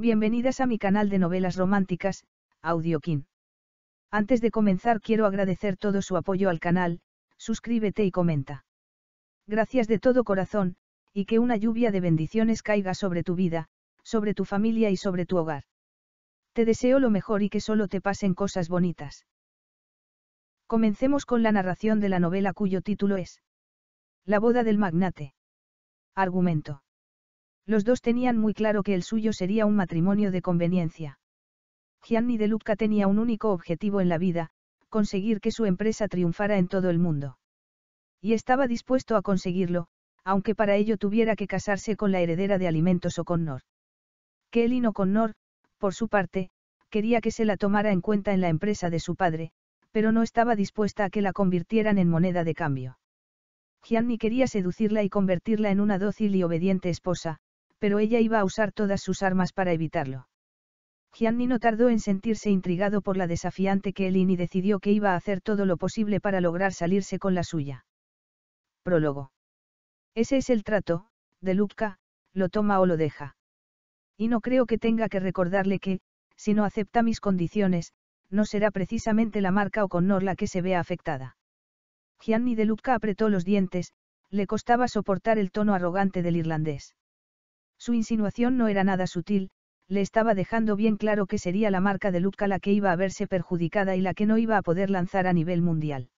Bienvenidas a mi canal de novelas románticas, Audiokin. Antes de comenzar quiero agradecer todo su apoyo al canal, suscríbete y comenta. Gracias de todo corazón, y que una lluvia de bendiciones caiga sobre tu vida, sobre tu familia y sobre tu hogar. Te deseo lo mejor y que solo te pasen cosas bonitas. Comencemos con la narración de la novela cuyo título es La boda del magnate. Argumento. Los dos tenían muy claro que el suyo sería un matrimonio de conveniencia. Gianni De Luca tenía un único objetivo en la vida, conseguir que su empresa triunfara en todo el mundo. Y estaba dispuesto a conseguirlo, aunque para ello tuviera que casarse con la heredera de alimentos o con O'Connor. Kelly Nor, por su parte, quería que se la tomara en cuenta en la empresa de su padre, pero no estaba dispuesta a que la convirtieran en moneda de cambio. Gianni quería seducirla y convertirla en una dócil y obediente esposa, pero ella iba a usar todas sus armas para evitarlo. Gianni no tardó en sentirse intrigado por la desafiante que y decidió que iba a hacer todo lo posible para lograr salirse con la suya. Prólogo. Ese es el trato, de Lupka, lo toma o lo deja. Y no creo que tenga que recordarle que, si no acepta mis condiciones, no será precisamente la marca o Nor la que se vea afectada. Gianni de Lupka apretó los dientes, le costaba soportar el tono arrogante del irlandés. Su insinuación no era nada sutil, le estaba dejando bien claro que sería la marca de Luca la que iba a verse perjudicada y la que no iba a poder lanzar a nivel mundial.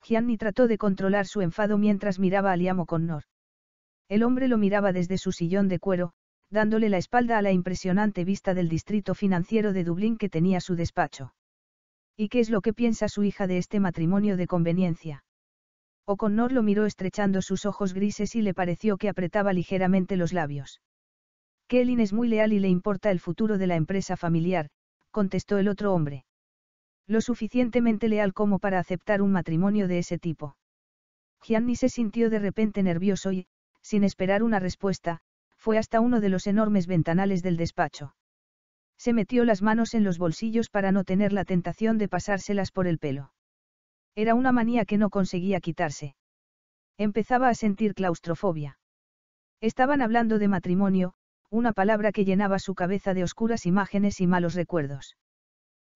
Gianni trató de controlar su enfado mientras miraba a con Nor. El hombre lo miraba desde su sillón de cuero, dándole la espalda a la impresionante vista del distrito financiero de Dublín que tenía su despacho. ¿Y qué es lo que piensa su hija de este matrimonio de conveniencia? O'Connor lo miró estrechando sus ojos grises y le pareció que apretaba ligeramente los labios. Kellyn es muy leal y le importa el futuro de la empresa familiar, contestó el otro hombre. Lo suficientemente leal como para aceptar un matrimonio de ese tipo. Gianni se sintió de repente nervioso y, sin esperar una respuesta, fue hasta uno de los enormes ventanales del despacho. Se metió las manos en los bolsillos para no tener la tentación de pasárselas por el pelo. Era una manía que no conseguía quitarse. Empezaba a sentir claustrofobia. Estaban hablando de matrimonio, una palabra que llenaba su cabeza de oscuras imágenes y malos recuerdos.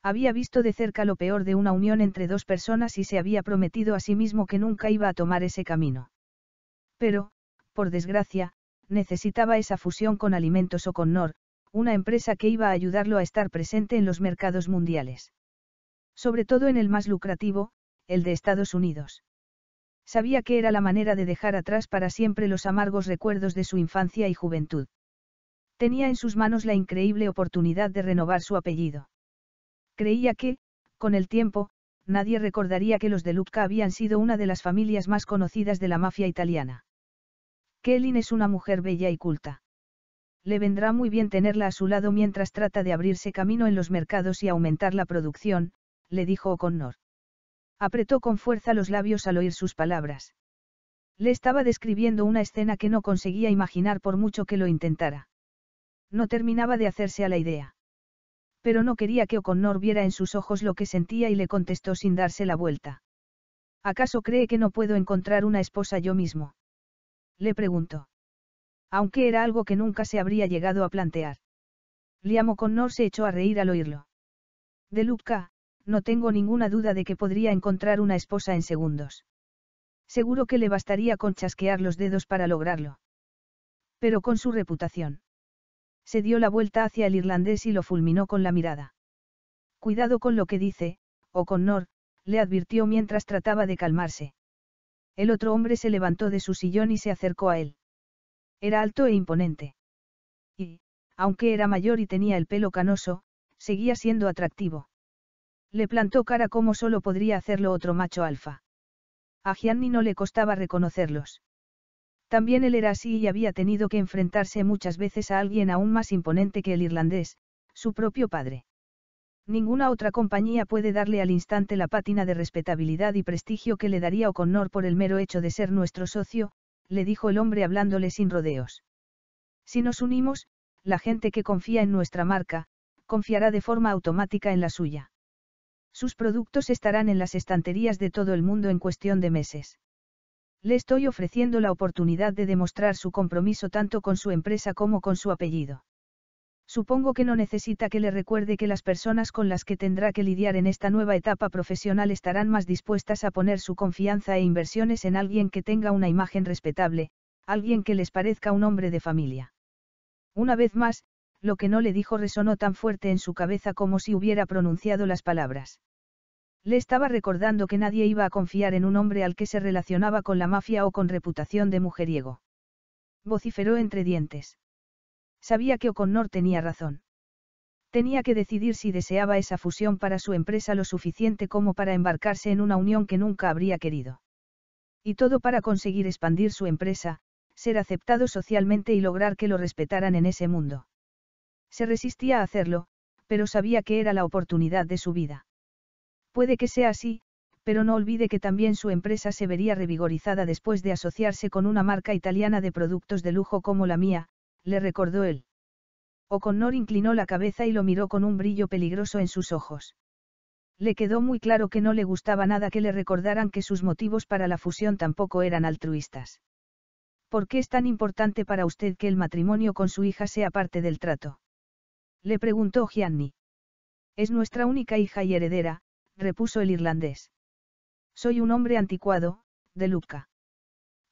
Había visto de cerca lo peor de una unión entre dos personas y se había prometido a sí mismo que nunca iba a tomar ese camino. Pero, por desgracia, necesitaba esa fusión con Alimentos o con Nor, una empresa que iba a ayudarlo a estar presente en los mercados mundiales. Sobre todo en el más lucrativo, el de Estados Unidos. Sabía que era la manera de dejar atrás para siempre los amargos recuerdos de su infancia y juventud. Tenía en sus manos la increíble oportunidad de renovar su apellido. Creía que, con el tiempo, nadie recordaría que los de Lucca habían sido una de las familias más conocidas de la mafia italiana. Kellyn es una mujer bella y culta. Le vendrá muy bien tenerla a su lado mientras trata de abrirse camino en los mercados y aumentar la producción, le dijo O'Connor. Apretó con fuerza los labios al oír sus palabras. Le estaba describiendo una escena que no conseguía imaginar por mucho que lo intentara. No terminaba de hacerse a la idea. Pero no quería que O'Connor viera en sus ojos lo que sentía y le contestó sin darse la vuelta. ¿Acaso cree que no puedo encontrar una esposa yo mismo? Le preguntó. Aunque era algo que nunca se habría llegado a plantear. Liam O'Connor se echó a reír al oírlo. De no tengo ninguna duda de que podría encontrar una esposa en segundos. Seguro que le bastaría con chasquear los dedos para lograrlo. Pero con su reputación. Se dio la vuelta hacia el irlandés y lo fulminó con la mirada. Cuidado con lo que dice, o con Nor, le advirtió mientras trataba de calmarse. El otro hombre se levantó de su sillón y se acercó a él. Era alto e imponente. Y, aunque era mayor y tenía el pelo canoso, seguía siendo atractivo. Le plantó cara como solo podría hacerlo otro macho alfa. A Gianni no le costaba reconocerlos. También él era así y había tenido que enfrentarse muchas veces a alguien aún más imponente que el irlandés, su propio padre. Ninguna otra compañía puede darle al instante la pátina de respetabilidad y prestigio que le daría O'Connor por el mero hecho de ser nuestro socio, le dijo el hombre hablándole sin rodeos. Si nos unimos, la gente que confía en nuestra marca, confiará de forma automática en la suya. Sus productos estarán en las estanterías de todo el mundo en cuestión de meses. Le estoy ofreciendo la oportunidad de demostrar su compromiso tanto con su empresa como con su apellido. Supongo que no necesita que le recuerde que las personas con las que tendrá que lidiar en esta nueva etapa profesional estarán más dispuestas a poner su confianza e inversiones en alguien que tenga una imagen respetable, alguien que les parezca un hombre de familia. Una vez más, lo que no le dijo resonó tan fuerte en su cabeza como si hubiera pronunciado las palabras. Le estaba recordando que nadie iba a confiar en un hombre al que se relacionaba con la mafia o con reputación de mujeriego. Vociferó entre dientes. Sabía que O'Connor tenía razón. Tenía que decidir si deseaba esa fusión para su empresa lo suficiente como para embarcarse en una unión que nunca habría querido. Y todo para conseguir expandir su empresa, ser aceptado socialmente y lograr que lo respetaran en ese mundo. Se resistía a hacerlo, pero sabía que era la oportunidad de su vida. Puede que sea así, pero no olvide que también su empresa se vería revigorizada después de asociarse con una marca italiana de productos de lujo como la mía, le recordó él. O'Connor inclinó la cabeza y lo miró con un brillo peligroso en sus ojos. Le quedó muy claro que no le gustaba nada que le recordaran que sus motivos para la fusión tampoco eran altruistas. ¿Por qué es tan importante para usted que el matrimonio con su hija sea parte del trato? Le preguntó Gianni. Es nuestra única hija y heredera, repuso el irlandés. Soy un hombre anticuado, de Luca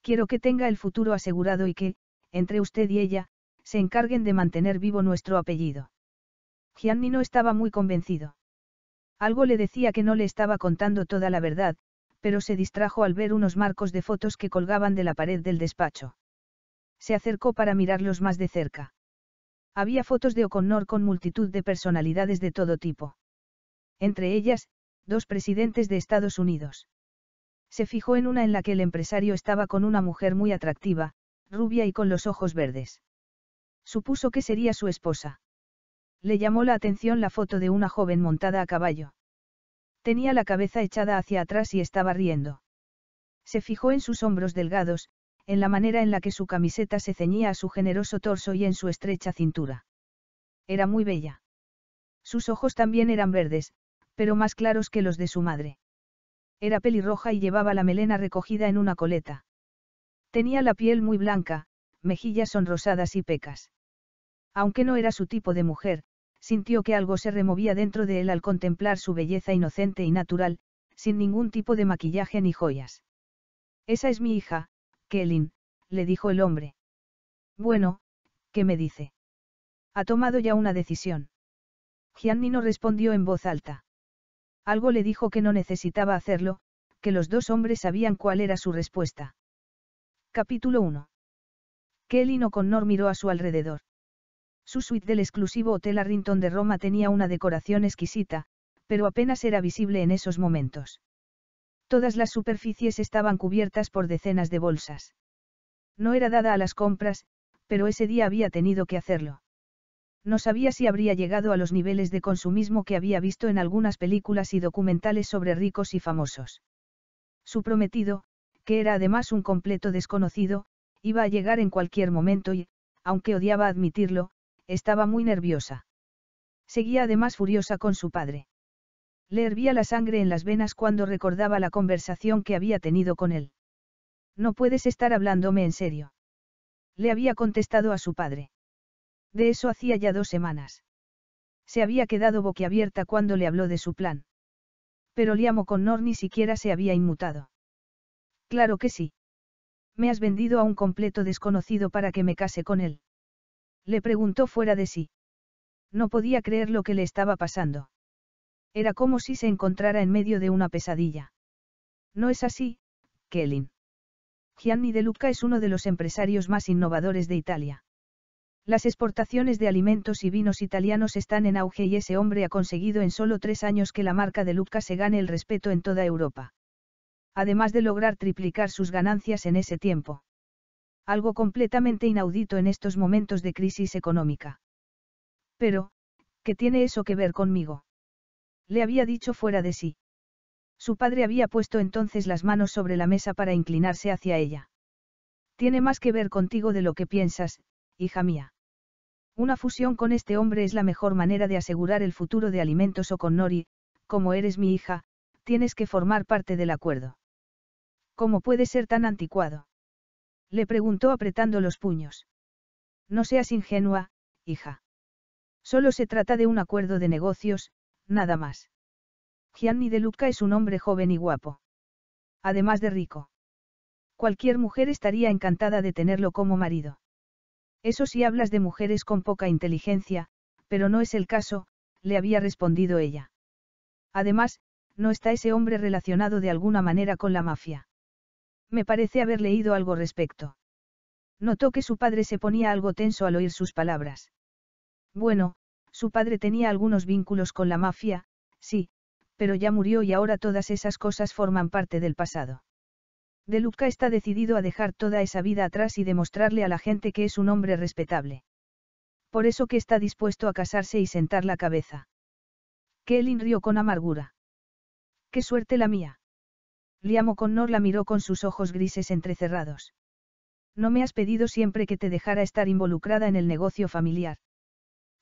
Quiero que tenga el futuro asegurado y que, entre usted y ella, se encarguen de mantener vivo nuestro apellido. Gianni no estaba muy convencido. Algo le decía que no le estaba contando toda la verdad, pero se distrajo al ver unos marcos de fotos que colgaban de la pared del despacho. Se acercó para mirarlos más de cerca. Había fotos de O'Connor con multitud de personalidades de todo tipo. Entre ellas, dos presidentes de Estados Unidos. Se fijó en una en la que el empresario estaba con una mujer muy atractiva, rubia y con los ojos verdes. Supuso que sería su esposa. Le llamó la atención la foto de una joven montada a caballo. Tenía la cabeza echada hacia atrás y estaba riendo. Se fijó en sus hombros delgados, en la manera en la que su camiseta se ceñía a su generoso torso y en su estrecha cintura. Era muy bella. Sus ojos también eran verdes, pero más claros que los de su madre. Era pelirroja y llevaba la melena recogida en una coleta. Tenía la piel muy blanca, mejillas sonrosadas y pecas. Aunque no era su tipo de mujer, sintió que algo se removía dentro de él al contemplar su belleza inocente y natural, sin ningún tipo de maquillaje ni joyas. Esa es mi hija, Kelin, le dijo el hombre. Bueno, ¿qué me dice? Ha tomado ya una decisión. Gianni no respondió en voz alta. Algo le dijo que no necesitaba hacerlo, que los dos hombres sabían cuál era su respuesta. Capítulo 1. Kelly no NOR miró a su alrededor. Su suite del exclusivo Hotel Arrington de Roma tenía una decoración exquisita, pero apenas era visible en esos momentos. Todas las superficies estaban cubiertas por decenas de bolsas. No era dada a las compras, pero ese día había tenido que hacerlo. No sabía si habría llegado a los niveles de consumismo que había visto en algunas películas y documentales sobre ricos y famosos. Su prometido, que era además un completo desconocido, iba a llegar en cualquier momento y, aunque odiaba admitirlo, estaba muy nerviosa. Seguía además furiosa con su padre. Le hervía la sangre en las venas cuando recordaba la conversación que había tenido con él. No puedes estar hablándome en serio. Le había contestado a su padre. De eso hacía ya dos semanas. Se había quedado boquiabierta cuando le habló de su plan. Pero con Nor ni siquiera se había inmutado. Claro que sí. Me has vendido a un completo desconocido para que me case con él. Le preguntó fuera de sí. No podía creer lo que le estaba pasando. Era como si se encontrara en medio de una pesadilla. No es así, kelly Gianni De Luca es uno de los empresarios más innovadores de Italia. Las exportaciones de alimentos y vinos italianos están en auge y ese hombre ha conseguido en solo tres años que la marca De Luca se gane el respeto en toda Europa. Además de lograr triplicar sus ganancias en ese tiempo. Algo completamente inaudito en estos momentos de crisis económica. Pero, ¿qué tiene eso que ver conmigo? le había dicho fuera de sí. Su padre había puesto entonces las manos sobre la mesa para inclinarse hacia ella. Tiene más que ver contigo de lo que piensas, hija mía. Una fusión con este hombre es la mejor manera de asegurar el futuro de alimentos o con Nori, como eres mi hija, tienes que formar parte del acuerdo. ¿Cómo puede ser tan anticuado? Le preguntó apretando los puños. No seas ingenua, hija. Solo se trata de un acuerdo de negocios, nada más. Gianni De Luca es un hombre joven y guapo. Además de rico. Cualquier mujer estaría encantada de tenerlo como marido. Eso si sí hablas de mujeres con poca inteligencia, pero no es el caso, le había respondido ella. Además, no está ese hombre relacionado de alguna manera con la mafia. Me parece haber leído algo respecto. Notó que su padre se ponía algo tenso al oír sus palabras. Bueno, su padre tenía algunos vínculos con la mafia, sí, pero ya murió y ahora todas esas cosas forman parte del pasado. De Luca está decidido a dejar toda esa vida atrás y demostrarle a la gente que es un hombre respetable. Por eso que está dispuesto a casarse y sentar la cabeza. Kellyn rió con amargura. ¡Qué suerte la mía! Liam O'Connor la miró con sus ojos grises entrecerrados. No me has pedido siempre que te dejara estar involucrada en el negocio familiar.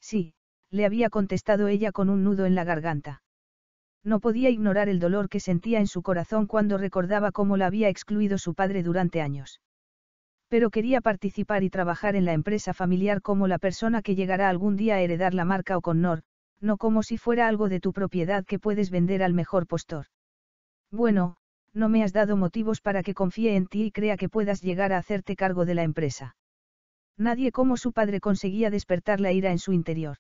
Sí, le había contestado ella con un nudo en la garganta. No podía ignorar el dolor que sentía en su corazón cuando recordaba cómo la había excluido su padre durante años. Pero quería participar y trabajar en la empresa familiar como la persona que llegará algún día a heredar la marca o Nor, no como si fuera algo de tu propiedad que puedes vender al mejor postor. Bueno, no me has dado motivos para que confíe en ti y crea que puedas llegar a hacerte cargo de la empresa. Nadie como su padre conseguía despertar la ira en su interior.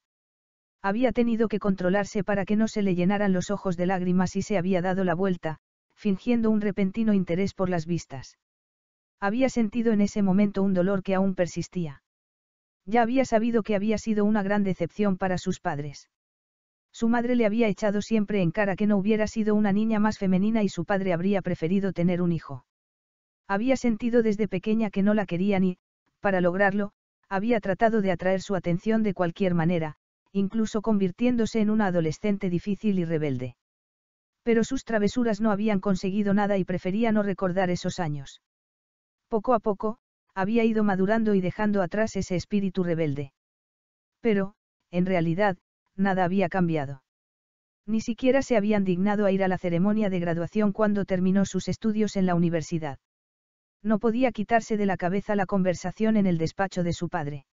Había tenido que controlarse para que no se le llenaran los ojos de lágrimas y se había dado la vuelta, fingiendo un repentino interés por las vistas. Había sentido en ese momento un dolor que aún persistía. Ya había sabido que había sido una gran decepción para sus padres. Su madre le había echado siempre en cara que no hubiera sido una niña más femenina y su padre habría preferido tener un hijo. Había sentido desde pequeña que no la querían y, para lograrlo, había tratado de atraer su atención de cualquier manera, incluso convirtiéndose en una adolescente difícil y rebelde. Pero sus travesuras no habían conseguido nada y prefería no recordar esos años. Poco a poco, había ido madurando y dejando atrás ese espíritu rebelde. Pero, en realidad, nada había cambiado. Ni siquiera se habían dignado a ir a la ceremonia de graduación cuando terminó sus estudios en la universidad. No podía quitarse de la cabeza la conversación en el despacho de su padre.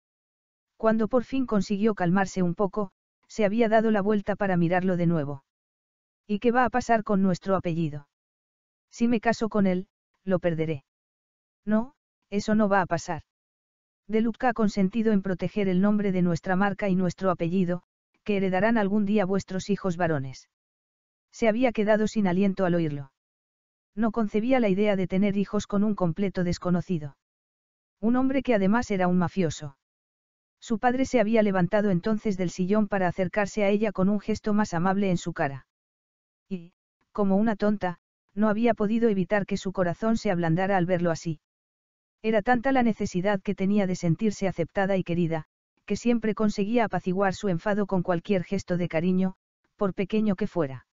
Cuando por fin consiguió calmarse un poco, se había dado la vuelta para mirarlo de nuevo. ¿Y qué va a pasar con nuestro apellido? Si me caso con él, lo perderé. No, eso no va a pasar. De ha consentido en proteger el nombre de nuestra marca y nuestro apellido, que heredarán algún día vuestros hijos varones. Se había quedado sin aliento al oírlo. No concebía la idea de tener hijos con un completo desconocido. Un hombre que además era un mafioso. Su padre se había levantado entonces del sillón para acercarse a ella con un gesto más amable en su cara. Y, como una tonta, no había podido evitar que su corazón se ablandara al verlo así. Era tanta la necesidad que tenía de sentirse aceptada y querida, que siempre conseguía apaciguar su enfado con cualquier gesto de cariño, por pequeño que fuera.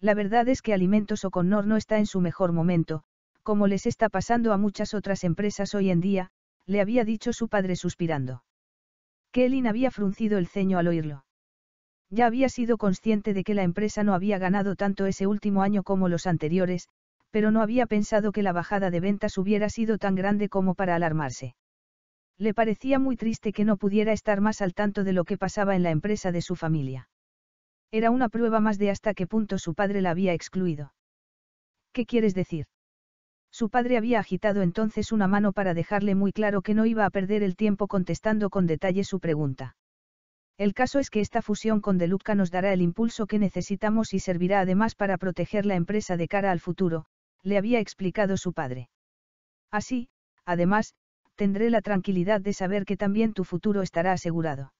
La verdad es que Alimentos o connor no está en su mejor momento, como les está pasando a muchas otras empresas hoy en día, le había dicho su padre suspirando. Kellyn había fruncido el ceño al oírlo. Ya había sido consciente de que la empresa no había ganado tanto ese último año como los anteriores, pero no había pensado que la bajada de ventas hubiera sido tan grande como para alarmarse. Le parecía muy triste que no pudiera estar más al tanto de lo que pasaba en la empresa de su familia. Era una prueba más de hasta qué punto su padre la había excluido. ¿Qué quieres decir? Su padre había agitado entonces una mano para dejarle muy claro que no iba a perder el tiempo contestando con detalle su pregunta. El caso es que esta fusión con Deluca nos dará el impulso que necesitamos y servirá además para proteger la empresa de cara al futuro, le había explicado su padre. Así, además, tendré la tranquilidad de saber que también tu futuro estará asegurado.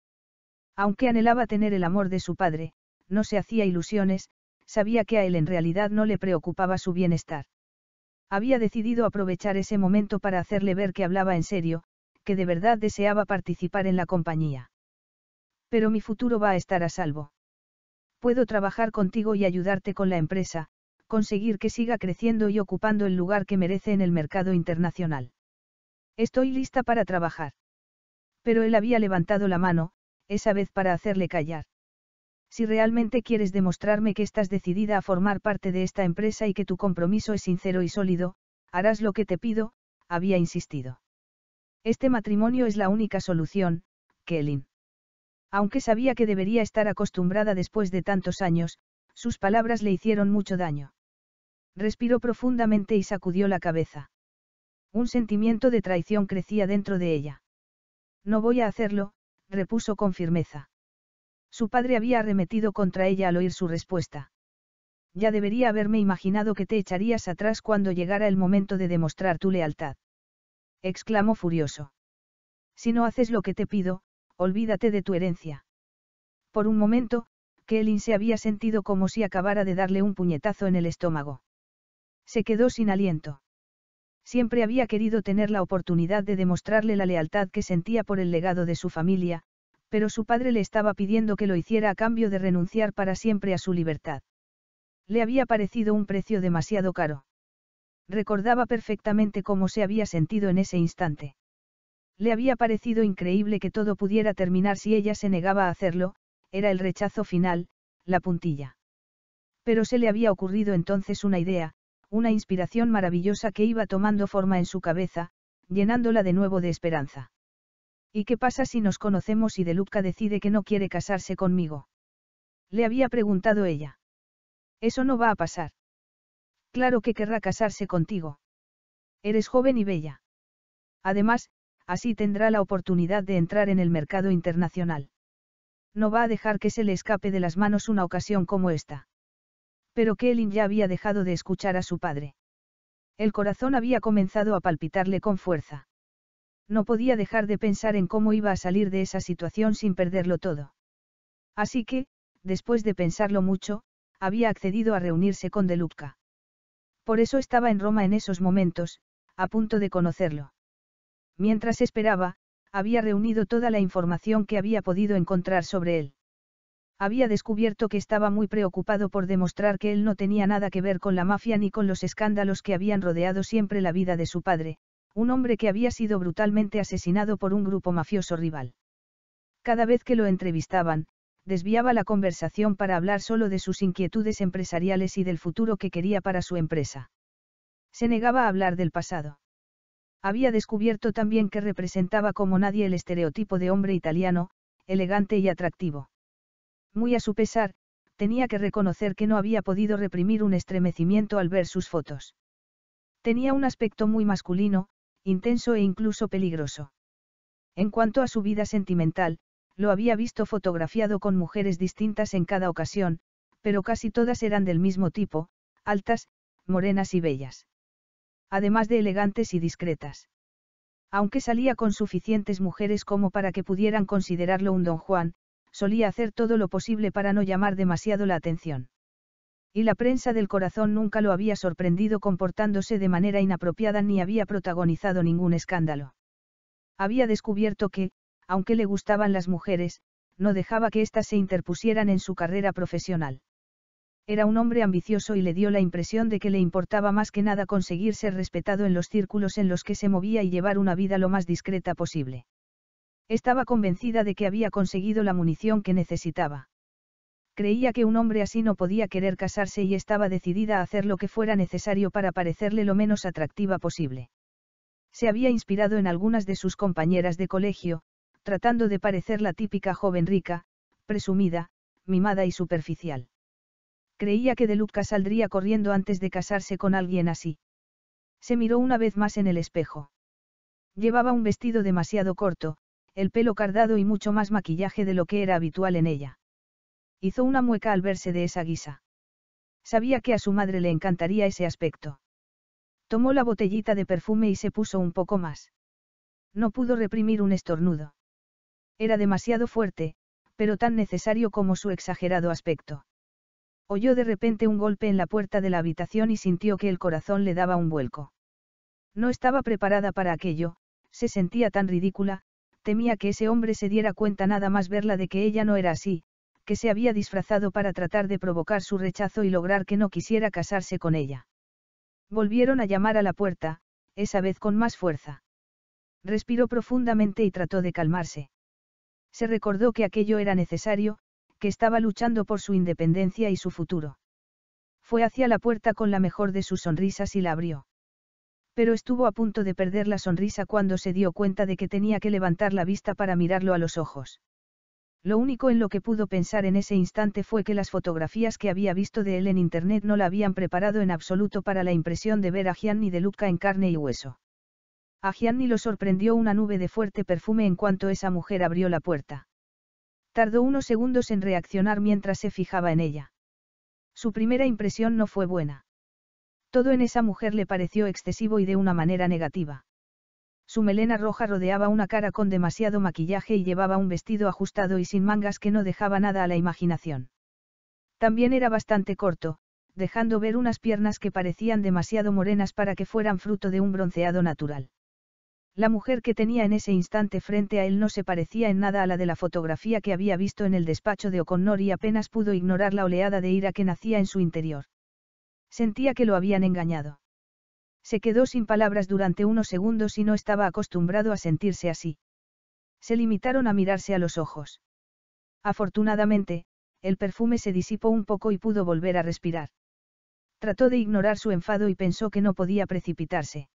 Aunque anhelaba tener el amor de su padre, no se hacía ilusiones, sabía que a él en realidad no le preocupaba su bienestar. Había decidido aprovechar ese momento para hacerle ver que hablaba en serio, que de verdad deseaba participar en la compañía. Pero mi futuro va a estar a salvo. Puedo trabajar contigo y ayudarte con la empresa, conseguir que siga creciendo y ocupando el lugar que merece en el mercado internacional. Estoy lista para trabajar. Pero él había levantado la mano, esa vez para hacerle callar. Si realmente quieres demostrarme que estás decidida a formar parte de esta empresa y que tu compromiso es sincero y sólido, harás lo que te pido, había insistido. Este matrimonio es la única solución, Kellyn. Aunque sabía que debería estar acostumbrada después de tantos años, sus palabras le hicieron mucho daño. Respiró profundamente y sacudió la cabeza. Un sentimiento de traición crecía dentro de ella. No voy a hacerlo, repuso con firmeza. Su padre había arremetido contra ella al oír su respuesta. Ya debería haberme imaginado que te echarías atrás cuando llegara el momento de demostrar tu lealtad. Exclamó furioso. Si no haces lo que te pido, olvídate de tu herencia. Por un momento, Kelly se había sentido como si acabara de darle un puñetazo en el estómago. Se quedó sin aliento. Siempre había querido tener la oportunidad de demostrarle la lealtad que sentía por el legado de su familia, pero su padre le estaba pidiendo que lo hiciera a cambio de renunciar para siempre a su libertad. Le había parecido un precio demasiado caro. Recordaba perfectamente cómo se había sentido en ese instante. Le había parecido increíble que todo pudiera terminar si ella se negaba a hacerlo, era el rechazo final, la puntilla. Pero se le había ocurrido entonces una idea, una inspiración maravillosa que iba tomando forma en su cabeza, llenándola de nuevo de esperanza. ¿Y qué pasa si nos conocemos y De decide que no quiere casarse conmigo? Le había preguntado ella. Eso no va a pasar. Claro que querrá casarse contigo. Eres joven y bella. Además, así tendrá la oportunidad de entrar en el mercado internacional. No va a dejar que se le escape de las manos una ocasión como esta. Pero Kelly ya había dejado de escuchar a su padre. El corazón había comenzado a palpitarle con fuerza. No podía dejar de pensar en cómo iba a salir de esa situación sin perderlo todo. Así que, después de pensarlo mucho, había accedido a reunirse con De Por eso estaba en Roma en esos momentos, a punto de conocerlo. Mientras esperaba, había reunido toda la información que había podido encontrar sobre él. Había descubierto que estaba muy preocupado por demostrar que él no tenía nada que ver con la mafia ni con los escándalos que habían rodeado siempre la vida de su padre, un hombre que había sido brutalmente asesinado por un grupo mafioso rival. Cada vez que lo entrevistaban, desviaba la conversación para hablar solo de sus inquietudes empresariales y del futuro que quería para su empresa. Se negaba a hablar del pasado. Había descubierto también que representaba como nadie el estereotipo de hombre italiano, elegante y atractivo. Muy a su pesar, tenía que reconocer que no había podido reprimir un estremecimiento al ver sus fotos. Tenía un aspecto muy masculino, intenso e incluso peligroso. En cuanto a su vida sentimental, lo había visto fotografiado con mujeres distintas en cada ocasión, pero casi todas eran del mismo tipo, altas, morenas y bellas. Además de elegantes y discretas. Aunque salía con suficientes mujeres como para que pudieran considerarlo un don Juan, solía hacer todo lo posible para no llamar demasiado la atención y la prensa del corazón nunca lo había sorprendido comportándose de manera inapropiada ni había protagonizado ningún escándalo. Había descubierto que, aunque le gustaban las mujeres, no dejaba que éstas se interpusieran en su carrera profesional. Era un hombre ambicioso y le dio la impresión de que le importaba más que nada conseguir ser respetado en los círculos en los que se movía y llevar una vida lo más discreta posible. Estaba convencida de que había conseguido la munición que necesitaba creía que un hombre así no podía querer casarse y estaba decidida a hacer lo que fuera necesario para parecerle lo menos atractiva posible. Se había inspirado en algunas de sus compañeras de colegio, tratando de parecer la típica joven rica, presumida, mimada y superficial. Creía que De saldría corriendo antes de casarse con alguien así. Se miró una vez más en el espejo. Llevaba un vestido demasiado corto, el pelo cardado y mucho más maquillaje de lo que era habitual en ella. Hizo una mueca al verse de esa guisa. Sabía que a su madre le encantaría ese aspecto. Tomó la botellita de perfume y se puso un poco más. No pudo reprimir un estornudo. Era demasiado fuerte, pero tan necesario como su exagerado aspecto. Oyó de repente un golpe en la puerta de la habitación y sintió que el corazón le daba un vuelco. No estaba preparada para aquello, se sentía tan ridícula, temía que ese hombre se diera cuenta nada más verla de que ella no era así, que se había disfrazado para tratar de provocar su rechazo y lograr que no quisiera casarse con ella. Volvieron a llamar a la puerta, esa vez con más fuerza. Respiró profundamente y trató de calmarse. Se recordó que aquello era necesario, que estaba luchando por su independencia y su futuro. Fue hacia la puerta con la mejor de sus sonrisas y la abrió. Pero estuvo a punto de perder la sonrisa cuando se dio cuenta de que tenía que levantar la vista para mirarlo a los ojos. Lo único en lo que pudo pensar en ese instante fue que las fotografías que había visto de él en internet no la habían preparado en absoluto para la impresión de ver a Gianni de Luca en carne y hueso. A Gianni lo sorprendió una nube de fuerte perfume en cuanto esa mujer abrió la puerta. Tardó unos segundos en reaccionar mientras se fijaba en ella. Su primera impresión no fue buena. Todo en esa mujer le pareció excesivo y de una manera negativa. Su melena roja rodeaba una cara con demasiado maquillaje y llevaba un vestido ajustado y sin mangas que no dejaba nada a la imaginación. También era bastante corto, dejando ver unas piernas que parecían demasiado morenas para que fueran fruto de un bronceado natural. La mujer que tenía en ese instante frente a él no se parecía en nada a la de la fotografía que había visto en el despacho de O'Connor y apenas pudo ignorar la oleada de ira que nacía en su interior. Sentía que lo habían engañado. Se quedó sin palabras durante unos segundos y no estaba acostumbrado a sentirse así. Se limitaron a mirarse a los ojos. Afortunadamente, el perfume se disipó un poco y pudo volver a respirar. Trató de ignorar su enfado y pensó que no podía precipitarse.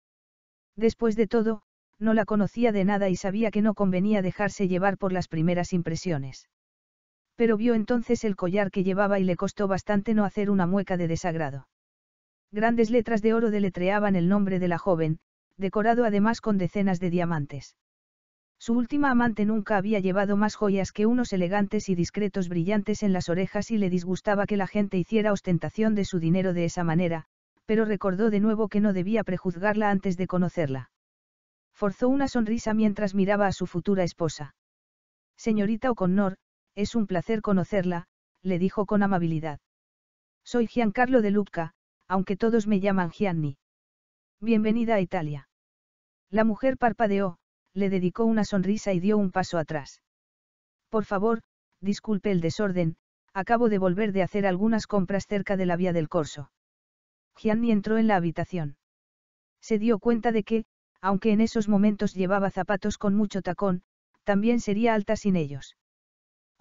Después de todo, no la conocía de nada y sabía que no convenía dejarse llevar por las primeras impresiones. Pero vio entonces el collar que llevaba y le costó bastante no hacer una mueca de desagrado. Grandes letras de oro deletreaban el nombre de la joven, decorado además con decenas de diamantes. Su última amante nunca había llevado más joyas que unos elegantes y discretos brillantes en las orejas y le disgustaba que la gente hiciera ostentación de su dinero de esa manera, pero recordó de nuevo que no debía prejuzgarla antes de conocerla. Forzó una sonrisa mientras miraba a su futura esposa. Señorita O'Connor, es un placer conocerla, le dijo con amabilidad. Soy Giancarlo de Luca aunque todos me llaman Gianni. Bienvenida a Italia. La mujer parpadeó, le dedicó una sonrisa y dio un paso atrás. Por favor, disculpe el desorden, acabo de volver de hacer algunas compras cerca de la vía del corso. Gianni entró en la habitación. Se dio cuenta de que, aunque en esos momentos llevaba zapatos con mucho tacón, también sería alta sin ellos.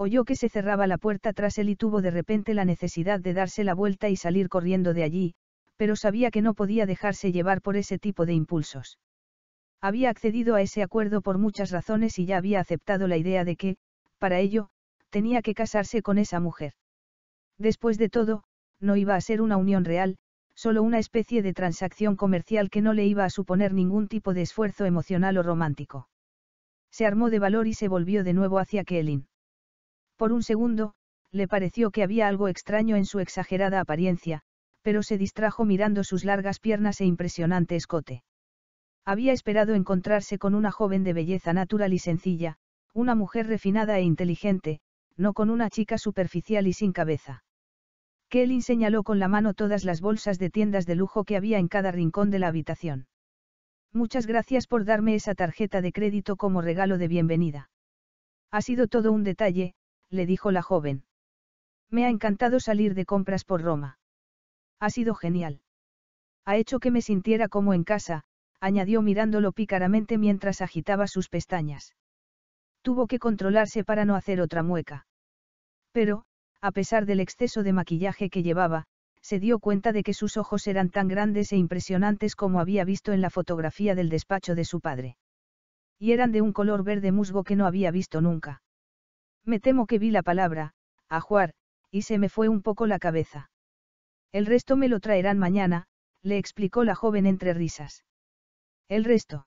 Oyó que se cerraba la puerta tras él y tuvo de repente la necesidad de darse la vuelta y salir corriendo de allí, pero sabía que no podía dejarse llevar por ese tipo de impulsos. Había accedido a ese acuerdo por muchas razones y ya había aceptado la idea de que, para ello, tenía que casarse con esa mujer. Después de todo, no iba a ser una unión real, solo una especie de transacción comercial que no le iba a suponer ningún tipo de esfuerzo emocional o romántico. Se armó de valor y se volvió de nuevo hacia Kaelin. Por un segundo, le pareció que había algo extraño en su exagerada apariencia, pero se distrajo mirando sus largas piernas e impresionante escote. Había esperado encontrarse con una joven de belleza natural y sencilla, una mujer refinada e inteligente, no con una chica superficial y sin cabeza. Kelly señaló con la mano todas las bolsas de tiendas de lujo que había en cada rincón de la habitación. Muchas gracias por darme esa tarjeta de crédito como regalo de bienvenida. Ha sido todo un detalle, le dijo la joven. Me ha encantado salir de compras por Roma. Ha sido genial. Ha hecho que me sintiera como en casa, añadió mirándolo pícaramente mientras agitaba sus pestañas. Tuvo que controlarse para no hacer otra mueca. Pero, a pesar del exceso de maquillaje que llevaba, se dio cuenta de que sus ojos eran tan grandes e impresionantes como había visto en la fotografía del despacho de su padre. Y eran de un color verde musgo que no había visto nunca. Me temo que vi la palabra, ajuar, y se me fue un poco la cabeza. El resto me lo traerán mañana, le explicó la joven entre risas. El resto.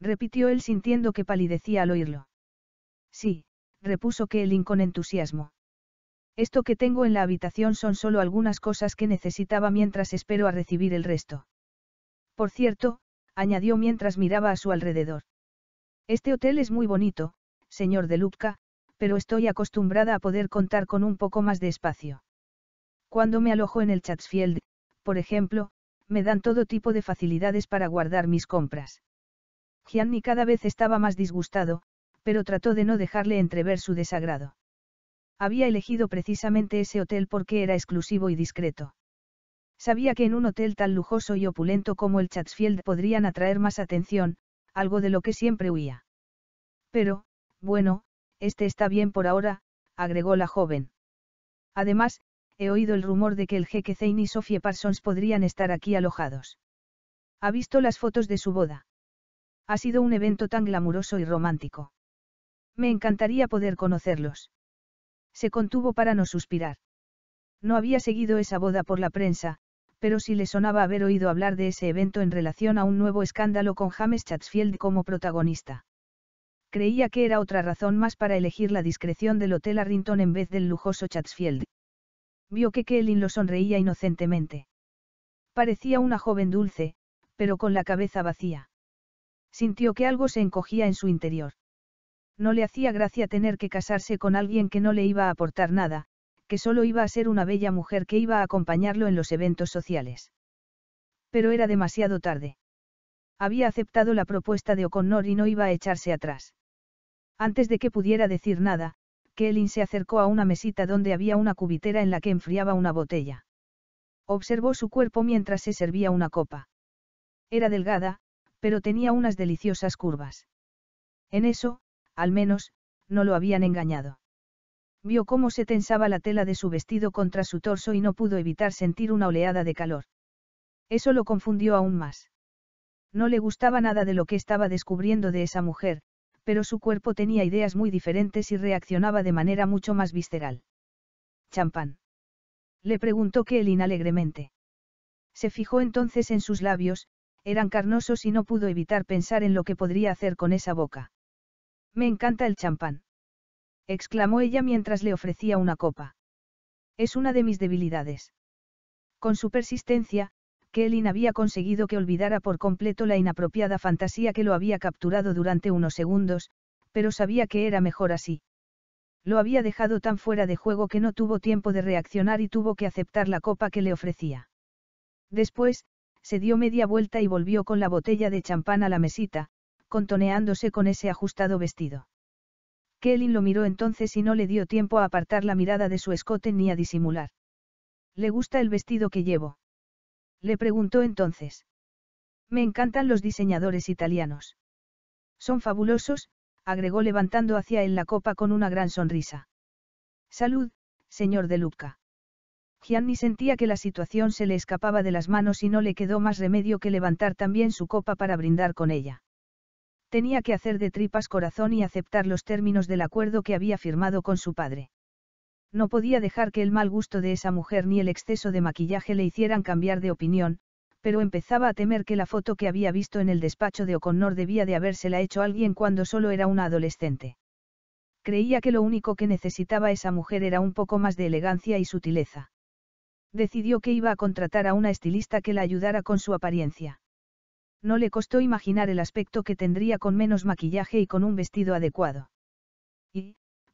Repitió él sintiendo que palidecía al oírlo. Sí, repuso el con entusiasmo. Esto que tengo en la habitación son solo algunas cosas que necesitaba mientras espero a recibir el resto. Por cierto, añadió mientras miraba a su alrededor. Este hotel es muy bonito, señor De Lupka pero estoy acostumbrada a poder contar con un poco más de espacio. Cuando me alojo en el Chatsfield, por ejemplo, me dan todo tipo de facilidades para guardar mis compras. Gianni cada vez estaba más disgustado, pero trató de no dejarle entrever su desagrado. Había elegido precisamente ese hotel porque era exclusivo y discreto. Sabía que en un hotel tan lujoso y opulento como el Chatsfield podrían atraer más atención, algo de lo que siempre huía. Pero, bueno, este está bien por ahora, agregó la joven. Además, he oído el rumor de que el jeque Zane y Sophie Parsons podrían estar aquí alojados. Ha visto las fotos de su boda. Ha sido un evento tan glamuroso y romántico. Me encantaría poder conocerlos. Se contuvo para no suspirar. No había seguido esa boda por la prensa, pero sí le sonaba haber oído hablar de ese evento en relación a un nuevo escándalo con James Chatsfield como protagonista creía que era otra razón más para elegir la discreción del Hotel Arrington en vez del lujoso Chatsfield. Vio que Kellyn lo sonreía inocentemente. Parecía una joven dulce, pero con la cabeza vacía. Sintió que algo se encogía en su interior. No le hacía gracia tener que casarse con alguien que no le iba a aportar nada, que solo iba a ser una bella mujer que iba a acompañarlo en los eventos sociales. Pero era demasiado tarde. Había aceptado la propuesta de O'Connor y no iba a echarse atrás. Antes de que pudiera decir nada, Kelly se acercó a una mesita donde había una cubitera en la que enfriaba una botella. Observó su cuerpo mientras se servía una copa. Era delgada, pero tenía unas deliciosas curvas. En eso, al menos, no lo habían engañado. Vio cómo se tensaba la tela de su vestido contra su torso y no pudo evitar sentir una oleada de calor. Eso lo confundió aún más. No le gustaba nada de lo que estaba descubriendo de esa mujer, pero su cuerpo tenía ideas muy diferentes y reaccionaba de manera mucho más visceral. ¿Champán? Le preguntó él alegremente. Se fijó entonces en sus labios, eran carnosos y no pudo evitar pensar en lo que podría hacer con esa boca. Me encanta el champán. exclamó ella mientras le ofrecía una copa. Es una de mis debilidades. Con su persistencia, que había conseguido que olvidara por completo la inapropiada fantasía que lo había capturado durante unos segundos, pero sabía que era mejor así. Lo había dejado tan fuera de juego que no tuvo tiempo de reaccionar y tuvo que aceptar la copa que le ofrecía. Después, se dio media vuelta y volvió con la botella de champán a la mesita, contoneándose con ese ajustado vestido. Kelly lo miró entonces y no le dio tiempo a apartar la mirada de su escote ni a disimular. Le gusta el vestido que llevo. Le preguntó entonces. Me encantan los diseñadores italianos. Son fabulosos, agregó levantando hacia él la copa con una gran sonrisa. Salud, señor de Lucca. Gianni sentía que la situación se le escapaba de las manos y no le quedó más remedio que levantar también su copa para brindar con ella. Tenía que hacer de tripas corazón y aceptar los términos del acuerdo que había firmado con su padre. No podía dejar que el mal gusto de esa mujer ni el exceso de maquillaje le hicieran cambiar de opinión, pero empezaba a temer que la foto que había visto en el despacho de O'Connor debía de habérsela hecho alguien cuando solo era una adolescente. Creía que lo único que necesitaba esa mujer era un poco más de elegancia y sutileza. Decidió que iba a contratar a una estilista que la ayudara con su apariencia. No le costó imaginar el aspecto que tendría con menos maquillaje y con un vestido adecuado.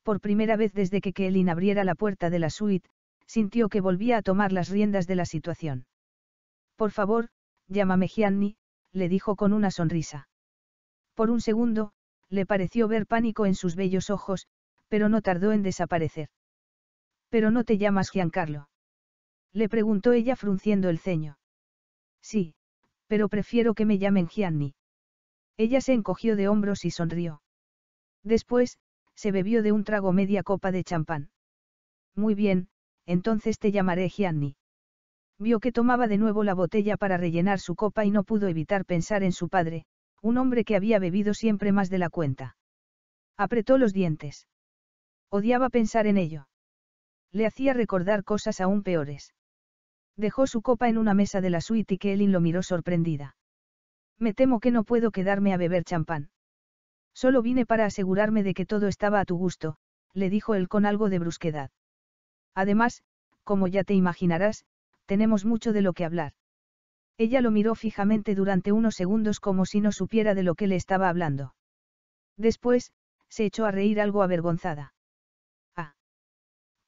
Por primera vez desde que Kaelin abriera la puerta de la suite, sintió que volvía a tomar las riendas de la situación. Por favor, llámame Gianni, le dijo con una sonrisa. Por un segundo, le pareció ver pánico en sus bellos ojos, pero no tardó en desaparecer. Pero no te llamas Giancarlo. Le preguntó ella frunciendo el ceño. Sí, pero prefiero que me llamen Gianni. Ella se encogió de hombros y sonrió. Después, se bebió de un trago media copa de champán. Muy bien, entonces te llamaré Gianni. Vio que tomaba de nuevo la botella para rellenar su copa y no pudo evitar pensar en su padre, un hombre que había bebido siempre más de la cuenta. Apretó los dientes. Odiaba pensar en ello. Le hacía recordar cosas aún peores. Dejó su copa en una mesa de la suite y Kelly lo miró sorprendida. Me temo que no puedo quedarme a beber champán. Solo vine para asegurarme de que todo estaba a tu gusto, le dijo él con algo de brusquedad. Además, como ya te imaginarás, tenemos mucho de lo que hablar. Ella lo miró fijamente durante unos segundos como si no supiera de lo que le estaba hablando. Después, se echó a reír algo avergonzada. Ah.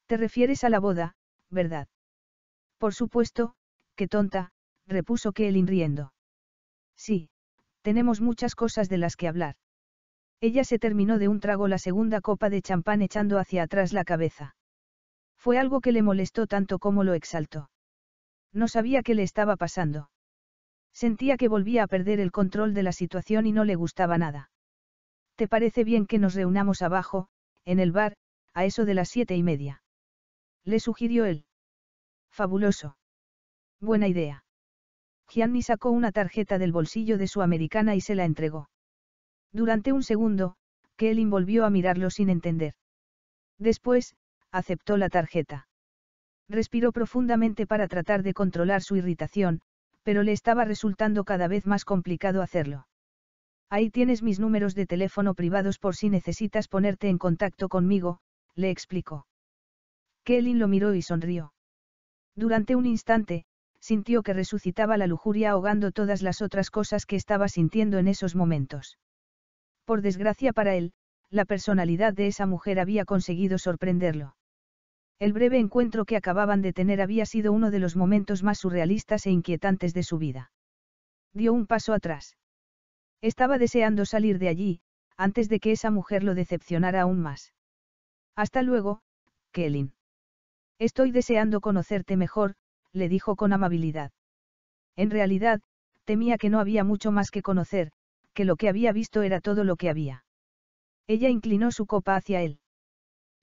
Te refieres a la boda, ¿verdad? Por supuesto, qué tonta, repuso él riendo. Sí, tenemos muchas cosas de las que hablar. Ella se terminó de un trago la segunda copa de champán echando hacia atrás la cabeza. Fue algo que le molestó tanto como lo exaltó. No sabía qué le estaba pasando. Sentía que volvía a perder el control de la situación y no le gustaba nada. ¿Te parece bien que nos reunamos abajo, en el bar, a eso de las siete y media? Le sugirió él. Fabuloso. Buena idea. Gianni sacó una tarjeta del bolsillo de su americana y se la entregó. Durante un segundo, Kelly volvió a mirarlo sin entender. Después, aceptó la tarjeta. Respiró profundamente para tratar de controlar su irritación, pero le estaba resultando cada vez más complicado hacerlo. Ahí tienes mis números de teléfono privados por si necesitas ponerte en contacto conmigo, le explicó. Kelly lo miró y sonrió. Durante un instante, sintió que resucitaba la lujuria ahogando todas las otras cosas que estaba sintiendo en esos momentos. Por desgracia para él, la personalidad de esa mujer había conseguido sorprenderlo. El breve encuentro que acababan de tener había sido uno de los momentos más surrealistas e inquietantes de su vida. Dio un paso atrás. Estaba deseando salir de allí, antes de que esa mujer lo decepcionara aún más. Hasta luego, Kelly. Estoy deseando conocerte mejor, le dijo con amabilidad. En realidad, temía que no había mucho más que conocer, que lo que había visto era todo lo que había. Ella inclinó su copa hacia él.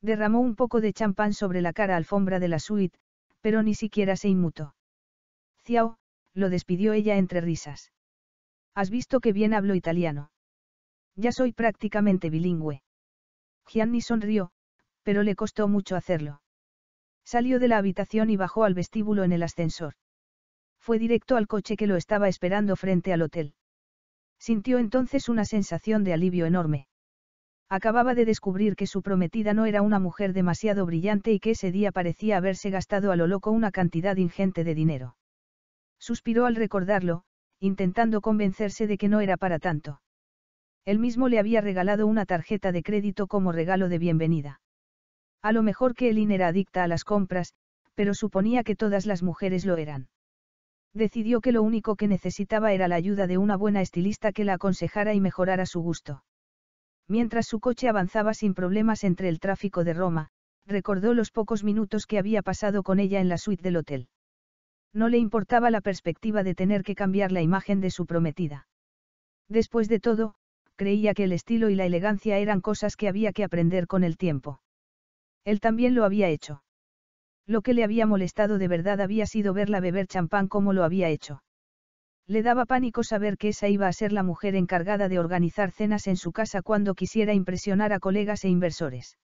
Derramó un poco de champán sobre la cara alfombra de la suite, pero ni siquiera se inmutó. Ciao, lo despidió ella entre risas. Has visto que bien hablo italiano. Ya soy prácticamente bilingüe. Gianni sonrió, pero le costó mucho hacerlo. Salió de la habitación y bajó al vestíbulo en el ascensor. Fue directo al coche que lo estaba esperando frente al hotel. Sintió entonces una sensación de alivio enorme. Acababa de descubrir que su prometida no era una mujer demasiado brillante y que ese día parecía haberse gastado a lo loco una cantidad ingente de dinero. Suspiró al recordarlo, intentando convencerse de que no era para tanto. Él mismo le había regalado una tarjeta de crédito como regalo de bienvenida. A lo mejor que Elin era adicta a las compras, pero suponía que todas las mujeres lo eran decidió que lo único que necesitaba era la ayuda de una buena estilista que la aconsejara y mejorara su gusto. Mientras su coche avanzaba sin problemas entre el tráfico de Roma, recordó los pocos minutos que había pasado con ella en la suite del hotel. No le importaba la perspectiva de tener que cambiar la imagen de su prometida. Después de todo, creía que el estilo y la elegancia eran cosas que había que aprender con el tiempo. Él también lo había hecho. Lo que le había molestado de verdad había sido verla beber champán como lo había hecho. Le daba pánico saber que esa iba a ser la mujer encargada de organizar cenas en su casa cuando quisiera impresionar a colegas e inversores.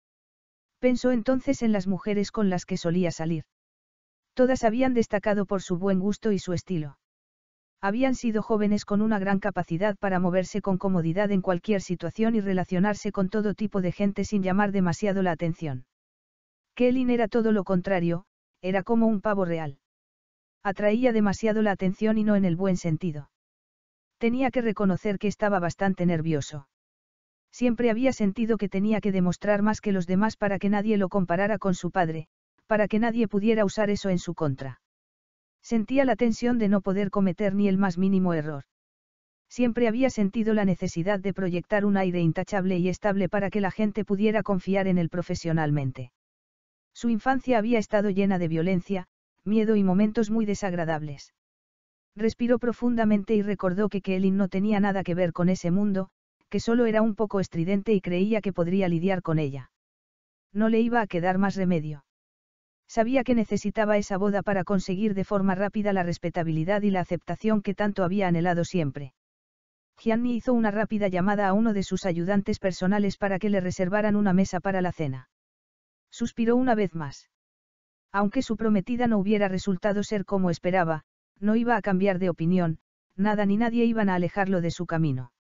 Pensó entonces en las mujeres con las que solía salir. Todas habían destacado por su buen gusto y su estilo. Habían sido jóvenes con una gran capacidad para moverse con comodidad en cualquier situación y relacionarse con todo tipo de gente sin llamar demasiado la atención. Kellen era todo lo contrario, era como un pavo real. Atraía demasiado la atención y no en el buen sentido. Tenía que reconocer que estaba bastante nervioso. Siempre había sentido que tenía que demostrar más que los demás para que nadie lo comparara con su padre, para que nadie pudiera usar eso en su contra. Sentía la tensión de no poder cometer ni el más mínimo error. Siempre había sentido la necesidad de proyectar un aire intachable y estable para que la gente pudiera confiar en él profesionalmente. Su infancia había estado llena de violencia, miedo y momentos muy desagradables. Respiró profundamente y recordó que Kelly no tenía nada que ver con ese mundo, que solo era un poco estridente y creía que podría lidiar con ella. No le iba a quedar más remedio. Sabía que necesitaba esa boda para conseguir de forma rápida la respetabilidad y la aceptación que tanto había anhelado siempre. Gianni hizo una rápida llamada a uno de sus ayudantes personales para que le reservaran una mesa para la cena. Suspiró una vez más. Aunque su prometida no hubiera resultado ser como esperaba, no iba a cambiar de opinión, nada ni nadie iban a alejarlo de su camino.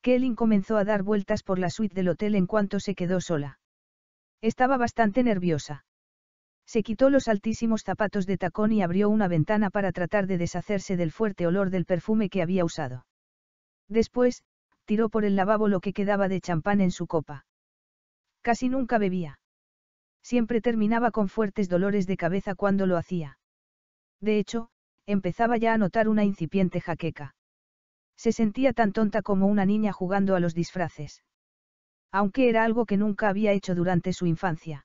Kelly comenzó a dar vueltas por la suite del hotel en cuanto se quedó sola. Estaba bastante nerviosa. Se quitó los altísimos zapatos de tacón y abrió una ventana para tratar de deshacerse del fuerte olor del perfume que había usado. Después, tiró por el lavabo lo que quedaba de champán en su copa. Casi nunca bebía. Siempre terminaba con fuertes dolores de cabeza cuando lo hacía. De hecho, empezaba ya a notar una incipiente jaqueca. Se sentía tan tonta como una niña jugando a los disfraces. Aunque era algo que nunca había hecho durante su infancia.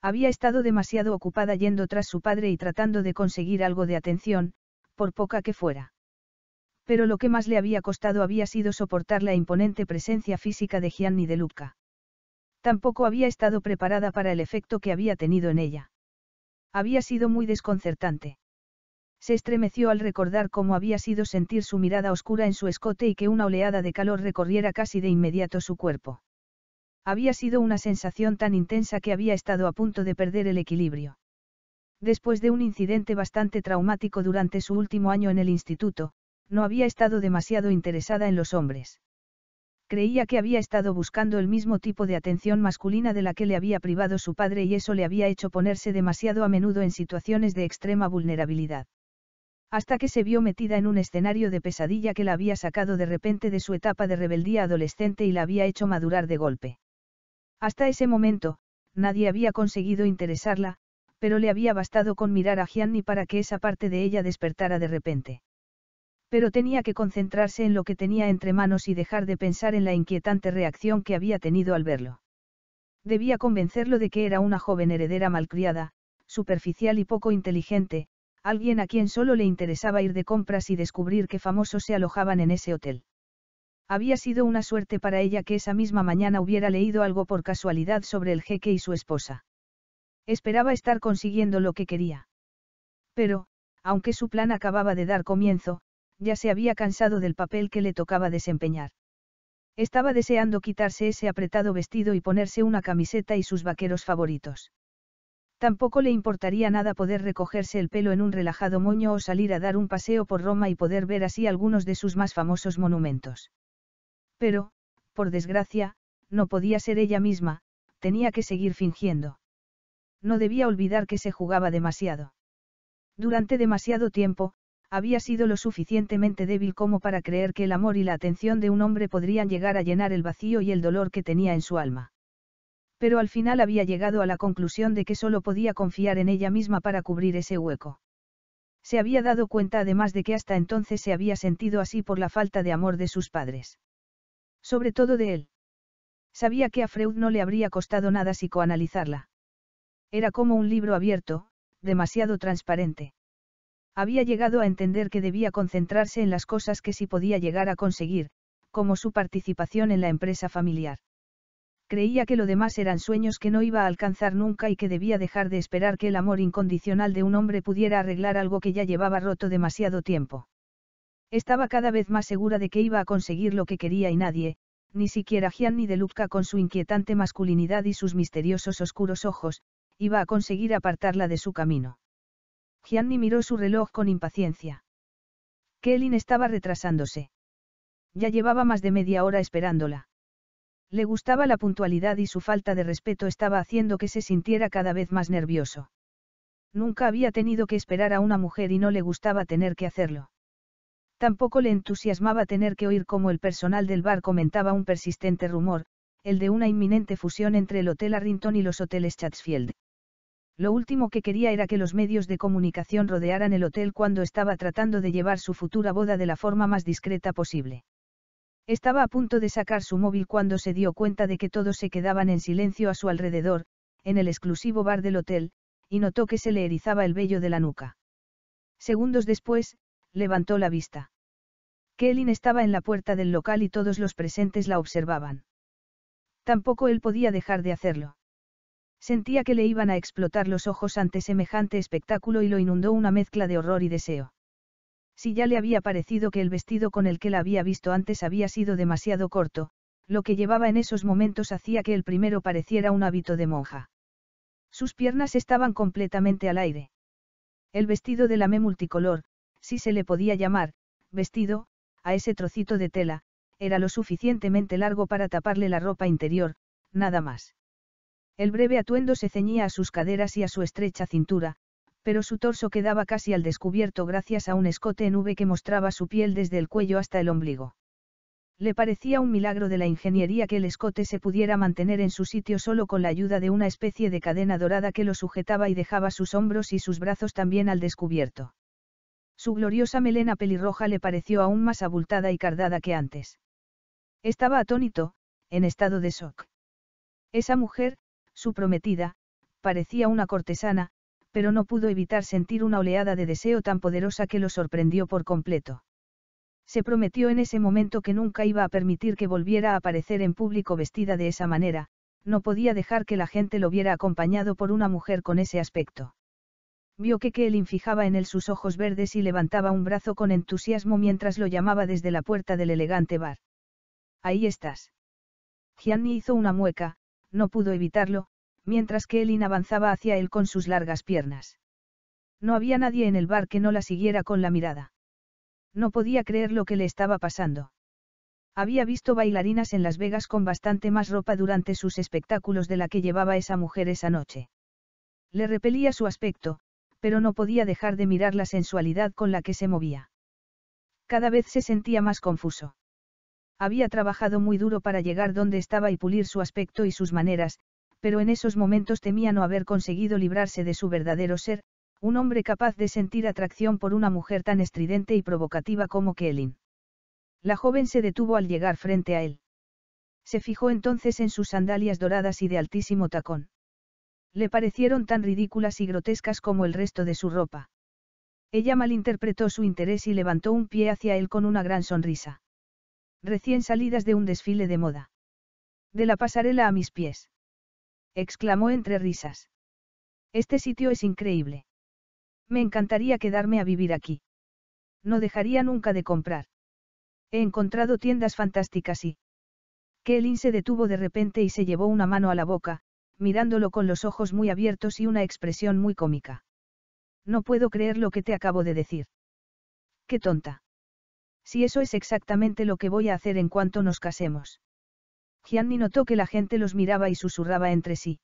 Había estado demasiado ocupada yendo tras su padre y tratando de conseguir algo de atención, por poca que fuera. Pero lo que más le había costado había sido soportar la imponente presencia física de Gianni de Luca. Tampoco había estado preparada para el efecto que había tenido en ella. Había sido muy desconcertante. Se estremeció al recordar cómo había sido sentir su mirada oscura en su escote y que una oleada de calor recorriera casi de inmediato su cuerpo. Había sido una sensación tan intensa que había estado a punto de perder el equilibrio. Después de un incidente bastante traumático durante su último año en el instituto, no había estado demasiado interesada en los hombres. Creía que había estado buscando el mismo tipo de atención masculina de la que le había privado su padre y eso le había hecho ponerse demasiado a menudo en situaciones de extrema vulnerabilidad. Hasta que se vio metida en un escenario de pesadilla que la había sacado de repente de su etapa de rebeldía adolescente y la había hecho madurar de golpe. Hasta ese momento, nadie había conseguido interesarla, pero le había bastado con mirar a Gianni para que esa parte de ella despertara de repente pero tenía que concentrarse en lo que tenía entre manos y dejar de pensar en la inquietante reacción que había tenido al verlo. Debía convencerlo de que era una joven heredera malcriada, superficial y poco inteligente, alguien a quien solo le interesaba ir de compras y descubrir qué famosos se alojaban en ese hotel. Había sido una suerte para ella que esa misma mañana hubiera leído algo por casualidad sobre el jeque y su esposa. Esperaba estar consiguiendo lo que quería. Pero, aunque su plan acababa de dar comienzo, ya se había cansado del papel que le tocaba desempeñar. Estaba deseando quitarse ese apretado vestido y ponerse una camiseta y sus vaqueros favoritos. Tampoco le importaría nada poder recogerse el pelo en un relajado moño o salir a dar un paseo por Roma y poder ver así algunos de sus más famosos monumentos. Pero, por desgracia, no podía ser ella misma, tenía que seguir fingiendo. No debía olvidar que se jugaba demasiado. Durante demasiado tiempo, había sido lo suficientemente débil como para creer que el amor y la atención de un hombre podrían llegar a llenar el vacío y el dolor que tenía en su alma. Pero al final había llegado a la conclusión de que solo podía confiar en ella misma para cubrir ese hueco. Se había dado cuenta además de que hasta entonces se había sentido así por la falta de amor de sus padres. Sobre todo de él. Sabía que a Freud no le habría costado nada psicoanalizarla. Era como un libro abierto, demasiado transparente. Había llegado a entender que debía concentrarse en las cosas que sí podía llegar a conseguir, como su participación en la empresa familiar. Creía que lo demás eran sueños que no iba a alcanzar nunca y que debía dejar de esperar que el amor incondicional de un hombre pudiera arreglar algo que ya llevaba roto demasiado tiempo. Estaba cada vez más segura de que iba a conseguir lo que quería y nadie, ni siquiera Gianni de Lucca con su inquietante masculinidad y sus misteriosos oscuros ojos, iba a conseguir apartarla de su camino. Gianni miró su reloj con impaciencia. Kelly estaba retrasándose. Ya llevaba más de media hora esperándola. Le gustaba la puntualidad y su falta de respeto estaba haciendo que se sintiera cada vez más nervioso. Nunca había tenido que esperar a una mujer y no le gustaba tener que hacerlo. Tampoco le entusiasmaba tener que oír cómo el personal del bar comentaba un persistente rumor, el de una inminente fusión entre el Hotel Arrington y los hoteles Chatsfield. Lo último que quería era que los medios de comunicación rodearan el hotel cuando estaba tratando de llevar su futura boda de la forma más discreta posible. Estaba a punto de sacar su móvil cuando se dio cuenta de que todos se quedaban en silencio a su alrededor, en el exclusivo bar del hotel, y notó que se le erizaba el vello de la nuca. Segundos después, levantó la vista. Kellyn estaba en la puerta del local y todos los presentes la observaban. Tampoco él podía dejar de hacerlo. Sentía que le iban a explotar los ojos ante semejante espectáculo y lo inundó una mezcla de horror y deseo. Si ya le había parecido que el vestido con el que la había visto antes había sido demasiado corto, lo que llevaba en esos momentos hacía que el primero pareciera un hábito de monja. Sus piernas estaban completamente al aire. El vestido de lamé multicolor, si se le podía llamar, vestido, a ese trocito de tela, era lo suficientemente largo para taparle la ropa interior, nada más. El breve atuendo se ceñía a sus caderas y a su estrecha cintura, pero su torso quedaba casi al descubierto gracias a un escote en V que mostraba su piel desde el cuello hasta el ombligo. Le parecía un milagro de la ingeniería que el escote se pudiera mantener en su sitio solo con la ayuda de una especie de cadena dorada que lo sujetaba y dejaba sus hombros y sus brazos también al descubierto. Su gloriosa melena pelirroja le pareció aún más abultada y cardada que antes. Estaba atónito, en estado de shock. Esa mujer, su prometida, parecía una cortesana, pero no pudo evitar sentir una oleada de deseo tan poderosa que lo sorprendió por completo. Se prometió en ese momento que nunca iba a permitir que volviera a aparecer en público vestida de esa manera, no podía dejar que la gente lo viera acompañado por una mujer con ese aspecto. Vio que él fijaba en él sus ojos verdes y levantaba un brazo con entusiasmo mientras lo llamaba desde la puerta del elegante bar. Ahí estás. Gianni hizo una mueca, no pudo evitarlo, mientras que Elin avanzaba hacia él con sus largas piernas. No había nadie en el bar que no la siguiera con la mirada. No podía creer lo que le estaba pasando. Había visto bailarinas en Las Vegas con bastante más ropa durante sus espectáculos de la que llevaba esa mujer esa noche. Le repelía su aspecto, pero no podía dejar de mirar la sensualidad con la que se movía. Cada vez se sentía más confuso. Había trabajado muy duro para llegar donde estaba y pulir su aspecto y sus maneras, pero en esos momentos temía no haber conseguido librarse de su verdadero ser, un hombre capaz de sentir atracción por una mujer tan estridente y provocativa como Kelly. La joven se detuvo al llegar frente a él. Se fijó entonces en sus sandalias doradas y de altísimo tacón. Le parecieron tan ridículas y grotescas como el resto de su ropa. Ella malinterpretó su interés y levantó un pie hacia él con una gran sonrisa. Recién salidas de un desfile de moda. De la pasarela a mis pies exclamó entre risas. Este sitio es increíble. Me encantaría quedarme a vivir aquí. No dejaría nunca de comprar. He encontrado tiendas fantásticas y... Kelly se detuvo de repente y se llevó una mano a la boca, mirándolo con los ojos muy abiertos y una expresión muy cómica. No puedo creer lo que te acabo de decir. Qué tonta. Si eso es exactamente lo que voy a hacer en cuanto nos casemos. Gianni notó que la gente los miraba y susurraba entre sí.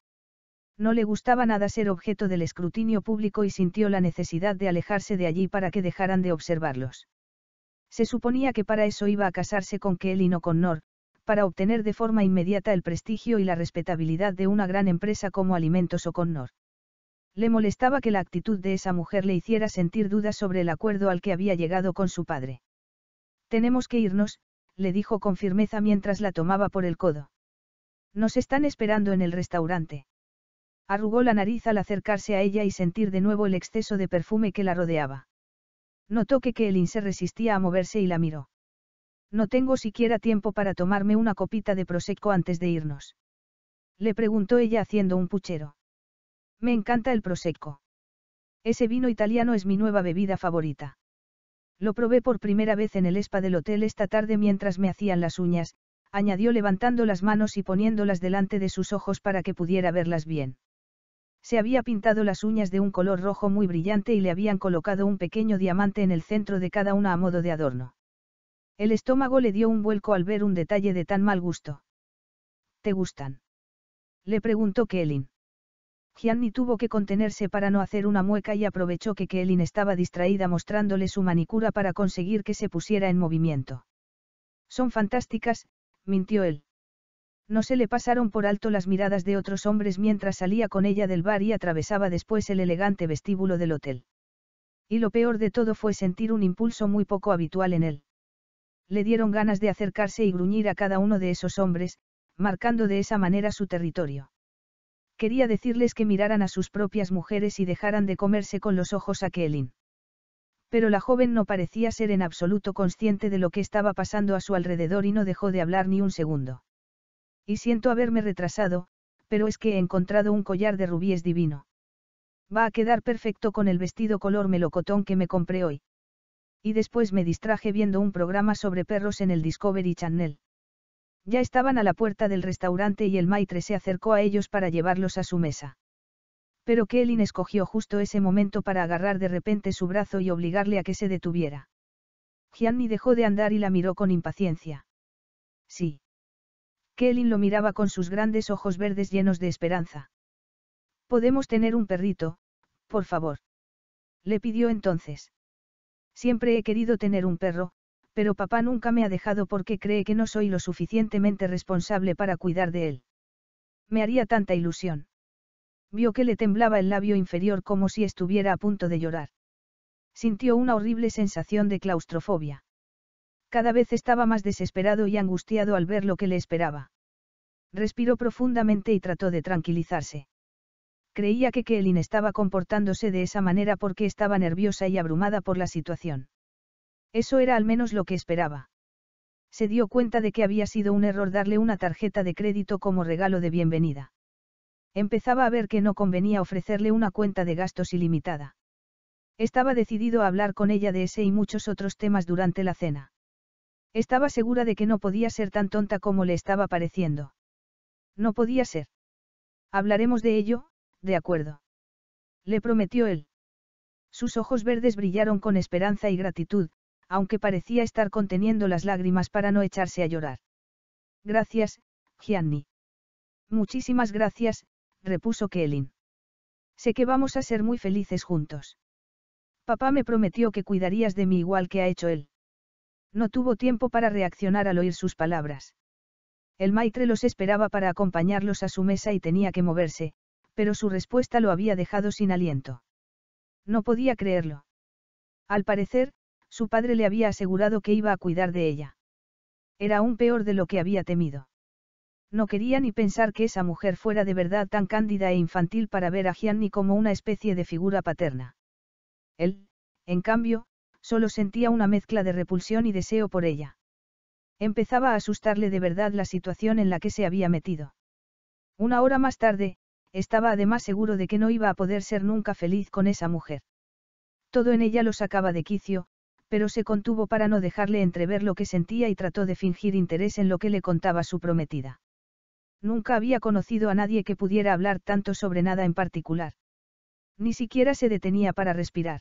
No le gustaba nada ser objeto del escrutinio público y sintió la necesidad de alejarse de allí para que dejaran de observarlos. Se suponía que para eso iba a casarse con Kelly no con Nor, para obtener de forma inmediata el prestigio y la respetabilidad de una gran empresa como Alimentos o con Nor. Le molestaba que la actitud de esa mujer le hiciera sentir dudas sobre el acuerdo al que había llegado con su padre. Tenemos que irnos, le dijo con firmeza mientras la tomaba por el codo. Nos están esperando en el restaurante. Arrugó la nariz al acercarse a ella y sentir de nuevo el exceso de perfume que la rodeaba. Notó que el se resistía a moverse y la miró. No tengo siquiera tiempo para tomarme una copita de prosecco antes de irnos. Le preguntó ella haciendo un puchero. Me encanta el prosecco. Ese vino italiano es mi nueva bebida favorita. Lo probé por primera vez en el spa del hotel esta tarde mientras me hacían las uñas, añadió levantando las manos y poniéndolas delante de sus ojos para que pudiera verlas bien. Se había pintado las uñas de un color rojo muy brillante y le habían colocado un pequeño diamante en el centro de cada una a modo de adorno. El estómago le dio un vuelco al ver un detalle de tan mal gusto. ¿Te gustan? Le preguntó Kelly. Gianni tuvo que contenerse para no hacer una mueca y aprovechó que Kaelin estaba distraída mostrándole su manicura para conseguir que se pusiera en movimiento. Son fantásticas, mintió él. No se le pasaron por alto las miradas de otros hombres mientras salía con ella del bar y atravesaba después el elegante vestíbulo del hotel. Y lo peor de todo fue sentir un impulso muy poco habitual en él. Le dieron ganas de acercarse y gruñir a cada uno de esos hombres, marcando de esa manera su territorio. Quería decirles que miraran a sus propias mujeres y dejaran de comerse con los ojos a Kellyn. Pero la joven no parecía ser en absoluto consciente de lo que estaba pasando a su alrededor y no dejó de hablar ni un segundo. Y siento haberme retrasado, pero es que he encontrado un collar de rubíes divino. Va a quedar perfecto con el vestido color melocotón que me compré hoy. Y después me distraje viendo un programa sobre perros en el Discovery Channel. Ya estaban a la puerta del restaurante y el maitre se acercó a ellos para llevarlos a su mesa. Pero Kellyn escogió justo ese momento para agarrar de repente su brazo y obligarle a que se detuviera. Gianni dejó de andar y la miró con impaciencia. Sí. Kellyn lo miraba con sus grandes ojos verdes llenos de esperanza. Podemos tener un perrito, por favor. Le pidió entonces. Siempre he querido tener un perro, pero papá nunca me ha dejado porque cree que no soy lo suficientemente responsable para cuidar de él. Me haría tanta ilusión. Vio que le temblaba el labio inferior como si estuviera a punto de llorar. Sintió una horrible sensación de claustrofobia. Cada vez estaba más desesperado y angustiado al ver lo que le esperaba. Respiró profundamente y trató de tranquilizarse. Creía que Kelin estaba comportándose de esa manera porque estaba nerviosa y abrumada por la situación. Eso era al menos lo que esperaba. Se dio cuenta de que había sido un error darle una tarjeta de crédito como regalo de bienvenida. Empezaba a ver que no convenía ofrecerle una cuenta de gastos ilimitada. Estaba decidido a hablar con ella de ese y muchos otros temas durante la cena. Estaba segura de que no podía ser tan tonta como le estaba pareciendo. No podía ser. Hablaremos de ello, de acuerdo. Le prometió él. Sus ojos verdes brillaron con esperanza y gratitud, aunque parecía estar conteniendo las lágrimas para no echarse a llorar. Gracias, Gianni. Muchísimas gracias, repuso Kellin. Sé que vamos a ser muy felices juntos. Papá me prometió que cuidarías de mí igual que ha hecho él. No tuvo tiempo para reaccionar al oír sus palabras. El maitre los esperaba para acompañarlos a su mesa y tenía que moverse, pero su respuesta lo había dejado sin aliento. No podía creerlo. Al parecer, su padre le había asegurado que iba a cuidar de ella. Era aún peor de lo que había temido. No quería ni pensar que esa mujer fuera de verdad tan cándida e infantil para ver a Gianni como una especie de figura paterna. Él, en cambio, solo sentía una mezcla de repulsión y deseo por ella. Empezaba a asustarle de verdad la situación en la que se había metido. Una hora más tarde, estaba además seguro de que no iba a poder ser nunca feliz con esa mujer. Todo en ella lo sacaba de quicio, pero se contuvo para no dejarle entrever lo que sentía y trató de fingir interés en lo que le contaba su prometida. Nunca había conocido a nadie que pudiera hablar tanto sobre nada en particular. Ni siquiera se detenía para respirar.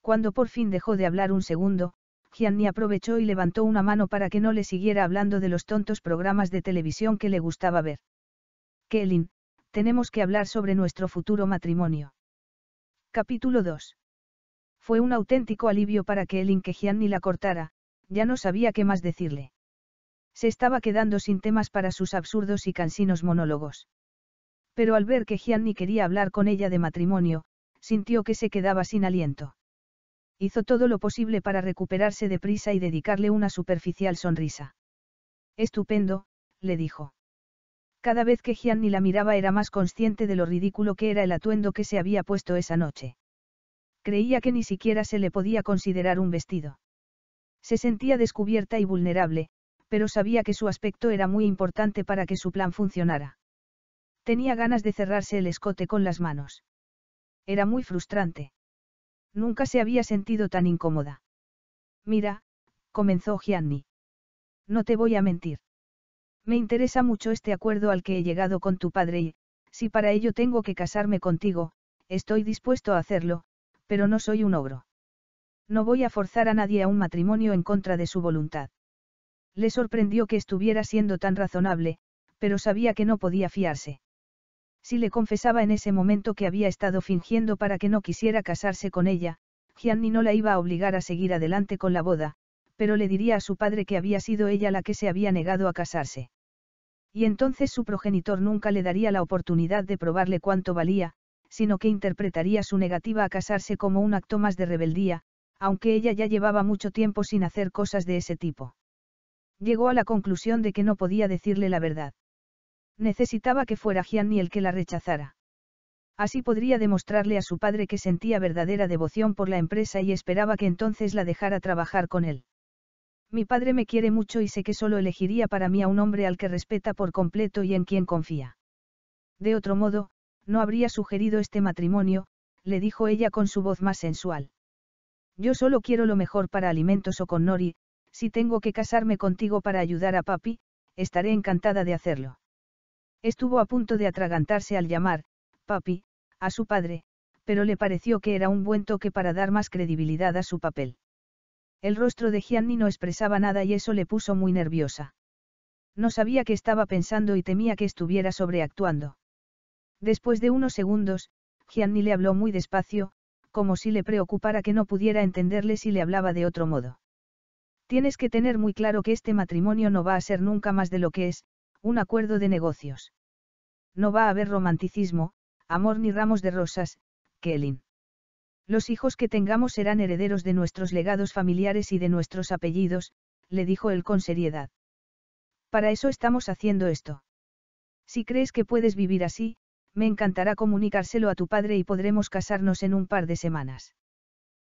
Cuando por fin dejó de hablar un segundo, Gianni aprovechó y levantó una mano para que no le siguiera hablando de los tontos programas de televisión que le gustaba ver. Kelin, tenemos que hablar sobre nuestro futuro matrimonio. Capítulo 2. Fue un auténtico alivio para que el que ni la cortara, ya no sabía qué más decirle. Se estaba quedando sin temas para sus absurdos y cansinos monólogos. Pero al ver que Gianni quería hablar con ella de matrimonio, sintió que se quedaba sin aliento. Hizo todo lo posible para recuperarse deprisa y dedicarle una superficial sonrisa. Estupendo, le dijo. Cada vez que Gianni la miraba era más consciente de lo ridículo que era el atuendo que se había puesto esa noche creía que ni siquiera se le podía considerar un vestido. Se sentía descubierta y vulnerable, pero sabía que su aspecto era muy importante para que su plan funcionara. Tenía ganas de cerrarse el escote con las manos. Era muy frustrante. Nunca se había sentido tan incómoda. Mira, comenzó Gianni. No te voy a mentir. Me interesa mucho este acuerdo al que he llegado con tu padre y, si para ello tengo que casarme contigo, estoy dispuesto a hacerlo, pero no soy un ogro. No voy a forzar a nadie a un matrimonio en contra de su voluntad. Le sorprendió que estuviera siendo tan razonable, pero sabía que no podía fiarse. Si le confesaba en ese momento que había estado fingiendo para que no quisiera casarse con ella, Gianni no la iba a obligar a seguir adelante con la boda, pero le diría a su padre que había sido ella la que se había negado a casarse. Y entonces su progenitor nunca le daría la oportunidad de probarle cuánto valía, sino que interpretaría su negativa a casarse como un acto más de rebeldía, aunque ella ya llevaba mucho tiempo sin hacer cosas de ese tipo. Llegó a la conclusión de que no podía decirle la verdad. Necesitaba que fuera Gianni el que la rechazara. Así podría demostrarle a su padre que sentía verdadera devoción por la empresa y esperaba que entonces la dejara trabajar con él. Mi padre me quiere mucho y sé que solo elegiría para mí a un hombre al que respeta por completo y en quien confía. De otro modo, no habría sugerido este matrimonio, le dijo ella con su voz más sensual. Yo solo quiero lo mejor para alimentos o con Nori, si tengo que casarme contigo para ayudar a papi, estaré encantada de hacerlo. Estuvo a punto de atragantarse al llamar, papi, a su padre, pero le pareció que era un buen toque para dar más credibilidad a su papel. El rostro de Gianni no expresaba nada y eso le puso muy nerviosa. No sabía qué estaba pensando y temía que estuviera sobreactuando. Después de unos segundos, Gianni le habló muy despacio, como si le preocupara que no pudiera entenderle si le hablaba de otro modo. Tienes que tener muy claro que este matrimonio no va a ser nunca más de lo que es, un acuerdo de negocios. No va a haber romanticismo, amor ni ramos de rosas, Kelin. Los hijos que tengamos serán herederos de nuestros legados familiares y de nuestros apellidos, le dijo él con seriedad. Para eso estamos haciendo esto. Si crees que puedes vivir así, me encantará comunicárselo a tu padre y podremos casarnos en un par de semanas.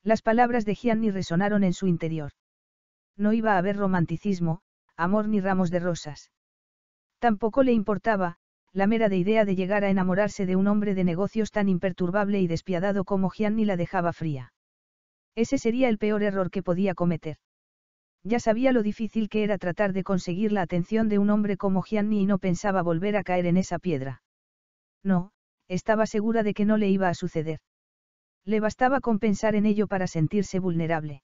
Las palabras de Gianni resonaron en su interior. No iba a haber romanticismo, amor ni ramos de rosas. Tampoco le importaba, la mera idea de llegar a enamorarse de un hombre de negocios tan imperturbable y despiadado como Gianni la dejaba fría. Ese sería el peor error que podía cometer. Ya sabía lo difícil que era tratar de conseguir la atención de un hombre como Gianni y no pensaba volver a caer en esa piedra. No, estaba segura de que no le iba a suceder. Le bastaba con pensar en ello para sentirse vulnerable.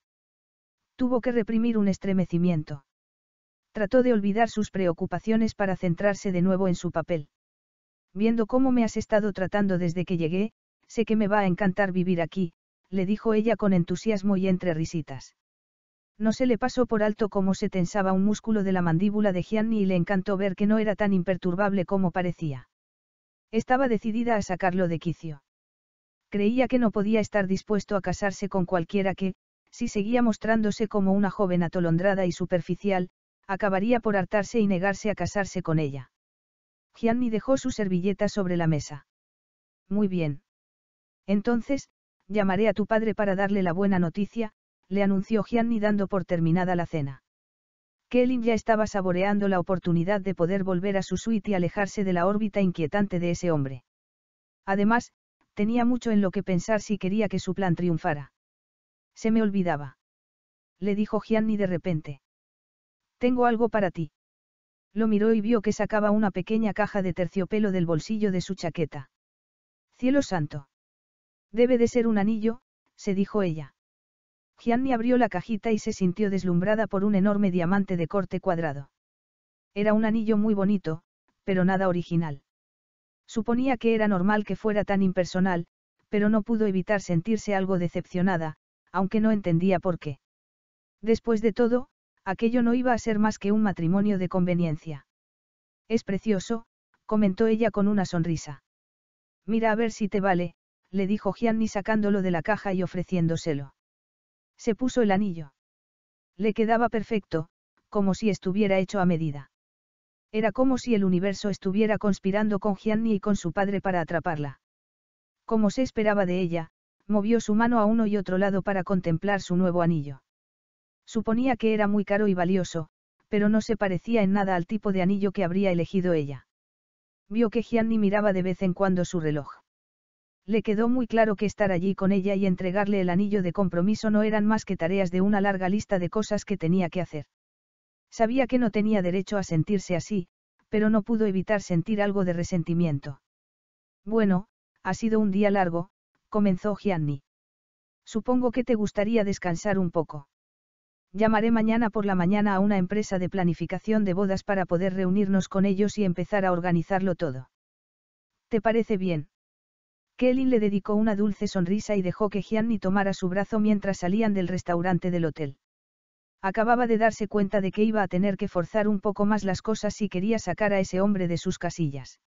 Tuvo que reprimir un estremecimiento. Trató de olvidar sus preocupaciones para centrarse de nuevo en su papel. Viendo cómo me has estado tratando desde que llegué, sé que me va a encantar vivir aquí, le dijo ella con entusiasmo y entre risitas. No se le pasó por alto cómo se tensaba un músculo de la mandíbula de Gianni y le encantó ver que no era tan imperturbable como parecía. Estaba decidida a sacarlo de quicio. Creía que no podía estar dispuesto a casarse con cualquiera que, si seguía mostrándose como una joven atolondrada y superficial, acabaría por hartarse y negarse a casarse con ella. Gianni dejó su servilleta sobre la mesa. Muy bien. Entonces, llamaré a tu padre para darle la buena noticia, le anunció Gianni dando por terminada la cena. Kelly ya estaba saboreando la oportunidad de poder volver a su suite y alejarse de la órbita inquietante de ese hombre. Además, tenía mucho en lo que pensar si quería que su plan triunfara. Se me olvidaba. Le dijo Gianni de repente. Tengo algo para ti. Lo miró y vio que sacaba una pequeña caja de terciopelo del bolsillo de su chaqueta. Cielo santo. Debe de ser un anillo, se dijo ella. Gianni abrió la cajita y se sintió deslumbrada por un enorme diamante de corte cuadrado. Era un anillo muy bonito, pero nada original. Suponía que era normal que fuera tan impersonal, pero no pudo evitar sentirse algo decepcionada, aunque no entendía por qué. Después de todo, aquello no iba a ser más que un matrimonio de conveniencia. Es precioso, comentó ella con una sonrisa. Mira a ver si te vale, le dijo Gianni sacándolo de la caja y ofreciéndoselo. Se puso el anillo. Le quedaba perfecto, como si estuviera hecho a medida. Era como si el universo estuviera conspirando con Gianni y con su padre para atraparla. Como se esperaba de ella, movió su mano a uno y otro lado para contemplar su nuevo anillo. Suponía que era muy caro y valioso, pero no se parecía en nada al tipo de anillo que habría elegido ella. Vio que Gianni miraba de vez en cuando su reloj le quedó muy claro que estar allí con ella y entregarle el anillo de compromiso no eran más que tareas de una larga lista de cosas que tenía que hacer. Sabía que no tenía derecho a sentirse así, pero no pudo evitar sentir algo de resentimiento. Bueno, ha sido un día largo, comenzó Gianni. Supongo que te gustaría descansar un poco. Llamaré mañana por la mañana a una empresa de planificación de bodas para poder reunirnos con ellos y empezar a organizarlo todo. ¿Te parece bien? Kelly le dedicó una dulce sonrisa y dejó que Gianni tomara su brazo mientras salían del restaurante del hotel. Acababa de darse cuenta de que iba a tener que forzar un poco más las cosas si quería sacar a ese hombre de sus casillas.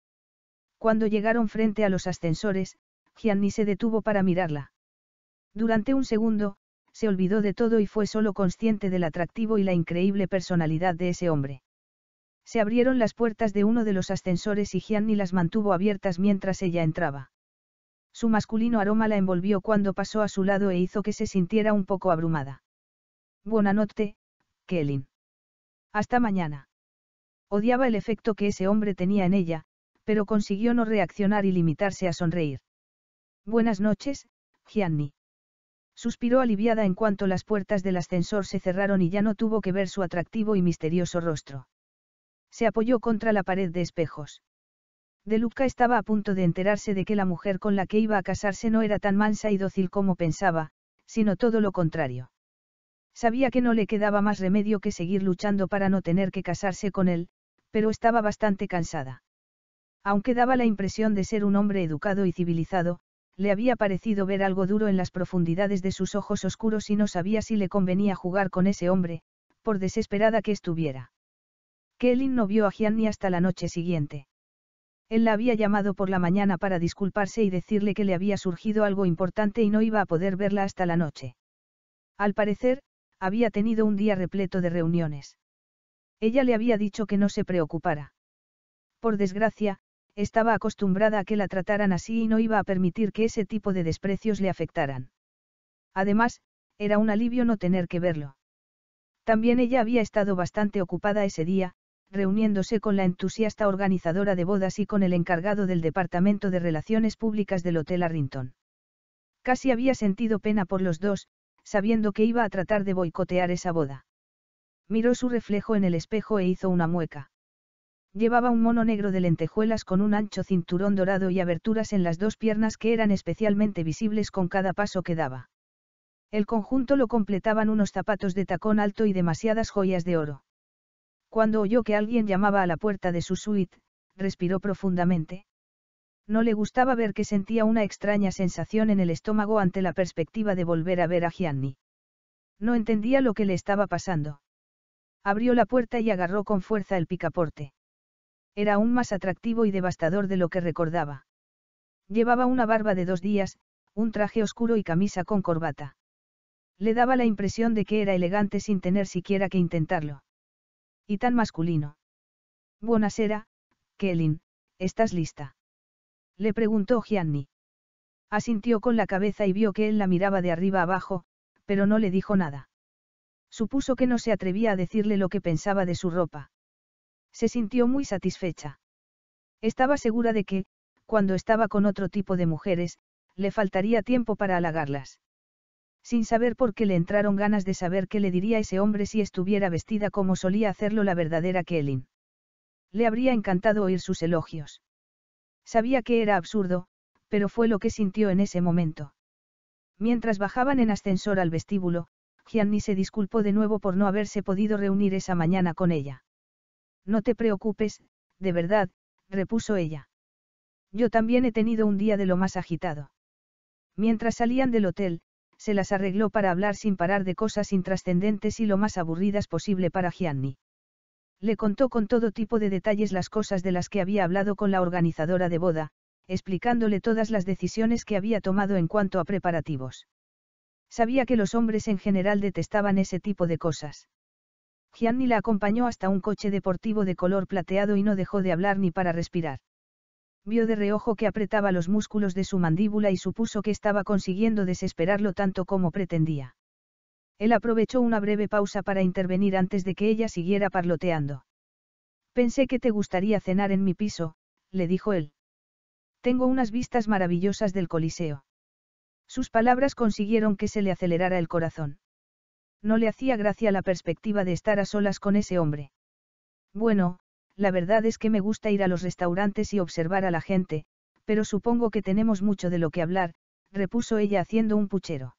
Cuando llegaron frente a los ascensores, Gianni se detuvo para mirarla. Durante un segundo, se olvidó de todo y fue solo consciente del atractivo y la increíble personalidad de ese hombre. Se abrieron las puertas de uno de los ascensores y Gianni las mantuvo abiertas mientras ella entraba. Su masculino aroma la envolvió cuando pasó a su lado e hizo que se sintiera un poco abrumada. noche Kelin. Hasta mañana. Odiaba el efecto que ese hombre tenía en ella, pero consiguió no reaccionar y limitarse a sonreír. Buenas noches, Gianni. Suspiró aliviada en cuanto las puertas del ascensor se cerraron y ya no tuvo que ver su atractivo y misterioso rostro. Se apoyó contra la pared de espejos. De Luca estaba a punto de enterarse de que la mujer con la que iba a casarse no era tan mansa y dócil como pensaba, sino todo lo contrario. Sabía que no le quedaba más remedio que seguir luchando para no tener que casarse con él, pero estaba bastante cansada. Aunque daba la impresión de ser un hombre educado y civilizado, le había parecido ver algo duro en las profundidades de sus ojos oscuros y no sabía si le convenía jugar con ese hombre, por desesperada que estuviera. Kelly no vio a Gianni hasta la noche siguiente. Él la había llamado por la mañana para disculparse y decirle que le había surgido algo importante y no iba a poder verla hasta la noche. Al parecer, había tenido un día repleto de reuniones. Ella le había dicho que no se preocupara. Por desgracia, estaba acostumbrada a que la trataran así y no iba a permitir que ese tipo de desprecios le afectaran. Además, era un alivio no tener que verlo. También ella había estado bastante ocupada ese día, reuniéndose con la entusiasta organizadora de bodas y con el encargado del Departamento de Relaciones Públicas del Hotel Arrington. Casi había sentido pena por los dos, sabiendo que iba a tratar de boicotear esa boda. Miró su reflejo en el espejo e hizo una mueca. Llevaba un mono negro de lentejuelas con un ancho cinturón dorado y aberturas en las dos piernas que eran especialmente visibles con cada paso que daba. El conjunto lo completaban unos zapatos de tacón alto y demasiadas joyas de oro. Cuando oyó que alguien llamaba a la puerta de su suite, respiró profundamente. No le gustaba ver que sentía una extraña sensación en el estómago ante la perspectiva de volver a ver a Gianni. No entendía lo que le estaba pasando. Abrió la puerta y agarró con fuerza el picaporte. Era aún más atractivo y devastador de lo que recordaba. Llevaba una barba de dos días, un traje oscuro y camisa con corbata. Le daba la impresión de que era elegante sin tener siquiera que intentarlo. Y tan masculino. Buonasera, Kelin, ¿estás lista? Le preguntó Gianni. Asintió con la cabeza y vio que él la miraba de arriba abajo, pero no le dijo nada. Supuso que no se atrevía a decirle lo que pensaba de su ropa. Se sintió muy satisfecha. Estaba segura de que, cuando estaba con otro tipo de mujeres, le faltaría tiempo para halagarlas. Sin saber por qué le entraron ganas de saber qué le diría ese hombre si estuviera vestida como solía hacerlo la verdadera Kellyn. Le habría encantado oír sus elogios. Sabía que era absurdo, pero fue lo que sintió en ese momento. Mientras bajaban en ascensor al vestíbulo, Gianni se disculpó de nuevo por no haberse podido reunir esa mañana con ella. No te preocupes, de verdad, repuso ella. Yo también he tenido un día de lo más agitado. Mientras salían del hotel, se las arregló para hablar sin parar de cosas intrascendentes y lo más aburridas posible para Gianni. Le contó con todo tipo de detalles las cosas de las que había hablado con la organizadora de boda, explicándole todas las decisiones que había tomado en cuanto a preparativos. Sabía que los hombres en general detestaban ese tipo de cosas. Gianni la acompañó hasta un coche deportivo de color plateado y no dejó de hablar ni para respirar vio de reojo que apretaba los músculos de su mandíbula y supuso que estaba consiguiendo desesperarlo tanto como pretendía. Él aprovechó una breve pausa para intervenir antes de que ella siguiera parloteando. Pensé que te gustaría cenar en mi piso, le dijo él. Tengo unas vistas maravillosas del Coliseo. Sus palabras consiguieron que se le acelerara el corazón. No le hacía gracia la perspectiva de estar a solas con ese hombre. Bueno, la verdad es que me gusta ir a los restaurantes y observar a la gente, pero supongo que tenemos mucho de lo que hablar, repuso ella haciendo un puchero.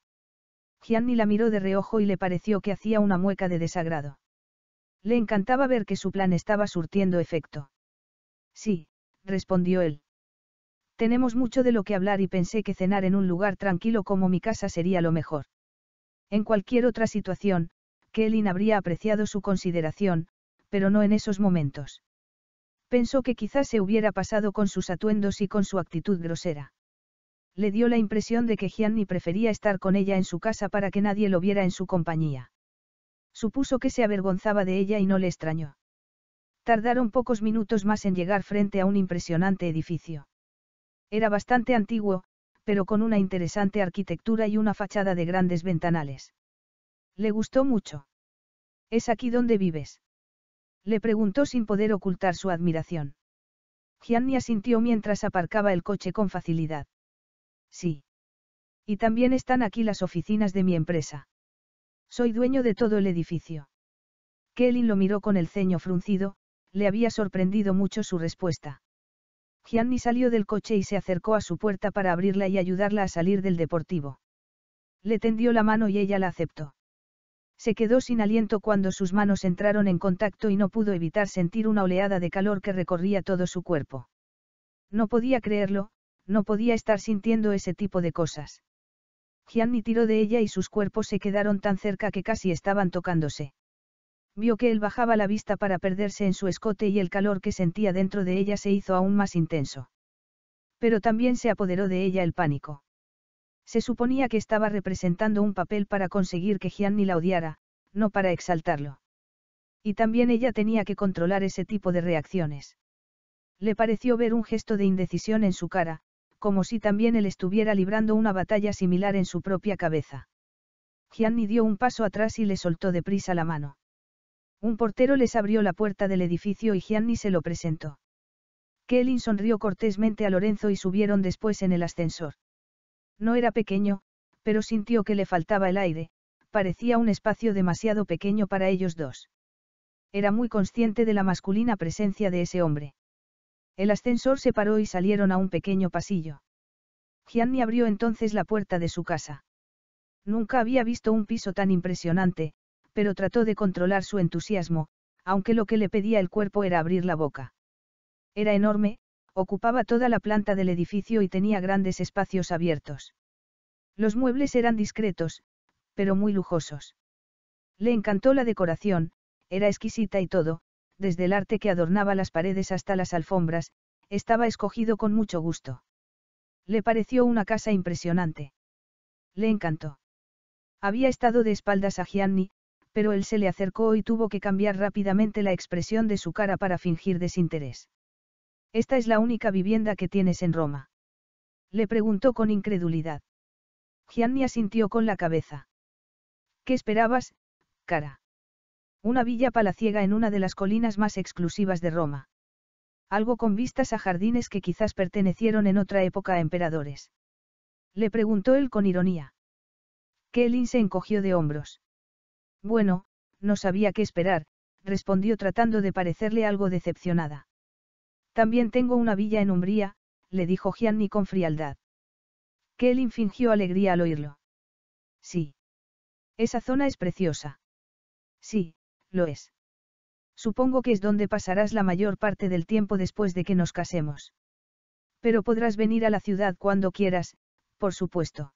Gianni la miró de reojo y le pareció que hacía una mueca de desagrado. Le encantaba ver que su plan estaba surtiendo efecto. Sí, respondió él. Tenemos mucho de lo que hablar y pensé que cenar en un lugar tranquilo como mi casa sería lo mejor. En cualquier otra situación, Kelly habría apreciado su consideración, pero no en esos momentos. Pensó que quizás se hubiera pasado con sus atuendos y con su actitud grosera. Le dio la impresión de que Gianni prefería estar con ella en su casa para que nadie lo viera en su compañía. Supuso que se avergonzaba de ella y no le extrañó. Tardaron pocos minutos más en llegar frente a un impresionante edificio. Era bastante antiguo, pero con una interesante arquitectura y una fachada de grandes ventanales. Le gustó mucho. ¿Es aquí donde vives? Le preguntó sin poder ocultar su admiración. Gianni asintió mientras aparcaba el coche con facilidad. Sí. Y también están aquí las oficinas de mi empresa. Soy dueño de todo el edificio. Kelly lo miró con el ceño fruncido, le había sorprendido mucho su respuesta. Gianni salió del coche y se acercó a su puerta para abrirla y ayudarla a salir del deportivo. Le tendió la mano y ella la aceptó. Se quedó sin aliento cuando sus manos entraron en contacto y no pudo evitar sentir una oleada de calor que recorría todo su cuerpo. No podía creerlo, no podía estar sintiendo ese tipo de cosas. Gianni tiró de ella y sus cuerpos se quedaron tan cerca que casi estaban tocándose. Vio que él bajaba la vista para perderse en su escote y el calor que sentía dentro de ella se hizo aún más intenso. Pero también se apoderó de ella el pánico. Se suponía que estaba representando un papel para conseguir que Gianni la odiara, no para exaltarlo. Y también ella tenía que controlar ese tipo de reacciones. Le pareció ver un gesto de indecisión en su cara, como si también él estuviera librando una batalla similar en su propia cabeza. Gianni dio un paso atrás y le soltó deprisa la mano. Un portero les abrió la puerta del edificio y Gianni se lo presentó. Kelly sonrió cortésmente a Lorenzo y subieron después en el ascensor. No era pequeño, pero sintió que le faltaba el aire, parecía un espacio demasiado pequeño para ellos dos. Era muy consciente de la masculina presencia de ese hombre. El ascensor se paró y salieron a un pequeño pasillo. Gianni abrió entonces la puerta de su casa. Nunca había visto un piso tan impresionante, pero trató de controlar su entusiasmo, aunque lo que le pedía el cuerpo era abrir la boca. Era enorme, ocupaba toda la planta del edificio y tenía grandes espacios abiertos. Los muebles eran discretos, pero muy lujosos. Le encantó la decoración, era exquisita y todo, desde el arte que adornaba las paredes hasta las alfombras, estaba escogido con mucho gusto. Le pareció una casa impresionante. Le encantó. Había estado de espaldas a Gianni, pero él se le acercó y tuvo que cambiar rápidamente la expresión de su cara para fingir desinterés. Esta es la única vivienda que tienes en Roma. Le preguntó con incredulidad. Gianni asintió con la cabeza. ¿Qué esperabas, cara? Una villa palaciega en una de las colinas más exclusivas de Roma. Algo con vistas a jardines que quizás pertenecieron en otra época a emperadores. Le preguntó él con ironía. Kellin se encogió de hombros. Bueno, no sabía qué esperar, respondió tratando de parecerle algo decepcionada. También tengo una villa en Umbría, le dijo Gianni con frialdad. Kelly fingió alegría al oírlo. Sí. Esa zona es preciosa. Sí, lo es. Supongo que es donde pasarás la mayor parte del tiempo después de que nos casemos. Pero podrás venir a la ciudad cuando quieras, por supuesto.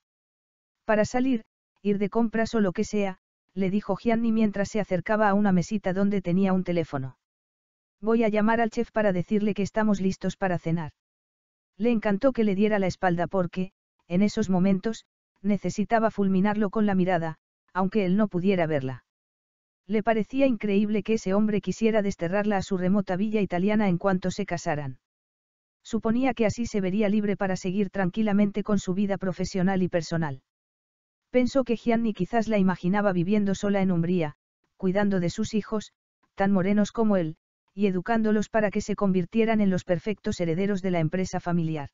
Para salir, ir de compras o lo que sea, le dijo Gianni mientras se acercaba a una mesita donde tenía un teléfono. Voy a llamar al chef para decirle que estamos listos para cenar. Le encantó que le diera la espalda porque, en esos momentos, necesitaba fulminarlo con la mirada, aunque él no pudiera verla. Le parecía increíble que ese hombre quisiera desterrarla a su remota villa italiana en cuanto se casaran. Suponía que así se vería libre para seguir tranquilamente con su vida profesional y personal. Pensó que Gianni quizás la imaginaba viviendo sola en Umbría, cuidando de sus hijos, tan morenos como él, y educándolos para que se convirtieran en los perfectos herederos de la empresa familiar.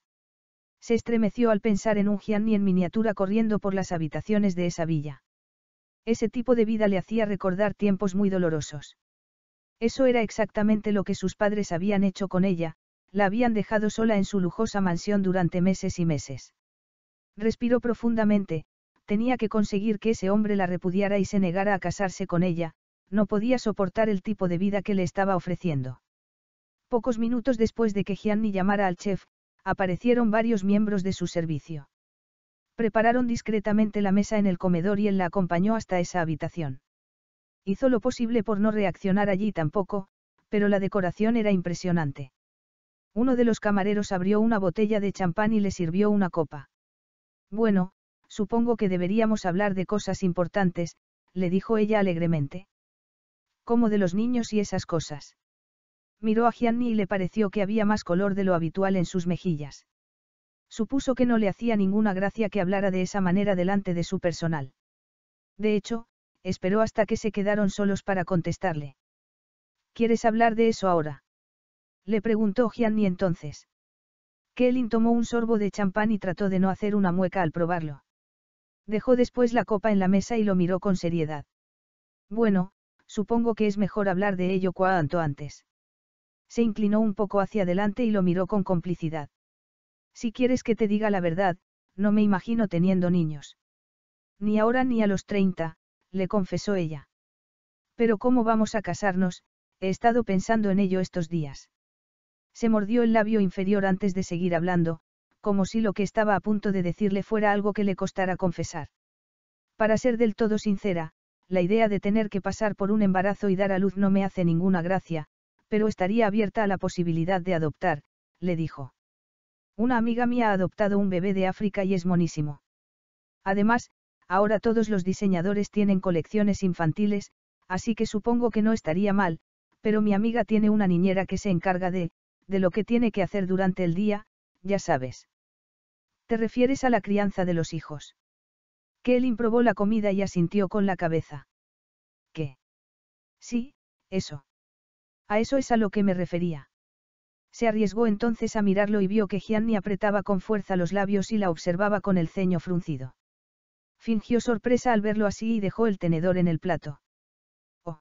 Se estremeció al pensar en un Gianni en miniatura corriendo por las habitaciones de esa villa. Ese tipo de vida le hacía recordar tiempos muy dolorosos. Eso era exactamente lo que sus padres habían hecho con ella, la habían dejado sola en su lujosa mansión durante meses y meses. Respiró profundamente, tenía que conseguir que ese hombre la repudiara y se negara a casarse con ella, no podía soportar el tipo de vida que le estaba ofreciendo. Pocos minutos después de que Gianni llamara al chef, aparecieron varios miembros de su servicio. Prepararon discretamente la mesa en el comedor y él la acompañó hasta esa habitación. Hizo lo posible por no reaccionar allí tampoco, pero la decoración era impresionante. Uno de los camareros abrió una botella de champán y le sirvió una copa. Bueno, supongo que deberíamos hablar de cosas importantes, le dijo ella alegremente como de los niños y esas cosas. Miró a Gianni y le pareció que había más color de lo habitual en sus mejillas. Supuso que no le hacía ninguna gracia que hablara de esa manera delante de su personal. De hecho, esperó hasta que se quedaron solos para contestarle. ¿Quieres hablar de eso ahora? Le preguntó Gianni entonces. Kelly tomó un sorbo de champán y trató de no hacer una mueca al probarlo. Dejó después la copa en la mesa y lo miró con seriedad. Bueno, Supongo que es mejor hablar de ello cuanto antes. Se inclinó un poco hacia adelante y lo miró con complicidad. Si quieres que te diga la verdad, no me imagino teniendo niños. Ni ahora ni a los 30, le confesó ella. Pero ¿cómo vamos a casarnos? He estado pensando en ello estos días. Se mordió el labio inferior antes de seguir hablando, como si lo que estaba a punto de decirle fuera algo que le costara confesar. Para ser del todo sincera, la idea de tener que pasar por un embarazo y dar a luz no me hace ninguna gracia, pero estaría abierta a la posibilidad de adoptar, le dijo. Una amiga mía ha adoptado un bebé de África y es monísimo. Además, ahora todos los diseñadores tienen colecciones infantiles, así que supongo que no estaría mal, pero mi amiga tiene una niñera que se encarga de, de lo que tiene que hacer durante el día, ya sabes. ¿Te refieres a la crianza de los hijos? Kelly probó la comida y asintió con la cabeza. ¿Qué? Sí, eso. A eso es a lo que me refería. Se arriesgó entonces a mirarlo y vio que Gianni apretaba con fuerza los labios y la observaba con el ceño fruncido. Fingió sorpresa al verlo así y dejó el tenedor en el plato. Oh.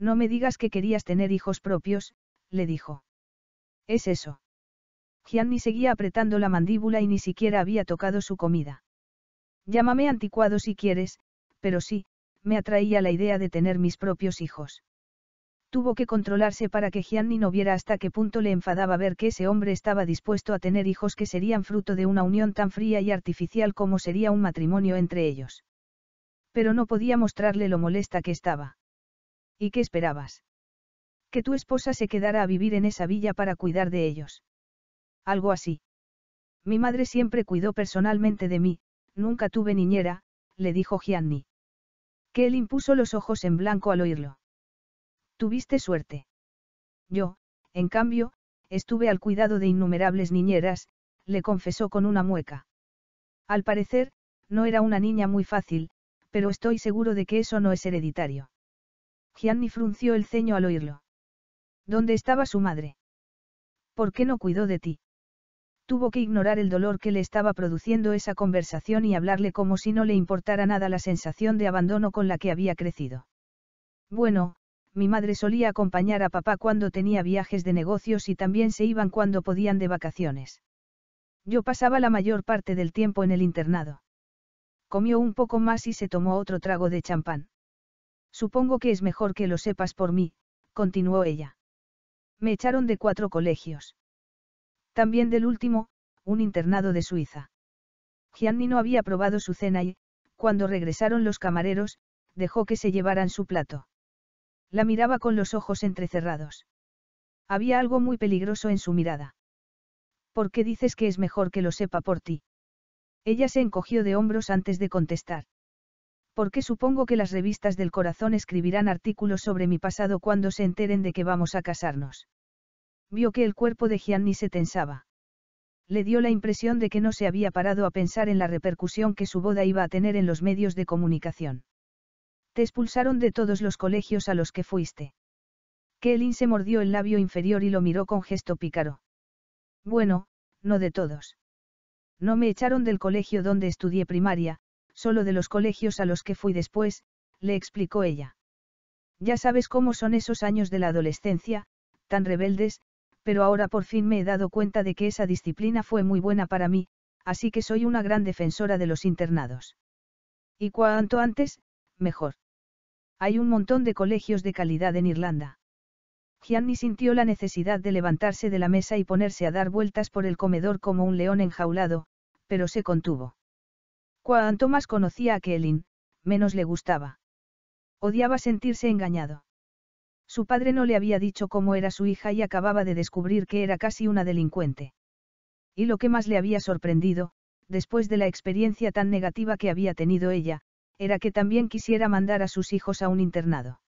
No me digas que querías tener hijos propios, le dijo. Es eso. Gianni seguía apretando la mandíbula y ni siquiera había tocado su comida. Llámame anticuado si quieres, pero sí, me atraía la idea de tener mis propios hijos. Tuvo que controlarse para que Gianni no viera hasta qué punto le enfadaba ver que ese hombre estaba dispuesto a tener hijos que serían fruto de una unión tan fría y artificial como sería un matrimonio entre ellos. Pero no podía mostrarle lo molesta que estaba. ¿Y qué esperabas? Que tu esposa se quedara a vivir en esa villa para cuidar de ellos. Algo así. Mi madre siempre cuidó personalmente de mí, Nunca tuve niñera, le dijo Gianni. Que él impuso los ojos en blanco al oírlo. Tuviste suerte. Yo, en cambio, estuve al cuidado de innumerables niñeras, le confesó con una mueca. Al parecer, no era una niña muy fácil, pero estoy seguro de que eso no es hereditario. Gianni frunció el ceño al oírlo. ¿Dónde estaba su madre? ¿Por qué no cuidó de ti? Tuvo que ignorar el dolor que le estaba produciendo esa conversación y hablarle como si no le importara nada la sensación de abandono con la que había crecido. Bueno, mi madre solía acompañar a papá cuando tenía viajes de negocios y también se iban cuando podían de vacaciones. Yo pasaba la mayor parte del tiempo en el internado. Comió un poco más y se tomó otro trago de champán. Supongo que es mejor que lo sepas por mí, continuó ella. Me echaron de cuatro colegios. También del último, un internado de Suiza. Gianni no había probado su cena y, cuando regresaron los camareros, dejó que se llevaran su plato. La miraba con los ojos entrecerrados. Había algo muy peligroso en su mirada. ¿Por qué dices que es mejor que lo sepa por ti? Ella se encogió de hombros antes de contestar. Porque supongo que las revistas del corazón escribirán artículos sobre mi pasado cuando se enteren de que vamos a casarnos vio que el cuerpo de Gianni se tensaba. Le dio la impresión de que no se había parado a pensar en la repercusión que su boda iba a tener en los medios de comunicación. Te expulsaron de todos los colegios a los que fuiste. Kelin se mordió el labio inferior y lo miró con gesto pícaro. Bueno, no de todos. No me echaron del colegio donde estudié primaria, solo de los colegios a los que fui después, le explicó ella. Ya sabes cómo son esos años de la adolescencia, tan rebeldes, pero ahora por fin me he dado cuenta de que esa disciplina fue muy buena para mí, así que soy una gran defensora de los internados. Y cuanto antes, mejor. Hay un montón de colegios de calidad en Irlanda. Gianni sintió la necesidad de levantarse de la mesa y ponerse a dar vueltas por el comedor como un león enjaulado, pero se contuvo. Cuanto más conocía a kelly menos le gustaba. Odiaba sentirse engañado. Su padre no le había dicho cómo era su hija y acababa de descubrir que era casi una delincuente. Y lo que más le había sorprendido, después de la experiencia tan negativa que había tenido ella, era que también quisiera mandar a sus hijos a un internado.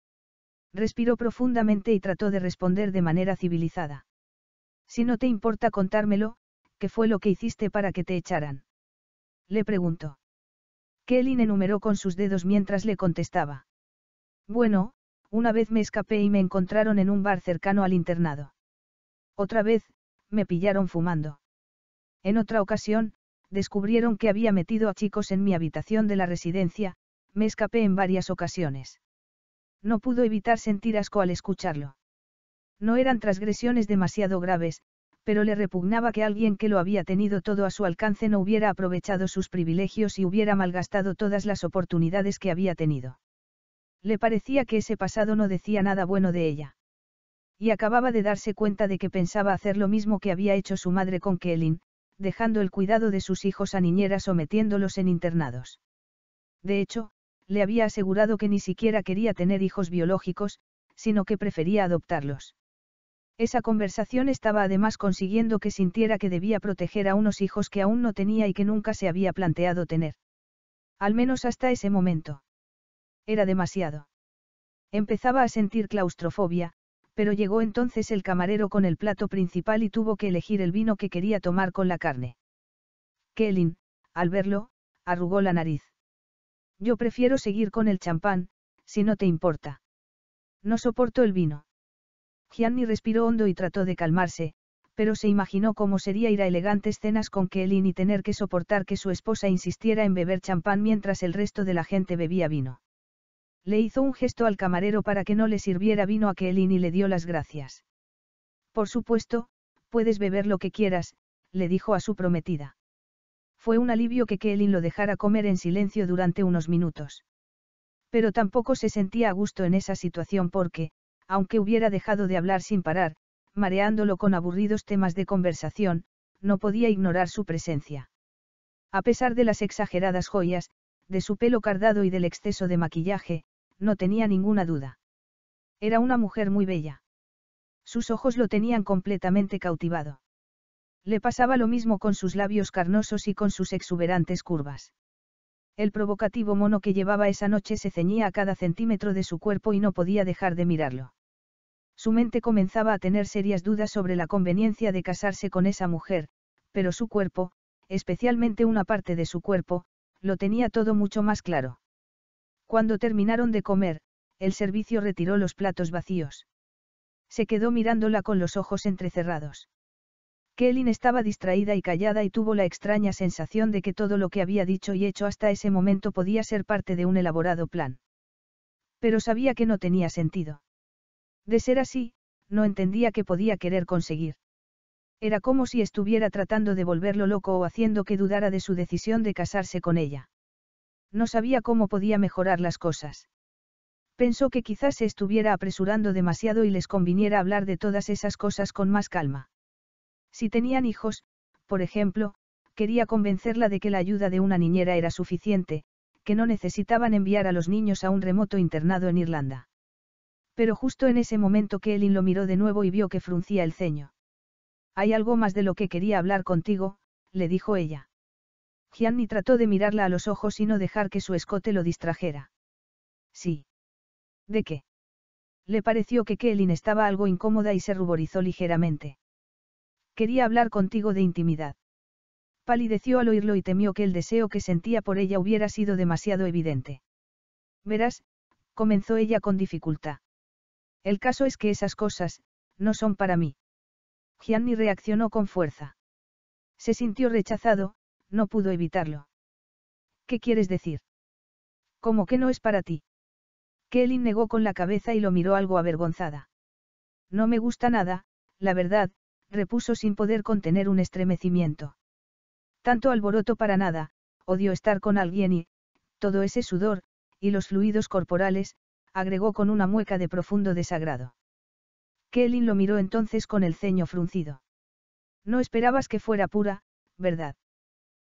Respiró profundamente y trató de responder de manera civilizada. Si no te importa contármelo, ¿qué fue lo que hiciste para que te echaran? Le preguntó. Kelly enumeró con sus dedos mientras le contestaba. Bueno, una vez me escapé y me encontraron en un bar cercano al internado. Otra vez, me pillaron fumando. En otra ocasión, descubrieron que había metido a chicos en mi habitación de la residencia, me escapé en varias ocasiones. No pudo evitar sentir asco al escucharlo. No eran transgresiones demasiado graves, pero le repugnaba que alguien que lo había tenido todo a su alcance no hubiera aprovechado sus privilegios y hubiera malgastado todas las oportunidades que había tenido. Le parecía que ese pasado no decía nada bueno de ella. Y acababa de darse cuenta de que pensaba hacer lo mismo que había hecho su madre con Kellyn, dejando el cuidado de sus hijos a niñeras o metiéndolos en internados. De hecho, le había asegurado que ni siquiera quería tener hijos biológicos, sino que prefería adoptarlos. Esa conversación estaba además consiguiendo que sintiera que debía proteger a unos hijos que aún no tenía y que nunca se había planteado tener. Al menos hasta ese momento. Era demasiado. Empezaba a sentir claustrofobia, pero llegó entonces el camarero con el plato principal y tuvo que elegir el vino que quería tomar con la carne. Kelin, al verlo, arrugó la nariz. Yo prefiero seguir con el champán, si no te importa. No soporto el vino. Gianni respiró hondo y trató de calmarse, pero se imaginó cómo sería ir a elegantes cenas con Kelin y tener que soportar que su esposa insistiera en beber champán mientras el resto de la gente bebía vino. Le hizo un gesto al camarero para que no le sirviera vino a Kelly y le dio las gracias. Por supuesto, puedes beber lo que quieras, le dijo a su prometida. Fue un alivio que Kelly lo dejara comer en silencio durante unos minutos. Pero tampoco se sentía a gusto en esa situación porque, aunque hubiera dejado de hablar sin parar, mareándolo con aburridos temas de conversación, no podía ignorar su presencia. A pesar de las exageradas joyas, de su pelo cardado y del exceso de maquillaje, no tenía ninguna duda. Era una mujer muy bella. Sus ojos lo tenían completamente cautivado. Le pasaba lo mismo con sus labios carnosos y con sus exuberantes curvas. El provocativo mono que llevaba esa noche se ceñía a cada centímetro de su cuerpo y no podía dejar de mirarlo. Su mente comenzaba a tener serias dudas sobre la conveniencia de casarse con esa mujer, pero su cuerpo, especialmente una parte de su cuerpo, lo tenía todo mucho más claro. Cuando terminaron de comer, el servicio retiró los platos vacíos. Se quedó mirándola con los ojos entrecerrados. Kellyn estaba distraída y callada y tuvo la extraña sensación de que todo lo que había dicho y hecho hasta ese momento podía ser parte de un elaborado plan. Pero sabía que no tenía sentido. De ser así, no entendía qué podía querer conseguir. Era como si estuviera tratando de volverlo loco o haciendo que dudara de su decisión de casarse con ella. No sabía cómo podía mejorar las cosas. Pensó que quizás se estuviera apresurando demasiado y les conviniera hablar de todas esas cosas con más calma. Si tenían hijos, por ejemplo, quería convencerla de que la ayuda de una niñera era suficiente, que no necesitaban enviar a los niños a un remoto internado en Irlanda. Pero justo en ese momento que Elin lo miró de nuevo y vio que fruncía el ceño. Hay algo más de lo que quería hablar contigo, le dijo ella. Gianni trató de mirarla a los ojos y no dejar que su escote lo distrajera. Sí. ¿De qué? Le pareció que Kelly estaba algo incómoda y se ruborizó ligeramente. Quería hablar contigo de intimidad. Palideció al oírlo y temió que el deseo que sentía por ella hubiera sido demasiado evidente. Verás, comenzó ella con dificultad. El caso es que esas cosas, no son para mí. Gianni reaccionó con fuerza. Se sintió rechazado, no pudo evitarlo. ¿Qué quieres decir? ¿Cómo que no es para ti? Kelly negó con la cabeza y lo miró algo avergonzada. No me gusta nada, la verdad, repuso sin poder contener un estremecimiento. Tanto alboroto para nada, odio estar con alguien y, todo ese sudor, y los fluidos corporales, agregó con una mueca de profundo desagrado. Kelly lo miró entonces con el ceño fruncido. No esperabas que fuera pura, ¿verdad?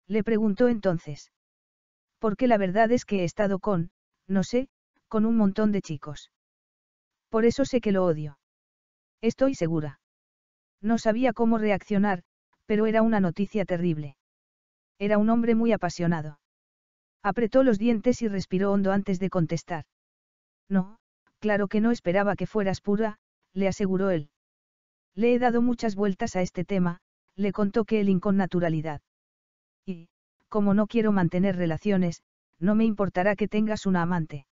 Le preguntó entonces. Porque la verdad es que he estado con, no sé, con un montón de chicos. Por eso sé que lo odio. Estoy segura. No sabía cómo reaccionar, pero era una noticia terrible. Era un hombre muy apasionado. Apretó los dientes y respiró hondo antes de contestar. No, claro que no esperaba que fueras pura, le aseguró él. Le he dado muchas vueltas a este tema, le contó que él con naturalidad como no quiero mantener relaciones, no me importará que tengas una amante.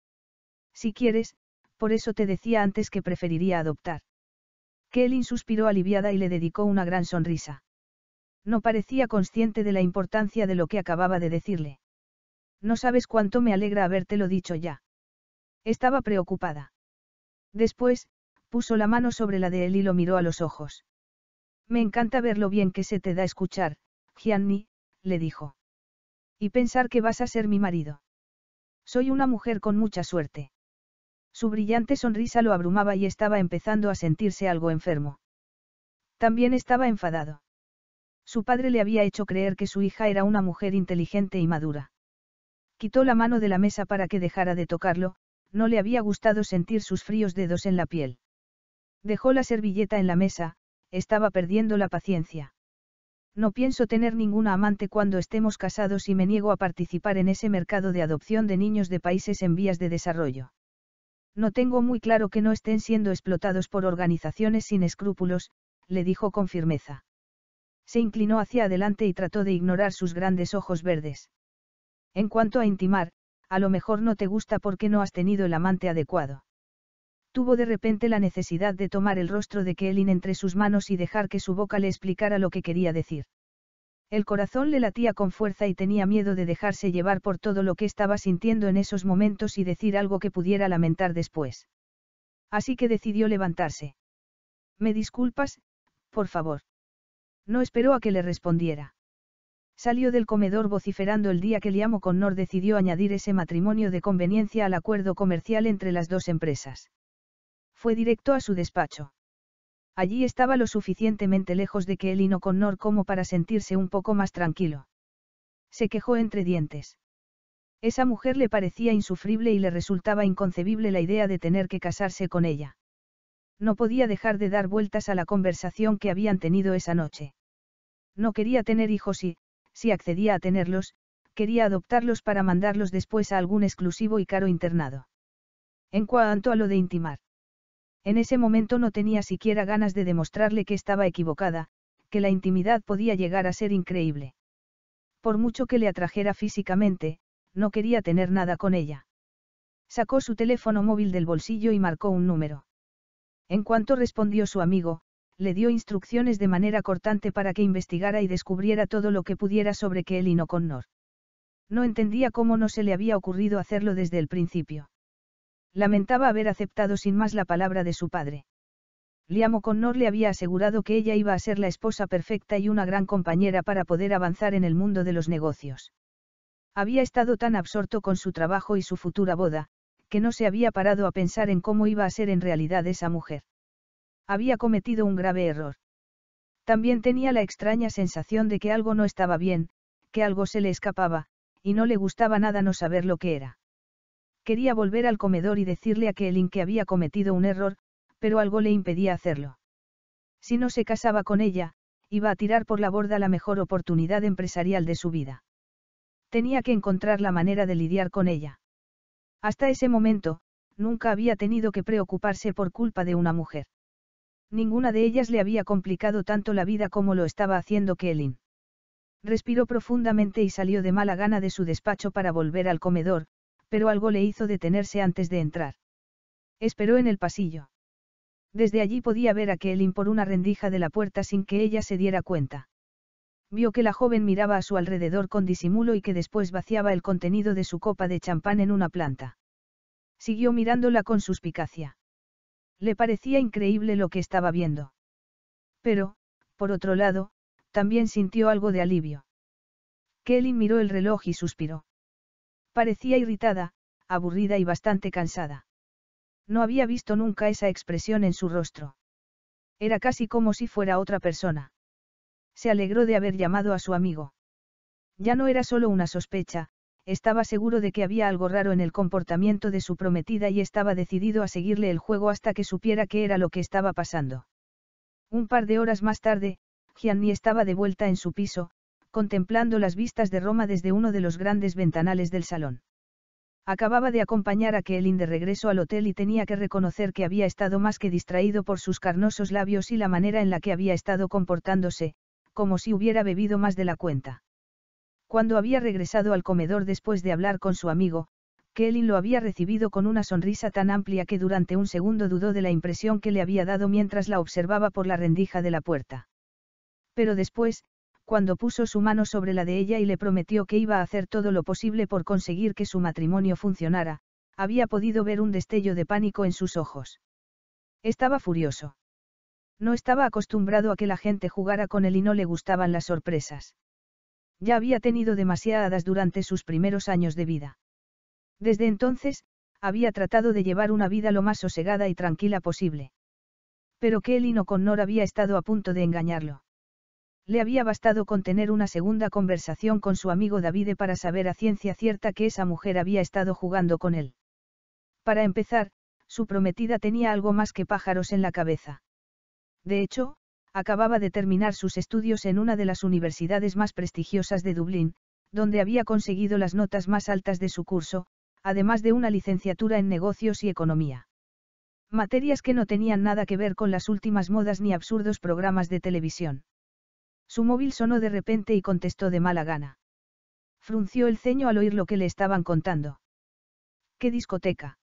Si quieres, por eso te decía antes que preferiría adoptar. Kelly suspiró aliviada y le dedicó una gran sonrisa. No parecía consciente de la importancia de lo que acababa de decirle. No sabes cuánto me alegra habértelo dicho ya. Estaba preocupada. Después, puso la mano sobre la de él y lo miró a los ojos. Me encanta ver lo bien que se te da escuchar, Gianni, le dijo. Y pensar que vas a ser mi marido. Soy una mujer con mucha suerte. Su brillante sonrisa lo abrumaba y estaba empezando a sentirse algo enfermo. También estaba enfadado. Su padre le había hecho creer que su hija era una mujer inteligente y madura. Quitó la mano de la mesa para que dejara de tocarlo, no le había gustado sentir sus fríos dedos en la piel. Dejó la servilleta en la mesa, estaba perdiendo la paciencia. No pienso tener ninguna amante cuando estemos casados y me niego a participar en ese mercado de adopción de niños de países en vías de desarrollo. No tengo muy claro que no estén siendo explotados por organizaciones sin escrúpulos, le dijo con firmeza. Se inclinó hacia adelante y trató de ignorar sus grandes ojos verdes. En cuanto a intimar, a lo mejor no te gusta porque no has tenido el amante adecuado. Tuvo de repente la necesidad de tomar el rostro de Kellyn entre sus manos y dejar que su boca le explicara lo que quería decir. El corazón le latía con fuerza y tenía miedo de dejarse llevar por todo lo que estaba sintiendo en esos momentos y decir algo que pudiera lamentar después. Así que decidió levantarse. ¿Me disculpas, por favor? No esperó a que le respondiera. Salió del comedor vociferando el día que Liam Nor decidió añadir ese matrimonio de conveniencia al acuerdo comercial entre las dos empresas fue directo a su despacho. Allí estaba lo suficientemente lejos de que él y no Nor como para sentirse un poco más tranquilo. Se quejó entre dientes. Esa mujer le parecía insufrible y le resultaba inconcebible la idea de tener que casarse con ella. No podía dejar de dar vueltas a la conversación que habían tenido esa noche. No quería tener hijos y, si accedía a tenerlos, quería adoptarlos para mandarlos después a algún exclusivo y caro internado. En cuanto a lo de intimar. En ese momento no tenía siquiera ganas de demostrarle que estaba equivocada, que la intimidad podía llegar a ser increíble. Por mucho que le atrajera físicamente, no quería tener nada con ella. Sacó su teléfono móvil del bolsillo y marcó un número. En cuanto respondió su amigo, le dio instrucciones de manera cortante para que investigara y descubriera todo lo que pudiera sobre Kelly no con Nor. No entendía cómo no se le había ocurrido hacerlo desde el principio lamentaba haber aceptado sin más la palabra de su padre. Liam O'Connor le había asegurado que ella iba a ser la esposa perfecta y una gran compañera para poder avanzar en el mundo de los negocios. Había estado tan absorto con su trabajo y su futura boda, que no se había parado a pensar en cómo iba a ser en realidad esa mujer. Había cometido un grave error. También tenía la extraña sensación de que algo no estaba bien, que algo se le escapaba, y no le gustaba nada no saber lo que era. Quería volver al comedor y decirle a Kaelin que había cometido un error, pero algo le impedía hacerlo. Si no se casaba con ella, iba a tirar por la borda la mejor oportunidad empresarial de su vida. Tenía que encontrar la manera de lidiar con ella. Hasta ese momento, nunca había tenido que preocuparse por culpa de una mujer. Ninguna de ellas le había complicado tanto la vida como lo estaba haciendo kellyn Respiró profundamente y salió de mala gana de su despacho para volver al comedor, pero algo le hizo detenerse antes de entrar. Esperó en el pasillo. Desde allí podía ver a Kelly por una rendija de la puerta sin que ella se diera cuenta. Vio que la joven miraba a su alrededor con disimulo y que después vaciaba el contenido de su copa de champán en una planta. Siguió mirándola con suspicacia. Le parecía increíble lo que estaba viendo. Pero, por otro lado, también sintió algo de alivio. Kelly miró el reloj y suspiró. Parecía irritada, aburrida y bastante cansada. No había visto nunca esa expresión en su rostro. Era casi como si fuera otra persona. Se alegró de haber llamado a su amigo. Ya no era solo una sospecha, estaba seguro de que había algo raro en el comportamiento de su prometida y estaba decidido a seguirle el juego hasta que supiera qué era lo que estaba pasando. Un par de horas más tarde, Gianni estaba de vuelta en su piso, contemplando las vistas de Roma desde uno de los grandes ventanales del salón. Acababa de acompañar a Kellyn de regreso al hotel y tenía que reconocer que había estado más que distraído por sus carnosos labios y la manera en la que había estado comportándose, como si hubiera bebido más de la cuenta. Cuando había regresado al comedor después de hablar con su amigo, Kellyn lo había recibido con una sonrisa tan amplia que durante un segundo dudó de la impresión que le había dado mientras la observaba por la rendija de la puerta. Pero después, cuando puso su mano sobre la de ella y le prometió que iba a hacer todo lo posible por conseguir que su matrimonio funcionara, había podido ver un destello de pánico en sus ojos. Estaba furioso. No estaba acostumbrado a que la gente jugara con él y no le gustaban las sorpresas. Ya había tenido demasiadas durante sus primeros años de vida. Desde entonces, había tratado de llevar una vida lo más sosegada y tranquila posible. Pero que él no con Nor había estado a punto de engañarlo. Le había bastado con tener una segunda conversación con su amigo Davide para saber a ciencia cierta que esa mujer había estado jugando con él. Para empezar, su prometida tenía algo más que pájaros en la cabeza. De hecho, acababa de terminar sus estudios en una de las universidades más prestigiosas de Dublín, donde había conseguido las notas más altas de su curso, además de una licenciatura en negocios y economía. Materias que no tenían nada que ver con las últimas modas ni absurdos programas de televisión. Su móvil sonó de repente y contestó de mala gana. Frunció el ceño al oír lo que le estaban contando. ¿Qué discoteca?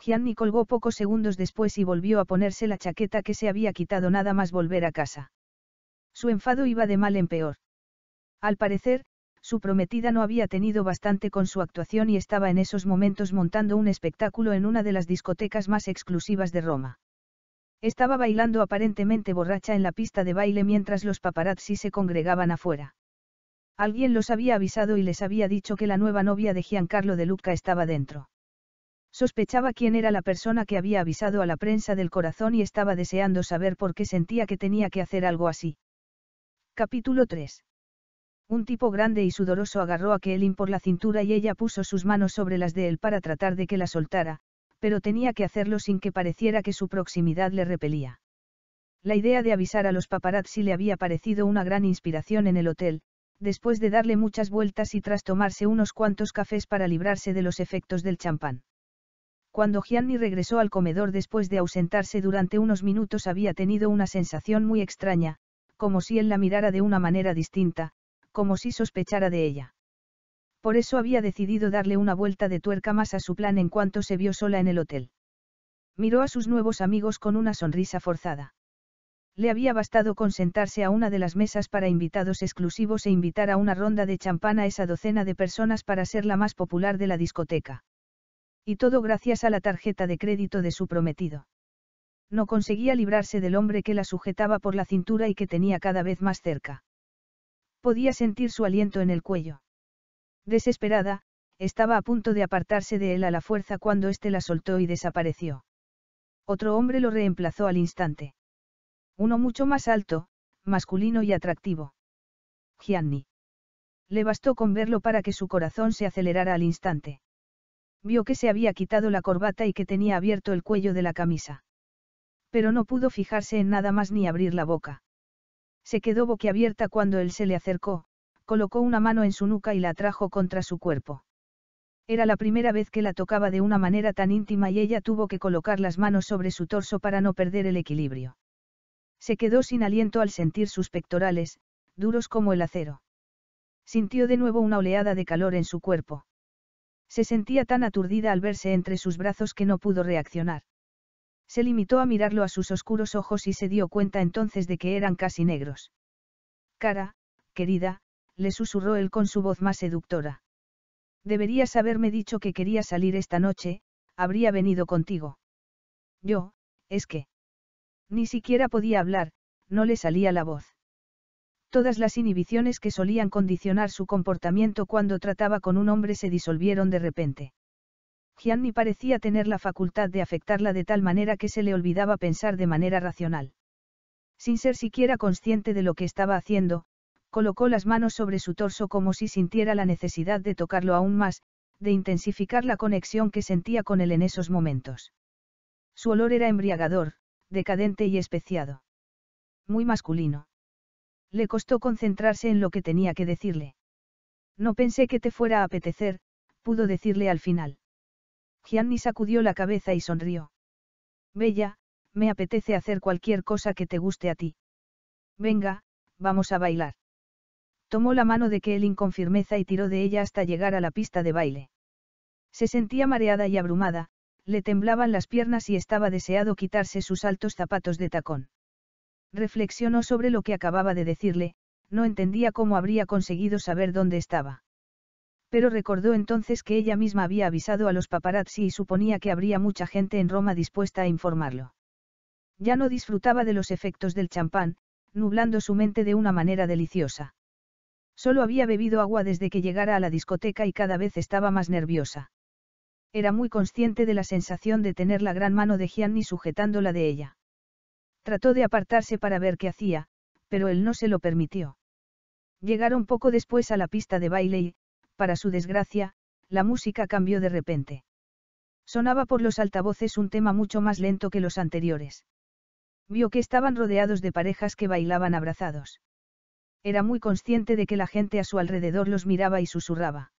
Gianni colgó pocos segundos después y volvió a ponerse la chaqueta que se había quitado nada más volver a casa. Su enfado iba de mal en peor. Al parecer, su prometida no había tenido bastante con su actuación y estaba en esos momentos montando un espectáculo en una de las discotecas más exclusivas de Roma. Estaba bailando aparentemente borracha en la pista de baile mientras los paparazzi se congregaban afuera. Alguien los había avisado y les había dicho que la nueva novia de Giancarlo de Luca estaba dentro. Sospechaba quién era la persona que había avisado a la prensa del corazón y estaba deseando saber por qué sentía que tenía que hacer algo así. Capítulo 3. Un tipo grande y sudoroso agarró a Kelly por la cintura y ella puso sus manos sobre las de él para tratar de que la soltara, pero tenía que hacerlo sin que pareciera que su proximidad le repelía. La idea de avisar a los paparazzi le había parecido una gran inspiración en el hotel, después de darle muchas vueltas y tras tomarse unos cuantos cafés para librarse de los efectos del champán. Cuando Gianni regresó al comedor después de ausentarse durante unos minutos había tenido una sensación muy extraña, como si él la mirara de una manera distinta, como si sospechara de ella por eso había decidido darle una vuelta de tuerca más a su plan en cuanto se vio sola en el hotel. Miró a sus nuevos amigos con una sonrisa forzada. Le había bastado con sentarse a una de las mesas para invitados exclusivos e invitar a una ronda de champán a esa docena de personas para ser la más popular de la discoteca. Y todo gracias a la tarjeta de crédito de su prometido. No conseguía librarse del hombre que la sujetaba por la cintura y que tenía cada vez más cerca. Podía sentir su aliento en el cuello. Desesperada, estaba a punto de apartarse de él a la fuerza cuando éste la soltó y desapareció. Otro hombre lo reemplazó al instante. Uno mucho más alto, masculino y atractivo. Gianni. Le bastó con verlo para que su corazón se acelerara al instante. Vio que se había quitado la corbata y que tenía abierto el cuello de la camisa. Pero no pudo fijarse en nada más ni abrir la boca. Se quedó boquiabierta cuando él se le acercó, colocó una mano en su nuca y la atrajo contra su cuerpo. Era la primera vez que la tocaba de una manera tan íntima y ella tuvo que colocar las manos sobre su torso para no perder el equilibrio. Se quedó sin aliento al sentir sus pectorales, duros como el acero. Sintió de nuevo una oleada de calor en su cuerpo. Se sentía tan aturdida al verse entre sus brazos que no pudo reaccionar. Se limitó a mirarlo a sus oscuros ojos y se dio cuenta entonces de que eran casi negros. Cara, querida, le susurró él con su voz más seductora. Deberías haberme dicho que quería salir esta noche, habría venido contigo. Yo, es que... Ni siquiera podía hablar, no le salía la voz. Todas las inhibiciones que solían condicionar su comportamiento cuando trataba con un hombre se disolvieron de repente. Gianni parecía tener la facultad de afectarla de tal manera que se le olvidaba pensar de manera racional. Sin ser siquiera consciente de lo que estaba haciendo, Colocó las manos sobre su torso como si sintiera la necesidad de tocarlo aún más, de intensificar la conexión que sentía con él en esos momentos. Su olor era embriagador, decadente y especiado. Muy masculino. Le costó concentrarse en lo que tenía que decirle. No pensé que te fuera a apetecer, pudo decirle al final. Gianni sacudió la cabeza y sonrió. Bella, me apetece hacer cualquier cosa que te guste a ti. Venga, vamos a bailar tomó la mano de Kelly con firmeza y tiró de ella hasta llegar a la pista de baile. Se sentía mareada y abrumada, le temblaban las piernas y estaba deseado quitarse sus altos zapatos de tacón. Reflexionó sobre lo que acababa de decirle, no entendía cómo habría conseguido saber dónde estaba. Pero recordó entonces que ella misma había avisado a los paparazzi y suponía que habría mucha gente en Roma dispuesta a informarlo. Ya no disfrutaba de los efectos del champán, nublando su mente de una manera deliciosa. Solo había bebido agua desde que llegara a la discoteca y cada vez estaba más nerviosa. Era muy consciente de la sensación de tener la gran mano de Gianni sujetándola de ella. Trató de apartarse para ver qué hacía, pero él no se lo permitió. Llegaron poco después a la pista de baile y, para su desgracia, la música cambió de repente. Sonaba por los altavoces un tema mucho más lento que los anteriores. Vio que estaban rodeados de parejas que bailaban abrazados. Era muy consciente de que la gente a su alrededor los miraba y susurraba.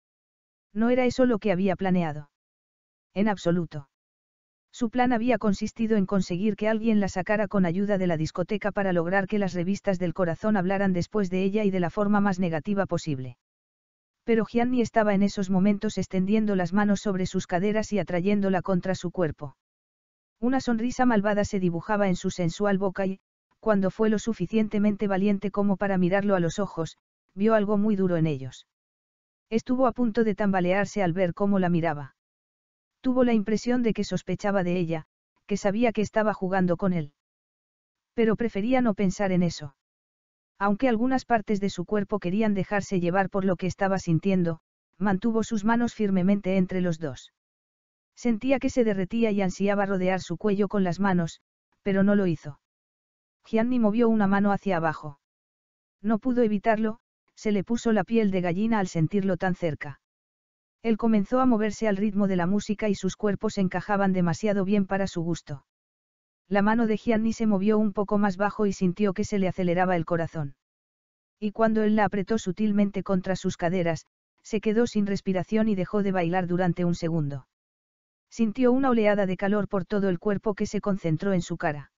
No era eso lo que había planeado. En absoluto. Su plan había consistido en conseguir que alguien la sacara con ayuda de la discoteca para lograr que las revistas del corazón hablaran después de ella y de la forma más negativa posible. Pero Gianni estaba en esos momentos extendiendo las manos sobre sus caderas y atrayéndola contra su cuerpo. Una sonrisa malvada se dibujaba en su sensual boca y, cuando fue lo suficientemente valiente como para mirarlo a los ojos, vio algo muy duro en ellos. Estuvo a punto de tambalearse al ver cómo la miraba. Tuvo la impresión de que sospechaba de ella, que sabía que estaba jugando con él. Pero prefería no pensar en eso. Aunque algunas partes de su cuerpo querían dejarse llevar por lo que estaba sintiendo, mantuvo sus manos firmemente entre los dos. Sentía que se derretía y ansiaba rodear su cuello con las manos, pero no lo hizo. Gianni movió una mano hacia abajo. No pudo evitarlo, se le puso la piel de gallina al sentirlo tan cerca. Él comenzó a moverse al ritmo de la música y sus cuerpos encajaban demasiado bien para su gusto. La mano de Gianni se movió un poco más bajo y sintió que se le aceleraba el corazón. Y cuando él la apretó sutilmente contra sus caderas, se quedó sin respiración y dejó de bailar durante un segundo. Sintió una oleada de calor por todo el cuerpo que se concentró en su cara.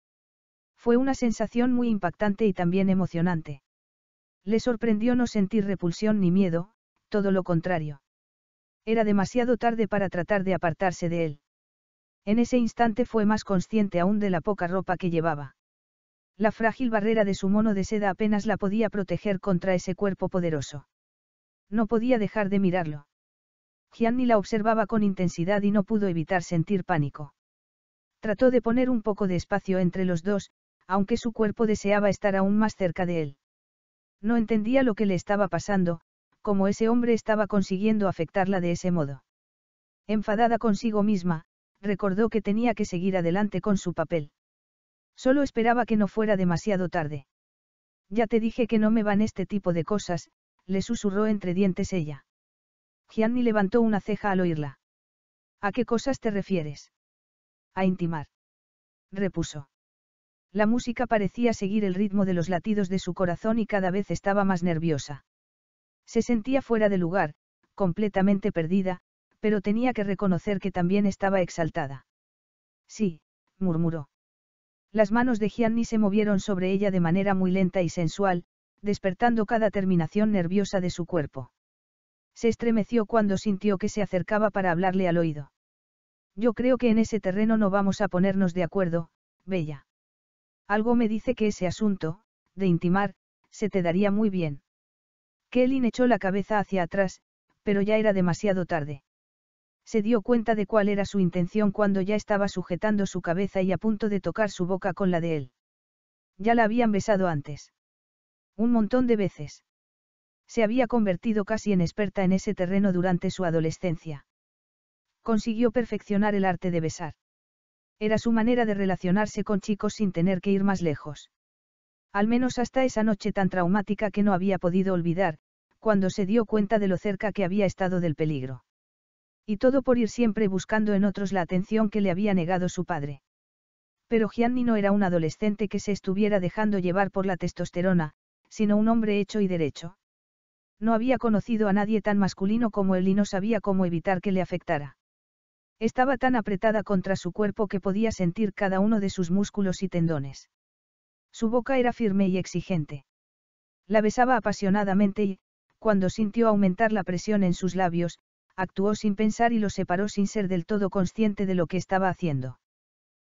Fue una sensación muy impactante y también emocionante. Le sorprendió no sentir repulsión ni miedo, todo lo contrario. Era demasiado tarde para tratar de apartarse de él. En ese instante fue más consciente aún de la poca ropa que llevaba. La frágil barrera de su mono de seda apenas la podía proteger contra ese cuerpo poderoso. No podía dejar de mirarlo. Gianni la observaba con intensidad y no pudo evitar sentir pánico. Trató de poner un poco de espacio entre los dos, aunque su cuerpo deseaba estar aún más cerca de él. No entendía lo que le estaba pasando, cómo ese hombre estaba consiguiendo afectarla de ese modo. Enfadada consigo misma, recordó que tenía que seguir adelante con su papel. Solo esperaba que no fuera demasiado tarde. Ya te dije que no me van este tipo de cosas, le susurró entre dientes ella. Gianni levantó una ceja al oírla. ¿A qué cosas te refieres? A intimar. Repuso. La música parecía seguir el ritmo de los latidos de su corazón y cada vez estaba más nerviosa. Se sentía fuera de lugar, completamente perdida, pero tenía que reconocer que también estaba exaltada. Sí, murmuró. Las manos de Gianni se movieron sobre ella de manera muy lenta y sensual, despertando cada terminación nerviosa de su cuerpo. Se estremeció cuando sintió que se acercaba para hablarle al oído. Yo creo que en ese terreno no vamos a ponernos de acuerdo, Bella. Algo me dice que ese asunto, de intimar, se te daría muy bien. Kellyn echó la cabeza hacia atrás, pero ya era demasiado tarde. Se dio cuenta de cuál era su intención cuando ya estaba sujetando su cabeza y a punto de tocar su boca con la de él. Ya la habían besado antes. Un montón de veces. Se había convertido casi en experta en ese terreno durante su adolescencia. Consiguió perfeccionar el arte de besar. Era su manera de relacionarse con chicos sin tener que ir más lejos. Al menos hasta esa noche tan traumática que no había podido olvidar, cuando se dio cuenta de lo cerca que había estado del peligro. Y todo por ir siempre buscando en otros la atención que le había negado su padre. Pero Gianni no era un adolescente que se estuviera dejando llevar por la testosterona, sino un hombre hecho y derecho. No había conocido a nadie tan masculino como él y no sabía cómo evitar que le afectara. Estaba tan apretada contra su cuerpo que podía sentir cada uno de sus músculos y tendones. Su boca era firme y exigente. La besaba apasionadamente y, cuando sintió aumentar la presión en sus labios, actuó sin pensar y lo separó sin ser del todo consciente de lo que estaba haciendo.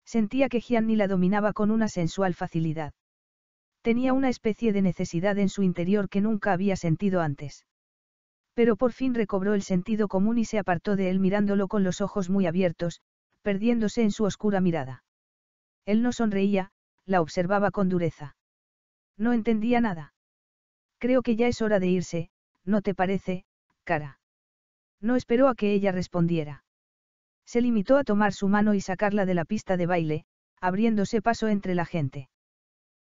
Sentía que Gianni la dominaba con una sensual facilidad. Tenía una especie de necesidad en su interior que nunca había sentido antes. Pero por fin recobró el sentido común y se apartó de él mirándolo con los ojos muy abiertos, perdiéndose en su oscura mirada. Él no sonreía, la observaba con dureza. No entendía nada. Creo que ya es hora de irse, ¿no te parece, cara? No esperó a que ella respondiera. Se limitó a tomar su mano y sacarla de la pista de baile, abriéndose paso entre la gente.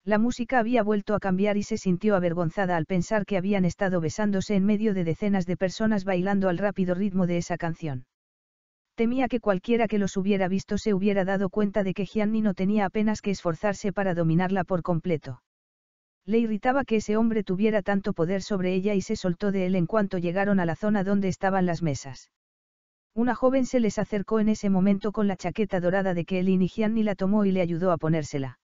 La música había vuelto a cambiar y se sintió avergonzada al pensar que habían estado besándose en medio de decenas de personas bailando al rápido ritmo de esa canción. Temía que cualquiera que los hubiera visto se hubiera dado cuenta de que Gianni no tenía apenas que esforzarse para dominarla por completo. Le irritaba que ese hombre tuviera tanto poder sobre ella y se soltó de él en cuanto llegaron a la zona donde estaban las mesas. Una joven se les acercó en ese momento con la chaqueta dorada de que y Gianni la tomó y le ayudó a ponérsela.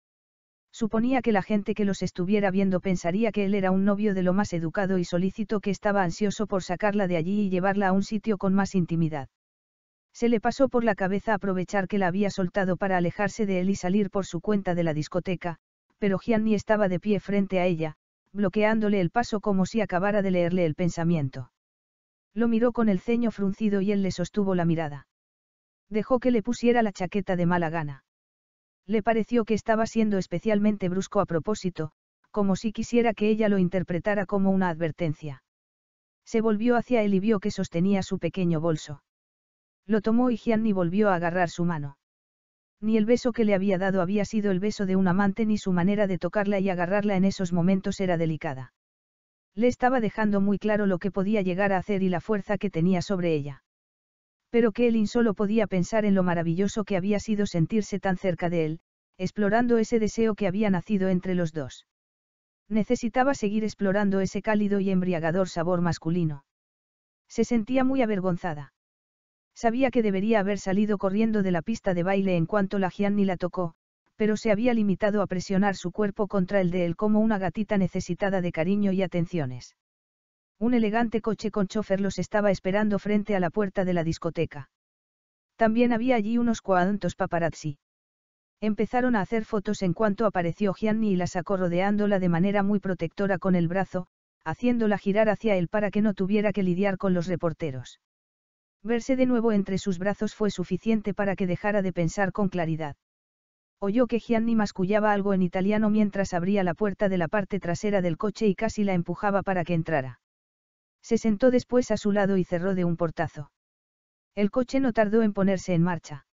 Suponía que la gente que los estuviera viendo pensaría que él era un novio de lo más educado y solícito que estaba ansioso por sacarla de allí y llevarla a un sitio con más intimidad. Se le pasó por la cabeza aprovechar que la había soltado para alejarse de él y salir por su cuenta de la discoteca, pero Gianni estaba de pie frente a ella, bloqueándole el paso como si acabara de leerle el pensamiento. Lo miró con el ceño fruncido y él le sostuvo la mirada. Dejó que le pusiera la chaqueta de mala gana. Le pareció que estaba siendo especialmente brusco a propósito, como si quisiera que ella lo interpretara como una advertencia. Se volvió hacia él y vio que sostenía su pequeño bolso. Lo tomó y Gianni volvió a agarrar su mano. Ni el beso que le había dado había sido el beso de un amante ni su manera de tocarla y agarrarla en esos momentos era delicada. Le estaba dejando muy claro lo que podía llegar a hacer y la fuerza que tenía sobre ella. Pero que él solo podía pensar en lo maravilloso que había sido sentirse tan cerca de él, explorando ese deseo que había nacido entre los dos. Necesitaba seguir explorando ese cálido y embriagador sabor masculino. Se sentía muy avergonzada. Sabía que debería haber salido corriendo de la pista de baile en cuanto la Gianni la tocó, pero se había limitado a presionar su cuerpo contra el de él como una gatita necesitada de cariño y atenciones. Un elegante coche con chofer los estaba esperando frente a la puerta de la discoteca. También había allí unos cuantos paparazzi. Empezaron a hacer fotos en cuanto apareció Gianni y la sacó rodeándola de manera muy protectora con el brazo, haciéndola girar hacia él para que no tuviera que lidiar con los reporteros. Verse de nuevo entre sus brazos fue suficiente para que dejara de pensar con claridad. Oyó que Gianni mascullaba algo en italiano mientras abría la puerta de la parte trasera del coche y casi la empujaba para que entrara. Se sentó después a su lado y cerró de un portazo. El coche no tardó en ponerse en marcha.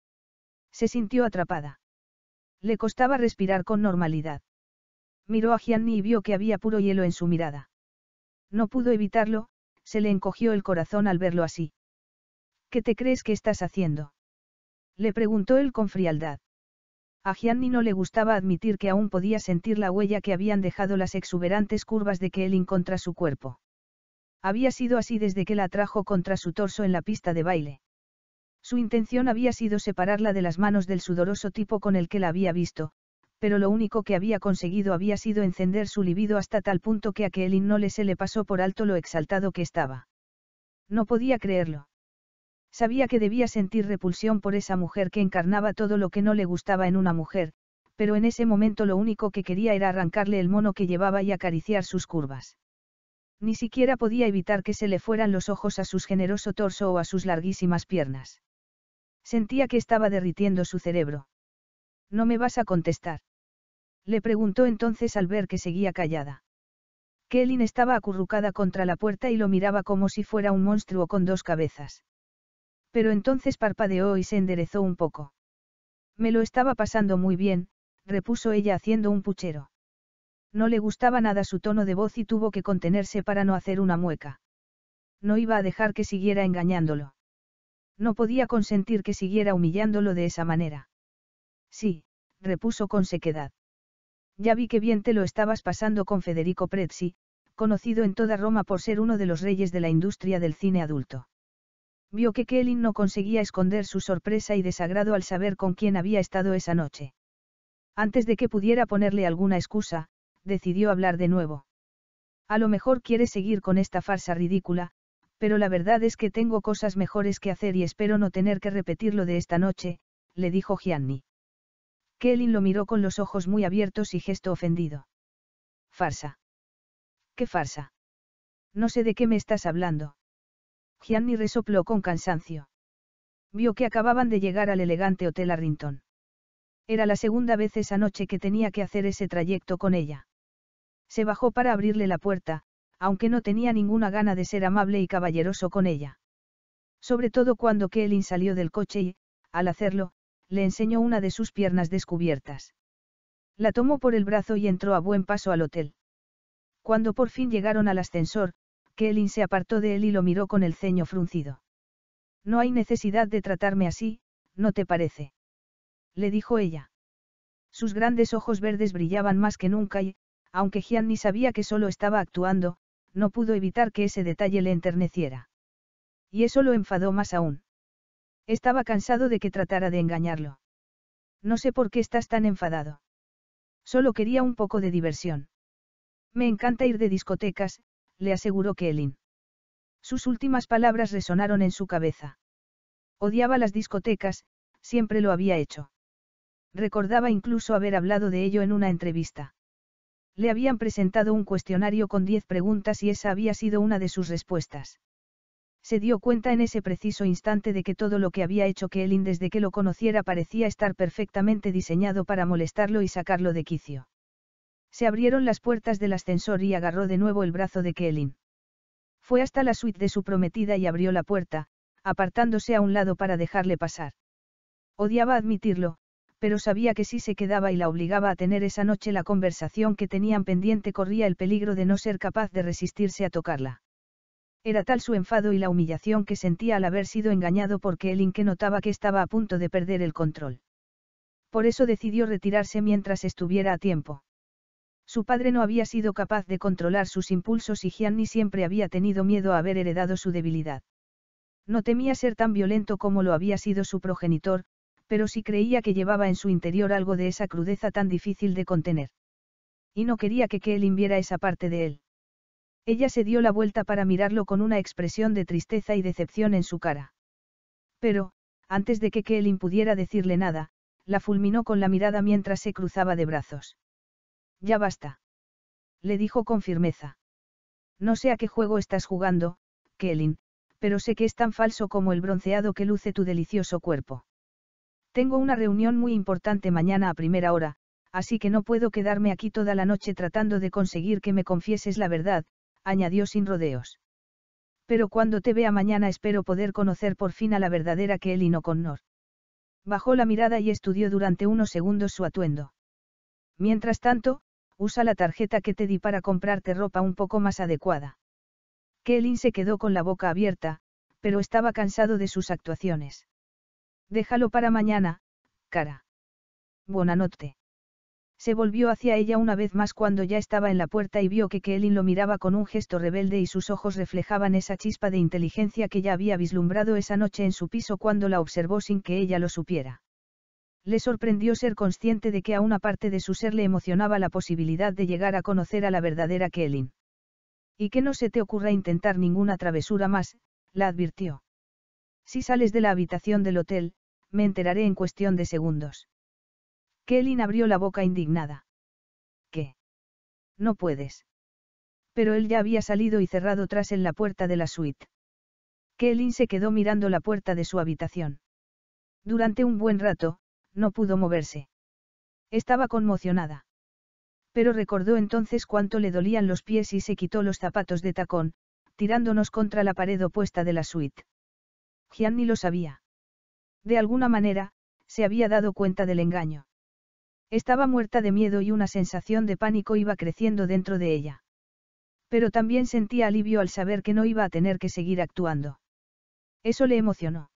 Se sintió atrapada. Le costaba respirar con normalidad. Miró a Gianni y vio que había puro hielo en su mirada. No pudo evitarlo, se le encogió el corazón al verlo así. ¿Qué te crees que estás haciendo? Le preguntó él con frialdad. A Gianni no le gustaba admitir que aún podía sentir la huella que habían dejado las exuberantes curvas de que él contra su cuerpo. Había sido así desde que la atrajo contra su torso en la pista de baile. Su intención había sido separarla de las manos del sudoroso tipo con el que la había visto, pero lo único que había conseguido había sido encender su libido hasta tal punto que a Kelly no le se le pasó por alto lo exaltado que estaba. No podía creerlo. Sabía que debía sentir repulsión por esa mujer que encarnaba todo lo que no le gustaba en una mujer, pero en ese momento lo único que quería era arrancarle el mono que llevaba y acariciar sus curvas. Ni siquiera podía evitar que se le fueran los ojos a su generoso torso o a sus larguísimas piernas. Sentía que estaba derritiendo su cerebro. ¿No me vas a contestar? Le preguntó entonces al ver que seguía callada. Kelly estaba acurrucada contra la puerta y lo miraba como si fuera un monstruo con dos cabezas. Pero entonces parpadeó y se enderezó un poco. Me lo estaba pasando muy bien, repuso ella haciendo un puchero. No le gustaba nada su tono de voz y tuvo que contenerse para no hacer una mueca. No iba a dejar que siguiera engañándolo. No podía consentir que siguiera humillándolo de esa manera. Sí, repuso con sequedad. Ya vi que bien te lo estabas pasando con Federico Prezzi, conocido en toda Roma por ser uno de los reyes de la industria del cine adulto. Vio que Kellyn no conseguía esconder su sorpresa y desagrado al saber con quién había estado esa noche. Antes de que pudiera ponerle alguna excusa, decidió hablar de nuevo. A lo mejor quiere seguir con esta farsa ridícula, pero la verdad es que tengo cosas mejores que hacer y espero no tener que repetirlo de esta noche, le dijo Gianni. Kelly lo miró con los ojos muy abiertos y gesto ofendido. Farsa. ¿Qué farsa? No sé de qué me estás hablando. Gianni resopló con cansancio. Vio que acababan de llegar al elegante Hotel Arrington. Era la segunda vez esa noche que tenía que hacer ese trayecto con ella. Se bajó para abrirle la puerta, aunque no tenía ninguna gana de ser amable y caballeroso con ella. Sobre todo cuando Kelin salió del coche y, al hacerlo, le enseñó una de sus piernas descubiertas. La tomó por el brazo y entró a buen paso al hotel. Cuando por fin llegaron al ascensor, Kelin se apartó de él y lo miró con el ceño fruncido. No hay necesidad de tratarme así, ¿no te parece? Le dijo ella. Sus grandes ojos verdes brillaban más que nunca y, aunque Gianni sabía que solo estaba actuando, no pudo evitar que ese detalle le enterneciera. Y eso lo enfadó más aún. Estaba cansado de que tratara de engañarlo. No sé por qué estás tan enfadado. Solo quería un poco de diversión. Me encanta ir de discotecas, le aseguró Kelly. Sus últimas palabras resonaron en su cabeza. Odiaba las discotecas, siempre lo había hecho. Recordaba incluso haber hablado de ello en una entrevista le habían presentado un cuestionario con diez preguntas y esa había sido una de sus respuestas. Se dio cuenta en ese preciso instante de que todo lo que había hecho que desde que lo conociera parecía estar perfectamente diseñado para molestarlo y sacarlo de quicio. Se abrieron las puertas del ascensor y agarró de nuevo el brazo de Kelin. Fue hasta la suite de su prometida y abrió la puerta, apartándose a un lado para dejarle pasar. Odiaba admitirlo, pero sabía que si se quedaba y la obligaba a tener esa noche la conversación que tenían pendiente corría el peligro de no ser capaz de resistirse a tocarla. Era tal su enfado y la humillación que sentía al haber sido engañado porque el inque notaba que estaba a punto de perder el control. Por eso decidió retirarse mientras estuviera a tiempo. Su padre no había sido capaz de controlar sus impulsos y Gianni siempre había tenido miedo a haber heredado su debilidad. No temía ser tan violento como lo había sido su progenitor, pero sí creía que llevaba en su interior algo de esa crudeza tan difícil de contener. Y no quería que Kaelin viera esa parte de él. Ella se dio la vuelta para mirarlo con una expresión de tristeza y decepción en su cara. Pero, antes de que Kaelin pudiera decirle nada, la fulminó con la mirada mientras se cruzaba de brazos. Ya basta. Le dijo con firmeza. No sé a qué juego estás jugando, Kaelin, pero sé que es tan falso como el bronceado que luce tu delicioso cuerpo. Tengo una reunión muy importante mañana a primera hora, así que no puedo quedarme aquí toda la noche tratando de conseguir que me confieses la verdad, añadió sin rodeos. Pero cuando te vea mañana espero poder conocer por fin a la verdadera Kelly él con nor». Bajó la mirada y estudió durante unos segundos su atuendo. Mientras tanto, usa la tarjeta que te di para comprarte ropa un poco más adecuada. Kelly se quedó con la boca abierta, pero estaba cansado de sus actuaciones. Déjalo para mañana, cara. noche. Se volvió hacia ella una vez más cuando ya estaba en la puerta y vio que Kaelin lo miraba con un gesto rebelde y sus ojos reflejaban esa chispa de inteligencia que ya había vislumbrado esa noche en su piso cuando la observó sin que ella lo supiera. Le sorprendió ser consciente de que a una parte de su ser le emocionaba la posibilidad de llegar a conocer a la verdadera Kaelin. Y que no se te ocurra intentar ninguna travesura más, la advirtió. Si sales de la habitación del hotel, me enteraré en cuestión de segundos. Kellyn abrió la boca indignada. ¿Qué? No puedes. Pero él ya había salido y cerrado tras él la puerta de la suite. Kelly se quedó mirando la puerta de su habitación. Durante un buen rato, no pudo moverse. Estaba conmocionada. Pero recordó entonces cuánto le dolían los pies y se quitó los zapatos de tacón, tirándonos contra la pared opuesta de la suite. Gianni lo sabía. De alguna manera, se había dado cuenta del engaño. Estaba muerta de miedo y una sensación de pánico iba creciendo dentro de ella. Pero también sentía alivio al saber que no iba a tener que seguir actuando. Eso le emocionó.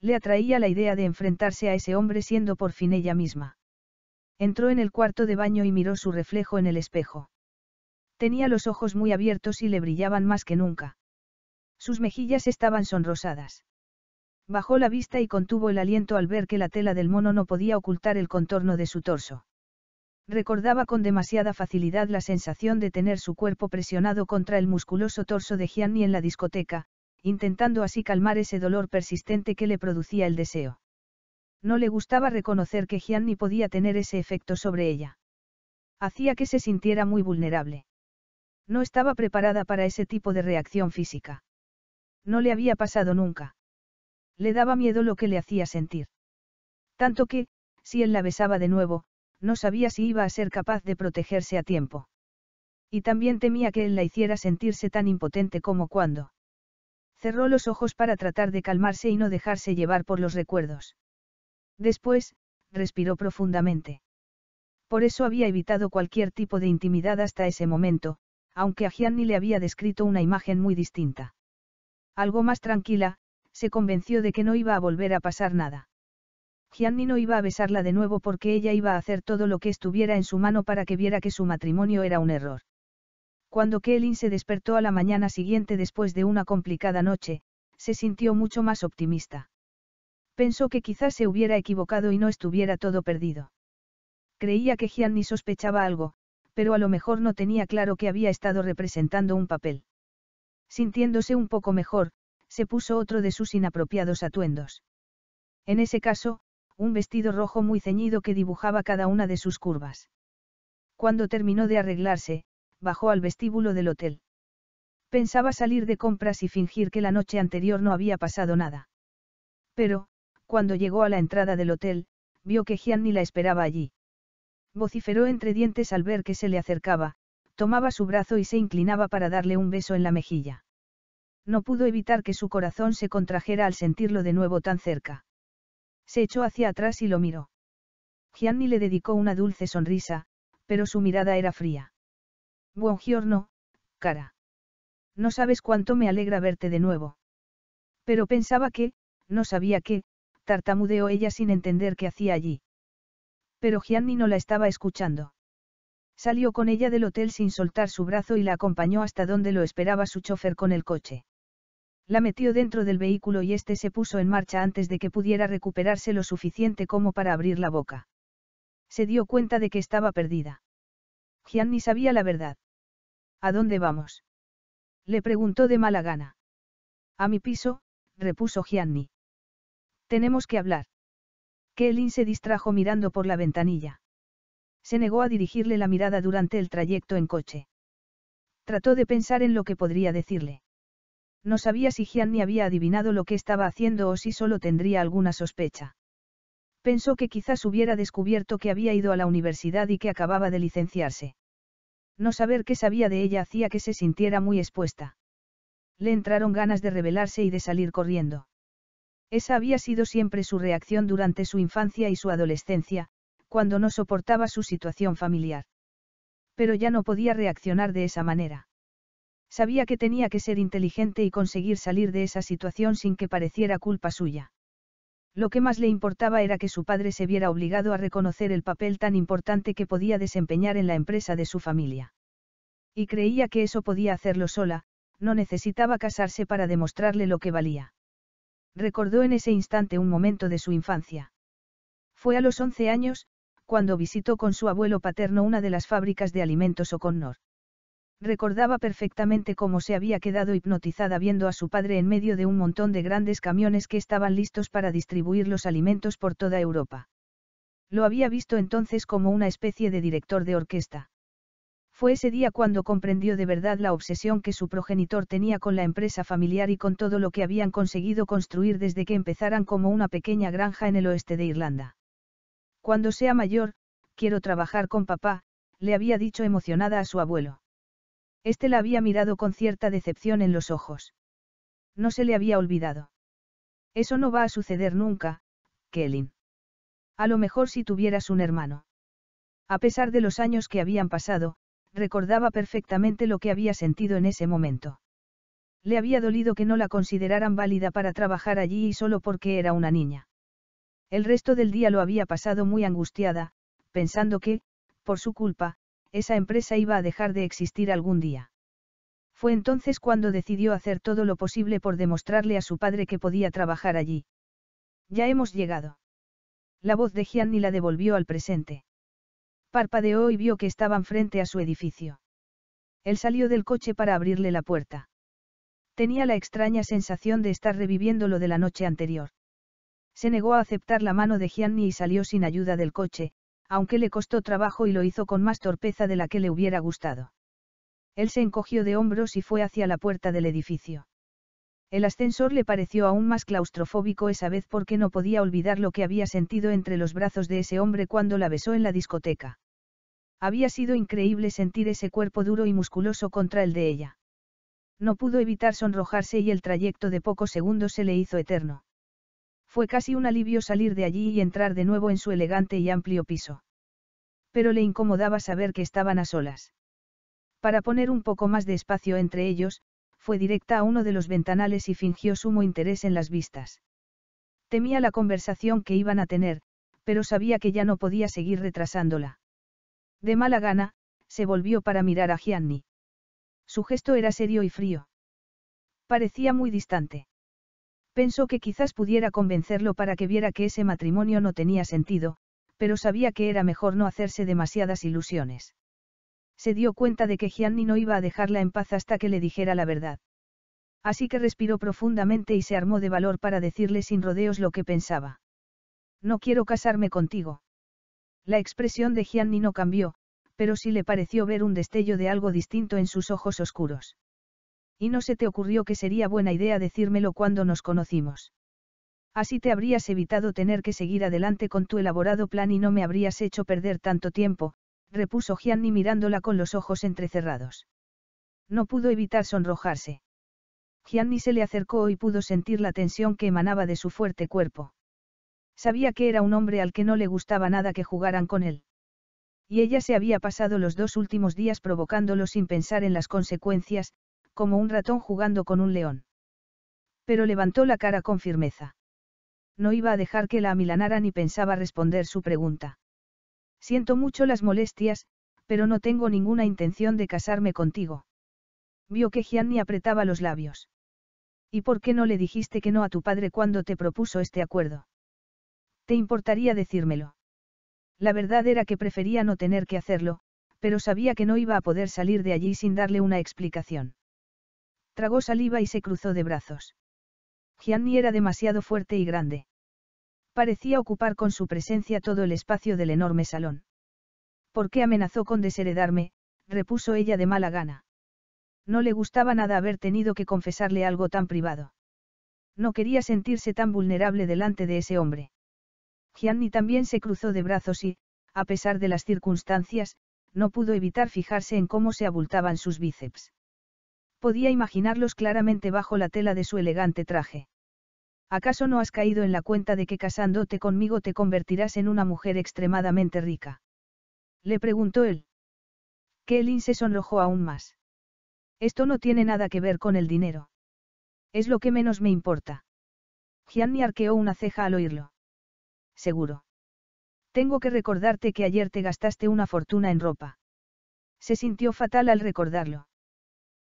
Le atraía la idea de enfrentarse a ese hombre siendo por fin ella misma. Entró en el cuarto de baño y miró su reflejo en el espejo. Tenía los ojos muy abiertos y le brillaban más que nunca. Sus mejillas estaban sonrosadas. Bajó la vista y contuvo el aliento al ver que la tela del mono no podía ocultar el contorno de su torso. Recordaba con demasiada facilidad la sensación de tener su cuerpo presionado contra el musculoso torso de Gianni en la discoteca, intentando así calmar ese dolor persistente que le producía el deseo. No le gustaba reconocer que Gianni podía tener ese efecto sobre ella. Hacía que se sintiera muy vulnerable. No estaba preparada para ese tipo de reacción física. No le había pasado nunca. Le daba miedo lo que le hacía sentir. Tanto que, si él la besaba de nuevo, no sabía si iba a ser capaz de protegerse a tiempo. Y también temía que él la hiciera sentirse tan impotente como cuando. Cerró los ojos para tratar de calmarse y no dejarse llevar por los recuerdos. Después, respiró profundamente. Por eso había evitado cualquier tipo de intimidad hasta ese momento, aunque a Gianni le había descrito una imagen muy distinta. Algo más tranquila, se convenció de que no iba a volver a pasar nada. Gianni no iba a besarla de nuevo porque ella iba a hacer todo lo que estuviera en su mano para que viera que su matrimonio era un error. Cuando Kelly se despertó a la mañana siguiente después de una complicada noche, se sintió mucho más optimista. Pensó que quizás se hubiera equivocado y no estuviera todo perdido. Creía que Gianni sospechaba algo, pero a lo mejor no tenía claro que había estado representando un papel. Sintiéndose un poco mejor, se puso otro de sus inapropiados atuendos. En ese caso, un vestido rojo muy ceñido que dibujaba cada una de sus curvas. Cuando terminó de arreglarse, bajó al vestíbulo del hotel. Pensaba salir de compras y fingir que la noche anterior no había pasado nada. Pero, cuando llegó a la entrada del hotel, vio que Gianni la esperaba allí. Vociferó entre dientes al ver que se le acercaba, tomaba su brazo y se inclinaba para darle un beso en la mejilla. No pudo evitar que su corazón se contrajera al sentirlo de nuevo tan cerca. Se echó hacia atrás y lo miró. Gianni le dedicó una dulce sonrisa, pero su mirada era fría. Buongiorno, cara. No sabes cuánto me alegra verte de nuevo. Pero pensaba que, no sabía qué, tartamudeó ella sin entender qué hacía allí. Pero Gianni no la estaba escuchando. Salió con ella del hotel sin soltar su brazo y la acompañó hasta donde lo esperaba su chofer con el coche. La metió dentro del vehículo y este se puso en marcha antes de que pudiera recuperarse lo suficiente como para abrir la boca. Se dio cuenta de que estaba perdida. Gianni sabía la verdad. ¿A dónde vamos? Le preguntó de mala gana. A mi piso, repuso Gianni. Tenemos que hablar. Kelin se distrajo mirando por la ventanilla. Se negó a dirigirle la mirada durante el trayecto en coche. Trató de pensar en lo que podría decirle. No sabía si ni había adivinado lo que estaba haciendo o si solo tendría alguna sospecha. Pensó que quizás hubiera descubierto que había ido a la universidad y que acababa de licenciarse. No saber qué sabía de ella hacía que se sintiera muy expuesta. Le entraron ganas de rebelarse y de salir corriendo. Esa había sido siempre su reacción durante su infancia y su adolescencia, cuando no soportaba su situación familiar. Pero ya no podía reaccionar de esa manera. Sabía que tenía que ser inteligente y conseguir salir de esa situación sin que pareciera culpa suya. Lo que más le importaba era que su padre se viera obligado a reconocer el papel tan importante que podía desempeñar en la empresa de su familia. Y creía que eso podía hacerlo sola, no necesitaba casarse para demostrarle lo que valía. Recordó en ese instante un momento de su infancia. Fue a los 11 años, cuando visitó con su abuelo paterno una de las fábricas de alimentos O'Connor. Recordaba perfectamente cómo se había quedado hipnotizada viendo a su padre en medio de un montón de grandes camiones que estaban listos para distribuir los alimentos por toda Europa. Lo había visto entonces como una especie de director de orquesta. Fue ese día cuando comprendió de verdad la obsesión que su progenitor tenía con la empresa familiar y con todo lo que habían conseguido construir desde que empezaran como una pequeña granja en el oeste de Irlanda. Cuando sea mayor, quiero trabajar con papá, le había dicho emocionada a su abuelo. Este la había mirado con cierta decepción en los ojos. No se le había olvidado. Eso no va a suceder nunca, Kellyn. A lo mejor si tuvieras un hermano. A pesar de los años que habían pasado, recordaba perfectamente lo que había sentido en ese momento. Le había dolido que no la consideraran válida para trabajar allí y solo porque era una niña. El resto del día lo había pasado muy angustiada, pensando que, por su culpa, esa empresa iba a dejar de existir algún día. Fue entonces cuando decidió hacer todo lo posible por demostrarle a su padre que podía trabajar allí. Ya hemos llegado. La voz de Gianni la devolvió al presente. Parpadeó y vio que estaban frente a su edificio. Él salió del coche para abrirle la puerta. Tenía la extraña sensación de estar reviviendo lo de la noche anterior. Se negó a aceptar la mano de Gianni y salió sin ayuda del coche, aunque le costó trabajo y lo hizo con más torpeza de la que le hubiera gustado. Él se encogió de hombros y fue hacia la puerta del edificio. El ascensor le pareció aún más claustrofóbico esa vez porque no podía olvidar lo que había sentido entre los brazos de ese hombre cuando la besó en la discoteca. Había sido increíble sentir ese cuerpo duro y musculoso contra el de ella. No pudo evitar sonrojarse y el trayecto de pocos segundos se le hizo eterno. Fue casi un alivio salir de allí y entrar de nuevo en su elegante y amplio piso. Pero le incomodaba saber que estaban a solas. Para poner un poco más de espacio entre ellos, fue directa a uno de los ventanales y fingió sumo interés en las vistas. Temía la conversación que iban a tener, pero sabía que ya no podía seguir retrasándola. De mala gana, se volvió para mirar a Gianni. Su gesto era serio y frío. Parecía muy distante. Pensó que quizás pudiera convencerlo para que viera que ese matrimonio no tenía sentido, pero sabía que era mejor no hacerse demasiadas ilusiones. Se dio cuenta de que Gianni no iba a dejarla en paz hasta que le dijera la verdad. Así que respiró profundamente y se armó de valor para decirle sin rodeos lo que pensaba. No quiero casarme contigo. La expresión de Gianni no cambió, pero sí le pareció ver un destello de algo distinto en sus ojos oscuros. Y no se te ocurrió que sería buena idea decírmelo cuando nos conocimos. Así te habrías evitado tener que seguir adelante con tu elaborado plan y no me habrías hecho perder tanto tiempo, repuso Gianni mirándola con los ojos entrecerrados. No pudo evitar sonrojarse. Gianni se le acercó y pudo sentir la tensión que emanaba de su fuerte cuerpo. Sabía que era un hombre al que no le gustaba nada que jugaran con él. Y ella se había pasado los dos últimos días provocándolo sin pensar en las consecuencias, como un ratón jugando con un león. Pero levantó la cara con firmeza. No iba a dejar que la amilanara ni pensaba responder su pregunta. Siento mucho las molestias, pero no tengo ninguna intención de casarme contigo. Vio que Gianni apretaba los labios. ¿Y por qué no le dijiste que no a tu padre cuando te propuso este acuerdo? ¿Te importaría decírmelo? La verdad era que prefería no tener que hacerlo, pero sabía que no iba a poder salir de allí sin darle una explicación. Tragó saliva y se cruzó de brazos. Gianni era demasiado fuerte y grande. Parecía ocupar con su presencia todo el espacio del enorme salón. ¿Por qué amenazó con desheredarme? repuso ella de mala gana. No le gustaba nada haber tenido que confesarle algo tan privado. No quería sentirse tan vulnerable delante de ese hombre. Gianni también se cruzó de brazos y, a pesar de las circunstancias, no pudo evitar fijarse en cómo se abultaban sus bíceps. Podía imaginarlos claramente bajo la tela de su elegante traje. ¿Acaso no has caído en la cuenta de que casándote conmigo te convertirás en una mujer extremadamente rica? Le preguntó él. Kaelin se sonrojó aún más. Esto no tiene nada que ver con el dinero. Es lo que menos me importa. Gianni arqueó una ceja al oírlo. Seguro. Tengo que recordarte que ayer te gastaste una fortuna en ropa. Se sintió fatal al recordarlo.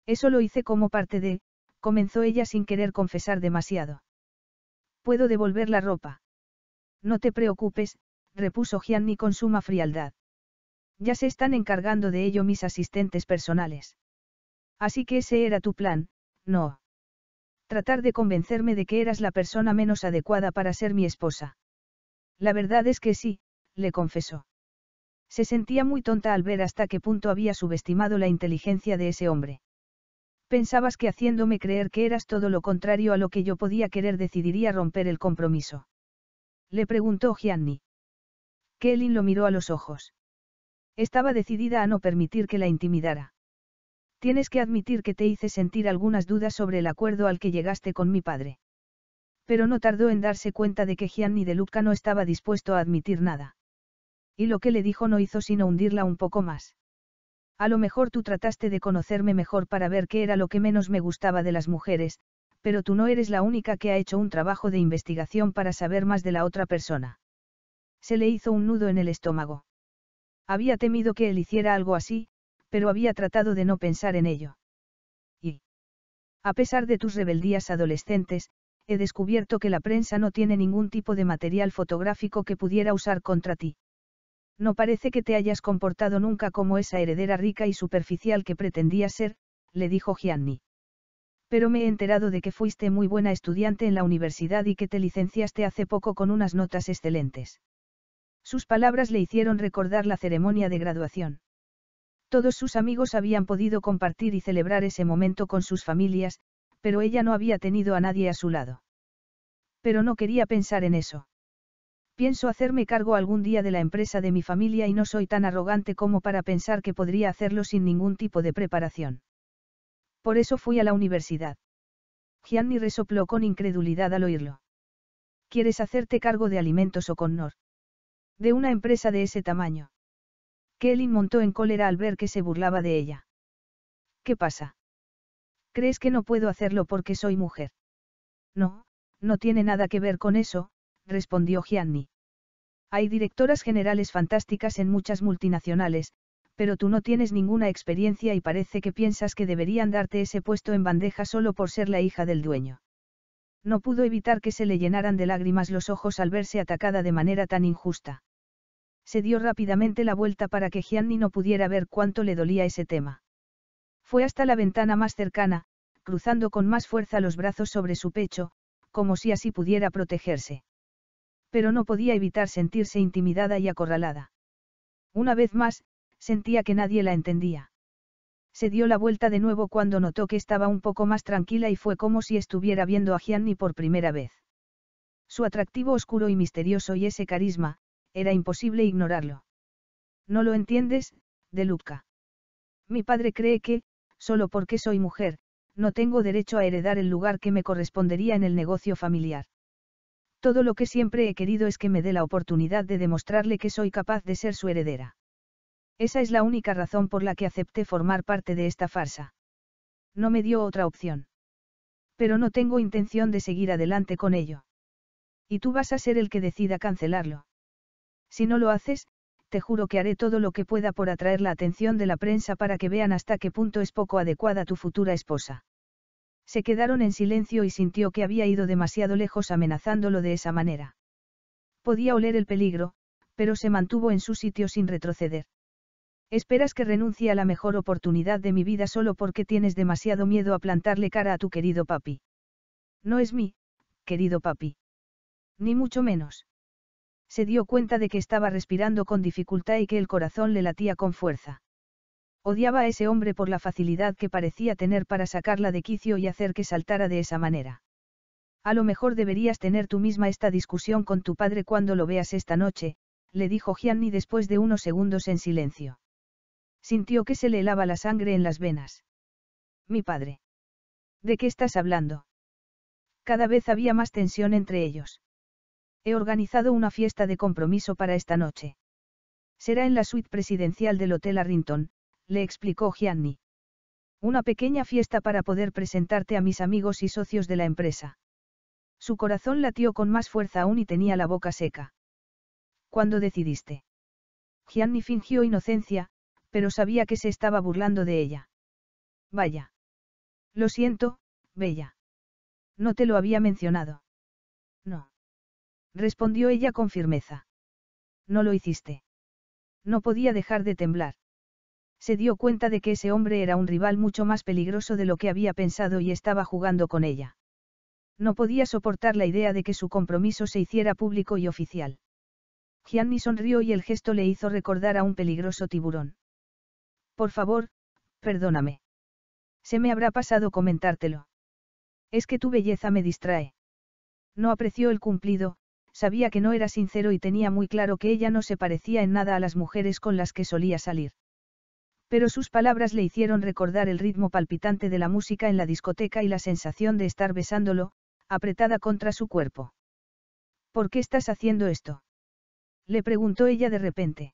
Eso lo hice como parte de, comenzó ella sin querer confesar demasiado. Puedo devolver la ropa. No te preocupes, repuso Gianni con suma frialdad. Ya se están encargando de ello mis asistentes personales. Así que ese era tu plan, no. Tratar de convencerme de que eras la persona menos adecuada para ser mi esposa. La verdad es que sí, le confesó. Se sentía muy tonta al ver hasta qué punto había subestimado la inteligencia de ese hombre pensabas que haciéndome creer que eras todo lo contrario a lo que yo podía querer decidiría romper el compromiso. Le preguntó Gianni. Kelly lo miró a los ojos. Estaba decidida a no permitir que la intimidara. Tienes que admitir que te hice sentir algunas dudas sobre el acuerdo al que llegaste con mi padre. Pero no tardó en darse cuenta de que Gianni de Luca no estaba dispuesto a admitir nada. Y lo que le dijo no hizo sino hundirla un poco más. A lo mejor tú trataste de conocerme mejor para ver qué era lo que menos me gustaba de las mujeres, pero tú no eres la única que ha hecho un trabajo de investigación para saber más de la otra persona. Se le hizo un nudo en el estómago. Había temido que él hiciera algo así, pero había tratado de no pensar en ello. Y, a pesar de tus rebeldías adolescentes, he descubierto que la prensa no tiene ningún tipo de material fotográfico que pudiera usar contra ti. No parece que te hayas comportado nunca como esa heredera rica y superficial que pretendía ser, le dijo Gianni. Pero me he enterado de que fuiste muy buena estudiante en la universidad y que te licenciaste hace poco con unas notas excelentes. Sus palabras le hicieron recordar la ceremonia de graduación. Todos sus amigos habían podido compartir y celebrar ese momento con sus familias, pero ella no había tenido a nadie a su lado. Pero no quería pensar en eso. Pienso hacerme cargo algún día de la empresa de mi familia y no soy tan arrogante como para pensar que podría hacerlo sin ningún tipo de preparación. Por eso fui a la universidad. Gianni resopló con incredulidad al oírlo. ¿Quieres hacerte cargo de alimentos o con Nor? De una empresa de ese tamaño. Kelly montó en cólera al ver que se burlaba de ella. ¿Qué pasa? ¿Crees que no puedo hacerlo porque soy mujer? No, no tiene nada que ver con eso, respondió Gianni. Hay directoras generales fantásticas en muchas multinacionales, pero tú no tienes ninguna experiencia y parece que piensas que deberían darte ese puesto en bandeja solo por ser la hija del dueño. No pudo evitar que se le llenaran de lágrimas los ojos al verse atacada de manera tan injusta. Se dio rápidamente la vuelta para que Gianni no pudiera ver cuánto le dolía ese tema. Fue hasta la ventana más cercana, cruzando con más fuerza los brazos sobre su pecho, como si así pudiera protegerse pero no podía evitar sentirse intimidada y acorralada. Una vez más, sentía que nadie la entendía. Se dio la vuelta de nuevo cuando notó que estaba un poco más tranquila y fue como si estuviera viendo a Gianni por primera vez. Su atractivo oscuro y misterioso y ese carisma, era imposible ignorarlo. No lo entiendes, De Luca. Mi padre cree que, solo porque soy mujer, no tengo derecho a heredar el lugar que me correspondería en el negocio familiar. Todo lo que siempre he querido es que me dé la oportunidad de demostrarle que soy capaz de ser su heredera. Esa es la única razón por la que acepté formar parte de esta farsa. No me dio otra opción. Pero no tengo intención de seguir adelante con ello. Y tú vas a ser el que decida cancelarlo. Si no lo haces, te juro que haré todo lo que pueda por atraer la atención de la prensa para que vean hasta qué punto es poco adecuada tu futura esposa. Se quedaron en silencio y sintió que había ido demasiado lejos amenazándolo de esa manera. Podía oler el peligro, pero se mantuvo en su sitio sin retroceder. Esperas que renuncie a la mejor oportunidad de mi vida solo porque tienes demasiado miedo a plantarle cara a tu querido papi. No es mí, querido papi. Ni mucho menos. Se dio cuenta de que estaba respirando con dificultad y que el corazón le latía con fuerza. Odiaba a ese hombre por la facilidad que parecía tener para sacarla de quicio y hacer que saltara de esa manera. A lo mejor deberías tener tú misma esta discusión con tu padre cuando lo veas esta noche, le dijo Gianni después de unos segundos en silencio. Sintió que se le helaba la sangre en las venas. Mi padre. ¿De qué estás hablando? Cada vez había más tensión entre ellos. He organizado una fiesta de compromiso para esta noche. Será en la suite presidencial del Hotel Arrington, le explicó Gianni. Una pequeña fiesta para poder presentarte a mis amigos y socios de la empresa. Su corazón latió con más fuerza aún y tenía la boca seca. ¿Cuándo decidiste? Gianni fingió inocencia, pero sabía que se estaba burlando de ella. Vaya. Lo siento, Bella. No te lo había mencionado. No. Respondió ella con firmeza. No lo hiciste. No podía dejar de temblar se dio cuenta de que ese hombre era un rival mucho más peligroso de lo que había pensado y estaba jugando con ella. No podía soportar la idea de que su compromiso se hiciera público y oficial. Gianni sonrió y el gesto le hizo recordar a un peligroso tiburón. Por favor, perdóname. Se me habrá pasado comentártelo. Es que tu belleza me distrae. No apreció el cumplido, sabía que no era sincero y tenía muy claro que ella no se parecía en nada a las mujeres con las que solía salir. Pero sus palabras le hicieron recordar el ritmo palpitante de la música en la discoteca y la sensación de estar besándolo, apretada contra su cuerpo. ¿Por qué estás haciendo esto? Le preguntó ella de repente.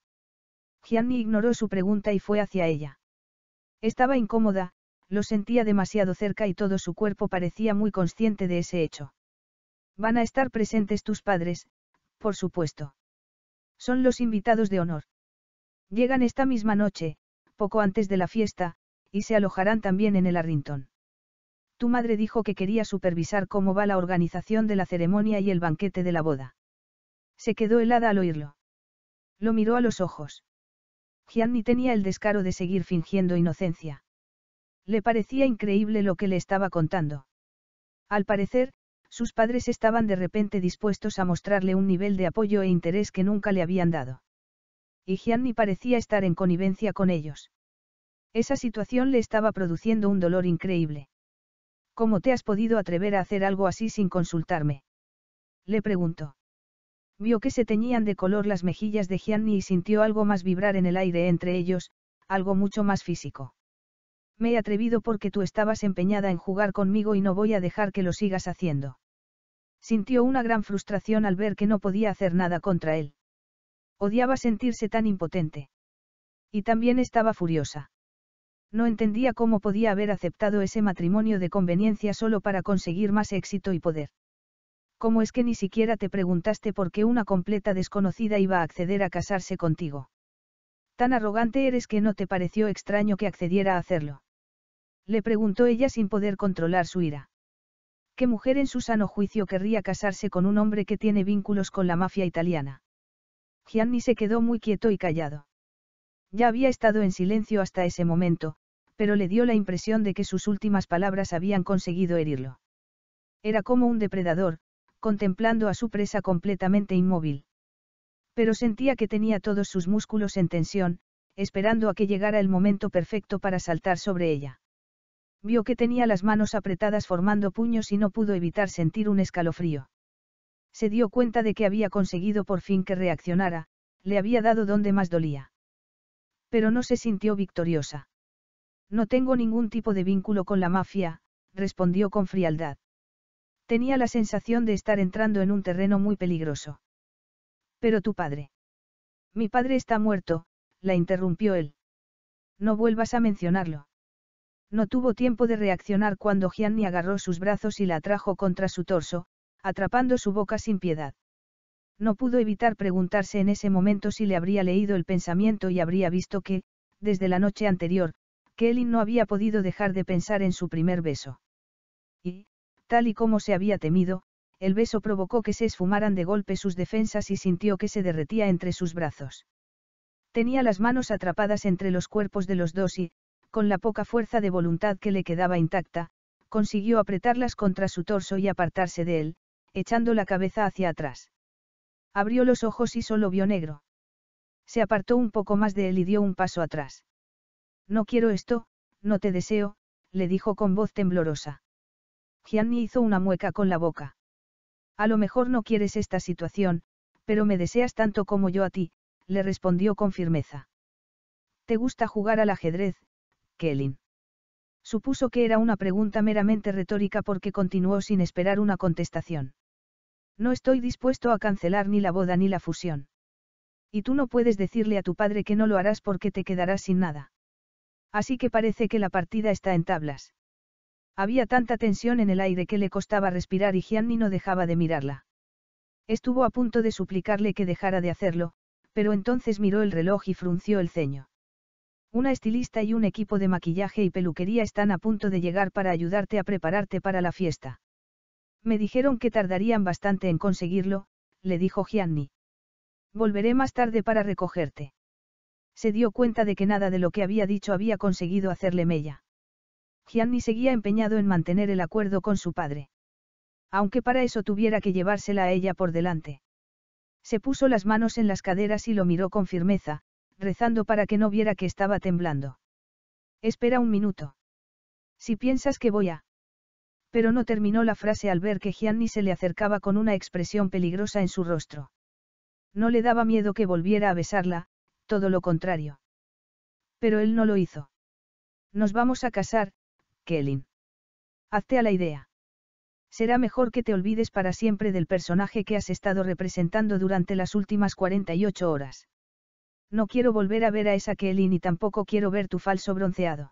Gianni ignoró su pregunta y fue hacia ella. Estaba incómoda, lo sentía demasiado cerca y todo su cuerpo parecía muy consciente de ese hecho. Van a estar presentes tus padres, por supuesto. Son los invitados de honor. Llegan esta misma noche, poco antes de la fiesta, y se alojarán también en el Arrington. Tu madre dijo que quería supervisar cómo va la organización de la ceremonia y el banquete de la boda. Se quedó helada al oírlo. Lo miró a los ojos. Gianni tenía el descaro de seguir fingiendo inocencia. Le parecía increíble lo que le estaba contando. Al parecer, sus padres estaban de repente dispuestos a mostrarle un nivel de apoyo e interés que nunca le habían dado y Gianni parecía estar en connivencia con ellos. Esa situación le estaba produciendo un dolor increíble. ¿Cómo te has podido atrever a hacer algo así sin consultarme? Le preguntó. Vio que se teñían de color las mejillas de Gianni y sintió algo más vibrar en el aire entre ellos, algo mucho más físico. Me he atrevido porque tú estabas empeñada en jugar conmigo y no voy a dejar que lo sigas haciendo. Sintió una gran frustración al ver que no podía hacer nada contra él. Odiaba sentirse tan impotente. Y también estaba furiosa. No entendía cómo podía haber aceptado ese matrimonio de conveniencia solo para conseguir más éxito y poder. ¿Cómo es que ni siquiera te preguntaste por qué una completa desconocida iba a acceder a casarse contigo? Tan arrogante eres que no te pareció extraño que accediera a hacerlo. Le preguntó ella sin poder controlar su ira. ¿Qué mujer en su sano juicio querría casarse con un hombre que tiene vínculos con la mafia italiana? Gianni se quedó muy quieto y callado. Ya había estado en silencio hasta ese momento, pero le dio la impresión de que sus últimas palabras habían conseguido herirlo. Era como un depredador, contemplando a su presa completamente inmóvil. Pero sentía que tenía todos sus músculos en tensión, esperando a que llegara el momento perfecto para saltar sobre ella. Vio que tenía las manos apretadas formando puños y no pudo evitar sentir un escalofrío. Se dio cuenta de que había conseguido por fin que reaccionara, le había dado donde más dolía. Pero no se sintió victoriosa. No tengo ningún tipo de vínculo con la mafia, respondió con frialdad. Tenía la sensación de estar entrando en un terreno muy peligroso. Pero tu padre. Mi padre está muerto, la interrumpió él. No vuelvas a mencionarlo. No tuvo tiempo de reaccionar cuando Gianni agarró sus brazos y la atrajo contra su torso, atrapando su boca sin piedad. No pudo evitar preguntarse en ese momento si le habría leído el pensamiento y habría visto que, desde la noche anterior, Kelly no había podido dejar de pensar en su primer beso. Y, tal y como se había temido, el beso provocó que se esfumaran de golpe sus defensas y sintió que se derretía entre sus brazos. Tenía las manos atrapadas entre los cuerpos de los dos y, con la poca fuerza de voluntad que le quedaba intacta, consiguió apretarlas contra su torso y apartarse de él, echando la cabeza hacia atrás. Abrió los ojos y solo vio negro. Se apartó un poco más de él y dio un paso atrás. No quiero esto, no te deseo, le dijo con voz temblorosa. Gianni hizo una mueca con la boca. A lo mejor no quieres esta situación, pero me deseas tanto como yo a ti, le respondió con firmeza. ¿Te gusta jugar al ajedrez, Kelin? Supuso que era una pregunta meramente retórica porque continuó sin esperar una contestación. No estoy dispuesto a cancelar ni la boda ni la fusión. Y tú no puedes decirle a tu padre que no lo harás porque te quedarás sin nada. Así que parece que la partida está en tablas. Había tanta tensión en el aire que le costaba respirar y Gianni no dejaba de mirarla. Estuvo a punto de suplicarle que dejara de hacerlo, pero entonces miró el reloj y frunció el ceño. Una estilista y un equipo de maquillaje y peluquería están a punto de llegar para ayudarte a prepararte para la fiesta. Me dijeron que tardarían bastante en conseguirlo, le dijo Gianni. Volveré más tarde para recogerte. Se dio cuenta de que nada de lo que había dicho había conseguido hacerle mella. Gianni seguía empeñado en mantener el acuerdo con su padre. Aunque para eso tuviera que llevársela a ella por delante. Se puso las manos en las caderas y lo miró con firmeza, rezando para que no viera que estaba temblando. Espera un minuto. Si piensas que voy a pero no terminó la frase al ver que Gianni se le acercaba con una expresión peligrosa en su rostro. No le daba miedo que volviera a besarla, todo lo contrario. Pero él no lo hizo. Nos vamos a casar, Kelin. Hazte a la idea. Será mejor que te olvides para siempre del personaje que has estado representando durante las últimas 48 horas. No quiero volver a ver a esa Kelly ni tampoco quiero ver tu falso bronceado.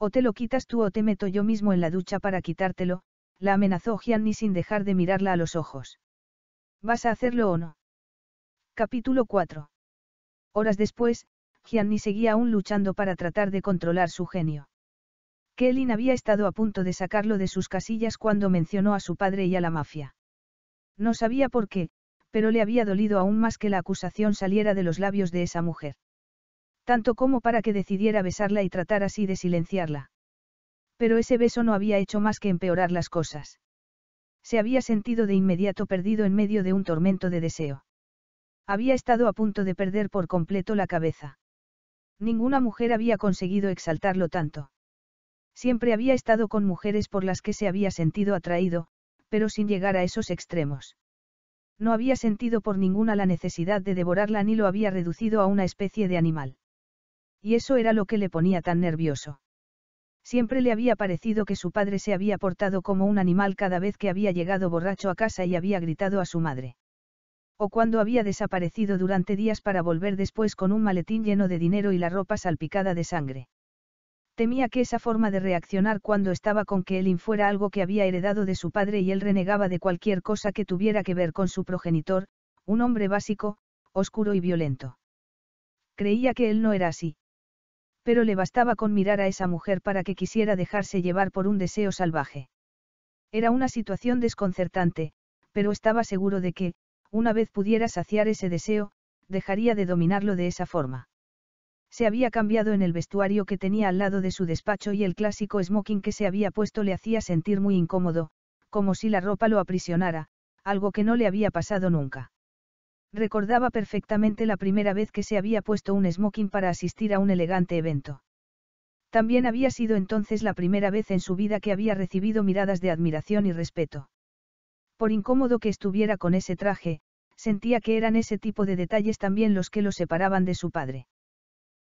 O te lo quitas tú o te meto yo mismo en la ducha para quitártelo, la amenazó Gianni sin dejar de mirarla a los ojos. ¿Vas a hacerlo o no? Capítulo 4. Horas después, Gianni seguía aún luchando para tratar de controlar su genio. Kellyn había estado a punto de sacarlo de sus casillas cuando mencionó a su padre y a la mafia. No sabía por qué, pero le había dolido aún más que la acusación saliera de los labios de esa mujer. Tanto como para que decidiera besarla y tratar así de silenciarla. Pero ese beso no había hecho más que empeorar las cosas. Se había sentido de inmediato perdido en medio de un tormento de deseo. Había estado a punto de perder por completo la cabeza. Ninguna mujer había conseguido exaltarlo tanto. Siempre había estado con mujeres por las que se había sentido atraído, pero sin llegar a esos extremos. No había sentido por ninguna la necesidad de devorarla ni lo había reducido a una especie de animal y eso era lo que le ponía tan nervioso. Siempre le había parecido que su padre se había portado como un animal cada vez que había llegado borracho a casa y había gritado a su madre. O cuando había desaparecido durante días para volver después con un maletín lleno de dinero y la ropa salpicada de sangre. Temía que esa forma de reaccionar cuando estaba con que fuera algo que había heredado de su padre y él renegaba de cualquier cosa que tuviera que ver con su progenitor, un hombre básico, oscuro y violento. Creía que él no era así pero le bastaba con mirar a esa mujer para que quisiera dejarse llevar por un deseo salvaje. Era una situación desconcertante, pero estaba seguro de que, una vez pudiera saciar ese deseo, dejaría de dominarlo de esa forma. Se había cambiado en el vestuario que tenía al lado de su despacho y el clásico smoking que se había puesto le hacía sentir muy incómodo, como si la ropa lo aprisionara, algo que no le había pasado nunca. Recordaba perfectamente la primera vez que se había puesto un smoking para asistir a un elegante evento. También había sido entonces la primera vez en su vida que había recibido miradas de admiración y respeto. Por incómodo que estuviera con ese traje, sentía que eran ese tipo de detalles también los que lo separaban de su padre.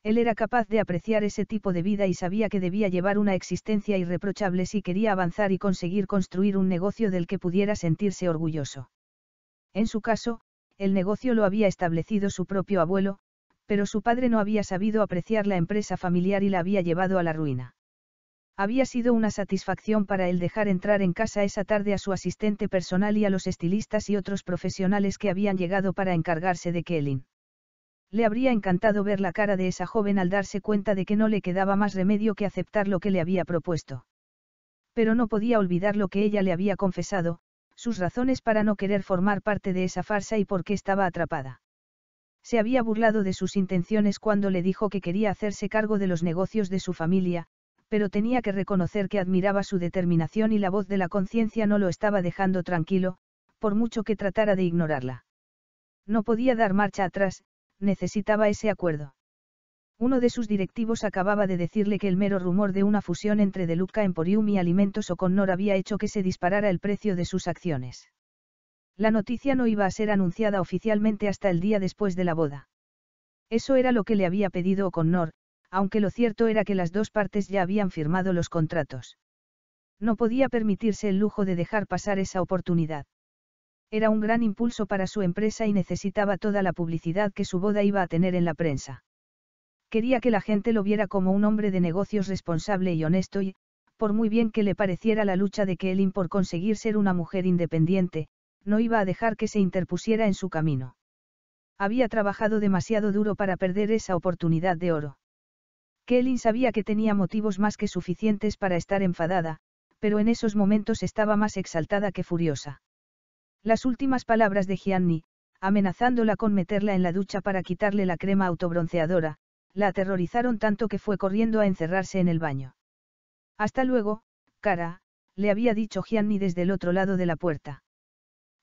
Él era capaz de apreciar ese tipo de vida y sabía que debía llevar una existencia irreprochable si quería avanzar y conseguir construir un negocio del que pudiera sentirse orgulloso. En su caso, el negocio lo había establecido su propio abuelo, pero su padre no había sabido apreciar la empresa familiar y la había llevado a la ruina. Había sido una satisfacción para él dejar entrar en casa esa tarde a su asistente personal y a los estilistas y otros profesionales que habían llegado para encargarse de Kellyn. Le habría encantado ver la cara de esa joven al darse cuenta de que no le quedaba más remedio que aceptar lo que le había propuesto. Pero no podía olvidar lo que ella le había confesado, sus razones para no querer formar parte de esa farsa y por qué estaba atrapada. Se había burlado de sus intenciones cuando le dijo que quería hacerse cargo de los negocios de su familia, pero tenía que reconocer que admiraba su determinación y la voz de la conciencia no lo estaba dejando tranquilo, por mucho que tratara de ignorarla. No podía dar marcha atrás, necesitaba ese acuerdo. Uno de sus directivos acababa de decirle que el mero rumor de una fusión entre Deluca Emporium y Alimentos O'Connor había hecho que se disparara el precio de sus acciones. La noticia no iba a ser anunciada oficialmente hasta el día después de la boda. Eso era lo que le había pedido O'Connor, aunque lo cierto era que las dos partes ya habían firmado los contratos. No podía permitirse el lujo de dejar pasar esa oportunidad. Era un gran impulso para su empresa y necesitaba toda la publicidad que su boda iba a tener en la prensa. Quería que la gente lo viera como un hombre de negocios responsable y honesto y, por muy bien que le pareciera la lucha de Kaelin por conseguir ser una mujer independiente, no iba a dejar que se interpusiera en su camino. Había trabajado demasiado duro para perder esa oportunidad de oro. Kaelin sabía que tenía motivos más que suficientes para estar enfadada, pero en esos momentos estaba más exaltada que furiosa. Las últimas palabras de Gianni, amenazándola con meterla en la ducha para quitarle la crema autobronceadora, la aterrorizaron tanto que fue corriendo a encerrarse en el baño. Hasta luego, cara, le había dicho Gianni desde el otro lado de la puerta.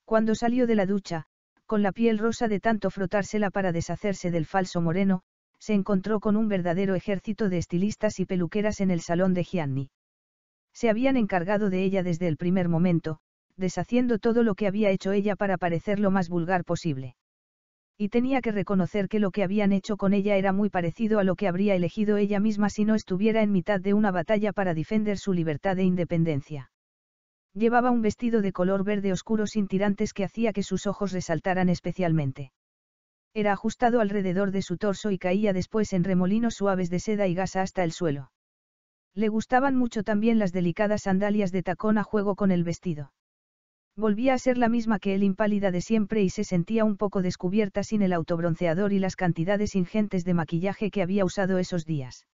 Cuando salió de la ducha, con la piel rosa de tanto frotársela para deshacerse del falso moreno, se encontró con un verdadero ejército de estilistas y peluqueras en el salón de Gianni. Se habían encargado de ella desde el primer momento, deshaciendo todo lo que había hecho ella para parecer lo más vulgar posible y tenía que reconocer que lo que habían hecho con ella era muy parecido a lo que habría elegido ella misma si no estuviera en mitad de una batalla para defender su libertad e independencia. Llevaba un vestido de color verde oscuro sin tirantes que hacía que sus ojos resaltaran especialmente. Era ajustado alrededor de su torso y caía después en remolinos suaves de seda y gasa hasta el suelo. Le gustaban mucho también las delicadas sandalias de tacón a juego con el vestido. Volvía a ser la misma que él impálida de siempre y se sentía un poco descubierta sin el autobronceador y las cantidades ingentes de maquillaje que había usado esos días.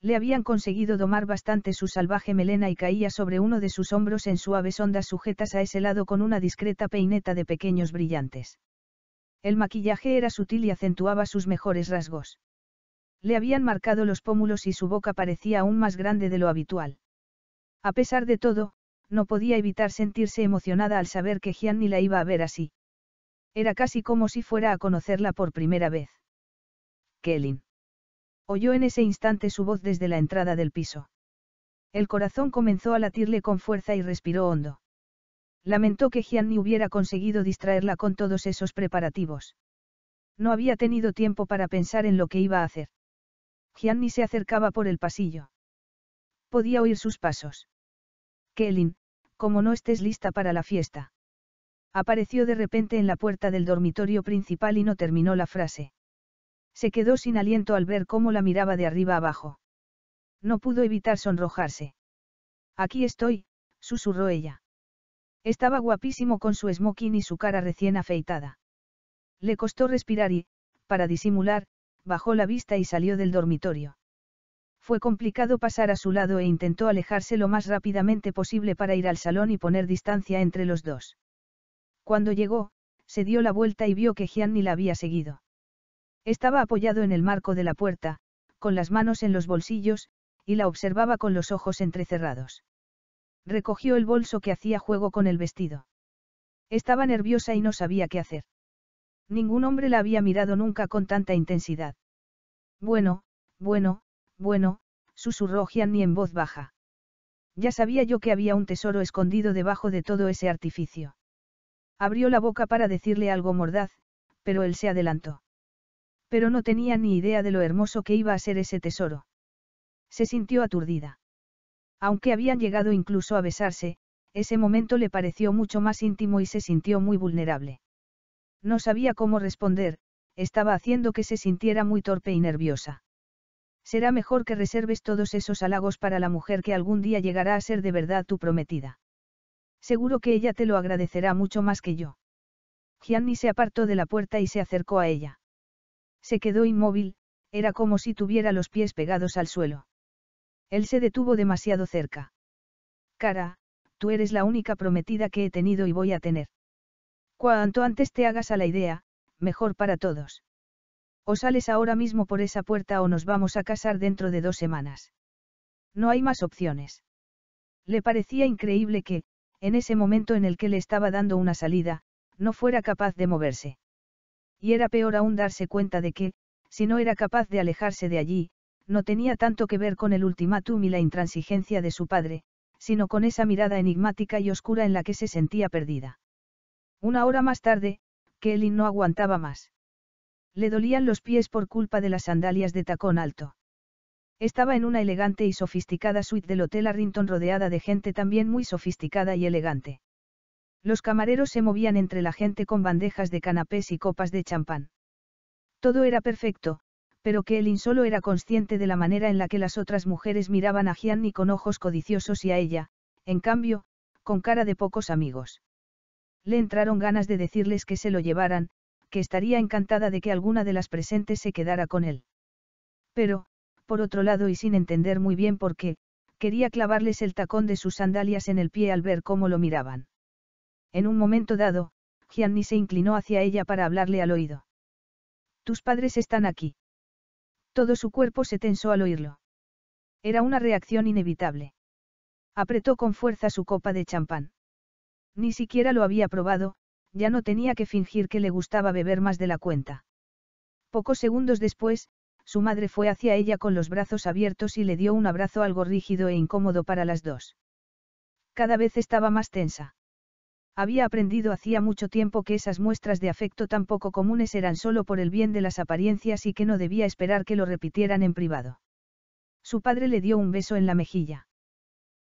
Le habían conseguido domar bastante su salvaje melena y caía sobre uno de sus hombros en suaves ondas sujetas a ese lado con una discreta peineta de pequeños brillantes. El maquillaje era sutil y acentuaba sus mejores rasgos. Le habían marcado los pómulos y su boca parecía aún más grande de lo habitual. A pesar de todo, no podía evitar sentirse emocionada al saber que Gianni la iba a ver así. Era casi como si fuera a conocerla por primera vez. Kelly. Oyó en ese instante su voz desde la entrada del piso. El corazón comenzó a latirle con fuerza y respiró hondo. Lamentó que Gianni hubiera conseguido distraerla con todos esos preparativos. No había tenido tiempo para pensar en lo que iba a hacer. Gianni se acercaba por el pasillo. Podía oír sus pasos. Kelin, como no estés lista para la fiesta. Apareció de repente en la puerta del dormitorio principal y no terminó la frase. Se quedó sin aliento al ver cómo la miraba de arriba abajo. No pudo evitar sonrojarse. Aquí estoy, susurró ella. Estaba guapísimo con su smoking y su cara recién afeitada. Le costó respirar y, para disimular, bajó la vista y salió del dormitorio. Fue complicado pasar a su lado e intentó alejarse lo más rápidamente posible para ir al salón y poner distancia entre los dos. Cuando llegó, se dio la vuelta y vio que Gianni la había seguido. Estaba apoyado en el marco de la puerta, con las manos en los bolsillos, y la observaba con los ojos entrecerrados. Recogió el bolso que hacía juego con el vestido. Estaba nerviosa y no sabía qué hacer. Ningún hombre la había mirado nunca con tanta intensidad. Bueno, bueno, bueno, susurró ni en voz baja. Ya sabía yo que había un tesoro escondido debajo de todo ese artificio. Abrió la boca para decirle algo mordaz, pero él se adelantó. Pero no tenía ni idea de lo hermoso que iba a ser ese tesoro. Se sintió aturdida. Aunque habían llegado incluso a besarse, ese momento le pareció mucho más íntimo y se sintió muy vulnerable. No sabía cómo responder, estaba haciendo que se sintiera muy torpe y nerviosa será mejor que reserves todos esos halagos para la mujer que algún día llegará a ser de verdad tu prometida. Seguro que ella te lo agradecerá mucho más que yo. Gianni se apartó de la puerta y se acercó a ella. Se quedó inmóvil, era como si tuviera los pies pegados al suelo. Él se detuvo demasiado cerca. Cara, tú eres la única prometida que he tenido y voy a tener. Cuanto antes te hagas a la idea, mejor para todos. O sales ahora mismo por esa puerta o nos vamos a casar dentro de dos semanas. No hay más opciones. Le parecía increíble que, en ese momento en el que le estaba dando una salida, no fuera capaz de moverse. Y era peor aún darse cuenta de que, si no era capaz de alejarse de allí, no tenía tanto que ver con el ultimátum y la intransigencia de su padre, sino con esa mirada enigmática y oscura en la que se sentía perdida. Una hora más tarde, Kelly no aguantaba más. Le dolían los pies por culpa de las sandalias de tacón alto. Estaba en una elegante y sofisticada suite del Hotel Arrington rodeada de gente también muy sofisticada y elegante. Los camareros se movían entre la gente con bandejas de canapés y copas de champán. Todo era perfecto, pero que Elin solo era consciente de la manera en la que las otras mujeres miraban a Gianni con ojos codiciosos y a ella, en cambio, con cara de pocos amigos. Le entraron ganas de decirles que se lo llevaran, que estaría encantada de que alguna de las presentes se quedara con él. Pero, por otro lado y sin entender muy bien por qué, quería clavarles el tacón de sus sandalias en el pie al ver cómo lo miraban. En un momento dado, Gianni se inclinó hacia ella para hablarle al oído. Tus padres están aquí. Todo su cuerpo se tensó al oírlo. Era una reacción inevitable. Apretó con fuerza su copa de champán. Ni siquiera lo había probado, ya no tenía que fingir que le gustaba beber más de la cuenta. Pocos segundos después, su madre fue hacia ella con los brazos abiertos y le dio un abrazo algo rígido e incómodo para las dos. Cada vez estaba más tensa. Había aprendido hacía mucho tiempo que esas muestras de afecto tan poco comunes eran solo por el bien de las apariencias y que no debía esperar que lo repitieran en privado. Su padre le dio un beso en la mejilla.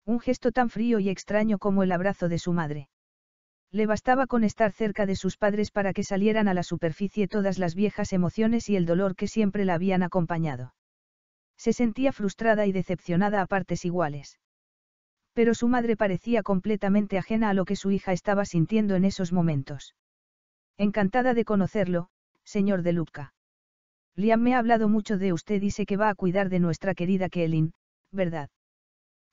Un gesto tan frío y extraño como el abrazo de su madre. Le bastaba con estar cerca de sus padres para que salieran a la superficie todas las viejas emociones y el dolor que siempre la habían acompañado. Se sentía frustrada y decepcionada a partes iguales. Pero su madre parecía completamente ajena a lo que su hija estaba sintiendo en esos momentos. Encantada de conocerlo, señor De Luca Liam me ha hablado mucho de usted y sé que va a cuidar de nuestra querida Kaelin, ¿verdad?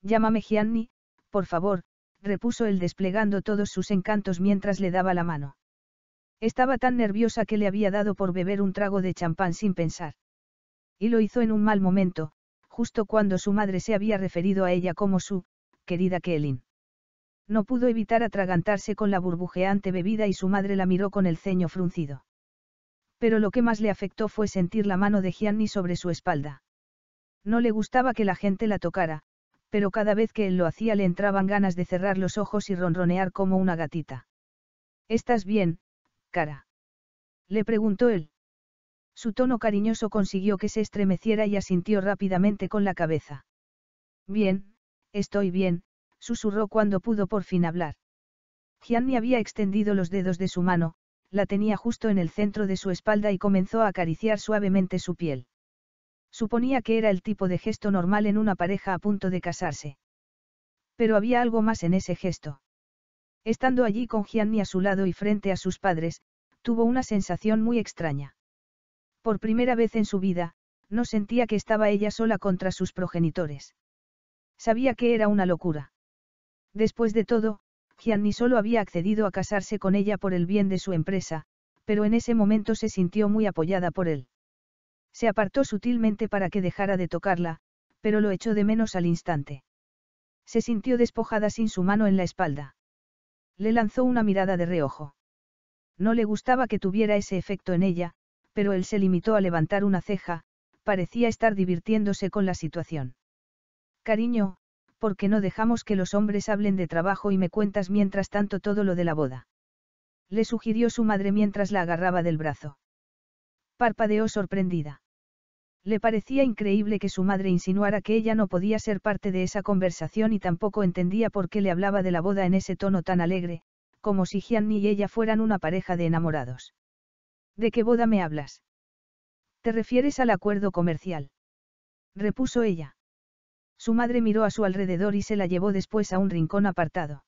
Llámame Gianni, por favor, repuso él desplegando todos sus encantos mientras le daba la mano. Estaba tan nerviosa que le había dado por beber un trago de champán sin pensar. Y lo hizo en un mal momento, justo cuando su madre se había referido a ella como su, querida Kelin. No pudo evitar atragantarse con la burbujeante bebida y su madre la miró con el ceño fruncido. Pero lo que más le afectó fue sentir la mano de Gianni sobre su espalda. No le gustaba que la gente la tocara, pero cada vez que él lo hacía le entraban ganas de cerrar los ojos y ronronear como una gatita. ¿Estás bien, cara? Le preguntó él. Su tono cariñoso consiguió que se estremeciera y asintió rápidamente con la cabeza. Bien, estoy bien, susurró cuando pudo por fin hablar. Gianni había extendido los dedos de su mano, la tenía justo en el centro de su espalda y comenzó a acariciar suavemente su piel. Suponía que era el tipo de gesto normal en una pareja a punto de casarse. Pero había algo más en ese gesto. Estando allí con Gianni a su lado y frente a sus padres, tuvo una sensación muy extraña. Por primera vez en su vida, no sentía que estaba ella sola contra sus progenitores. Sabía que era una locura. Después de todo, Gianni solo había accedido a casarse con ella por el bien de su empresa, pero en ese momento se sintió muy apoyada por él. Se apartó sutilmente para que dejara de tocarla, pero lo echó de menos al instante. Se sintió despojada sin su mano en la espalda. Le lanzó una mirada de reojo. No le gustaba que tuviera ese efecto en ella, pero él se limitó a levantar una ceja, parecía estar divirtiéndose con la situación. Cariño, ¿por qué no dejamos que los hombres hablen de trabajo y me cuentas mientras tanto todo lo de la boda? Le sugirió su madre mientras la agarraba del brazo. Parpadeó sorprendida. Le parecía increíble que su madre insinuara que ella no podía ser parte de esa conversación y tampoco entendía por qué le hablaba de la boda en ese tono tan alegre, como si Gianni y ella fueran una pareja de enamorados. ¿De qué boda me hablas? ¿Te refieres al acuerdo comercial? repuso ella. Su madre miró a su alrededor y se la llevó después a un rincón apartado.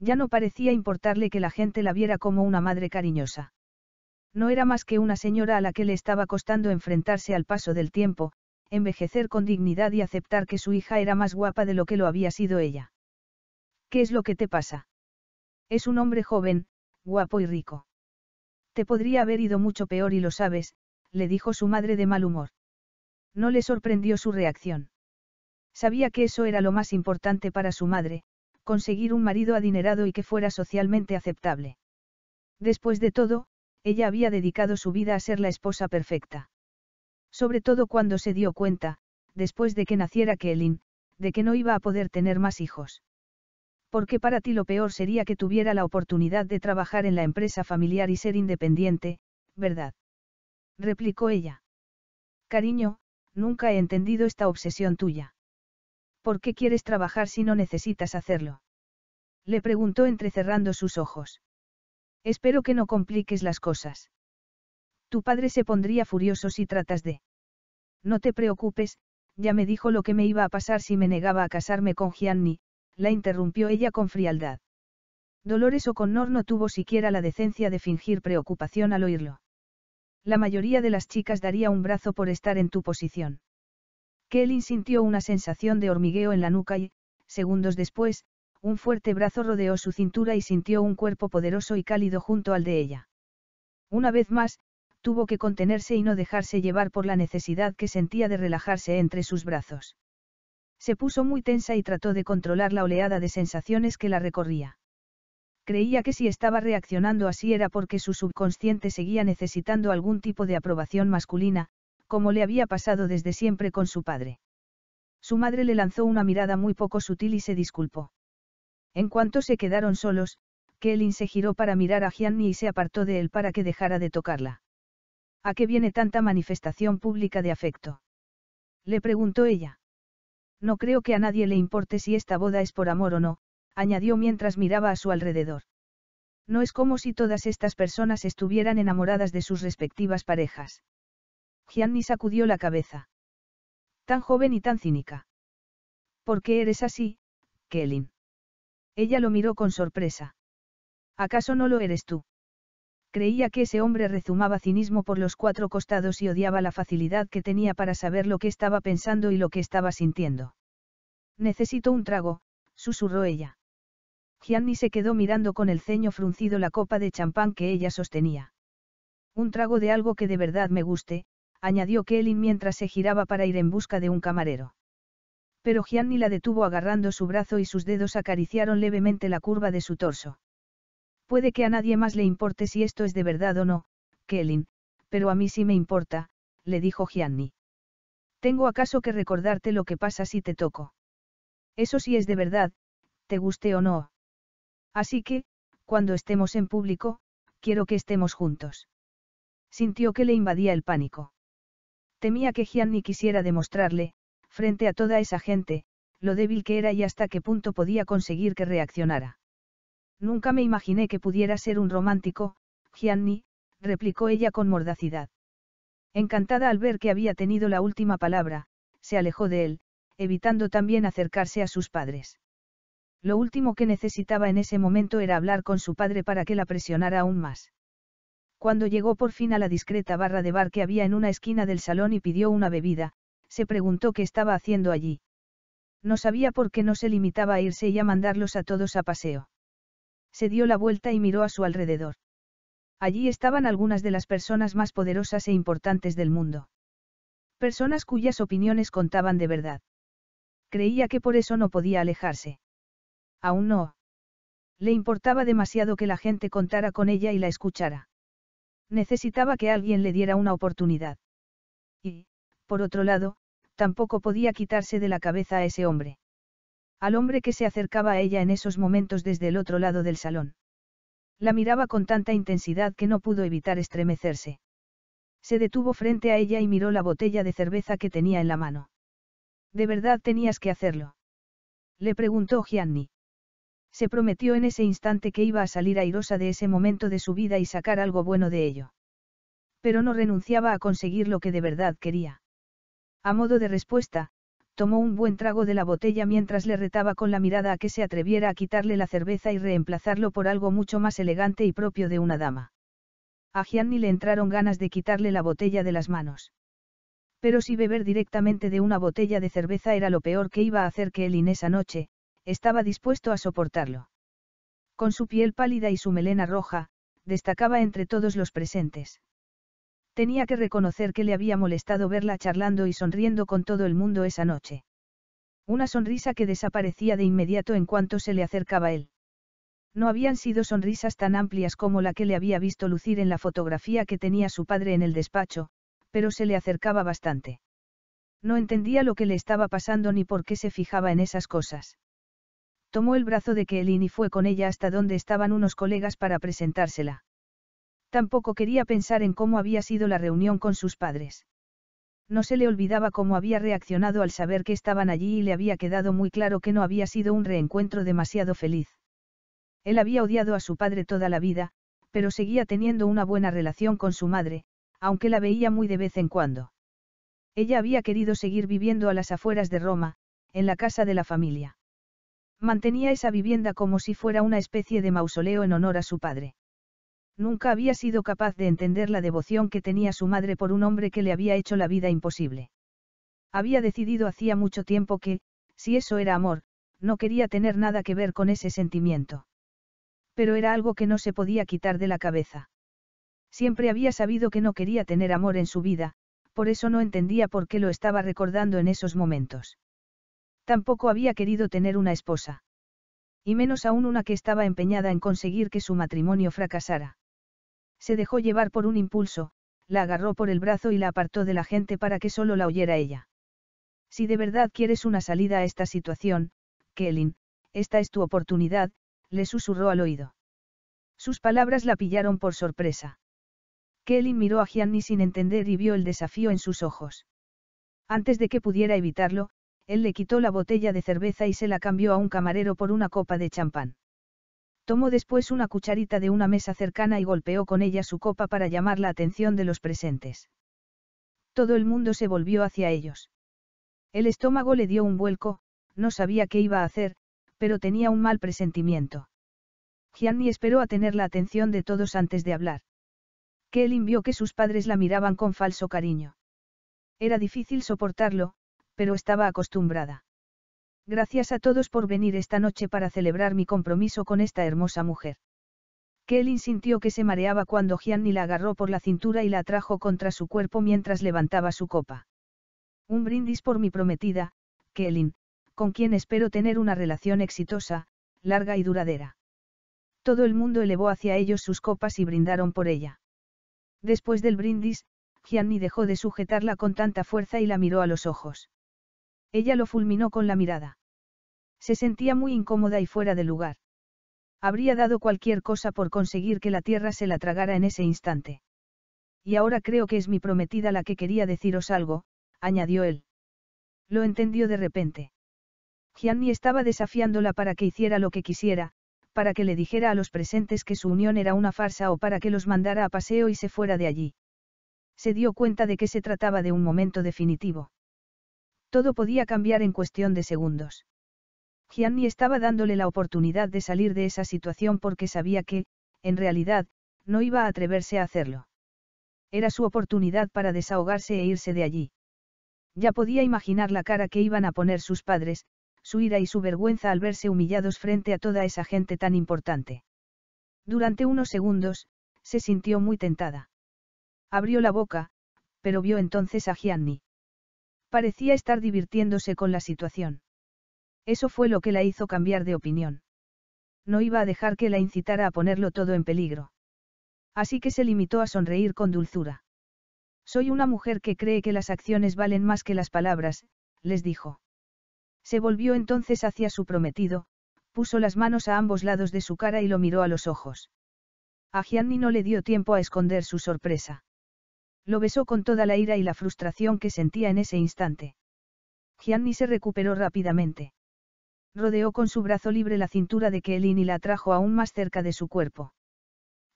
Ya no parecía importarle que la gente la viera como una madre cariñosa. No era más que una señora a la que le estaba costando enfrentarse al paso del tiempo, envejecer con dignidad y aceptar que su hija era más guapa de lo que lo había sido ella. ¿Qué es lo que te pasa? Es un hombre joven, guapo y rico. Te podría haber ido mucho peor y lo sabes, le dijo su madre de mal humor. No le sorprendió su reacción. Sabía que eso era lo más importante para su madre, conseguir un marido adinerado y que fuera socialmente aceptable. Después de todo, ella había dedicado su vida a ser la esposa perfecta. Sobre todo cuando se dio cuenta, después de que naciera Kellyn, de que no iba a poder tener más hijos. Porque para ti lo peor sería que tuviera la oportunidad de trabajar en la empresa familiar y ser independiente, ¿verdad? replicó ella. Cariño, nunca he entendido esta obsesión tuya. ¿Por qué quieres trabajar si no necesitas hacerlo? le preguntó entrecerrando sus ojos. Espero que no compliques las cosas. Tu padre se pondría furioso si tratas de... No te preocupes, ya me dijo lo que me iba a pasar si me negaba a casarme con Gianni, la interrumpió ella con frialdad. Dolores O'Connor no tuvo siquiera la decencia de fingir preocupación al oírlo. La mayoría de las chicas daría un brazo por estar en tu posición. Kelly sintió una sensación de hormigueo en la nuca y, segundos después, un fuerte brazo rodeó su cintura y sintió un cuerpo poderoso y cálido junto al de ella. Una vez más, tuvo que contenerse y no dejarse llevar por la necesidad que sentía de relajarse entre sus brazos. Se puso muy tensa y trató de controlar la oleada de sensaciones que la recorría. Creía que si estaba reaccionando así era porque su subconsciente seguía necesitando algún tipo de aprobación masculina, como le había pasado desde siempre con su padre. Su madre le lanzó una mirada muy poco sutil y se disculpó. En cuanto se quedaron solos, Kellyn se giró para mirar a Gianni y se apartó de él para que dejara de tocarla. ¿A qué viene tanta manifestación pública de afecto? Le preguntó ella. No creo que a nadie le importe si esta boda es por amor o no, añadió mientras miraba a su alrededor. No es como si todas estas personas estuvieran enamoradas de sus respectivas parejas. Gianni sacudió la cabeza. Tan joven y tan cínica. ¿Por qué eres así, Kellyn? Ella lo miró con sorpresa. ¿Acaso no lo eres tú? Creía que ese hombre rezumaba cinismo por los cuatro costados y odiaba la facilidad que tenía para saber lo que estaba pensando y lo que estaba sintiendo. Necesito un trago, susurró ella. Gianni se quedó mirando con el ceño fruncido la copa de champán que ella sostenía. Un trago de algo que de verdad me guste, añadió Kelly mientras se giraba para ir en busca de un camarero pero Gianni la detuvo agarrando su brazo y sus dedos acariciaron levemente la curva de su torso. Puede que a nadie más le importe si esto es de verdad o no, Kelin, pero a mí sí me importa, le dijo Gianni. ¿Tengo acaso que recordarte lo que pasa si te toco? Eso sí es de verdad, te guste o no. Así que, cuando estemos en público, quiero que estemos juntos. Sintió que le invadía el pánico. Temía que Gianni quisiera demostrarle, frente a toda esa gente, lo débil que era y hasta qué punto podía conseguir que reaccionara. Nunca me imaginé que pudiera ser un romántico, Gianni, replicó ella con mordacidad. Encantada al ver que había tenido la última palabra, se alejó de él, evitando también acercarse a sus padres. Lo último que necesitaba en ese momento era hablar con su padre para que la presionara aún más. Cuando llegó por fin a la discreta barra de bar que había en una esquina del salón y pidió una bebida, se preguntó qué estaba haciendo allí. No sabía por qué no se limitaba a irse y a mandarlos a todos a paseo. Se dio la vuelta y miró a su alrededor. Allí estaban algunas de las personas más poderosas e importantes del mundo. Personas cuyas opiniones contaban de verdad. Creía que por eso no podía alejarse. Aún no. Le importaba demasiado que la gente contara con ella y la escuchara. Necesitaba que alguien le diera una oportunidad. Y, por otro lado, tampoco podía quitarse de la cabeza a ese hombre. Al hombre que se acercaba a ella en esos momentos desde el otro lado del salón. La miraba con tanta intensidad que no pudo evitar estremecerse. Se detuvo frente a ella y miró la botella de cerveza que tenía en la mano. ¿De verdad tenías que hacerlo? Le preguntó Gianni. Se prometió en ese instante que iba a salir airosa de ese momento de su vida y sacar algo bueno de ello. Pero no renunciaba a conseguir lo que de verdad quería. A modo de respuesta, tomó un buen trago de la botella mientras le retaba con la mirada a que se atreviera a quitarle la cerveza y reemplazarlo por algo mucho más elegante y propio de una dama. A Gianni le entraron ganas de quitarle la botella de las manos. Pero si beber directamente de una botella de cerveza era lo peor que iba a hacer que él en esa noche, estaba dispuesto a soportarlo. Con su piel pálida y su melena roja, destacaba entre todos los presentes. Tenía que reconocer que le había molestado verla charlando y sonriendo con todo el mundo esa noche. Una sonrisa que desaparecía de inmediato en cuanto se le acercaba él. No habían sido sonrisas tan amplias como la que le había visto lucir en la fotografía que tenía su padre en el despacho, pero se le acercaba bastante. No entendía lo que le estaba pasando ni por qué se fijaba en esas cosas. Tomó el brazo de Kelly y fue con ella hasta donde estaban unos colegas para presentársela. Tampoco quería pensar en cómo había sido la reunión con sus padres. No se le olvidaba cómo había reaccionado al saber que estaban allí y le había quedado muy claro que no había sido un reencuentro demasiado feliz. Él había odiado a su padre toda la vida, pero seguía teniendo una buena relación con su madre, aunque la veía muy de vez en cuando. Ella había querido seguir viviendo a las afueras de Roma, en la casa de la familia. Mantenía esa vivienda como si fuera una especie de mausoleo en honor a su padre. Nunca había sido capaz de entender la devoción que tenía su madre por un hombre que le había hecho la vida imposible. Había decidido hacía mucho tiempo que, si eso era amor, no quería tener nada que ver con ese sentimiento. Pero era algo que no se podía quitar de la cabeza. Siempre había sabido que no quería tener amor en su vida, por eso no entendía por qué lo estaba recordando en esos momentos. Tampoco había querido tener una esposa. Y menos aún una que estaba empeñada en conseguir que su matrimonio fracasara. Se dejó llevar por un impulso, la agarró por el brazo y la apartó de la gente para que solo la oyera ella. Si de verdad quieres una salida a esta situación, kelly esta es tu oportunidad, le susurró al oído. Sus palabras la pillaron por sorpresa. Kelly miró a Gianni sin entender y vio el desafío en sus ojos. Antes de que pudiera evitarlo, él le quitó la botella de cerveza y se la cambió a un camarero por una copa de champán. Tomó después una cucharita de una mesa cercana y golpeó con ella su copa para llamar la atención de los presentes. Todo el mundo se volvió hacia ellos. El estómago le dio un vuelco, no sabía qué iba a hacer, pero tenía un mal presentimiento. Gianni esperó a tener la atención de todos antes de hablar. Kelly vio que sus padres la miraban con falso cariño. Era difícil soportarlo, pero estaba acostumbrada. Gracias a todos por venir esta noche para celebrar mi compromiso con esta hermosa mujer. Kelly sintió que se mareaba cuando Gianni la agarró por la cintura y la atrajo contra su cuerpo mientras levantaba su copa. Un brindis por mi prometida, Kelly, con quien espero tener una relación exitosa, larga y duradera. Todo el mundo elevó hacia ellos sus copas y brindaron por ella. Después del brindis, Gianni dejó de sujetarla con tanta fuerza y la miró a los ojos. Ella lo fulminó con la mirada. Se sentía muy incómoda y fuera de lugar. Habría dado cualquier cosa por conseguir que la tierra se la tragara en ese instante. Y ahora creo que es mi prometida la que quería deciros algo, añadió él. Lo entendió de repente. Gianni estaba desafiándola para que hiciera lo que quisiera, para que le dijera a los presentes que su unión era una farsa o para que los mandara a paseo y se fuera de allí. Se dio cuenta de que se trataba de un momento definitivo. Todo podía cambiar en cuestión de segundos. Gianni estaba dándole la oportunidad de salir de esa situación porque sabía que, en realidad, no iba a atreverse a hacerlo. Era su oportunidad para desahogarse e irse de allí. Ya podía imaginar la cara que iban a poner sus padres, su ira y su vergüenza al verse humillados frente a toda esa gente tan importante. Durante unos segundos, se sintió muy tentada. Abrió la boca, pero vio entonces a Gianni. Parecía estar divirtiéndose con la situación. Eso fue lo que la hizo cambiar de opinión. No iba a dejar que la incitara a ponerlo todo en peligro. Así que se limitó a sonreír con dulzura. Soy una mujer que cree que las acciones valen más que las palabras, les dijo. Se volvió entonces hacia su prometido, puso las manos a ambos lados de su cara y lo miró a los ojos. A Gianni no le dio tiempo a esconder su sorpresa. Lo besó con toda la ira y la frustración que sentía en ese instante. Gianni se recuperó rápidamente. Rodeó con su brazo libre la cintura de Kaelin y la trajo aún más cerca de su cuerpo.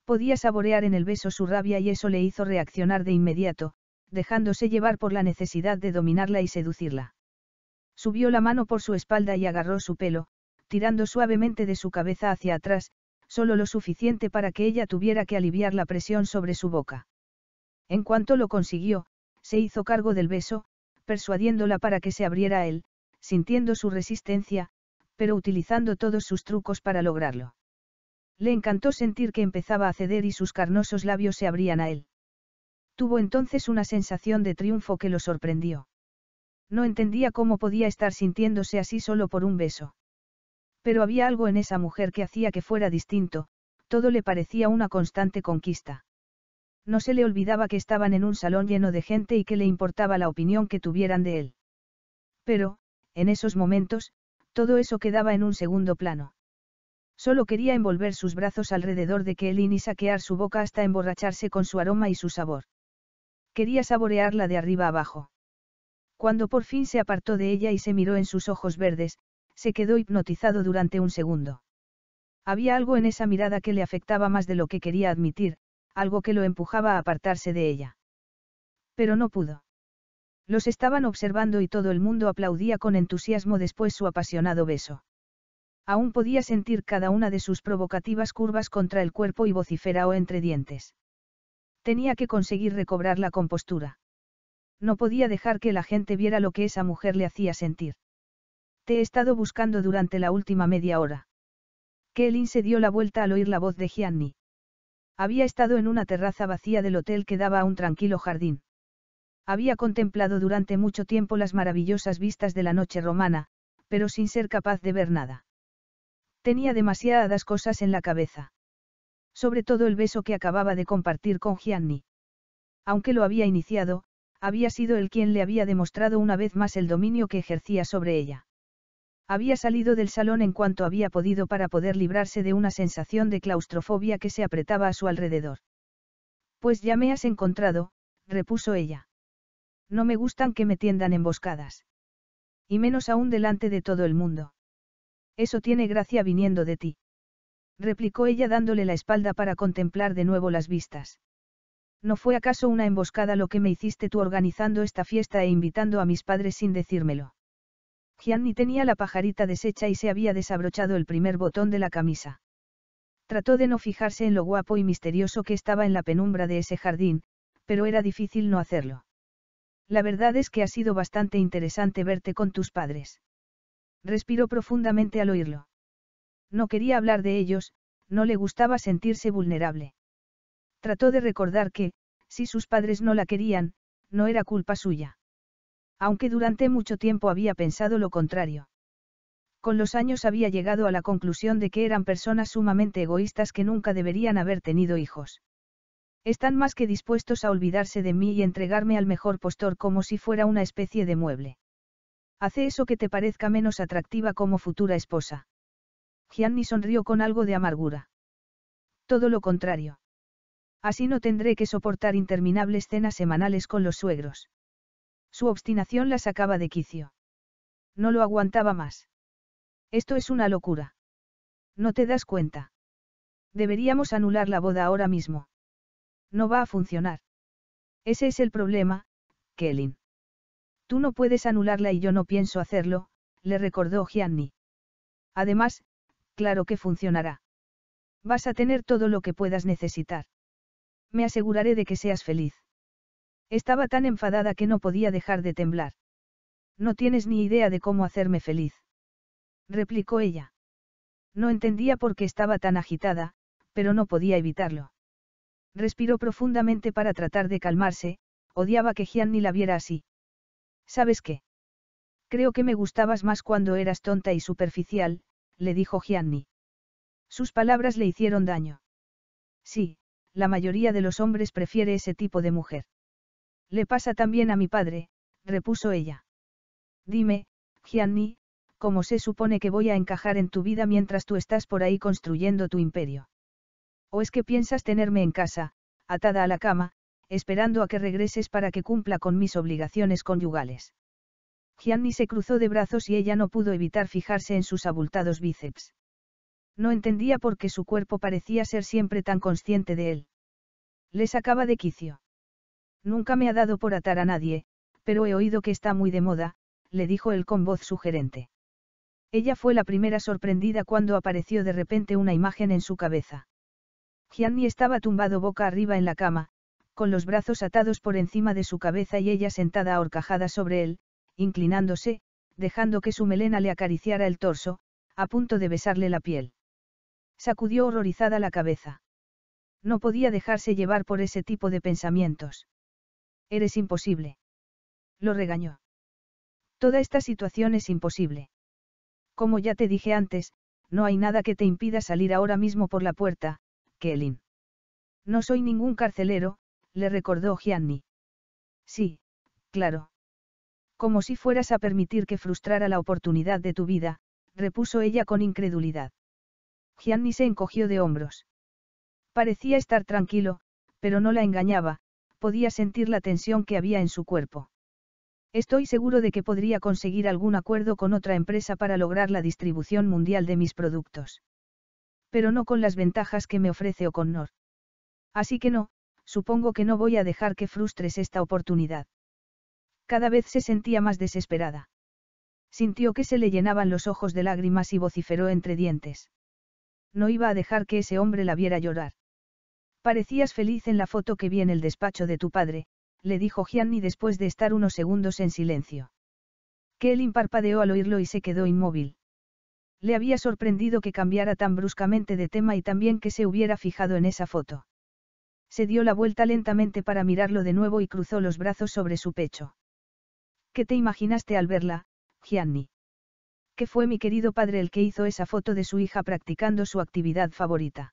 Podía saborear en el beso su rabia y eso le hizo reaccionar de inmediato, dejándose llevar por la necesidad de dominarla y seducirla. Subió la mano por su espalda y agarró su pelo, tirando suavemente de su cabeza hacia atrás, solo lo suficiente para que ella tuviera que aliviar la presión sobre su boca. En cuanto lo consiguió, se hizo cargo del beso, persuadiéndola para que se abriera a él, sintiendo su resistencia, pero utilizando todos sus trucos para lograrlo. Le encantó sentir que empezaba a ceder y sus carnosos labios se abrían a él. Tuvo entonces una sensación de triunfo que lo sorprendió. No entendía cómo podía estar sintiéndose así solo por un beso. Pero había algo en esa mujer que hacía que fuera distinto, todo le parecía una constante conquista. No se le olvidaba que estaban en un salón lleno de gente y que le importaba la opinión que tuvieran de él. Pero, en esos momentos, todo eso quedaba en un segundo plano. Solo quería envolver sus brazos alrededor de Kelly y saquear su boca hasta emborracharse con su aroma y su sabor. Quería saborearla de arriba abajo. Cuando por fin se apartó de ella y se miró en sus ojos verdes, se quedó hipnotizado durante un segundo. Había algo en esa mirada que le afectaba más de lo que quería admitir, algo que lo empujaba a apartarse de ella. Pero no pudo. Los estaban observando y todo el mundo aplaudía con entusiasmo después su apasionado beso. Aún podía sentir cada una de sus provocativas curvas contra el cuerpo y o entre dientes. Tenía que conseguir recobrar la compostura. No podía dejar que la gente viera lo que esa mujer le hacía sentir. Te he estado buscando durante la última media hora. Kelly se dio la vuelta al oír la voz de Gianni. Había estado en una terraza vacía del hotel que daba a un tranquilo jardín. Había contemplado durante mucho tiempo las maravillosas vistas de la noche romana, pero sin ser capaz de ver nada. Tenía demasiadas cosas en la cabeza. Sobre todo el beso que acababa de compartir con Gianni. Aunque lo había iniciado, había sido él quien le había demostrado una vez más el dominio que ejercía sobre ella. Había salido del salón en cuanto había podido para poder librarse de una sensación de claustrofobia que se apretaba a su alrededor. Pues ya me has encontrado, repuso ella. No me gustan que me tiendan emboscadas. Y menos aún delante de todo el mundo. Eso tiene gracia viniendo de ti. Replicó ella dándole la espalda para contemplar de nuevo las vistas. ¿No fue acaso una emboscada lo que me hiciste tú organizando esta fiesta e invitando a mis padres sin decírmelo? Gianni tenía la pajarita deshecha y se había desabrochado el primer botón de la camisa. Trató de no fijarse en lo guapo y misterioso que estaba en la penumbra de ese jardín, pero era difícil no hacerlo. La verdad es que ha sido bastante interesante verte con tus padres. Respiró profundamente al oírlo. No quería hablar de ellos, no le gustaba sentirse vulnerable. Trató de recordar que, si sus padres no la querían, no era culpa suya. Aunque durante mucho tiempo había pensado lo contrario. Con los años había llegado a la conclusión de que eran personas sumamente egoístas que nunca deberían haber tenido hijos. Están más que dispuestos a olvidarse de mí y entregarme al mejor postor como si fuera una especie de mueble. Hace eso que te parezca menos atractiva como futura esposa. Gianni sonrió con algo de amargura. Todo lo contrario. Así no tendré que soportar interminables cenas semanales con los suegros. Su obstinación la sacaba de quicio. No lo aguantaba más. Esto es una locura. No te das cuenta. Deberíamos anular la boda ahora mismo. No va a funcionar. Ese es el problema, Kelin. Tú no puedes anularla y yo no pienso hacerlo, le recordó Gianni. Además, claro que funcionará. Vas a tener todo lo que puedas necesitar. Me aseguraré de que seas feliz. Estaba tan enfadada que no podía dejar de temblar. No tienes ni idea de cómo hacerme feliz. Replicó ella. No entendía por qué estaba tan agitada, pero no podía evitarlo. Respiró profundamente para tratar de calmarse, odiaba que Gianni la viera así. ¿Sabes qué? Creo que me gustabas más cuando eras tonta y superficial, le dijo Gianni. Sus palabras le hicieron daño. Sí, la mayoría de los hombres prefiere ese tipo de mujer. Le pasa también a mi padre, repuso ella. Dime, Gianni, ¿cómo se supone que voy a encajar en tu vida mientras tú estás por ahí construyendo tu imperio? ¿O es que piensas tenerme en casa, atada a la cama, esperando a que regreses para que cumpla con mis obligaciones conyugales? Gianni se cruzó de brazos y ella no pudo evitar fijarse en sus abultados bíceps. No entendía por qué su cuerpo parecía ser siempre tan consciente de él. Le sacaba de quicio. Nunca me ha dado por atar a nadie, pero he oído que está muy de moda, le dijo él con voz sugerente. Ella fue la primera sorprendida cuando apareció de repente una imagen en su cabeza. Gianni estaba tumbado boca arriba en la cama, con los brazos atados por encima de su cabeza y ella sentada ahorcajada sobre él, inclinándose, dejando que su melena le acariciara el torso, a punto de besarle la piel. Sacudió horrorizada la cabeza. No podía dejarse llevar por ese tipo de pensamientos. Eres imposible. Lo regañó. Toda esta situación es imposible. Como ya te dije antes, no hay nada que te impida salir ahora mismo por la puerta, no soy ningún carcelero, le recordó Gianni. Sí, claro. Como si fueras a permitir que frustrara la oportunidad de tu vida, repuso ella con incredulidad. Gianni se encogió de hombros. Parecía estar tranquilo, pero no la engañaba, podía sentir la tensión que había en su cuerpo. Estoy seguro de que podría conseguir algún acuerdo con otra empresa para lograr la distribución mundial de mis productos pero no con las ventajas que me ofrece o con Nor. Así que no, supongo que no voy a dejar que frustres esta oportunidad. Cada vez se sentía más desesperada. Sintió que se le llenaban los ojos de lágrimas y vociferó entre dientes. No iba a dejar que ese hombre la viera llorar. Parecías feliz en la foto que vi en el despacho de tu padre, le dijo Gianni después de estar unos segundos en silencio. Kelly parpadeó al oírlo y se quedó inmóvil. Le había sorprendido que cambiara tan bruscamente de tema y también que se hubiera fijado en esa foto. Se dio la vuelta lentamente para mirarlo de nuevo y cruzó los brazos sobre su pecho. ¿Qué te imaginaste al verla, Gianni? ¿Qué fue mi querido padre el que hizo esa foto de su hija practicando su actividad favorita.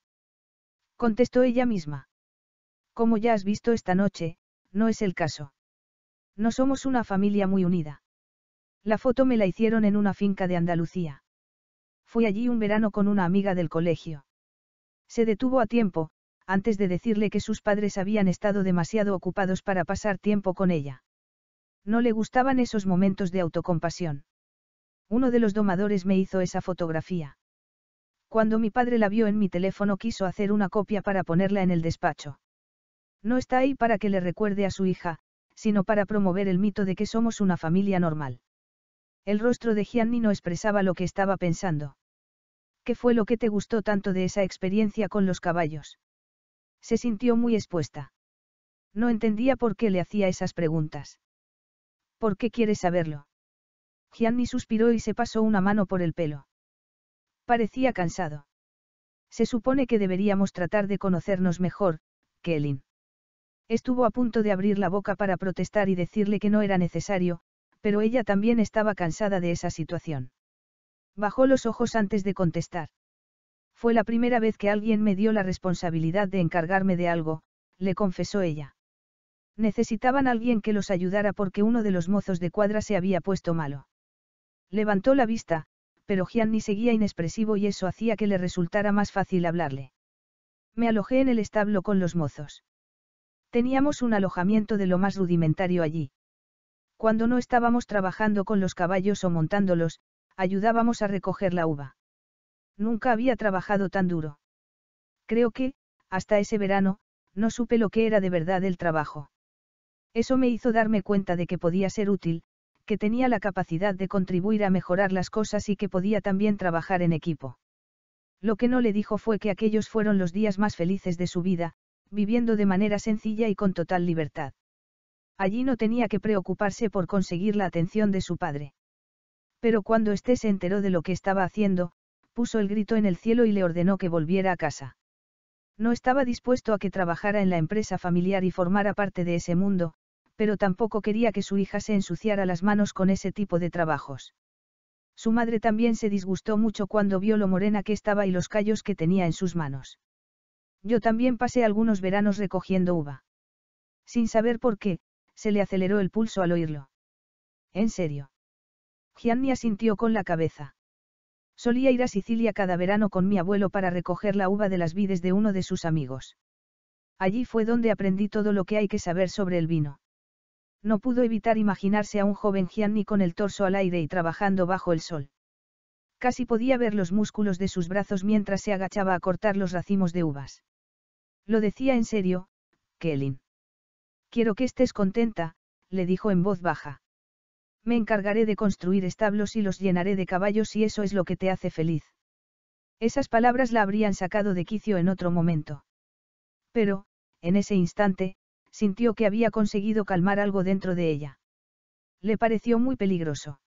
Contestó ella misma. Como ya has visto esta noche, no es el caso. No somos una familia muy unida. La foto me la hicieron en una finca de Andalucía. Fui allí un verano con una amiga del colegio. Se detuvo a tiempo, antes de decirle que sus padres habían estado demasiado ocupados para pasar tiempo con ella. No le gustaban esos momentos de autocompasión. Uno de los domadores me hizo esa fotografía. Cuando mi padre la vio en mi teléfono quiso hacer una copia para ponerla en el despacho. No está ahí para que le recuerde a su hija, sino para promover el mito de que somos una familia normal. El rostro de Gianni no expresaba lo que estaba pensando qué fue lo que te gustó tanto de esa experiencia con los caballos. Se sintió muy expuesta. No entendía por qué le hacía esas preguntas. ¿Por qué quieres saberlo? Gianni suspiró y se pasó una mano por el pelo. Parecía cansado. Se supone que deberíamos tratar de conocernos mejor, kelly Estuvo a punto de abrir la boca para protestar y decirle que no era necesario, pero ella también estaba cansada de esa situación. Bajó los ojos antes de contestar. Fue la primera vez que alguien me dio la responsabilidad de encargarme de algo, le confesó ella. Necesitaban alguien que los ayudara porque uno de los mozos de cuadra se había puesto malo. Levantó la vista, pero Gianni seguía inexpresivo y eso hacía que le resultara más fácil hablarle. Me alojé en el establo con los mozos. Teníamos un alojamiento de lo más rudimentario allí. Cuando no estábamos trabajando con los caballos o montándolos, ayudábamos a recoger la uva. Nunca había trabajado tan duro. Creo que, hasta ese verano, no supe lo que era de verdad el trabajo. Eso me hizo darme cuenta de que podía ser útil, que tenía la capacidad de contribuir a mejorar las cosas y que podía también trabajar en equipo. Lo que no le dijo fue que aquellos fueron los días más felices de su vida, viviendo de manera sencilla y con total libertad. Allí no tenía que preocuparse por conseguir la atención de su padre. Pero cuando este se enteró de lo que estaba haciendo, puso el grito en el cielo y le ordenó que volviera a casa. No estaba dispuesto a que trabajara en la empresa familiar y formara parte de ese mundo, pero tampoco quería que su hija se ensuciara las manos con ese tipo de trabajos. Su madre también se disgustó mucho cuando vio lo morena que estaba y los callos que tenía en sus manos. Yo también pasé algunos veranos recogiendo uva. Sin saber por qué, se le aceleró el pulso al oírlo. En serio. Gianni asintió con la cabeza. Solía ir a Sicilia cada verano con mi abuelo para recoger la uva de las vides de uno de sus amigos. Allí fue donde aprendí todo lo que hay que saber sobre el vino. No pudo evitar imaginarse a un joven Gianni con el torso al aire y trabajando bajo el sol. Casi podía ver los músculos de sus brazos mientras se agachaba a cortar los racimos de uvas. Lo decía en serio, Kelin. Quiero que estés contenta, le dijo en voz baja. Me encargaré de construir establos y los llenaré de caballos si eso es lo que te hace feliz. Esas palabras la habrían sacado de quicio en otro momento. Pero, en ese instante, sintió que había conseguido calmar algo dentro de ella. Le pareció muy peligroso.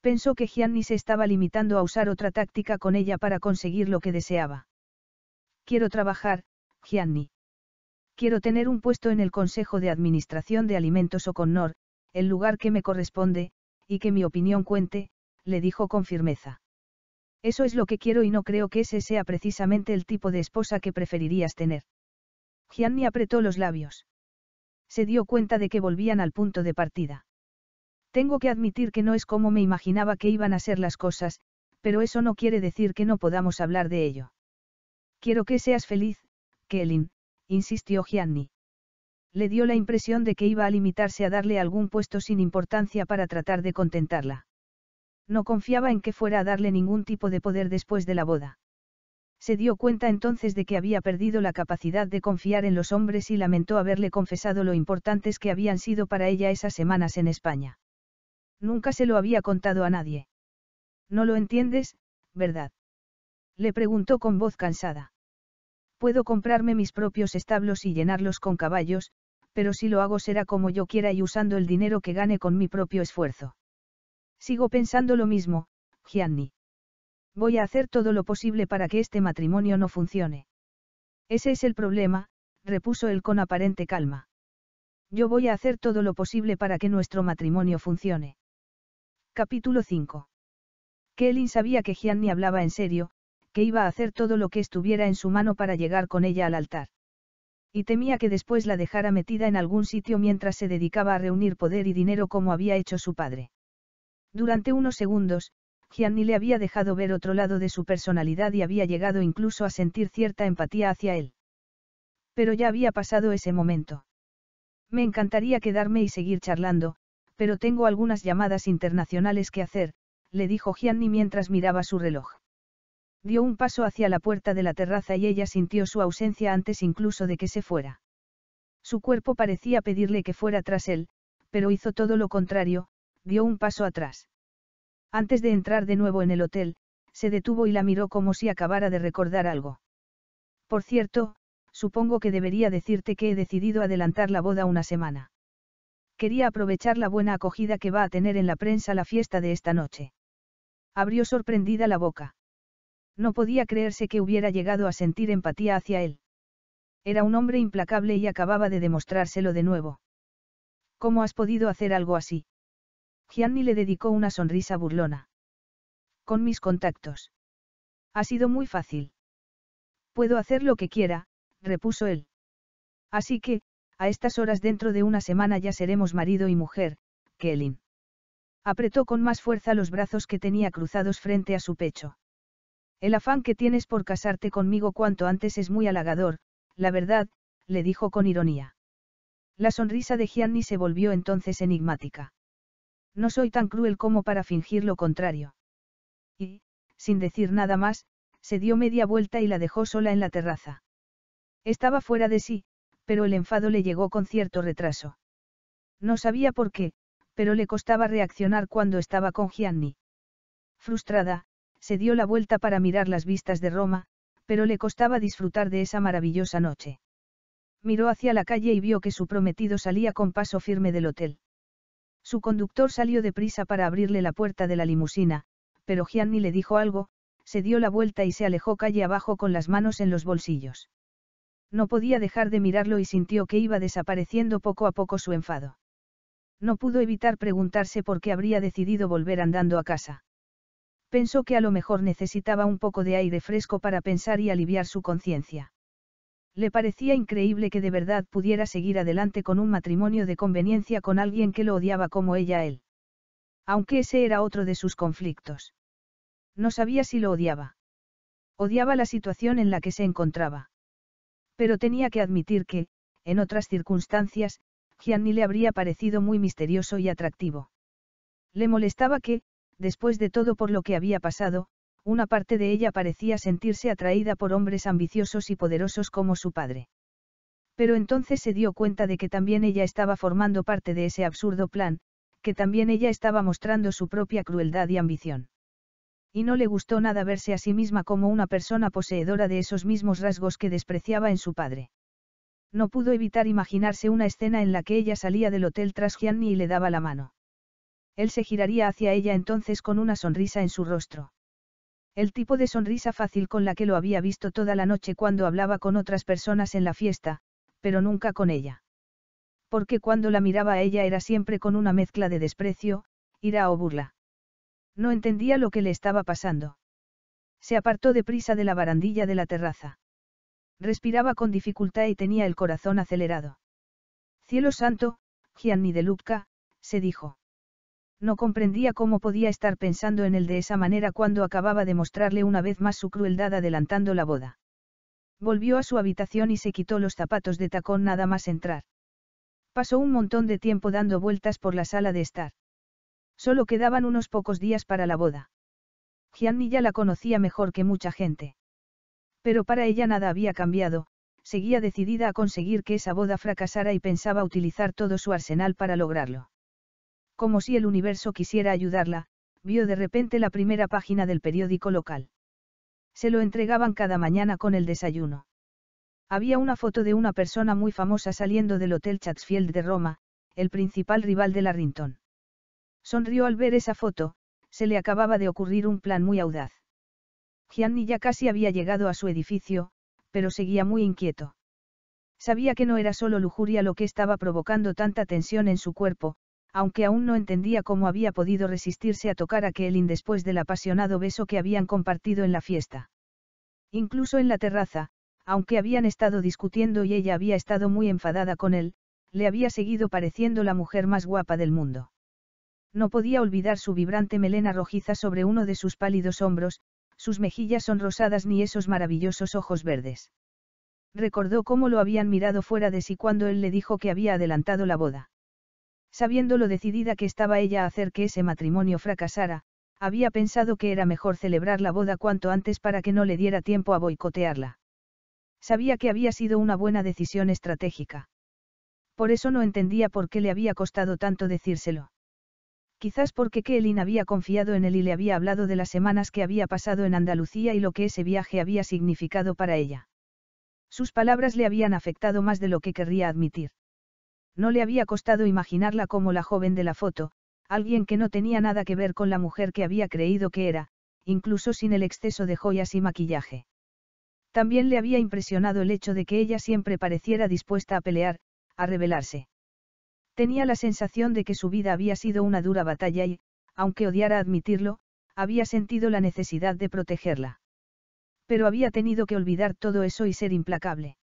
Pensó que Gianni se estaba limitando a usar otra táctica con ella para conseguir lo que deseaba. Quiero trabajar, Gianni. Quiero tener un puesto en el Consejo de Administración de Alimentos o con Nor el lugar que me corresponde, y que mi opinión cuente, le dijo con firmeza. Eso es lo que quiero y no creo que ese sea precisamente el tipo de esposa que preferirías tener. Gianni apretó los labios. Se dio cuenta de que volvían al punto de partida. Tengo que admitir que no es como me imaginaba que iban a ser las cosas, pero eso no quiere decir que no podamos hablar de ello. Quiero que seas feliz, Kelin, insistió Gianni le dio la impresión de que iba a limitarse a darle algún puesto sin importancia para tratar de contentarla. No confiaba en que fuera a darle ningún tipo de poder después de la boda. Se dio cuenta entonces de que había perdido la capacidad de confiar en los hombres y lamentó haberle confesado lo importantes que habían sido para ella esas semanas en España. Nunca se lo había contado a nadie. No lo entiendes, ¿verdad? Le preguntó con voz cansada. Puedo comprarme mis propios establos y llenarlos con caballos, pero si lo hago será como yo quiera y usando el dinero que gane con mi propio esfuerzo. Sigo pensando lo mismo, Gianni. Voy a hacer todo lo posible para que este matrimonio no funcione. Ese es el problema, repuso él con aparente calma. Yo voy a hacer todo lo posible para que nuestro matrimonio funcione. Capítulo 5. Kelly sabía que Gianni hablaba en serio, que iba a hacer todo lo que estuviera en su mano para llegar con ella al altar y temía que después la dejara metida en algún sitio mientras se dedicaba a reunir poder y dinero como había hecho su padre. Durante unos segundos, Gianni le había dejado ver otro lado de su personalidad y había llegado incluso a sentir cierta empatía hacia él. Pero ya había pasado ese momento. Me encantaría quedarme y seguir charlando, pero tengo algunas llamadas internacionales que hacer, le dijo Gianni mientras miraba su reloj. Dio un paso hacia la puerta de la terraza y ella sintió su ausencia antes incluso de que se fuera. Su cuerpo parecía pedirle que fuera tras él, pero hizo todo lo contrario, dio un paso atrás. Antes de entrar de nuevo en el hotel, se detuvo y la miró como si acabara de recordar algo. Por cierto, supongo que debería decirte que he decidido adelantar la boda una semana. Quería aprovechar la buena acogida que va a tener en la prensa la fiesta de esta noche. Abrió sorprendida la boca. No podía creerse que hubiera llegado a sentir empatía hacia él. Era un hombre implacable y acababa de demostrárselo de nuevo. ¿Cómo has podido hacer algo así? Gianni le dedicó una sonrisa burlona. Con mis contactos. Ha sido muy fácil. Puedo hacer lo que quiera, repuso él. Así que, a estas horas dentro de una semana ya seremos marido y mujer, Kelly. Apretó con más fuerza los brazos que tenía cruzados frente a su pecho. El afán que tienes por casarte conmigo cuanto antes es muy halagador, la verdad, le dijo con ironía. La sonrisa de Gianni se volvió entonces enigmática. No soy tan cruel como para fingir lo contrario. Y, sin decir nada más, se dio media vuelta y la dejó sola en la terraza. Estaba fuera de sí, pero el enfado le llegó con cierto retraso. No sabía por qué, pero le costaba reaccionar cuando estaba con Gianni. Frustrada, se dio la vuelta para mirar las vistas de Roma, pero le costaba disfrutar de esa maravillosa noche. Miró hacia la calle y vio que su prometido salía con paso firme del hotel. Su conductor salió de prisa para abrirle la puerta de la limusina, pero Gianni le dijo algo, se dio la vuelta y se alejó calle abajo con las manos en los bolsillos. No podía dejar de mirarlo y sintió que iba desapareciendo poco a poco su enfado. No pudo evitar preguntarse por qué habría decidido volver andando a casa. Pensó que a lo mejor necesitaba un poco de aire fresco para pensar y aliviar su conciencia. Le parecía increíble que de verdad pudiera seguir adelante con un matrimonio de conveniencia con alguien que lo odiaba como ella él. Aunque ese era otro de sus conflictos. No sabía si lo odiaba. Odiaba la situación en la que se encontraba. Pero tenía que admitir que, en otras circunstancias, Gianni le habría parecido muy misterioso y atractivo. Le molestaba que, después de todo por lo que había pasado, una parte de ella parecía sentirse atraída por hombres ambiciosos y poderosos como su padre. Pero entonces se dio cuenta de que también ella estaba formando parte de ese absurdo plan, que también ella estaba mostrando su propia crueldad y ambición. Y no le gustó nada verse a sí misma como una persona poseedora de esos mismos rasgos que despreciaba en su padre. No pudo evitar imaginarse una escena en la que ella salía del hotel tras Gianni y le daba la mano. Él se giraría hacia ella entonces con una sonrisa en su rostro. El tipo de sonrisa fácil con la que lo había visto toda la noche cuando hablaba con otras personas en la fiesta, pero nunca con ella. Porque cuando la miraba a ella era siempre con una mezcla de desprecio, ira o burla. No entendía lo que le estaba pasando. Se apartó deprisa de la barandilla de la terraza. Respiraba con dificultad y tenía el corazón acelerado. Cielo santo, Gianni de Lucca, se dijo. No comprendía cómo podía estar pensando en él de esa manera cuando acababa de mostrarle una vez más su crueldad adelantando la boda. Volvió a su habitación y se quitó los zapatos de tacón nada más entrar. Pasó un montón de tiempo dando vueltas por la sala de estar. Solo quedaban unos pocos días para la boda. Gianni ya la conocía mejor que mucha gente. Pero para ella nada había cambiado, seguía decidida a conseguir que esa boda fracasara y pensaba utilizar todo su arsenal para lograrlo como si el universo quisiera ayudarla, vio de repente la primera página del periódico local. Se lo entregaban cada mañana con el desayuno. Había una foto de una persona muy famosa saliendo del Hotel Chatsfield de Roma, el principal rival de Larrington. Sonrió al ver esa foto, se le acababa de ocurrir un plan muy audaz. Gianni ya casi había llegado a su edificio, pero seguía muy inquieto. Sabía que no era solo lujuria lo que estaba provocando tanta tensión en su cuerpo, aunque aún no entendía cómo había podido resistirse a tocar a Kelly después del apasionado beso que habían compartido en la fiesta. Incluso en la terraza, aunque habían estado discutiendo y ella había estado muy enfadada con él, le había seguido pareciendo la mujer más guapa del mundo. No podía olvidar su vibrante melena rojiza sobre uno de sus pálidos hombros, sus mejillas sonrosadas ni esos maravillosos ojos verdes. Recordó cómo lo habían mirado fuera de sí cuando él le dijo que había adelantado la boda. Sabiendo lo decidida que estaba ella a hacer que ese matrimonio fracasara, había pensado que era mejor celebrar la boda cuanto antes para que no le diera tiempo a boicotearla. Sabía que había sido una buena decisión estratégica. Por eso no entendía por qué le había costado tanto decírselo. Quizás porque Kellyn había confiado en él y le había hablado de las semanas que había pasado en Andalucía y lo que ese viaje había significado para ella. Sus palabras le habían afectado más de lo que querría admitir. No le había costado imaginarla como la joven de la foto, alguien que no tenía nada que ver con la mujer que había creído que era, incluso sin el exceso de joyas y maquillaje. También le había impresionado el hecho de que ella siempre pareciera dispuesta a pelear, a rebelarse. Tenía la sensación de que su vida había sido una dura batalla y, aunque odiara admitirlo, había sentido la necesidad de protegerla. Pero había tenido que olvidar todo eso y ser implacable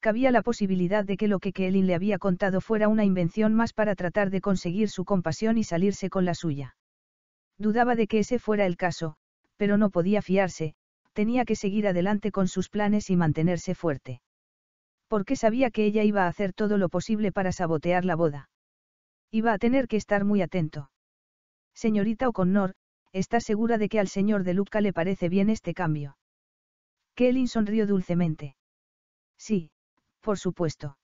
cabía la posibilidad de que lo que Kaelin le había contado fuera una invención más para tratar de conseguir su compasión y salirse con la suya. Dudaba de que ese fuera el caso, pero no podía fiarse, tenía que seguir adelante con sus planes y mantenerse fuerte. Porque sabía que ella iba a hacer todo lo posible para sabotear la boda. Iba a tener que estar muy atento. Señorita O'Connor, ¿está segura de que al señor de Lucca le parece bien este cambio? Kaelin sonrió dulcemente. Sí, por supuesto.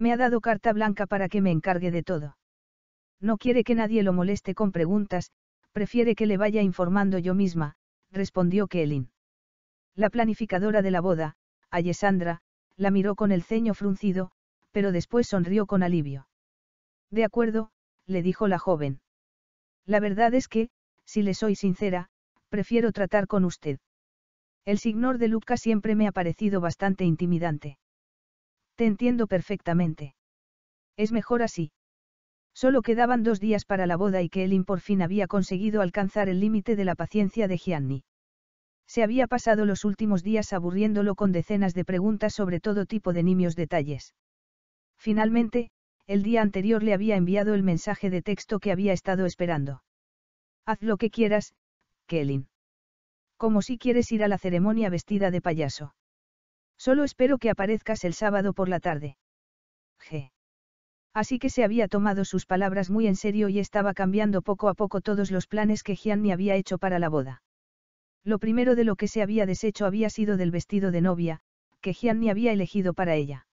Me ha dado carta blanca para que me encargue de todo. No quiere que nadie lo moleste con preguntas, prefiere que le vaya informando yo misma, respondió Kelin. La planificadora de la boda, Alessandra, la miró con el ceño fruncido, pero después sonrió con alivio. De acuerdo, le dijo la joven. La verdad es que, si le soy sincera, prefiero tratar con usted. El señor de Luca siempre me ha parecido bastante intimidante entiendo perfectamente. Es mejor así. Solo quedaban dos días para la boda y que por fin había conseguido alcanzar el límite de la paciencia de Gianni. Se había pasado los últimos días aburriéndolo con decenas de preguntas sobre todo tipo de nimios detalles. Finalmente, el día anterior le había enviado el mensaje de texto que había estado esperando. Haz lo que quieras, Kelin. Como si quieres ir a la ceremonia vestida de payaso. Solo espero que aparezcas el sábado por la tarde. G. Así que se había tomado sus palabras muy en serio y estaba cambiando poco a poco todos los planes que Gianni había hecho para la boda. Lo primero de lo que se había deshecho había sido del vestido de novia, que Gianni había elegido para ella.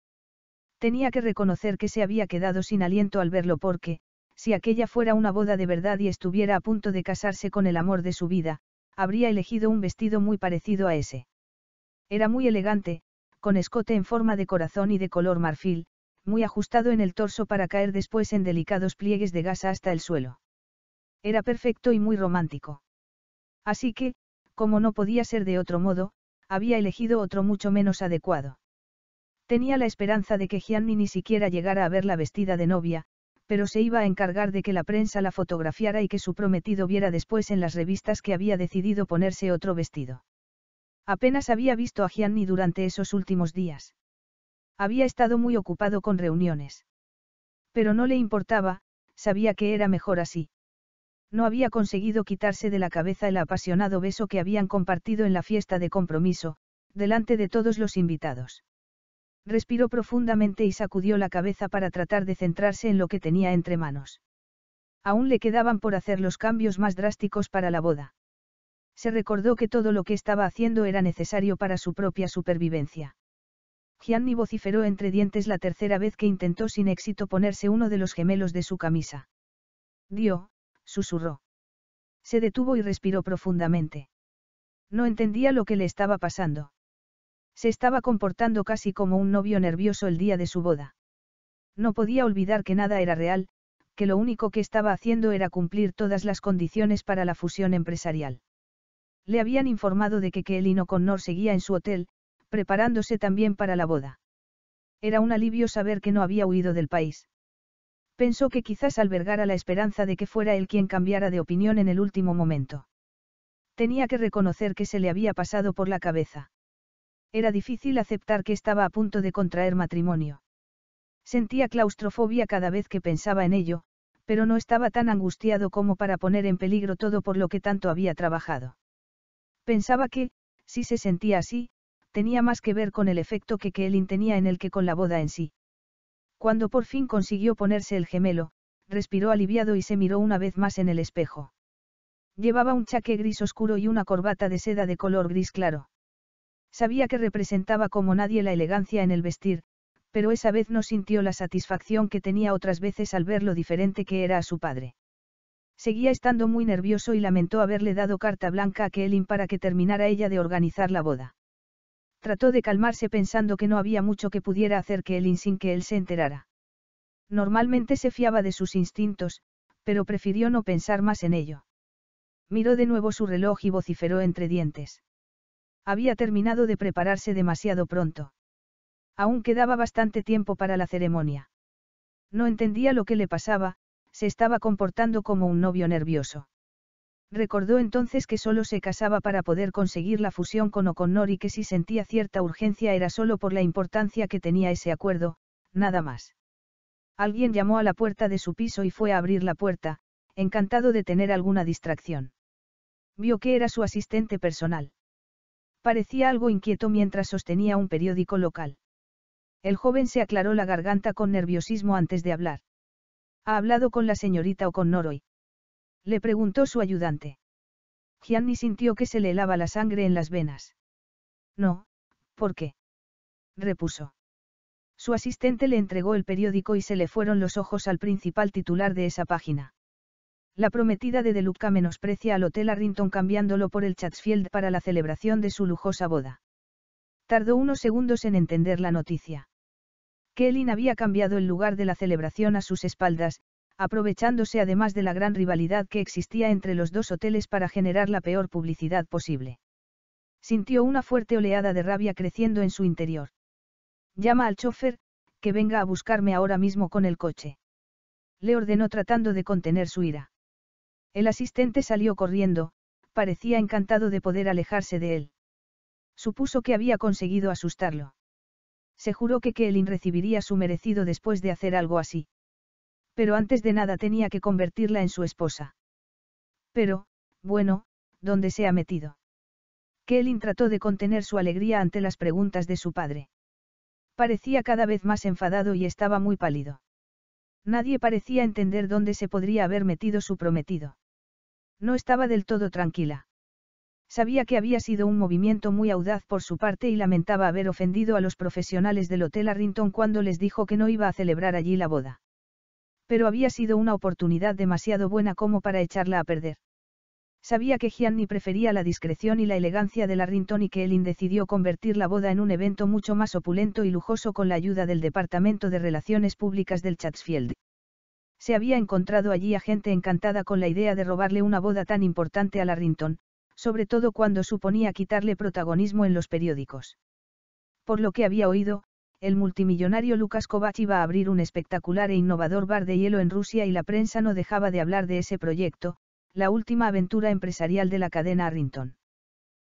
Tenía que reconocer que se había quedado sin aliento al verlo porque, si aquella fuera una boda de verdad y estuviera a punto de casarse con el amor de su vida, habría elegido un vestido muy parecido a ese. Era muy elegante, con escote en forma de corazón y de color marfil, muy ajustado en el torso para caer después en delicados pliegues de gasa hasta el suelo. Era perfecto y muy romántico. Así que, como no podía ser de otro modo, había elegido otro mucho menos adecuado. Tenía la esperanza de que Gianni ni siquiera llegara a ver la vestida de novia, pero se iba a encargar de que la prensa la fotografiara y que su prometido viera después en las revistas que había decidido ponerse otro vestido. Apenas había visto a Gianni durante esos últimos días. Había estado muy ocupado con reuniones. Pero no le importaba, sabía que era mejor así. No había conseguido quitarse de la cabeza el apasionado beso que habían compartido en la fiesta de compromiso, delante de todos los invitados. Respiró profundamente y sacudió la cabeza para tratar de centrarse en lo que tenía entre manos. Aún le quedaban por hacer los cambios más drásticos para la boda se recordó que todo lo que estaba haciendo era necesario para su propia supervivencia. Gianni vociferó entre dientes la tercera vez que intentó sin éxito ponerse uno de los gemelos de su camisa. Dio, susurró. Se detuvo y respiró profundamente. No entendía lo que le estaba pasando. Se estaba comportando casi como un novio nervioso el día de su boda. No podía olvidar que nada era real, que lo único que estaba haciendo era cumplir todas las condiciones para la fusión empresarial. Le habían informado de que Kelly Connor seguía en su hotel, preparándose también para la boda. Era un alivio saber que no había huido del país. Pensó que quizás albergara la esperanza de que fuera él quien cambiara de opinión en el último momento. Tenía que reconocer que se le había pasado por la cabeza. Era difícil aceptar que estaba a punto de contraer matrimonio. Sentía claustrofobia cada vez que pensaba en ello, pero no estaba tan angustiado como para poner en peligro todo por lo que tanto había trabajado. Pensaba que, si se sentía así, tenía más que ver con el efecto que Kaelin tenía en él que con la boda en sí. Cuando por fin consiguió ponerse el gemelo, respiró aliviado y se miró una vez más en el espejo. Llevaba un chaque gris oscuro y una corbata de seda de color gris claro. Sabía que representaba como nadie la elegancia en el vestir, pero esa vez no sintió la satisfacción que tenía otras veces al ver lo diferente que era a su padre. Seguía estando muy nervioso y lamentó haberle dado carta blanca a Kaelin para que terminara ella de organizar la boda. Trató de calmarse pensando que no había mucho que pudiera hacer Kaelin sin que él se enterara. Normalmente se fiaba de sus instintos, pero prefirió no pensar más en ello. Miró de nuevo su reloj y vociferó entre dientes. Había terminado de prepararse demasiado pronto. Aún quedaba bastante tiempo para la ceremonia. No entendía lo que le pasaba, se estaba comportando como un novio nervioso. Recordó entonces que solo se casaba para poder conseguir la fusión con O'Connor y que si sentía cierta urgencia era solo por la importancia que tenía ese acuerdo, nada más. Alguien llamó a la puerta de su piso y fue a abrir la puerta, encantado de tener alguna distracción. Vio que era su asistente personal. Parecía algo inquieto mientras sostenía un periódico local. El joven se aclaró la garganta con nerviosismo antes de hablar. ¿Ha hablado con la señorita o con Noroy?» Le preguntó su ayudante. Gianni sintió que se le helaba la sangre en las venas. No, ¿por qué? repuso. Su asistente le entregó el periódico y se le fueron los ojos al principal titular de esa página. La prometida de Deluca menosprecia al Hotel Arrington cambiándolo por el Chatsfield para la celebración de su lujosa boda. Tardó unos segundos en entender la noticia. Kellyn había cambiado el lugar de la celebración a sus espaldas, aprovechándose además de la gran rivalidad que existía entre los dos hoteles para generar la peor publicidad posible. Sintió una fuerte oleada de rabia creciendo en su interior. Llama al chofer, que venga a buscarme ahora mismo con el coche. Le ordenó tratando de contener su ira. El asistente salió corriendo, parecía encantado de poder alejarse de él. Supuso que había conseguido asustarlo se juró que Kaelin recibiría su merecido después de hacer algo así. Pero antes de nada tenía que convertirla en su esposa. Pero, bueno, ¿dónde se ha metido? Kaelin trató de contener su alegría ante las preguntas de su padre. Parecía cada vez más enfadado y estaba muy pálido. Nadie parecía entender dónde se podría haber metido su prometido. No estaba del todo tranquila. Sabía que había sido un movimiento muy audaz por su parte y lamentaba haber ofendido a los profesionales del Hotel Arrington cuando les dijo que no iba a celebrar allí la boda. Pero había sido una oportunidad demasiado buena como para echarla a perder. Sabía que Gianni prefería la discreción y la elegancia del Arrington y que él decidió convertir la boda en un evento mucho más opulento y lujoso con la ayuda del Departamento de Relaciones Públicas del Chatsfield. Se había encontrado allí a gente encantada con la idea de robarle una boda tan importante al Arrington, sobre todo cuando suponía quitarle protagonismo en los periódicos. Por lo que había oído, el multimillonario Lucas Kovács iba a abrir un espectacular e innovador bar de hielo en Rusia y la prensa no dejaba de hablar de ese proyecto, la última aventura empresarial de la cadena Arrington.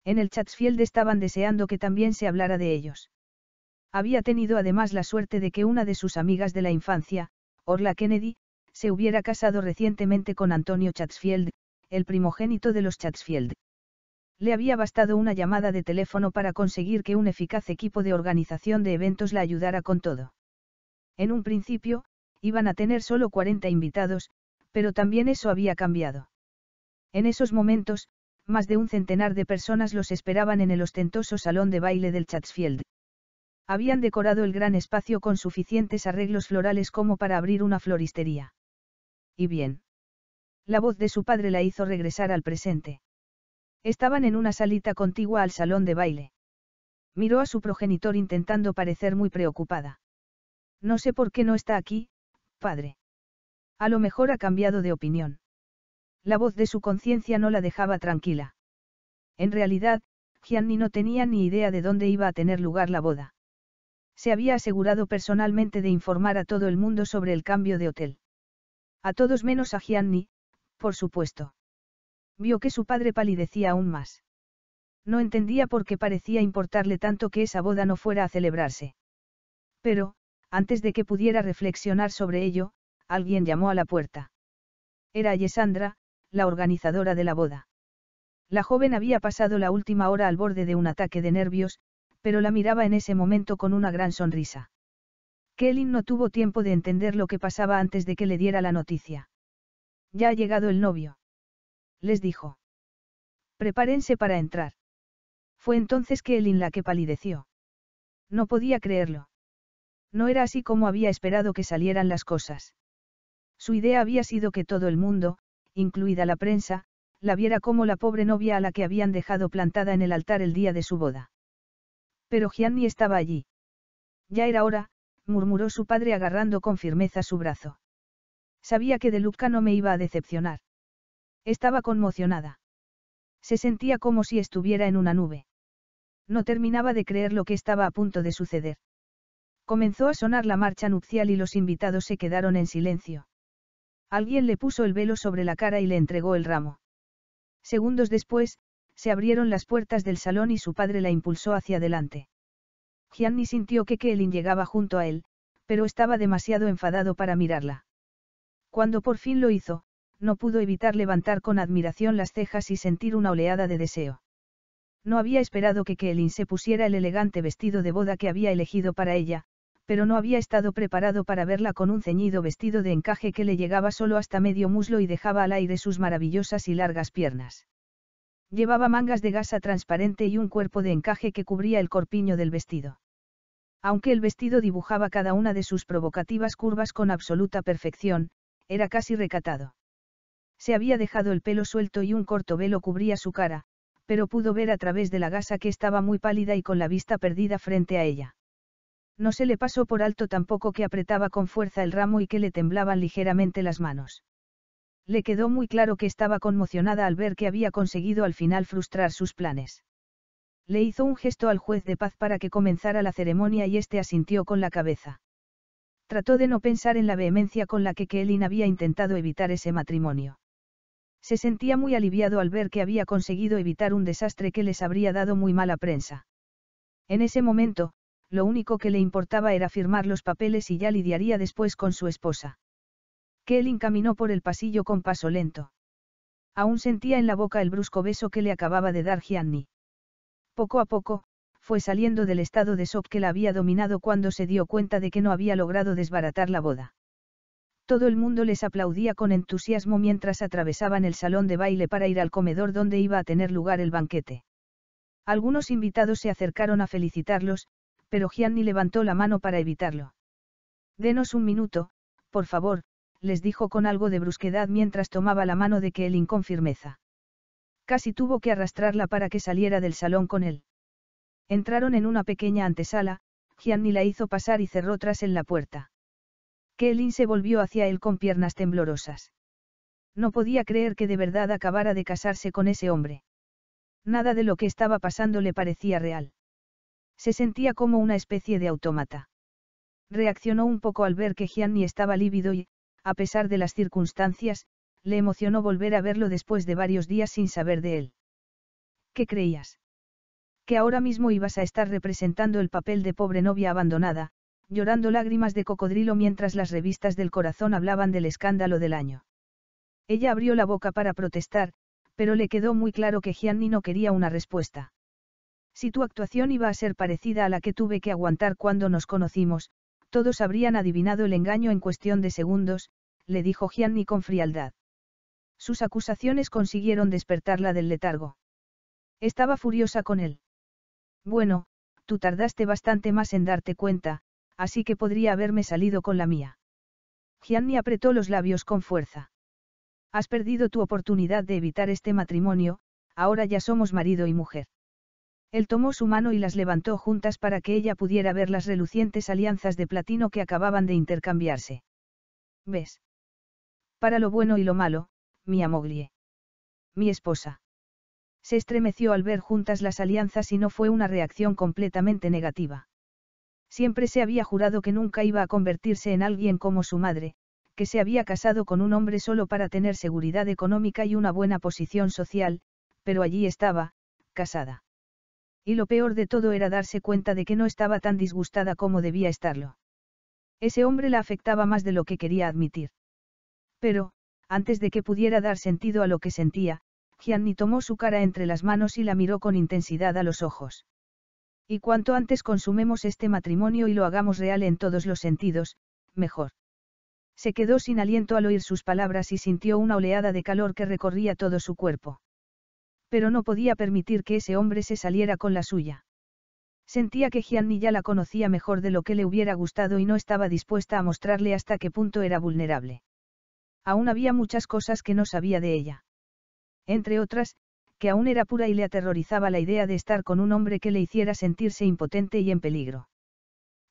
En el Chatsfield estaban deseando que también se hablara de ellos. Había tenido además la suerte de que una de sus amigas de la infancia, Orla Kennedy, se hubiera casado recientemente con Antonio Chatsfield, el primogénito de los Chatsfield le había bastado una llamada de teléfono para conseguir que un eficaz equipo de organización de eventos la ayudara con todo. En un principio, iban a tener solo 40 invitados, pero también eso había cambiado. En esos momentos, más de un centenar de personas los esperaban en el ostentoso salón de baile del Chatsfield. Habían decorado el gran espacio con suficientes arreglos florales como para abrir una floristería. Y bien. La voz de su padre la hizo regresar al presente. Estaban en una salita contigua al salón de baile. Miró a su progenitor intentando parecer muy preocupada. No sé por qué no está aquí, padre. A lo mejor ha cambiado de opinión. La voz de su conciencia no la dejaba tranquila. En realidad, Gianni no tenía ni idea de dónde iba a tener lugar la boda. Se había asegurado personalmente de informar a todo el mundo sobre el cambio de hotel. A todos menos a Gianni, por supuesto vio que su padre palidecía aún más. No entendía por qué parecía importarle tanto que esa boda no fuera a celebrarse. Pero, antes de que pudiera reflexionar sobre ello, alguien llamó a la puerta. Era Alessandra, la organizadora de la boda. La joven había pasado la última hora al borde de un ataque de nervios, pero la miraba en ese momento con una gran sonrisa. Kelly no tuvo tiempo de entender lo que pasaba antes de que le diera la noticia. Ya ha llegado el novio les dijo. Prepárense para entrar. Fue entonces que Elin la que palideció. No podía creerlo. No era así como había esperado que salieran las cosas. Su idea había sido que todo el mundo, incluida la prensa, la viera como la pobre novia a la que habían dejado plantada en el altar el día de su boda. Pero Gianni estaba allí. Ya era hora, murmuró su padre agarrando con firmeza su brazo. Sabía que De Luca no me iba a decepcionar. Estaba conmocionada. Se sentía como si estuviera en una nube. No terminaba de creer lo que estaba a punto de suceder. Comenzó a sonar la marcha nupcial y los invitados se quedaron en silencio. Alguien le puso el velo sobre la cara y le entregó el ramo. Segundos después, se abrieron las puertas del salón y su padre la impulsó hacia adelante. Gianni sintió que Kelin llegaba junto a él, pero estaba demasiado enfadado para mirarla. Cuando por fin lo hizo, no pudo evitar levantar con admiración las cejas y sentir una oleada de deseo. No había esperado que Kelin se pusiera el elegante vestido de boda que había elegido para ella, pero no había estado preparado para verla con un ceñido vestido de encaje que le llegaba solo hasta medio muslo y dejaba al aire sus maravillosas y largas piernas. Llevaba mangas de gasa transparente y un cuerpo de encaje que cubría el corpiño del vestido. Aunque el vestido dibujaba cada una de sus provocativas curvas con absoluta perfección, era casi recatado. Se había dejado el pelo suelto y un corto velo cubría su cara, pero pudo ver a través de la gasa que estaba muy pálida y con la vista perdida frente a ella. No se le pasó por alto tampoco que apretaba con fuerza el ramo y que le temblaban ligeramente las manos. Le quedó muy claro que estaba conmocionada al ver que había conseguido al final frustrar sus planes. Le hizo un gesto al juez de paz para que comenzara la ceremonia y éste asintió con la cabeza. Trató de no pensar en la vehemencia con la que Kellyn había intentado evitar ese matrimonio. Se sentía muy aliviado al ver que había conseguido evitar un desastre que les habría dado muy mala prensa. En ese momento, lo único que le importaba era firmar los papeles y ya lidiaría después con su esposa. Kelly caminó por el pasillo con paso lento. Aún sentía en la boca el brusco beso que le acababa de dar Gianni. Poco a poco, fue saliendo del estado de shock que la había dominado cuando se dio cuenta de que no había logrado desbaratar la boda. Todo el mundo les aplaudía con entusiasmo mientras atravesaban el salón de baile para ir al comedor donde iba a tener lugar el banquete. Algunos invitados se acercaron a felicitarlos, pero Gianni levantó la mano para evitarlo. Denos un minuto, por favor, les dijo con algo de brusquedad mientras tomaba la mano de Kaelin con firmeza. Casi tuvo que arrastrarla para que saliera del salón con él. Entraron en una pequeña antesala, Gianni la hizo pasar y cerró tras él la puerta. Kaelin se volvió hacia él con piernas temblorosas. No podía creer que de verdad acabara de casarse con ese hombre. Nada de lo que estaba pasando le parecía real. Se sentía como una especie de autómata. Reaccionó un poco al ver que Gianni estaba lívido y, a pesar de las circunstancias, le emocionó volver a verlo después de varios días sin saber de él. ¿Qué creías? Que ahora mismo ibas a estar representando el papel de pobre novia abandonada, llorando lágrimas de cocodrilo mientras las revistas del corazón hablaban del escándalo del año. Ella abrió la boca para protestar, pero le quedó muy claro que Gianni no quería una respuesta. Si tu actuación iba a ser parecida a la que tuve que aguantar cuando nos conocimos, todos habrían adivinado el engaño en cuestión de segundos, le dijo Gianni con frialdad. Sus acusaciones consiguieron despertarla del letargo. Estaba furiosa con él. Bueno, tú tardaste bastante más en darte cuenta, así que podría haberme salido con la mía. Gianni apretó los labios con fuerza. Has perdido tu oportunidad de evitar este matrimonio, ahora ya somos marido y mujer. Él tomó su mano y las levantó juntas para que ella pudiera ver las relucientes alianzas de platino que acababan de intercambiarse. ¿Ves? Para lo bueno y lo malo, mi amoglie. Mi esposa. Se estremeció al ver juntas las alianzas y no fue una reacción completamente negativa. Siempre se había jurado que nunca iba a convertirse en alguien como su madre, que se había casado con un hombre solo para tener seguridad económica y una buena posición social, pero allí estaba, casada. Y lo peor de todo era darse cuenta de que no estaba tan disgustada como debía estarlo. Ese hombre la afectaba más de lo que quería admitir. Pero, antes de que pudiera dar sentido a lo que sentía, Gianni tomó su cara entre las manos y la miró con intensidad a los ojos. Y cuanto antes consumemos este matrimonio y lo hagamos real en todos los sentidos, mejor. Se quedó sin aliento al oír sus palabras y sintió una oleada de calor que recorría todo su cuerpo. Pero no podía permitir que ese hombre se saliera con la suya. Sentía que Gianni ya la conocía mejor de lo que le hubiera gustado y no estaba dispuesta a mostrarle hasta qué punto era vulnerable. Aún había muchas cosas que no sabía de ella. Entre otras, que aún era pura y le aterrorizaba la idea de estar con un hombre que le hiciera sentirse impotente y en peligro.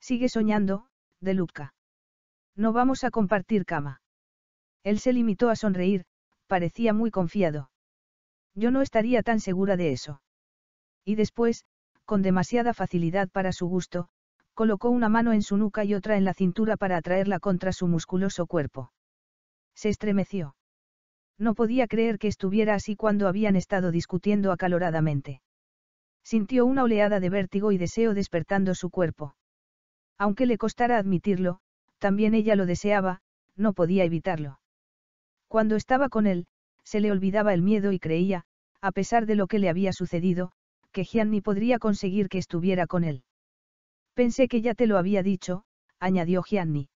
Sigue soñando, de Luca. No vamos a compartir cama. Él se limitó a sonreír, parecía muy confiado. Yo no estaría tan segura de eso. Y después, con demasiada facilidad para su gusto, colocó una mano en su nuca y otra en la cintura para atraerla contra su musculoso cuerpo. Se estremeció. No podía creer que estuviera así cuando habían estado discutiendo acaloradamente. Sintió una oleada de vértigo y deseo despertando su cuerpo. Aunque le costara admitirlo, también ella lo deseaba, no podía evitarlo. Cuando estaba con él, se le olvidaba el miedo y creía, a pesar de lo que le había sucedido, que Gianni podría conseguir que estuviera con él. Pensé que ya te lo había dicho, añadió Gianni.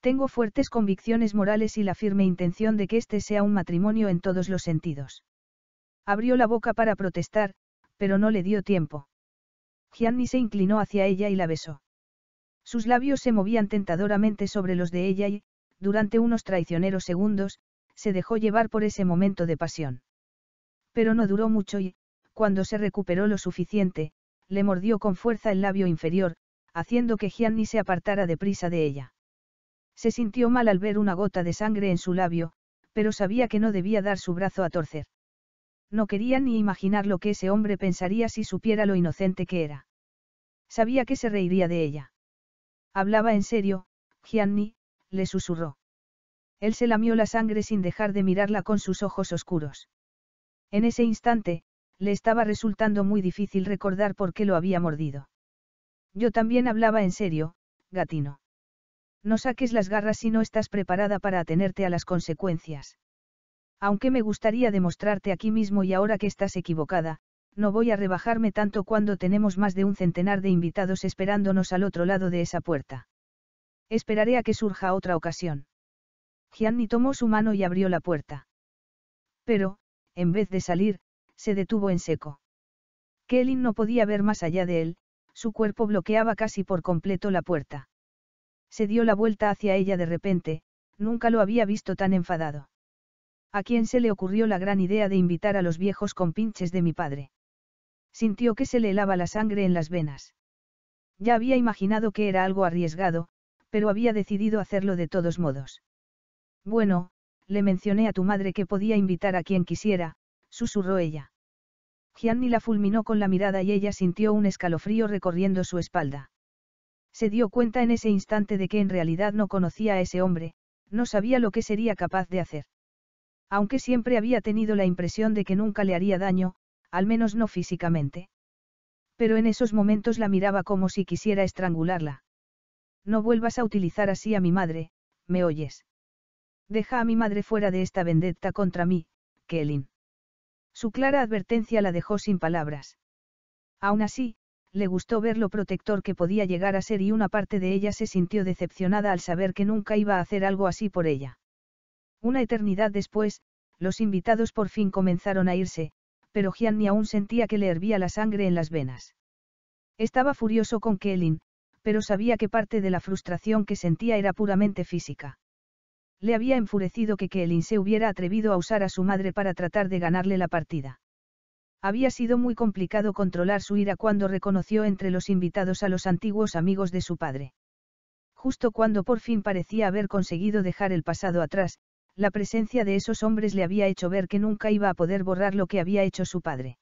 Tengo fuertes convicciones morales y la firme intención de que este sea un matrimonio en todos los sentidos. Abrió la boca para protestar, pero no le dio tiempo. Gianni se inclinó hacia ella y la besó. Sus labios se movían tentadoramente sobre los de ella y, durante unos traicioneros segundos, se dejó llevar por ese momento de pasión. Pero no duró mucho y, cuando se recuperó lo suficiente, le mordió con fuerza el labio inferior, haciendo que Gianni se apartara deprisa de ella. Se sintió mal al ver una gota de sangre en su labio, pero sabía que no debía dar su brazo a torcer. No quería ni imaginar lo que ese hombre pensaría si supiera lo inocente que era. Sabía que se reiría de ella. Hablaba en serio, Gianni, le susurró. Él se lamió la sangre sin dejar de mirarla con sus ojos oscuros. En ese instante, le estaba resultando muy difícil recordar por qué lo había mordido. Yo también hablaba en serio, gatino. No saques las garras si no estás preparada para atenerte a las consecuencias. Aunque me gustaría demostrarte aquí mismo y ahora que estás equivocada, no voy a rebajarme tanto cuando tenemos más de un centenar de invitados esperándonos al otro lado de esa puerta. Esperaré a que surja otra ocasión. Gianni tomó su mano y abrió la puerta. Pero, en vez de salir, se detuvo en seco. Kelly no podía ver más allá de él, su cuerpo bloqueaba casi por completo la puerta. Se dio la vuelta hacia ella de repente, nunca lo había visto tan enfadado. ¿A quién se le ocurrió la gran idea de invitar a los viejos compinches de mi padre? Sintió que se le helaba la sangre en las venas. Ya había imaginado que era algo arriesgado, pero había decidido hacerlo de todos modos. Bueno, le mencioné a tu madre que podía invitar a quien quisiera, susurró ella. Gianni la fulminó con la mirada y ella sintió un escalofrío recorriendo su espalda. Se dio cuenta en ese instante de que en realidad no conocía a ese hombre, no sabía lo que sería capaz de hacer. Aunque siempre había tenido la impresión de que nunca le haría daño, al menos no físicamente. Pero en esos momentos la miraba como si quisiera estrangularla. No vuelvas a utilizar así a mi madre, ¿me oyes? Deja a mi madre fuera de esta vendetta contra mí, Kelin. Su clara advertencia la dejó sin palabras. Aún así, le gustó ver lo protector que podía llegar a ser y una parte de ella se sintió decepcionada al saber que nunca iba a hacer algo así por ella. Una eternidad después, los invitados por fin comenzaron a irse, pero ni aún sentía que le hervía la sangre en las venas. Estaba furioso con Kellyn, pero sabía que parte de la frustración que sentía era puramente física. Le había enfurecido que Kellyn se hubiera atrevido a usar a su madre para tratar de ganarle la partida. Había sido muy complicado controlar su ira cuando reconoció entre los invitados a los antiguos amigos de su padre. Justo cuando por fin parecía haber conseguido dejar el pasado atrás, la presencia de esos hombres le había hecho ver que nunca iba a poder borrar lo que había hecho su padre.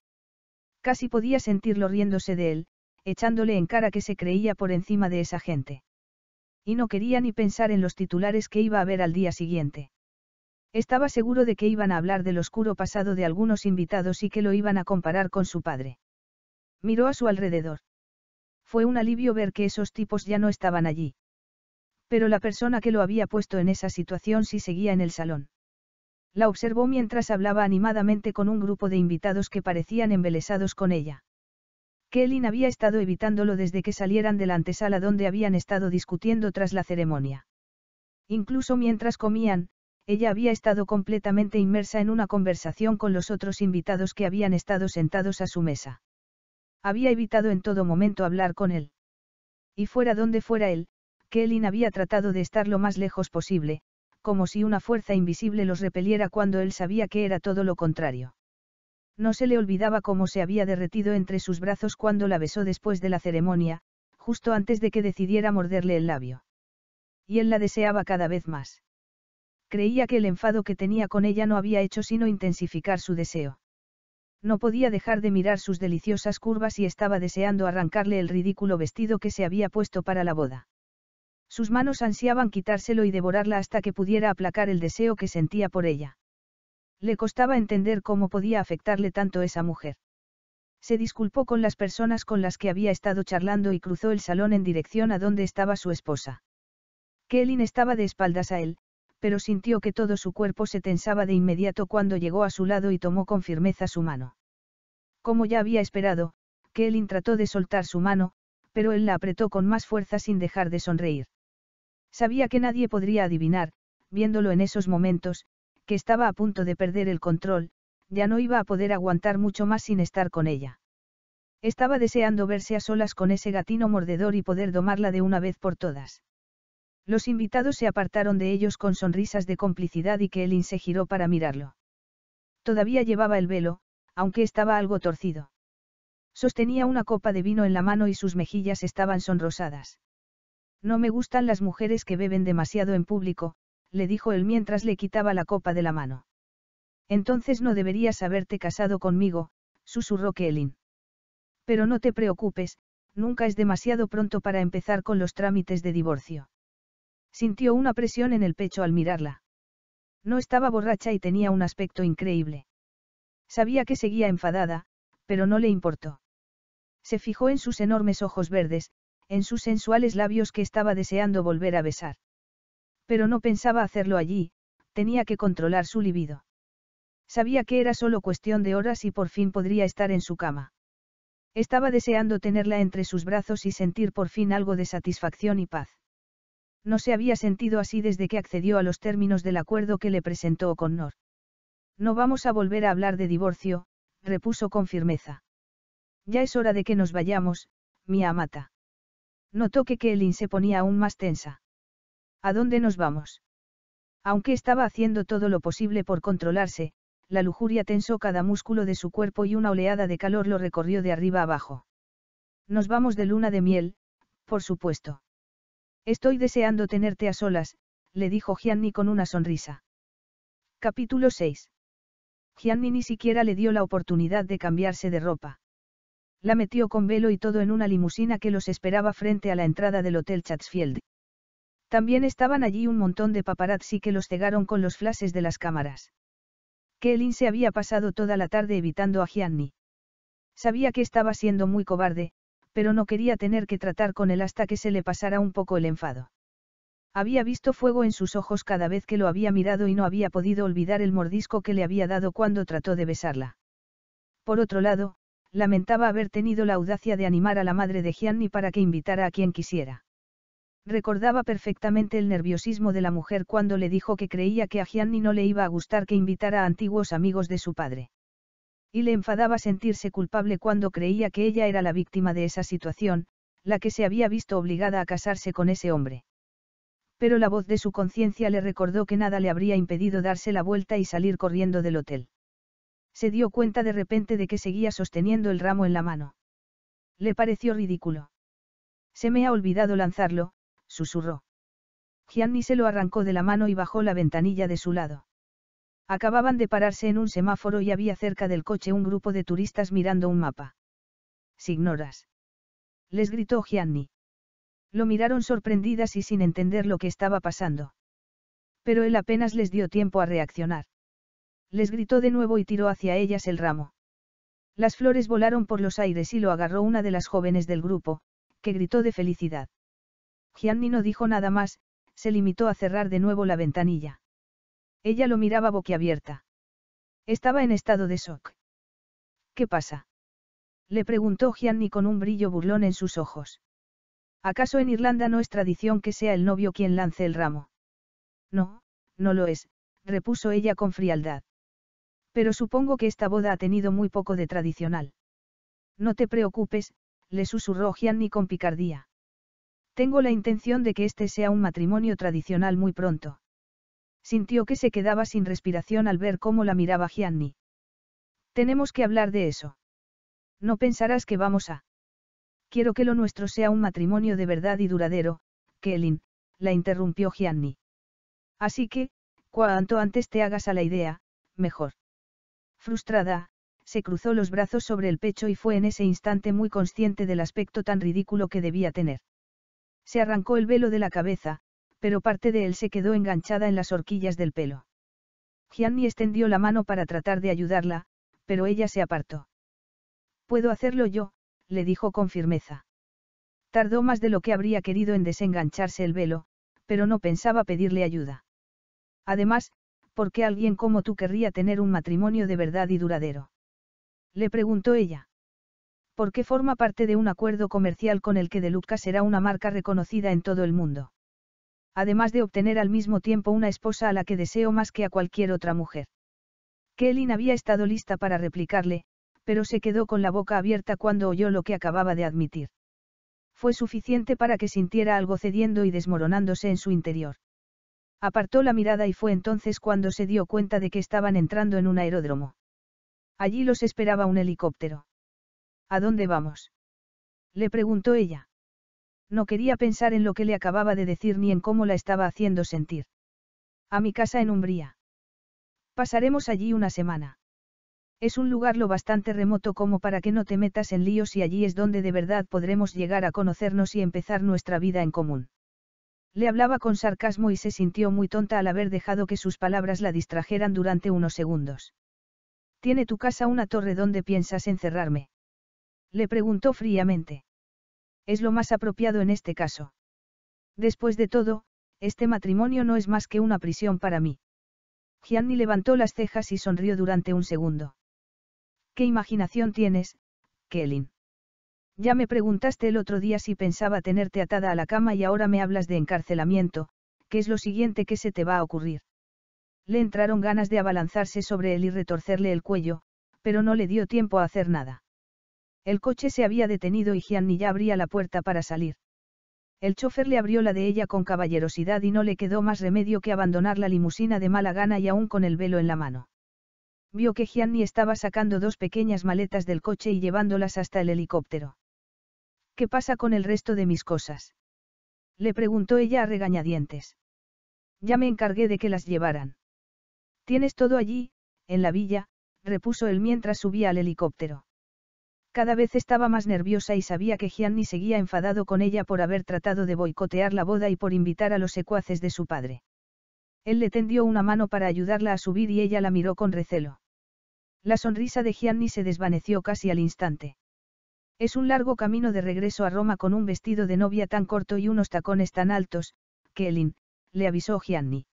Casi podía sentirlo riéndose de él, echándole en cara que se creía por encima de esa gente. Y no quería ni pensar en los titulares que iba a ver al día siguiente. Estaba seguro de que iban a hablar del oscuro pasado de algunos invitados y que lo iban a comparar con su padre. Miró a su alrededor. Fue un alivio ver que esos tipos ya no estaban allí. Pero la persona que lo había puesto en esa situación sí seguía en el salón. La observó mientras hablaba animadamente con un grupo de invitados que parecían embelesados con ella. Kellyn había estado evitándolo desde que salieran de la antesala donde habían estado discutiendo tras la ceremonia. Incluso mientras comían, ella había estado completamente inmersa en una conversación con los otros invitados que habían estado sentados a su mesa. Había evitado en todo momento hablar con él. Y fuera donde fuera él, Kellyn había tratado de estar lo más lejos posible, como si una fuerza invisible los repeliera cuando él sabía que era todo lo contrario. No se le olvidaba cómo se había derretido entre sus brazos cuando la besó después de la ceremonia, justo antes de que decidiera morderle el labio. Y él la deseaba cada vez más. Creía que el enfado que tenía con ella no había hecho sino intensificar su deseo. No podía dejar de mirar sus deliciosas curvas y estaba deseando arrancarle el ridículo vestido que se había puesto para la boda. Sus manos ansiaban quitárselo y devorarla hasta que pudiera aplacar el deseo que sentía por ella. Le costaba entender cómo podía afectarle tanto esa mujer. Se disculpó con las personas con las que había estado charlando y cruzó el salón en dirección a donde estaba su esposa. Kelly estaba de espaldas a él, pero sintió que todo su cuerpo se tensaba de inmediato cuando llegó a su lado y tomó con firmeza su mano. Como ya había esperado, Kelly trató de soltar su mano, pero él la apretó con más fuerza sin dejar de sonreír. Sabía que nadie podría adivinar, viéndolo en esos momentos, que estaba a punto de perder el control, ya no iba a poder aguantar mucho más sin estar con ella. Estaba deseando verse a solas con ese gatino mordedor y poder domarla de una vez por todas. Los invitados se apartaron de ellos con sonrisas de complicidad y que Elin se giró para mirarlo. Todavía llevaba el velo, aunque estaba algo torcido. Sostenía una copa de vino en la mano y sus mejillas estaban sonrosadas. No me gustan las mujeres que beben demasiado en público, le dijo él mientras le quitaba la copa de la mano. Entonces no deberías haberte casado conmigo, susurró Kellyn. Pero no te preocupes, nunca es demasiado pronto para empezar con los trámites de divorcio. Sintió una presión en el pecho al mirarla. No estaba borracha y tenía un aspecto increíble. Sabía que seguía enfadada, pero no le importó. Se fijó en sus enormes ojos verdes, en sus sensuales labios que estaba deseando volver a besar. Pero no pensaba hacerlo allí, tenía que controlar su libido. Sabía que era solo cuestión de horas y por fin podría estar en su cama. Estaba deseando tenerla entre sus brazos y sentir por fin algo de satisfacción y paz. No se había sentido así desde que accedió a los términos del acuerdo que le presentó O'Connor. No vamos a volver a hablar de divorcio, repuso con firmeza. Ya es hora de que nos vayamos, mi amata. Notó que Kelly se ponía aún más tensa. ¿A dónde nos vamos? Aunque estaba haciendo todo lo posible por controlarse, la lujuria tensó cada músculo de su cuerpo y una oleada de calor lo recorrió de arriba abajo. Nos vamos de luna de miel, por supuesto. Estoy deseando tenerte a solas, le dijo Gianni con una sonrisa. Capítulo 6. Gianni ni siquiera le dio la oportunidad de cambiarse de ropa. La metió con velo y todo en una limusina que los esperaba frente a la entrada del Hotel Chatsfield. También estaban allí un montón de paparazzi que los cegaron con los flashes de las cámaras. Kelly se había pasado toda la tarde evitando a Gianni. Sabía que estaba siendo muy cobarde, pero no quería tener que tratar con él hasta que se le pasara un poco el enfado. Había visto fuego en sus ojos cada vez que lo había mirado y no había podido olvidar el mordisco que le había dado cuando trató de besarla. Por otro lado, lamentaba haber tenido la audacia de animar a la madre de Gianni para que invitara a quien quisiera. Recordaba perfectamente el nerviosismo de la mujer cuando le dijo que creía que a Gianni no le iba a gustar que invitara a antiguos amigos de su padre. Y le enfadaba sentirse culpable cuando creía que ella era la víctima de esa situación, la que se había visto obligada a casarse con ese hombre. Pero la voz de su conciencia le recordó que nada le habría impedido darse la vuelta y salir corriendo del hotel. Se dio cuenta de repente de que seguía sosteniendo el ramo en la mano. Le pareció ridículo. Se me ha olvidado lanzarlo, susurró. Gianni se lo arrancó de la mano y bajó la ventanilla de su lado. Acababan de pararse en un semáforo y había cerca del coche un grupo de turistas mirando un mapa. «¡Signoras!» Les gritó Gianni. Lo miraron sorprendidas y sin entender lo que estaba pasando. Pero él apenas les dio tiempo a reaccionar. Les gritó de nuevo y tiró hacia ellas el ramo. Las flores volaron por los aires y lo agarró una de las jóvenes del grupo, que gritó de felicidad. Gianni no dijo nada más, se limitó a cerrar de nuevo la ventanilla. Ella lo miraba boquiabierta. Estaba en estado de shock. ¿Qué pasa? Le preguntó Gianni con un brillo burlón en sus ojos. ¿Acaso en Irlanda no es tradición que sea el novio quien lance el ramo? No, no lo es, repuso ella con frialdad. Pero supongo que esta boda ha tenido muy poco de tradicional. No te preocupes, le susurró Gianni con picardía. Tengo la intención de que este sea un matrimonio tradicional muy pronto. Sintió que se quedaba sin respiración al ver cómo la miraba Gianni. Tenemos que hablar de eso. No pensarás que vamos a... Quiero que lo nuestro sea un matrimonio de verdad y duradero, Kelin, la interrumpió Gianni. Así que, cuanto antes te hagas a la idea, mejor. Frustrada, se cruzó los brazos sobre el pecho y fue en ese instante muy consciente del aspecto tan ridículo que debía tener. Se arrancó el velo de la cabeza, pero parte de él se quedó enganchada en las horquillas del pelo. Gianni extendió la mano para tratar de ayudarla, pero ella se apartó. Puedo hacerlo yo, le dijo con firmeza. Tardó más de lo que habría querido en desengancharse el velo, pero no pensaba pedirle ayuda. Además, ¿por qué alguien como tú querría tener un matrimonio de verdad y duradero? Le preguntó ella. «¿Por qué forma parte de un acuerdo comercial con el que De será una marca reconocida en todo el mundo además de obtener al mismo tiempo una esposa a la que deseo más que a cualquier otra mujer. Kellyn había estado lista para replicarle, pero se quedó con la boca abierta cuando oyó lo que acababa de admitir. Fue suficiente para que sintiera algo cediendo y desmoronándose en su interior. Apartó la mirada y fue entonces cuando se dio cuenta de que estaban entrando en un aeródromo. Allí los esperaba un helicóptero. ¿A dónde vamos? le preguntó ella. No quería pensar en lo que le acababa de decir ni en cómo la estaba haciendo sentir. A mi casa en Umbría. Pasaremos allí una semana. Es un lugar lo bastante remoto como para que no te metas en líos y allí es donde de verdad podremos llegar a conocernos y empezar nuestra vida en común. Le hablaba con sarcasmo y se sintió muy tonta al haber dejado que sus palabras la distrajeran durante unos segundos. ¿Tiene tu casa una torre donde piensas encerrarme? Le preguntó fríamente es lo más apropiado en este caso. Después de todo, este matrimonio no es más que una prisión para mí. Gianni levantó las cejas y sonrió durante un segundo. ¿Qué imaginación tienes, Kelin? Ya me preguntaste el otro día si pensaba tenerte atada a la cama y ahora me hablas de encarcelamiento, que es lo siguiente que se te va a ocurrir? Le entraron ganas de abalanzarse sobre él y retorcerle el cuello, pero no le dio tiempo a hacer nada. El coche se había detenido y Gianni ya abría la puerta para salir. El chofer le abrió la de ella con caballerosidad y no le quedó más remedio que abandonar la limusina de mala gana y aún con el velo en la mano. Vio que Gianni estaba sacando dos pequeñas maletas del coche y llevándolas hasta el helicóptero. ¿Qué pasa con el resto de mis cosas? Le preguntó ella a regañadientes. Ya me encargué de que las llevaran. Tienes todo allí, en la villa, repuso él mientras subía al helicóptero. Cada vez estaba más nerviosa y sabía que Gianni seguía enfadado con ella por haber tratado de boicotear la boda y por invitar a los secuaces de su padre. Él le tendió una mano para ayudarla a subir y ella la miró con recelo. La sonrisa de Gianni se desvaneció casi al instante. Es un largo camino de regreso a Roma con un vestido de novia tan corto y unos tacones tan altos, kelly le avisó Gianni.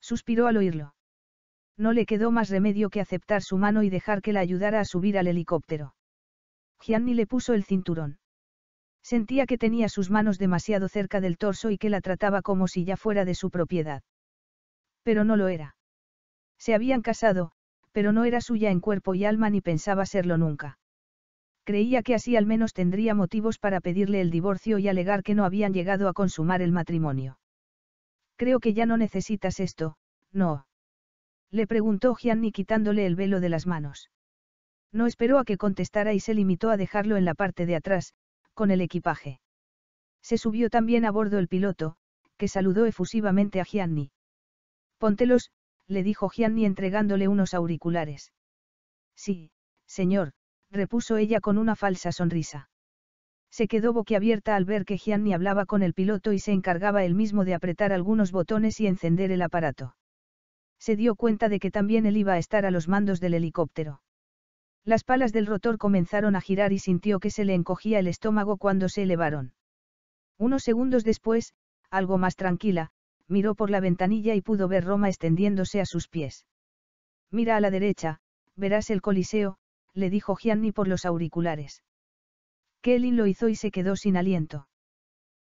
Suspiró al oírlo. No le quedó más remedio que aceptar su mano y dejar que la ayudara a subir al helicóptero. Gianni le puso el cinturón. Sentía que tenía sus manos demasiado cerca del torso y que la trataba como si ya fuera de su propiedad. Pero no lo era. Se habían casado, pero no era suya en cuerpo y alma ni pensaba serlo nunca. Creía que así al menos tendría motivos para pedirle el divorcio y alegar que no habían llegado a consumar el matrimonio. Creo que ya no necesitas esto, no. Le preguntó Gianni quitándole el velo de las manos. No esperó a que contestara y se limitó a dejarlo en la parte de atrás, con el equipaje. Se subió también a bordo el piloto, que saludó efusivamente a Gianni. Póntelos, le dijo Gianni entregándole unos auriculares. Sí, señor, repuso ella con una falsa sonrisa. Se quedó boquiabierta al ver que Gianni hablaba con el piloto y se encargaba él mismo de apretar algunos botones y encender el aparato. Se dio cuenta de que también él iba a estar a los mandos del helicóptero. Las palas del rotor comenzaron a girar y sintió que se le encogía el estómago cuando se elevaron. Unos segundos después, algo más tranquila, miró por la ventanilla y pudo ver Roma extendiéndose a sus pies. Mira a la derecha, verás el Coliseo, le dijo Gianni por los auriculares. Kelly lo hizo y se quedó sin aliento.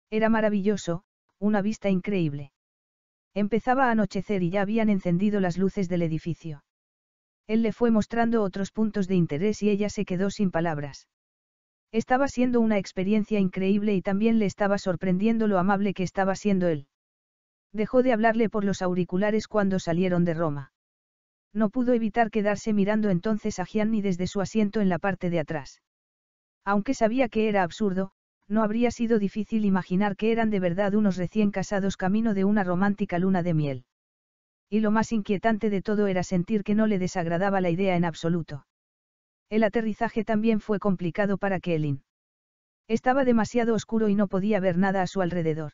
Era maravilloso, una vista increíble. Empezaba a anochecer y ya habían encendido las luces del edificio. Él le fue mostrando otros puntos de interés y ella se quedó sin palabras. Estaba siendo una experiencia increíble y también le estaba sorprendiendo lo amable que estaba siendo él. Dejó de hablarle por los auriculares cuando salieron de Roma. No pudo evitar quedarse mirando entonces a Gianni desde su asiento en la parte de atrás. Aunque sabía que era absurdo, no habría sido difícil imaginar que eran de verdad unos recién casados camino de una romántica luna de miel. Y lo más inquietante de todo era sentir que no le desagradaba la idea en absoluto. El aterrizaje también fue complicado para Kelly. Estaba demasiado oscuro y no podía ver nada a su alrededor.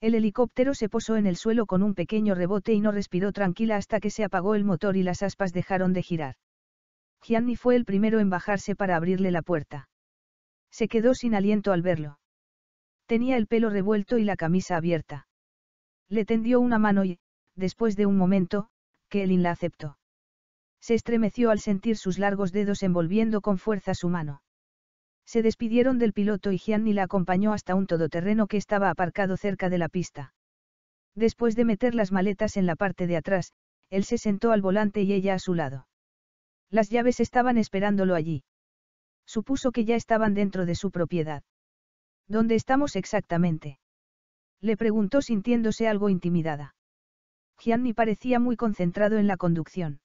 El helicóptero se posó en el suelo con un pequeño rebote y no respiró tranquila hasta que se apagó el motor y las aspas dejaron de girar. Gianni fue el primero en bajarse para abrirle la puerta. Se quedó sin aliento al verlo. Tenía el pelo revuelto y la camisa abierta. Le tendió una mano y, después de un momento, que la aceptó. Se estremeció al sentir sus largos dedos envolviendo con fuerza su mano. Se despidieron del piloto y Gianni la acompañó hasta un todoterreno que estaba aparcado cerca de la pista. Después de meter las maletas en la parte de atrás, él se sentó al volante y ella a su lado. Las llaves estaban esperándolo allí. Supuso que ya estaban dentro de su propiedad. ¿Dónde estamos exactamente? Le preguntó sintiéndose algo intimidada. Gianni parecía muy concentrado en la conducción.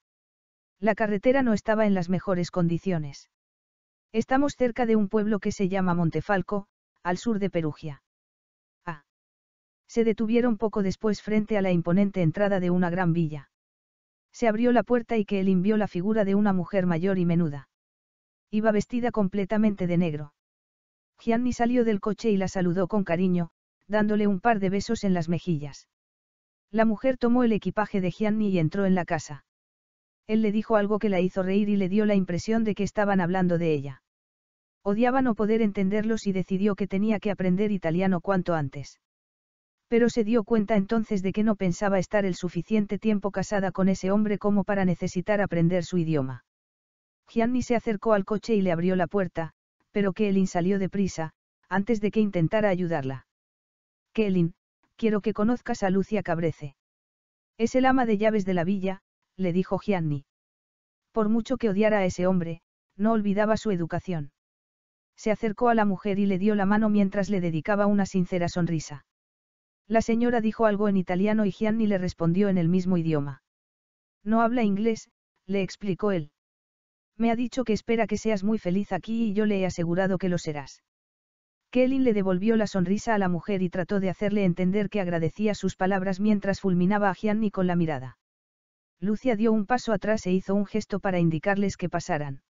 La carretera no estaba en las mejores condiciones. Estamos cerca de un pueblo que se llama Montefalco, al sur de Perugia. Ah. Se detuvieron poco después frente a la imponente entrada de una gran villa. Se abrió la puerta y que él vio la figura de una mujer mayor y menuda. Iba vestida completamente de negro. Gianni salió del coche y la saludó con cariño, dándole un par de besos en las mejillas. La mujer tomó el equipaje de Gianni y entró en la casa. Él le dijo algo que la hizo reír y le dio la impresión de que estaban hablando de ella. Odiaba no poder entenderlos y decidió que tenía que aprender italiano cuanto antes. Pero se dio cuenta entonces de que no pensaba estar el suficiente tiempo casada con ese hombre como para necesitar aprender su idioma. Gianni se acercó al coche y le abrió la puerta, pero Kellyn salió deprisa, antes de que intentara ayudarla. Kellyn, quiero que conozcas a Lucia Cabrece. Es el ama de llaves de la villa, le dijo Gianni. Por mucho que odiara a ese hombre, no olvidaba su educación. Se acercó a la mujer y le dio la mano mientras le dedicaba una sincera sonrisa. La señora dijo algo en italiano y Gianni le respondió en el mismo idioma. No habla inglés, le explicó él. Me ha dicho que espera que seas muy feliz aquí y yo le he asegurado que lo serás. Kelly le devolvió la sonrisa a la mujer y trató de hacerle entender que agradecía sus palabras mientras fulminaba a Gianni con la mirada. Lucia dio un paso atrás e hizo un gesto para indicarles que pasaran.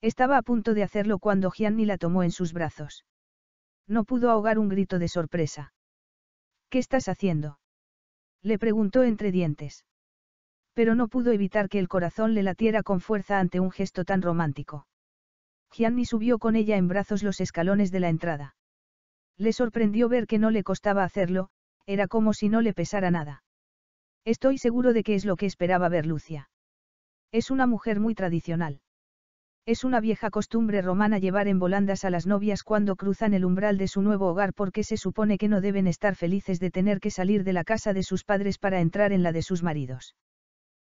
Estaba a punto de hacerlo cuando Gianni la tomó en sus brazos. No pudo ahogar un grito de sorpresa. ¿Qué estás haciendo? Le preguntó entre dientes. Pero no pudo evitar que el corazón le latiera con fuerza ante un gesto tan romántico. Gianni subió con ella en brazos los escalones de la entrada. Le sorprendió ver que no le costaba hacerlo, era como si no le pesara nada. Estoy seguro de que es lo que esperaba ver Lucia. Es una mujer muy tradicional. Es una vieja costumbre romana llevar en volandas a las novias cuando cruzan el umbral de su nuevo hogar porque se supone que no deben estar felices de tener que salir de la casa de sus padres para entrar en la de sus maridos.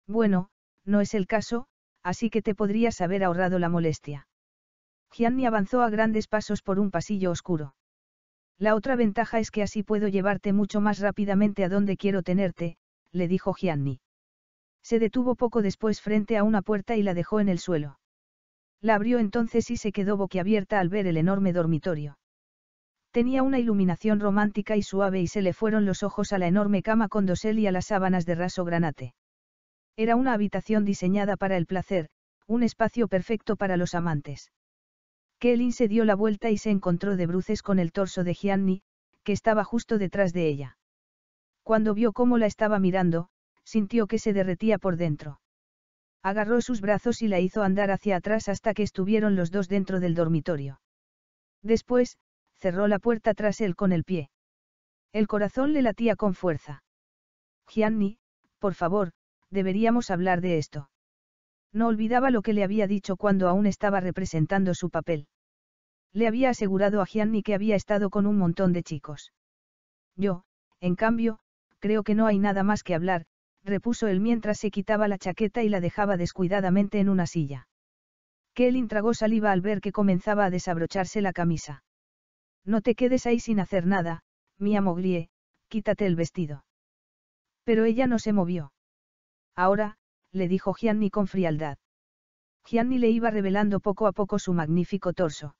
Bueno, no es el caso, así que te podrías haber ahorrado la molestia. Gianni avanzó a grandes pasos por un pasillo oscuro. La otra ventaja es que así puedo llevarte mucho más rápidamente a donde quiero tenerte, le dijo Gianni. Se detuvo poco después frente a una puerta y la dejó en el suelo. La abrió entonces y se quedó boquiabierta al ver el enorme dormitorio. Tenía una iluminación romántica y suave y se le fueron los ojos a la enorme cama con dosel y a las sábanas de raso granate. Era una habitación diseñada para el placer, un espacio perfecto para los amantes. Kelly se dio la vuelta y se encontró de bruces con el torso de Gianni, que estaba justo detrás de ella. Cuando vio cómo la estaba mirando, sintió que se derretía por dentro. Agarró sus brazos y la hizo andar hacia atrás hasta que estuvieron los dos dentro del dormitorio. Después, cerró la puerta tras él con el pie. El corazón le latía con fuerza. Gianni, por favor, deberíamos hablar de esto. No olvidaba lo que le había dicho cuando aún estaba representando su papel. Le había asegurado a Gianni que había estado con un montón de chicos. Yo, en cambio, creo que no hay nada más que hablar, repuso él mientras se quitaba la chaqueta y la dejaba descuidadamente en una silla. él tragó saliva al ver que comenzaba a desabrocharse la camisa. No te quedes ahí sin hacer nada, mi Moglie, quítate el vestido. Pero ella no se movió. Ahora, le dijo Gianni con frialdad. Gianni le iba revelando poco a poco su magnífico torso.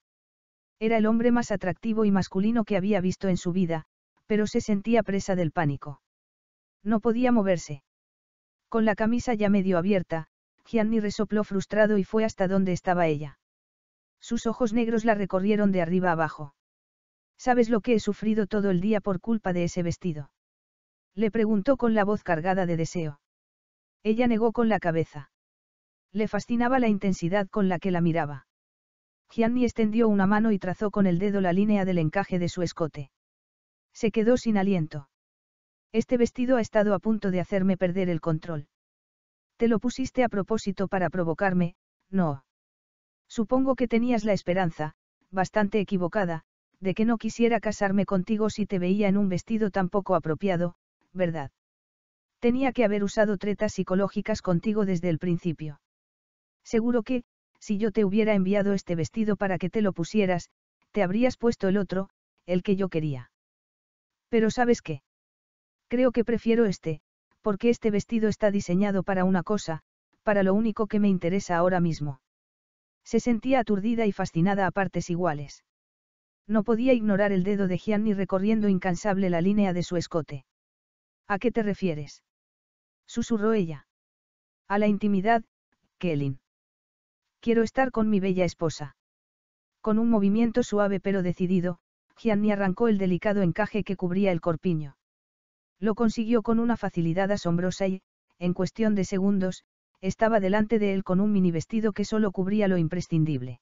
Era el hombre más atractivo y masculino que había visto en su vida, pero se sentía presa del pánico. No podía moverse. Con la camisa ya medio abierta, Gianni resopló frustrado y fue hasta donde estaba ella. Sus ojos negros la recorrieron de arriba abajo. ¿Sabes lo que he sufrido todo el día por culpa de ese vestido? Le preguntó con la voz cargada de deseo. Ella negó con la cabeza. Le fascinaba la intensidad con la que la miraba. Gianni extendió una mano y trazó con el dedo la línea del encaje de su escote. Se quedó sin aliento. Este vestido ha estado a punto de hacerme perder el control. Te lo pusiste a propósito para provocarme, no. Supongo que tenías la esperanza, bastante equivocada, de que no quisiera casarme contigo si te veía en un vestido tan poco apropiado, ¿verdad? Tenía que haber usado tretas psicológicas contigo desde el principio. Seguro que, si yo te hubiera enviado este vestido para que te lo pusieras, te habrías puesto el otro, el que yo quería. Pero sabes qué? Creo que prefiero este, porque este vestido está diseñado para una cosa, para lo único que me interesa ahora mismo. Se sentía aturdida y fascinada a partes iguales. No podía ignorar el dedo de Gianni recorriendo incansable la línea de su escote. ¿A qué te refieres? Susurró ella. A la intimidad, Kelin. Quiero estar con mi bella esposa. Con un movimiento suave pero decidido, Gianni arrancó el delicado encaje que cubría el corpiño. Lo consiguió con una facilidad asombrosa y, en cuestión de segundos, estaba delante de él con un mini vestido que solo cubría lo imprescindible.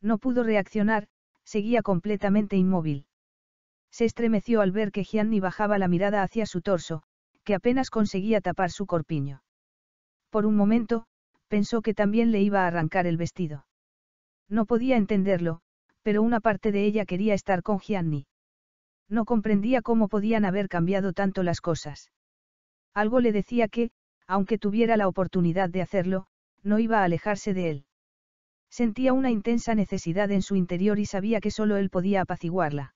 No pudo reaccionar, seguía completamente inmóvil. Se estremeció al ver que Gianni bajaba la mirada hacia su torso, que apenas conseguía tapar su corpiño. Por un momento, pensó que también le iba a arrancar el vestido. No podía entenderlo, pero una parte de ella quería estar con Gianni. No comprendía cómo podían haber cambiado tanto las cosas. Algo le decía que, aunque tuviera la oportunidad de hacerlo, no iba a alejarse de él. Sentía una intensa necesidad en su interior y sabía que solo él podía apaciguarla.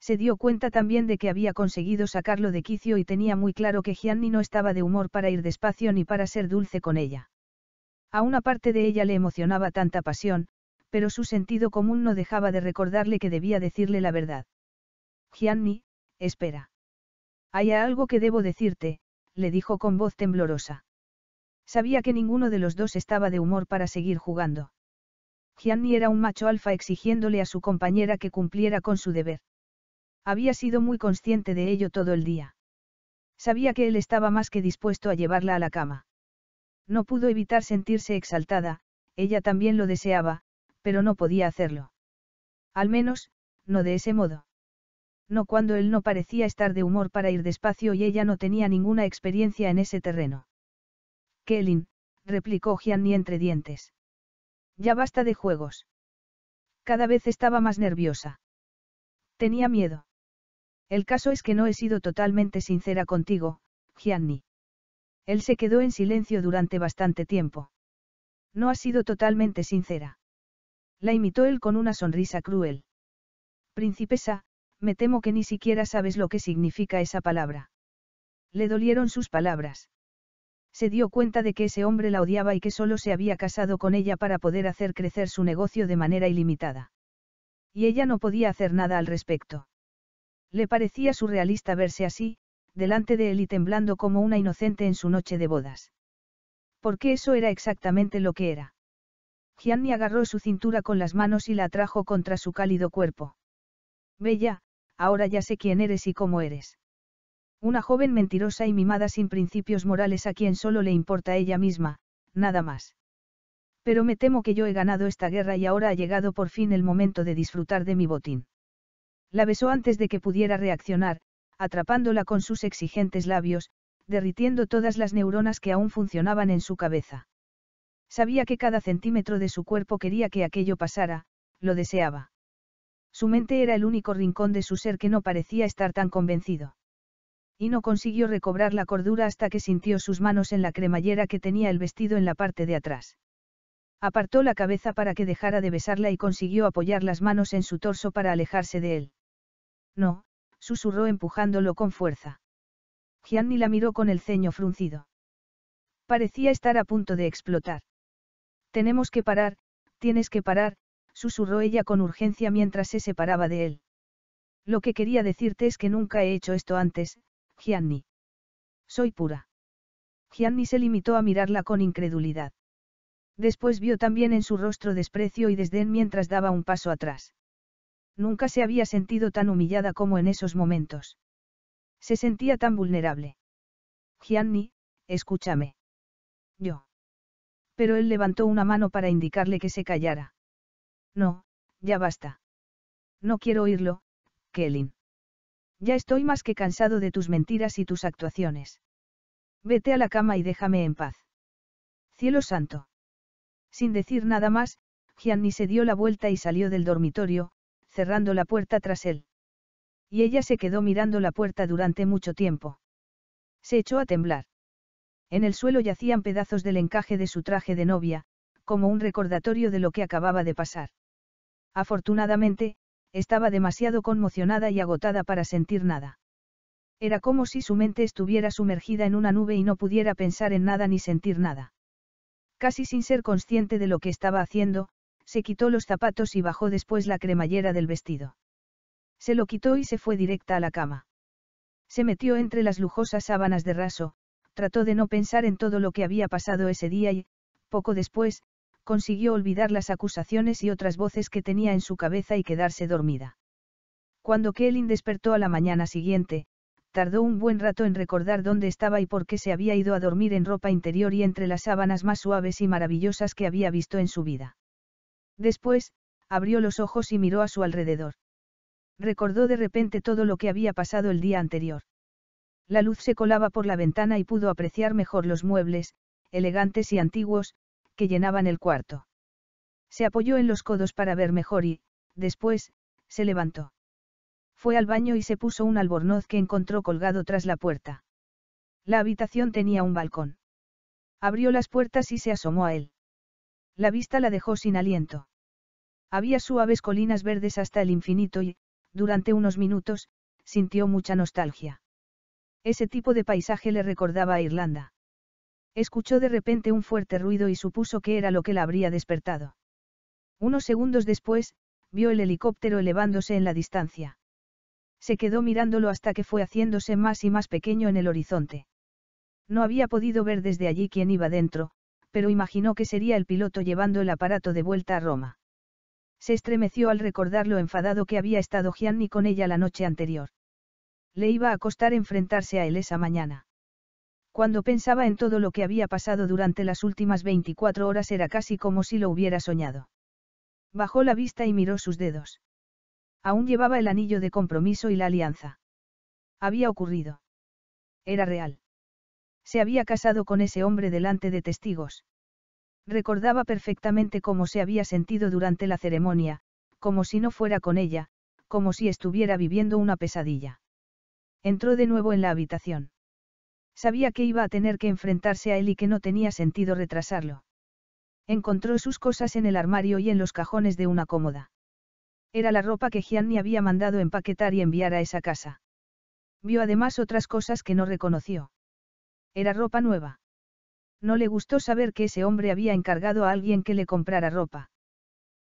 Se dio cuenta también de que había conseguido sacarlo de quicio y tenía muy claro que Gianni no estaba de humor para ir despacio ni para ser dulce con ella. A una parte de ella le emocionaba tanta pasión, pero su sentido común no dejaba de recordarle que debía decirle la verdad. Gianni, espera. Hay algo que debo decirte, le dijo con voz temblorosa. Sabía que ninguno de los dos estaba de humor para seguir jugando. Gianni era un macho alfa exigiéndole a su compañera que cumpliera con su deber. Había sido muy consciente de ello todo el día. Sabía que él estaba más que dispuesto a llevarla a la cama. No pudo evitar sentirse exaltada, ella también lo deseaba, pero no podía hacerlo. Al menos, no de ese modo. No cuando él no parecía estar de humor para ir despacio y ella no tenía ninguna experiencia en ese terreno. Kelin, replicó Gianni entre dientes. Ya basta de juegos. Cada vez estaba más nerviosa. Tenía miedo. El caso es que no he sido totalmente sincera contigo, Gianni. Él se quedó en silencio durante bastante tiempo. No ha sido totalmente sincera. La imitó él con una sonrisa cruel. Principesa, me temo que ni siquiera sabes lo que significa esa palabra. Le dolieron sus palabras. Se dio cuenta de que ese hombre la odiaba y que solo se había casado con ella para poder hacer crecer su negocio de manera ilimitada. Y ella no podía hacer nada al respecto. Le parecía surrealista verse así, delante de él y temblando como una inocente en su noche de bodas. Porque eso era exactamente lo que era. Gianni agarró su cintura con las manos y la atrajo contra su cálido cuerpo. Bella, ahora ya sé quién eres y cómo eres. Una joven mentirosa y mimada sin principios morales a quien solo le importa ella misma, nada más. Pero me temo que yo he ganado esta guerra y ahora ha llegado por fin el momento de disfrutar de mi botín. La besó antes de que pudiera reaccionar, atrapándola con sus exigentes labios, derritiendo todas las neuronas que aún funcionaban en su cabeza. Sabía que cada centímetro de su cuerpo quería que aquello pasara, lo deseaba. Su mente era el único rincón de su ser que no parecía estar tan convencido. Y no consiguió recobrar la cordura hasta que sintió sus manos en la cremallera que tenía el vestido en la parte de atrás. Apartó la cabeza para que dejara de besarla y consiguió apoyar las manos en su torso para alejarse de él. No, susurró empujándolo con fuerza. Gianni la miró con el ceño fruncido. Parecía estar a punto de explotar. Tenemos que parar, tienes que parar, susurró ella con urgencia mientras se separaba de él. Lo que quería decirte es que nunca he hecho esto antes, Gianni. Soy pura. Gianni se limitó a mirarla con incredulidad. Después vio también en su rostro desprecio y desdén mientras daba un paso atrás. Nunca se había sentido tan humillada como en esos momentos. Se sentía tan vulnerable. Gianni, escúchame. Yo. Pero él levantó una mano para indicarle que se callara. No, ya basta. No quiero oírlo, Kelin. Ya estoy más que cansado de tus mentiras y tus actuaciones. Vete a la cama y déjame en paz. Cielo santo. Sin decir nada más, Gianni se dio la vuelta y salió del dormitorio, cerrando la puerta tras él. Y ella se quedó mirando la puerta durante mucho tiempo. Se echó a temblar. En el suelo yacían pedazos del encaje de su traje de novia, como un recordatorio de lo que acababa de pasar. Afortunadamente, estaba demasiado conmocionada y agotada para sentir nada. Era como si su mente estuviera sumergida en una nube y no pudiera pensar en nada ni sentir nada. Casi sin ser consciente de lo que estaba haciendo, se quitó los zapatos y bajó después la cremallera del vestido. Se lo quitó y se fue directa a la cama. Se metió entre las lujosas sábanas de raso, trató de no pensar en todo lo que había pasado ese día y, poco después, consiguió olvidar las acusaciones y otras voces que tenía en su cabeza y quedarse dormida. Cuando Kellin despertó a la mañana siguiente, tardó un buen rato en recordar dónde estaba y por qué se había ido a dormir en ropa interior y entre las sábanas más suaves y maravillosas que había visto en su vida. Después, abrió los ojos y miró a su alrededor. Recordó de repente todo lo que había pasado el día anterior. La luz se colaba por la ventana y pudo apreciar mejor los muebles, elegantes y antiguos, que llenaban el cuarto. Se apoyó en los codos para ver mejor y, después, se levantó. Fue al baño y se puso un albornoz que encontró colgado tras la puerta. La habitación tenía un balcón. Abrió las puertas y se asomó a él. La vista la dejó sin aliento. Había suaves colinas verdes hasta el infinito y, durante unos minutos, sintió mucha nostalgia. Ese tipo de paisaje le recordaba a Irlanda. Escuchó de repente un fuerte ruido y supuso que era lo que la habría despertado. Unos segundos después, vio el helicóptero elevándose en la distancia. Se quedó mirándolo hasta que fue haciéndose más y más pequeño en el horizonte. No había podido ver desde allí quién iba dentro, pero imaginó que sería el piloto llevando el aparato de vuelta a Roma. Se estremeció al recordar lo enfadado que había estado Gianni con ella la noche anterior. Le iba a costar enfrentarse a él esa mañana. Cuando pensaba en todo lo que había pasado durante las últimas 24 horas era casi como si lo hubiera soñado. Bajó la vista y miró sus dedos. Aún llevaba el anillo de compromiso y la alianza. Había ocurrido. Era real. Se había casado con ese hombre delante de testigos. Recordaba perfectamente cómo se había sentido durante la ceremonia, como si no fuera con ella, como si estuviera viviendo una pesadilla. Entró de nuevo en la habitación. Sabía que iba a tener que enfrentarse a él y que no tenía sentido retrasarlo. Encontró sus cosas en el armario y en los cajones de una cómoda. Era la ropa que Gianni había mandado empaquetar y enviar a esa casa. Vio además otras cosas que no reconoció. Era ropa nueva. No le gustó saber que ese hombre había encargado a alguien que le comprara ropa.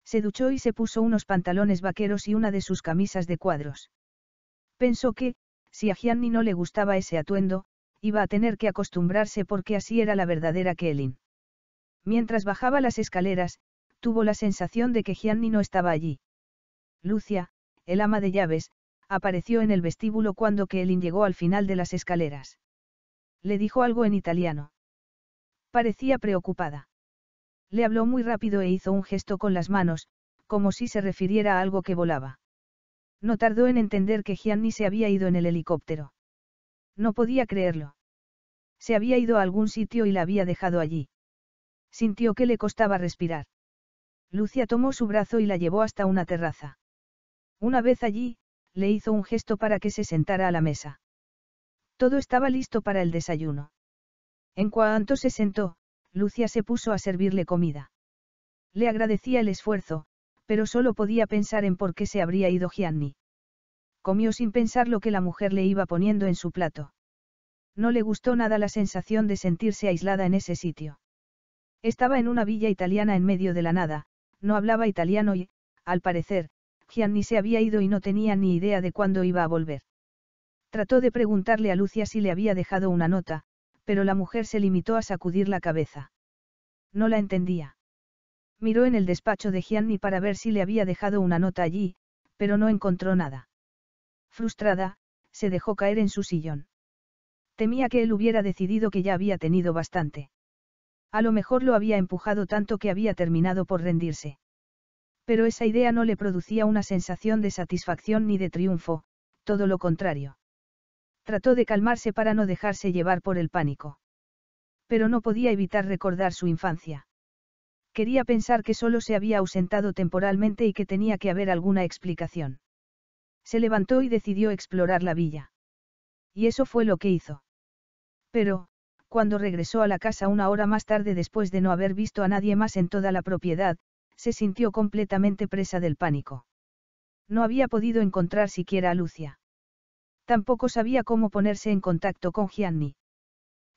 Se duchó y se puso unos pantalones vaqueros y una de sus camisas de cuadros. Pensó que, si a Gianni no le gustaba ese atuendo, iba a tener que acostumbrarse porque así era la verdadera Kelin. Mientras bajaba las escaleras, tuvo la sensación de que Gianni no estaba allí. Lucia, el ama de llaves, apareció en el vestíbulo cuando Kelin llegó al final de las escaleras. Le dijo algo en italiano. Parecía preocupada. Le habló muy rápido e hizo un gesto con las manos, como si se refiriera a algo que volaba. No tardó en entender que Gianni se había ido en el helicóptero. No podía creerlo. Se había ido a algún sitio y la había dejado allí. Sintió que le costaba respirar. Lucia tomó su brazo y la llevó hasta una terraza. Una vez allí, le hizo un gesto para que se sentara a la mesa. Todo estaba listo para el desayuno. En cuanto se sentó, Lucia se puso a servirle comida. Le agradecía el esfuerzo, pero solo podía pensar en por qué se habría ido Gianni. Comió sin pensar lo que la mujer le iba poniendo en su plato. No le gustó nada la sensación de sentirse aislada en ese sitio. Estaba en una villa italiana en medio de la nada, no hablaba italiano y, al parecer, Gianni se había ido y no tenía ni idea de cuándo iba a volver. Trató de preguntarle a Lucia si le había dejado una nota, pero la mujer se limitó a sacudir la cabeza. No la entendía. Miró en el despacho de Gianni para ver si le había dejado una nota allí, pero no encontró nada. Frustrada, se dejó caer en su sillón. Temía que él hubiera decidido que ya había tenido bastante. A lo mejor lo había empujado tanto que había terminado por rendirse. Pero esa idea no le producía una sensación de satisfacción ni de triunfo, todo lo contrario. Trató de calmarse para no dejarse llevar por el pánico. Pero no podía evitar recordar su infancia. Quería pensar que solo se había ausentado temporalmente y que tenía que haber alguna explicación. Se levantó y decidió explorar la villa. Y eso fue lo que hizo. Pero, cuando regresó a la casa una hora más tarde después de no haber visto a nadie más en toda la propiedad, se sintió completamente presa del pánico. No había podido encontrar siquiera a Lucia. Tampoco sabía cómo ponerse en contacto con Gianni.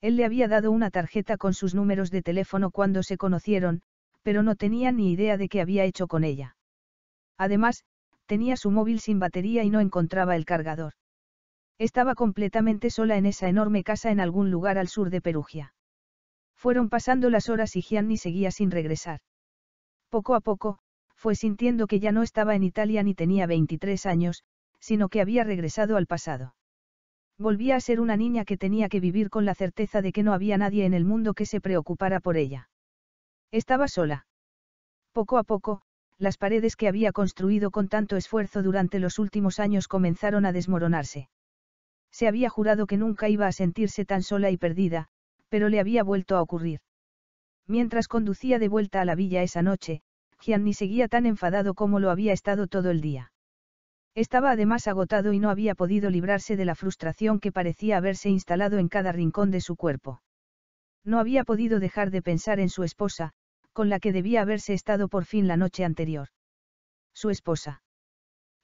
Él le había dado una tarjeta con sus números de teléfono cuando se conocieron, pero no tenía ni idea de qué había hecho con ella. Además, tenía su móvil sin batería y no encontraba el cargador. Estaba completamente sola en esa enorme casa en algún lugar al sur de Perugia. Fueron pasando las horas y Gianni seguía sin regresar. Poco a poco, fue sintiendo que ya no estaba en Italia ni tenía 23 años, sino que había regresado al pasado. Volvía a ser una niña que tenía que vivir con la certeza de que no había nadie en el mundo que se preocupara por ella. Estaba sola. Poco a poco, las paredes que había construido con tanto esfuerzo durante los últimos años comenzaron a desmoronarse. Se había jurado que nunca iba a sentirse tan sola y perdida, pero le había vuelto a ocurrir. Mientras conducía de vuelta a la villa esa noche, Gianni seguía tan enfadado como lo había estado todo el día. Estaba además agotado y no había podido librarse de la frustración que parecía haberse instalado en cada rincón de su cuerpo. No había podido dejar de pensar en su esposa, con la que debía haberse estado por fin la noche anterior. Su esposa.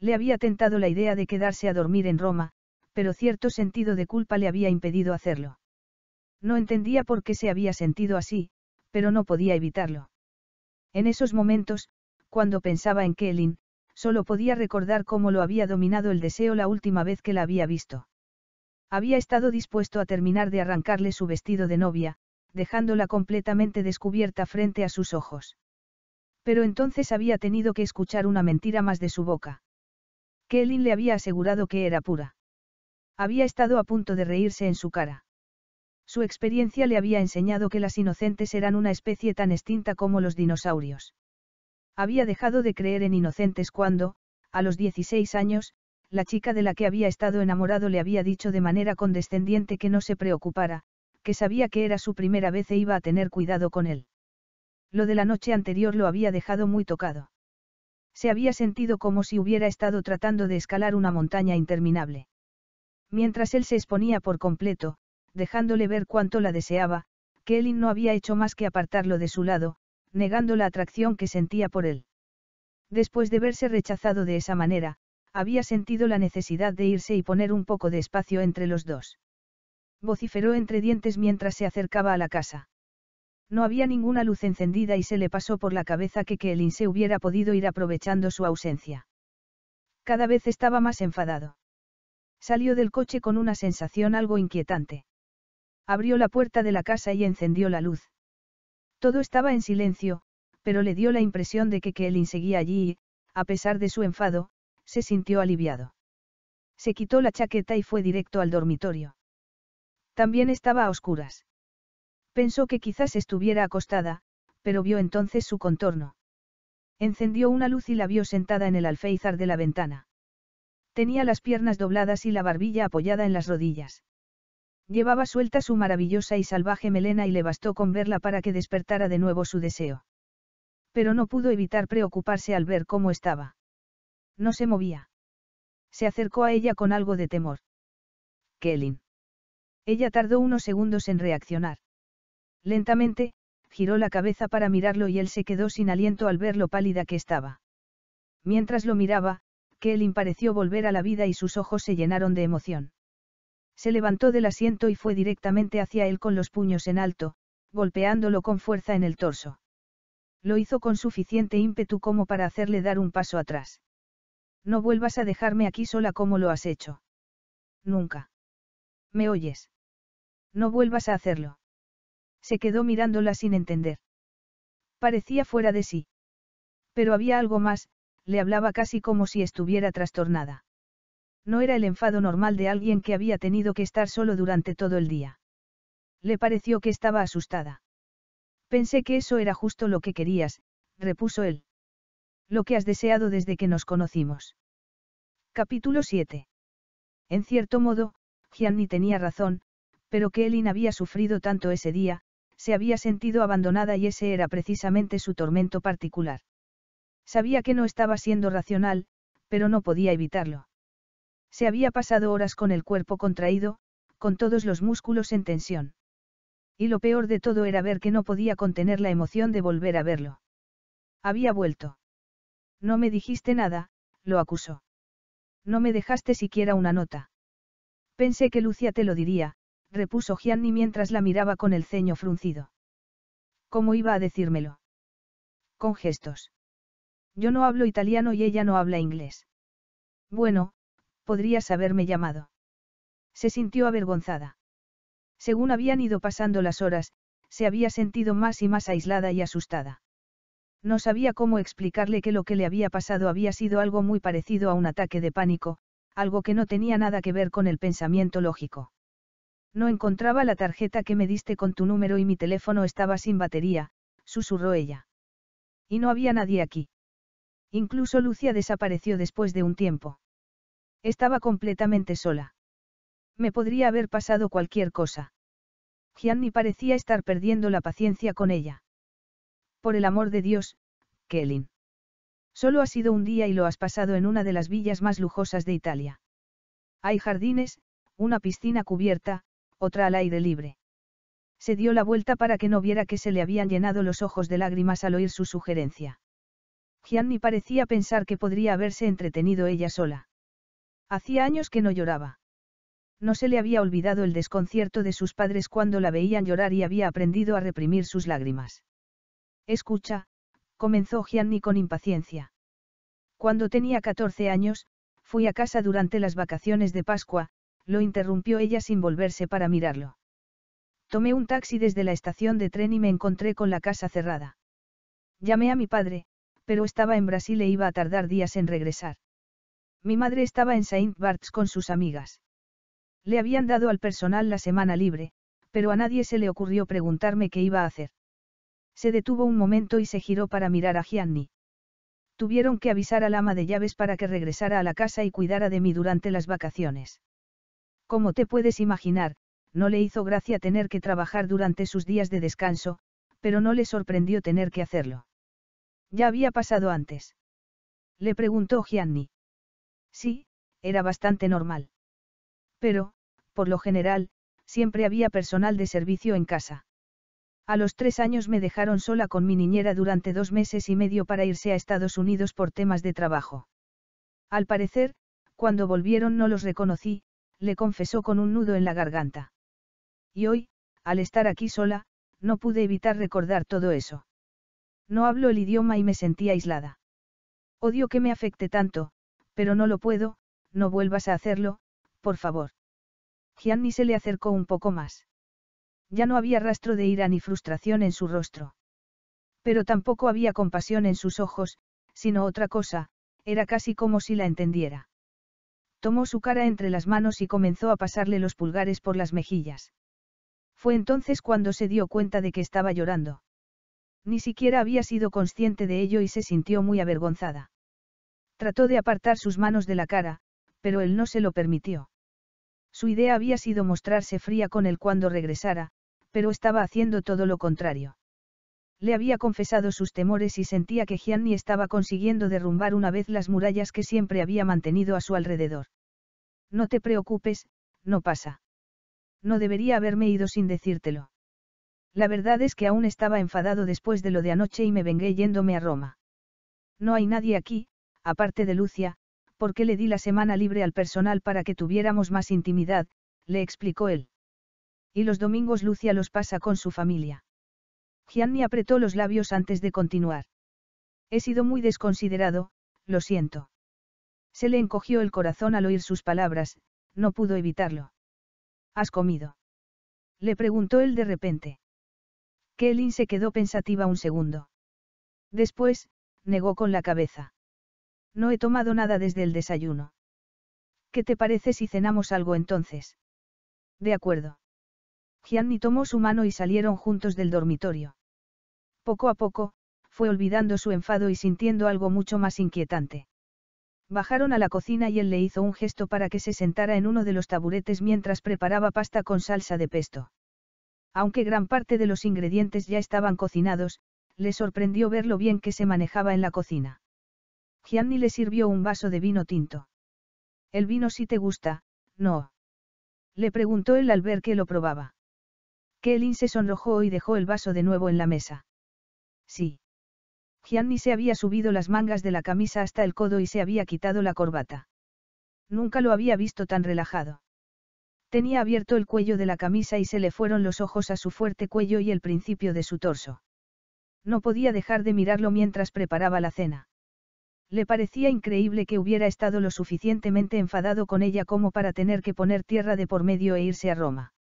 Le había tentado la idea de quedarse a dormir en Roma, pero cierto sentido de culpa le había impedido hacerlo. No entendía por qué se había sentido así, pero no podía evitarlo. En esos momentos, cuando pensaba en Kellyn, Solo podía recordar cómo lo había dominado el deseo la última vez que la había visto. Había estado dispuesto a terminar de arrancarle su vestido de novia, dejándola completamente descubierta frente a sus ojos. Pero entonces había tenido que escuchar una mentira más de su boca. Kelly le había asegurado que era pura. Había estado a punto de reírse en su cara. Su experiencia le había enseñado que las inocentes eran una especie tan extinta como los dinosaurios. Había dejado de creer en inocentes cuando, a los 16 años, la chica de la que había estado enamorado le había dicho de manera condescendiente que no se preocupara, que sabía que era su primera vez e iba a tener cuidado con él. Lo de la noche anterior lo había dejado muy tocado. Se había sentido como si hubiera estado tratando de escalar una montaña interminable. Mientras él se exponía por completo, dejándole ver cuánto la deseaba, que no había hecho más que apartarlo de su lado, negando la atracción que sentía por él. Después de verse rechazado de esa manera, había sentido la necesidad de irse y poner un poco de espacio entre los dos. Vociferó entre dientes mientras se acercaba a la casa. No había ninguna luz encendida y se le pasó por la cabeza que, Kelin se hubiera podido ir aprovechando su ausencia. Cada vez estaba más enfadado. Salió del coche con una sensación algo inquietante. Abrió la puerta de la casa y encendió la luz. Todo estaba en silencio, pero le dio la impresión de que Kelly seguía allí y, a pesar de su enfado, se sintió aliviado. Se quitó la chaqueta y fue directo al dormitorio. También estaba a oscuras. Pensó que quizás estuviera acostada, pero vio entonces su contorno. Encendió una luz y la vio sentada en el alféizar de la ventana. Tenía las piernas dobladas y la barbilla apoyada en las rodillas. Llevaba suelta su maravillosa y salvaje melena y le bastó con verla para que despertara de nuevo su deseo. Pero no pudo evitar preocuparse al ver cómo estaba. No se movía. Se acercó a ella con algo de temor. Kellyn. Ella tardó unos segundos en reaccionar. Lentamente, giró la cabeza para mirarlo y él se quedó sin aliento al ver lo pálida que estaba. Mientras lo miraba, Kellyn pareció volver a la vida y sus ojos se llenaron de emoción. Se levantó del asiento y fue directamente hacia él con los puños en alto, golpeándolo con fuerza en el torso. Lo hizo con suficiente ímpetu como para hacerle dar un paso atrás. No vuelvas a dejarme aquí sola como lo has hecho. Nunca. ¿Me oyes? No vuelvas a hacerlo. Se quedó mirándola sin entender. Parecía fuera de sí. Pero había algo más, le hablaba casi como si estuviera trastornada. No era el enfado normal de alguien que había tenido que estar solo durante todo el día. Le pareció que estaba asustada. Pensé que eso era justo lo que querías, repuso él. Lo que has deseado desde que nos conocimos. Capítulo 7. En cierto modo, Gianni tenía razón, pero que Elin había sufrido tanto ese día, se había sentido abandonada y ese era precisamente su tormento particular. Sabía que no estaba siendo racional, pero no podía evitarlo. Se había pasado horas con el cuerpo contraído, con todos los músculos en tensión. Y lo peor de todo era ver que no podía contener la emoción de volver a verlo. Había vuelto. No me dijiste nada, lo acusó. No me dejaste siquiera una nota. Pensé que Lucia te lo diría, repuso Gianni mientras la miraba con el ceño fruncido. ¿Cómo iba a decírmelo? Con gestos. Yo no hablo italiano y ella no habla inglés. Bueno, podrías haberme llamado. Se sintió avergonzada. Según habían ido pasando las horas, se había sentido más y más aislada y asustada. No sabía cómo explicarle que lo que le había pasado había sido algo muy parecido a un ataque de pánico, algo que no tenía nada que ver con el pensamiento lógico. No encontraba la tarjeta que me diste con tu número y mi teléfono estaba sin batería, susurró ella. Y no había nadie aquí. Incluso Lucia desapareció después de un tiempo. Estaba completamente sola. Me podría haber pasado cualquier cosa. Gianni parecía estar perdiendo la paciencia con ella. Por el amor de Dios, Kelin. Solo ha sido un día y lo has pasado en una de las villas más lujosas de Italia. Hay jardines, una piscina cubierta, otra al aire libre. Se dio la vuelta para que no viera que se le habían llenado los ojos de lágrimas al oír su sugerencia. Gianni parecía pensar que podría haberse entretenido ella sola. Hacía años que no lloraba. No se le había olvidado el desconcierto de sus padres cuando la veían llorar y había aprendido a reprimir sus lágrimas. Escucha, comenzó Gianni con impaciencia. Cuando tenía 14 años, fui a casa durante las vacaciones de Pascua, lo interrumpió ella sin volverse para mirarlo. Tomé un taxi desde la estación de tren y me encontré con la casa cerrada. Llamé a mi padre, pero estaba en Brasil e iba a tardar días en regresar. Mi madre estaba en Saint Bart's con sus amigas. Le habían dado al personal la semana libre, pero a nadie se le ocurrió preguntarme qué iba a hacer. Se detuvo un momento y se giró para mirar a Gianni. Tuvieron que avisar al ama de llaves para que regresara a la casa y cuidara de mí durante las vacaciones. Como te puedes imaginar, no le hizo gracia tener que trabajar durante sus días de descanso, pero no le sorprendió tener que hacerlo. Ya había pasado antes. Le preguntó Gianni. Sí, era bastante normal. Pero, por lo general, siempre había personal de servicio en casa. A los tres años me dejaron sola con mi niñera durante dos meses y medio para irse a Estados Unidos por temas de trabajo. Al parecer, cuando volvieron no los reconocí, le confesó con un nudo en la garganta. Y hoy, al estar aquí sola, no pude evitar recordar todo eso. No hablo el idioma y me sentí aislada. Odio que me afecte tanto, pero no lo puedo, no vuelvas a hacerlo, por favor. Gianni se le acercó un poco más. Ya no había rastro de ira ni frustración en su rostro. Pero tampoco había compasión en sus ojos, sino otra cosa, era casi como si la entendiera. Tomó su cara entre las manos y comenzó a pasarle los pulgares por las mejillas. Fue entonces cuando se dio cuenta de que estaba llorando. Ni siquiera había sido consciente de ello y se sintió muy avergonzada. Trató de apartar sus manos de la cara, pero él no se lo permitió. Su idea había sido mostrarse fría con él cuando regresara, pero estaba haciendo todo lo contrario. Le había confesado sus temores y sentía que Gianni estaba consiguiendo derrumbar una vez las murallas que siempre había mantenido a su alrededor. No te preocupes, no pasa. No debería haberme ido sin decírtelo. La verdad es que aún estaba enfadado después de lo de anoche y me vengué yéndome a Roma. No hay nadie aquí, aparte de Lucia, porque le di la semana libre al personal para que tuviéramos más intimidad, le explicó él. Y los domingos Lucia los pasa con su familia. Gianni apretó los labios antes de continuar. He sido muy desconsiderado, lo siento. Se le encogió el corazón al oír sus palabras, no pudo evitarlo. ¿Has comido? Le preguntó él de repente. Kellin se quedó pensativa un segundo. Después, negó con la cabeza. No he tomado nada desde el desayuno. ¿Qué te parece si cenamos algo entonces? De acuerdo. Gianni tomó su mano y salieron juntos del dormitorio. Poco a poco, fue olvidando su enfado y sintiendo algo mucho más inquietante. Bajaron a la cocina y él le hizo un gesto para que se sentara en uno de los taburetes mientras preparaba pasta con salsa de pesto. Aunque gran parte de los ingredientes ya estaban cocinados, le sorprendió ver lo bien que se manejaba en la cocina. Gianni le sirvió un vaso de vino tinto. El vino si te gusta, no. Le preguntó él al ver que lo probaba. Kelin se sonrojó y dejó el vaso de nuevo en la mesa. Sí. Gianni se había subido las mangas de la camisa hasta el codo y se había quitado la corbata. Nunca lo había visto tan relajado. Tenía abierto el cuello de la camisa y se le fueron los ojos a su fuerte cuello y el principio de su torso. No podía dejar de mirarlo mientras preparaba la cena. Le parecía increíble que hubiera estado lo suficientemente enfadado con ella como para tener que poner tierra de por medio e irse a Roma.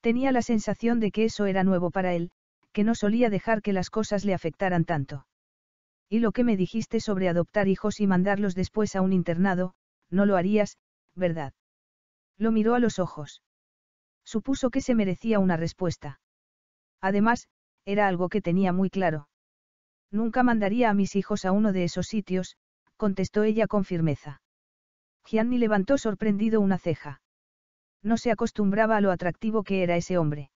Tenía la sensación de que eso era nuevo para él, que no solía dejar que las cosas le afectaran tanto. Y lo que me dijiste sobre adoptar hijos y mandarlos después a un internado, no lo harías, ¿verdad? Lo miró a los ojos. Supuso que se merecía una respuesta. Además, era algo que tenía muy claro. Nunca mandaría a mis hijos a uno de esos sitios, contestó ella con firmeza. Gianni levantó sorprendido una ceja. No se acostumbraba a lo atractivo que era ese hombre.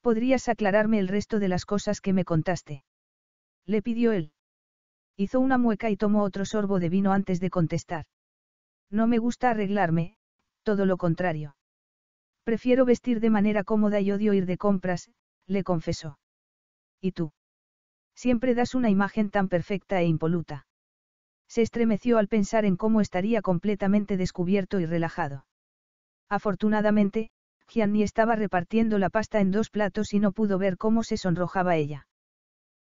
¿Podrías aclararme el resto de las cosas que me contaste? Le pidió él. Hizo una mueca y tomó otro sorbo de vino antes de contestar. No me gusta arreglarme, todo lo contrario. Prefiero vestir de manera cómoda y odio ir de compras, le confesó. ¿Y tú? Siempre das una imagen tan perfecta e impoluta. Se estremeció al pensar en cómo estaría completamente descubierto y relajado. Afortunadamente, Gianni estaba repartiendo la pasta en dos platos y no pudo ver cómo se sonrojaba ella.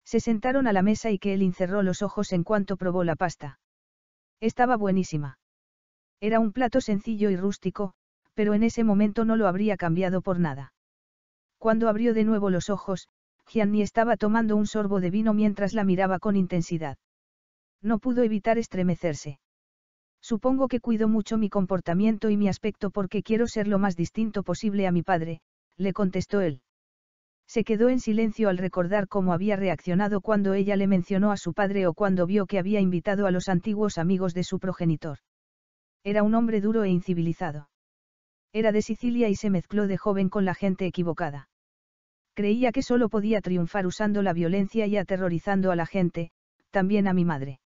Se sentaron a la mesa y que él encerró los ojos en cuanto probó la pasta. Estaba buenísima. Era un plato sencillo y rústico, pero en ese momento no lo habría cambiado por nada. Cuando abrió de nuevo los ojos, Gianni estaba tomando un sorbo de vino mientras la miraba con intensidad. No pudo evitar estremecerse. Supongo que cuido mucho mi comportamiento y mi aspecto porque quiero ser lo más distinto posible a mi padre, le contestó él. Se quedó en silencio al recordar cómo había reaccionado cuando ella le mencionó a su padre o cuando vio que había invitado a los antiguos amigos de su progenitor. Era un hombre duro e incivilizado. Era de Sicilia y se mezcló de joven con la gente equivocada. Creía que solo podía triunfar usando la violencia y aterrorizando a la gente, también a mi madre.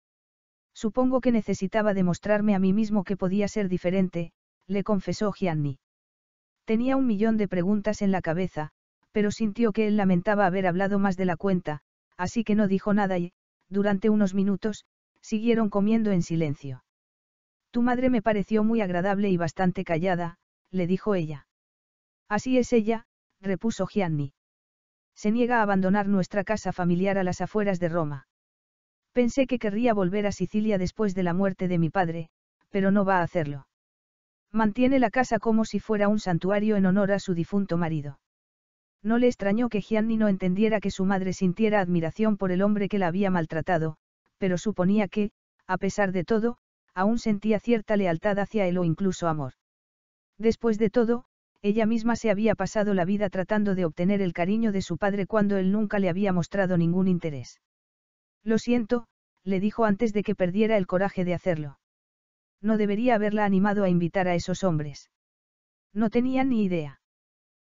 Supongo que necesitaba demostrarme a mí mismo que podía ser diferente, le confesó Gianni. Tenía un millón de preguntas en la cabeza, pero sintió que él lamentaba haber hablado más de la cuenta, así que no dijo nada y, durante unos minutos, siguieron comiendo en silencio. Tu madre me pareció muy agradable y bastante callada, le dijo ella. Así es ella, repuso Gianni se niega a abandonar nuestra casa familiar a las afueras de Roma. Pensé que querría volver a Sicilia después de la muerte de mi padre, pero no va a hacerlo. Mantiene la casa como si fuera un santuario en honor a su difunto marido. No le extrañó que Gianni no entendiera que su madre sintiera admiración por el hombre que la había maltratado, pero suponía que, a pesar de todo, aún sentía cierta lealtad hacia él o incluso amor. Después de todo, ella misma se había pasado la vida tratando de obtener el cariño de su padre cuando él nunca le había mostrado ningún interés. Lo siento, le dijo antes de que perdiera el coraje de hacerlo. No debería haberla animado a invitar a esos hombres. No tenía ni idea.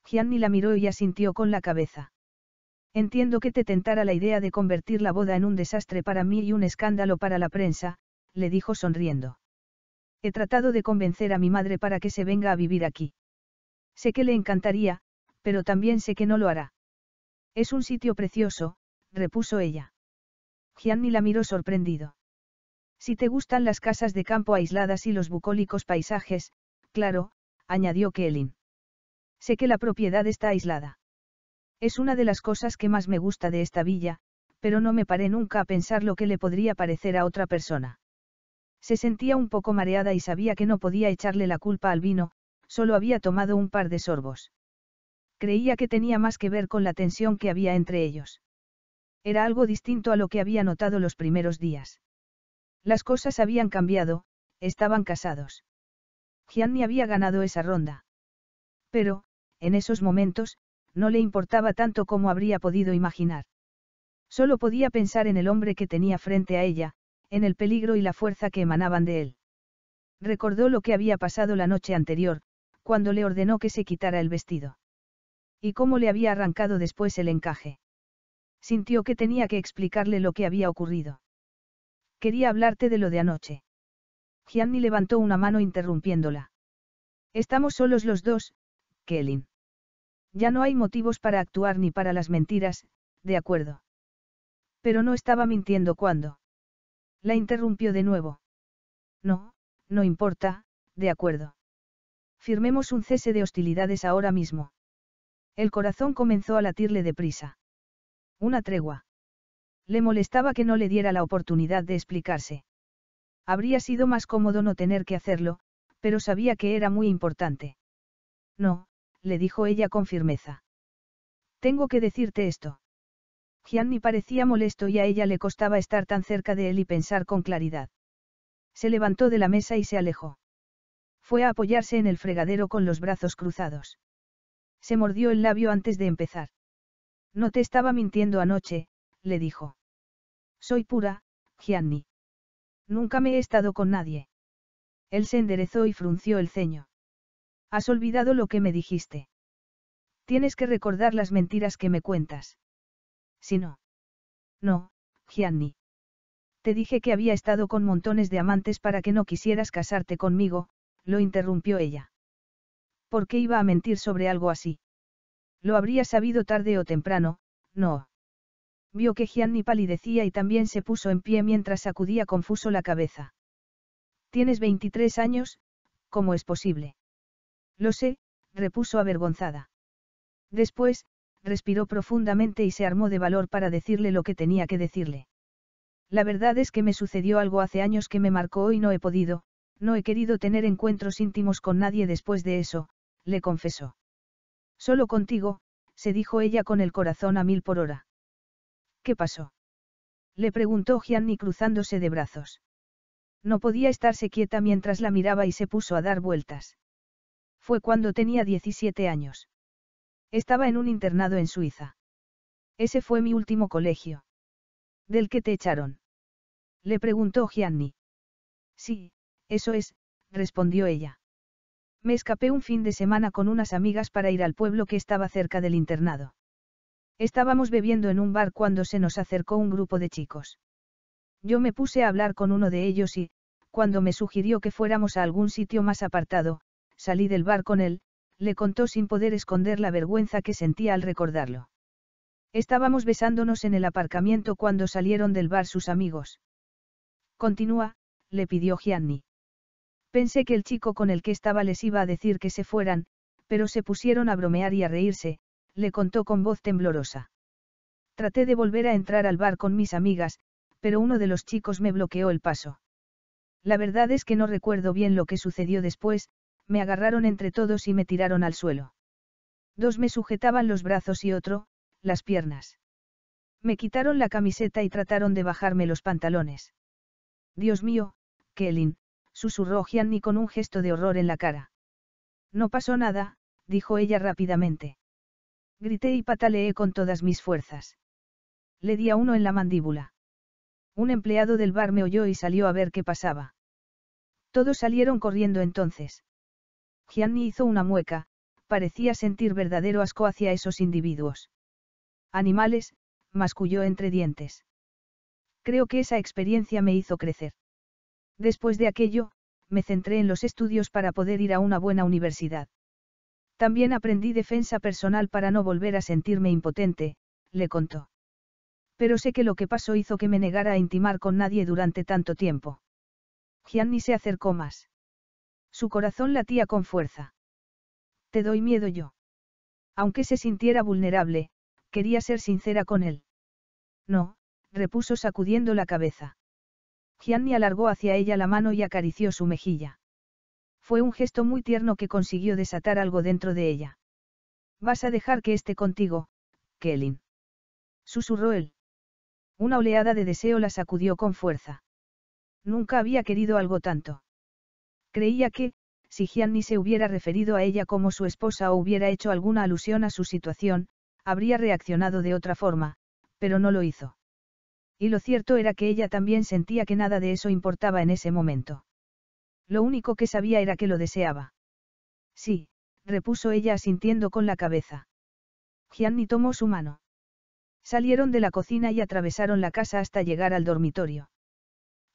Gianni la miró y asintió con la cabeza. Entiendo que te tentara la idea de convertir la boda en un desastre para mí y un escándalo para la prensa, le dijo sonriendo. He tratado de convencer a mi madre para que se venga a vivir aquí. Sé que le encantaría, pero también sé que no lo hará. Es un sitio precioso, repuso ella. Gianni la miró sorprendido. Si te gustan las casas de campo aisladas y los bucólicos paisajes, claro, añadió Kellyn. Sé que la propiedad está aislada. Es una de las cosas que más me gusta de esta villa, pero no me paré nunca a pensar lo que le podría parecer a otra persona. Se sentía un poco mareada y sabía que no podía echarle la culpa al vino, Solo había tomado un par de sorbos. Creía que tenía más que ver con la tensión que había entre ellos. Era algo distinto a lo que había notado los primeros días. Las cosas habían cambiado, estaban casados. Gianni había ganado esa ronda. Pero, en esos momentos, no le importaba tanto como habría podido imaginar. Solo podía pensar en el hombre que tenía frente a ella, en el peligro y la fuerza que emanaban de él. Recordó lo que había pasado la noche anterior, cuando le ordenó que se quitara el vestido. Y cómo le había arrancado después el encaje. Sintió que tenía que explicarle lo que había ocurrido. Quería hablarte de lo de anoche. Gianni levantó una mano interrumpiéndola. Estamos solos los dos, Kelin. Ya no hay motivos para actuar ni para las mentiras, de acuerdo. Pero no estaba mintiendo cuando. La interrumpió de nuevo. No, no importa, de acuerdo. Firmemos un cese de hostilidades ahora mismo. El corazón comenzó a latirle deprisa. Una tregua. Le molestaba que no le diera la oportunidad de explicarse. Habría sido más cómodo no tener que hacerlo, pero sabía que era muy importante. No, le dijo ella con firmeza. Tengo que decirte esto. Gianni parecía molesto y a ella le costaba estar tan cerca de él y pensar con claridad. Se levantó de la mesa y se alejó. Fue a apoyarse en el fregadero con los brazos cruzados. Se mordió el labio antes de empezar. No te estaba mintiendo anoche, le dijo. Soy pura, Gianni. Nunca me he estado con nadie. Él se enderezó y frunció el ceño. Has olvidado lo que me dijiste. Tienes que recordar las mentiras que me cuentas. Si no. No, Gianni. Te dije que había estado con montones de amantes para que no quisieras casarte conmigo, lo interrumpió ella. ¿Por qué iba a mentir sobre algo así? Lo habría sabido tarde o temprano, no. Vio que Gianni palidecía y también se puso en pie mientras sacudía confuso la cabeza. Tienes 23 años, ¿cómo es posible? Lo sé, repuso avergonzada. Después, respiró profundamente y se armó de valor para decirle lo que tenía que decirle. La verdad es que me sucedió algo hace años que me marcó y no he podido, no he querido tener encuentros íntimos con nadie después de eso, le confesó. Solo contigo, se dijo ella con el corazón a mil por hora. ¿Qué pasó? Le preguntó Gianni cruzándose de brazos. No podía estarse quieta mientras la miraba y se puso a dar vueltas. Fue cuando tenía 17 años. Estaba en un internado en Suiza. Ese fue mi último colegio. ¿Del que te echaron? Le preguntó Gianni. Sí, eso es, respondió ella. Me escapé un fin de semana con unas amigas para ir al pueblo que estaba cerca del internado. Estábamos bebiendo en un bar cuando se nos acercó un grupo de chicos. Yo me puse a hablar con uno de ellos y, cuando me sugirió que fuéramos a algún sitio más apartado, salí del bar con él, le contó sin poder esconder la vergüenza que sentía al recordarlo. Estábamos besándonos en el aparcamiento cuando salieron del bar sus amigos. Continúa, le pidió Gianni. Pensé que el chico con el que estaba les iba a decir que se fueran, pero se pusieron a bromear y a reírse, le contó con voz temblorosa. Traté de volver a entrar al bar con mis amigas, pero uno de los chicos me bloqueó el paso. La verdad es que no recuerdo bien lo que sucedió después, me agarraron entre todos y me tiraron al suelo. Dos me sujetaban los brazos y otro, las piernas. Me quitaron la camiseta y trataron de bajarme los pantalones. Dios mío, Kelin, susurró Gianni con un gesto de horror en la cara. No pasó nada, dijo ella rápidamente. Grité y pataleé con todas mis fuerzas. Le di a uno en la mandíbula. Un empleado del bar me oyó y salió a ver qué pasaba. Todos salieron corriendo entonces. Gianni hizo una mueca, parecía sentir verdadero asco hacia esos individuos. Animales, masculló entre dientes. Creo que esa experiencia me hizo crecer. Después de aquello, me centré en los estudios para poder ir a una buena universidad. También aprendí defensa personal para no volver a sentirme impotente, le contó. Pero sé que lo que pasó hizo que me negara a intimar con nadie durante tanto tiempo. Gianni se acercó más. Su corazón latía con fuerza. Te doy miedo yo. Aunque se sintiera vulnerable, quería ser sincera con él. No, repuso sacudiendo la cabeza. Gianni alargó hacia ella la mano y acarició su mejilla. Fue un gesto muy tierno que consiguió desatar algo dentro de ella. Vas a dejar que esté contigo, kelly Susurró él. Una oleada de deseo la sacudió con fuerza. Nunca había querido algo tanto. Creía que, si Gianni se hubiera referido a ella como su esposa o hubiera hecho alguna alusión a su situación, habría reaccionado de otra forma, pero no lo hizo y lo cierto era que ella también sentía que nada de eso importaba en ese momento. Lo único que sabía era que lo deseaba. Sí, repuso ella asintiendo con la cabeza. Gianni tomó su mano. Salieron de la cocina y atravesaron la casa hasta llegar al dormitorio.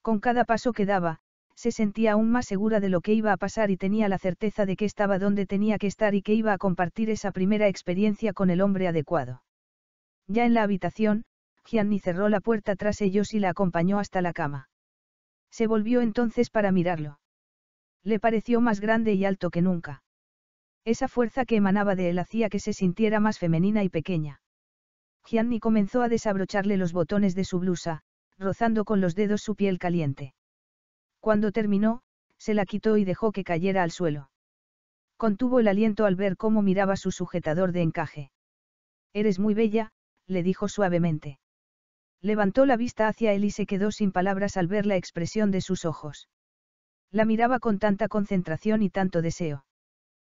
Con cada paso que daba, se sentía aún más segura de lo que iba a pasar y tenía la certeza de que estaba donde tenía que estar y que iba a compartir esa primera experiencia con el hombre adecuado. Ya en la habitación, Gianni cerró la puerta tras ellos y la acompañó hasta la cama. Se volvió entonces para mirarlo. Le pareció más grande y alto que nunca. Esa fuerza que emanaba de él hacía que se sintiera más femenina y pequeña. Gianni comenzó a desabrocharle los botones de su blusa, rozando con los dedos su piel caliente. Cuando terminó, se la quitó y dejó que cayera al suelo. Contuvo el aliento al ver cómo miraba su sujetador de encaje. Eres muy bella, le dijo suavemente. Levantó la vista hacia él y se quedó sin palabras al ver la expresión de sus ojos. La miraba con tanta concentración y tanto deseo.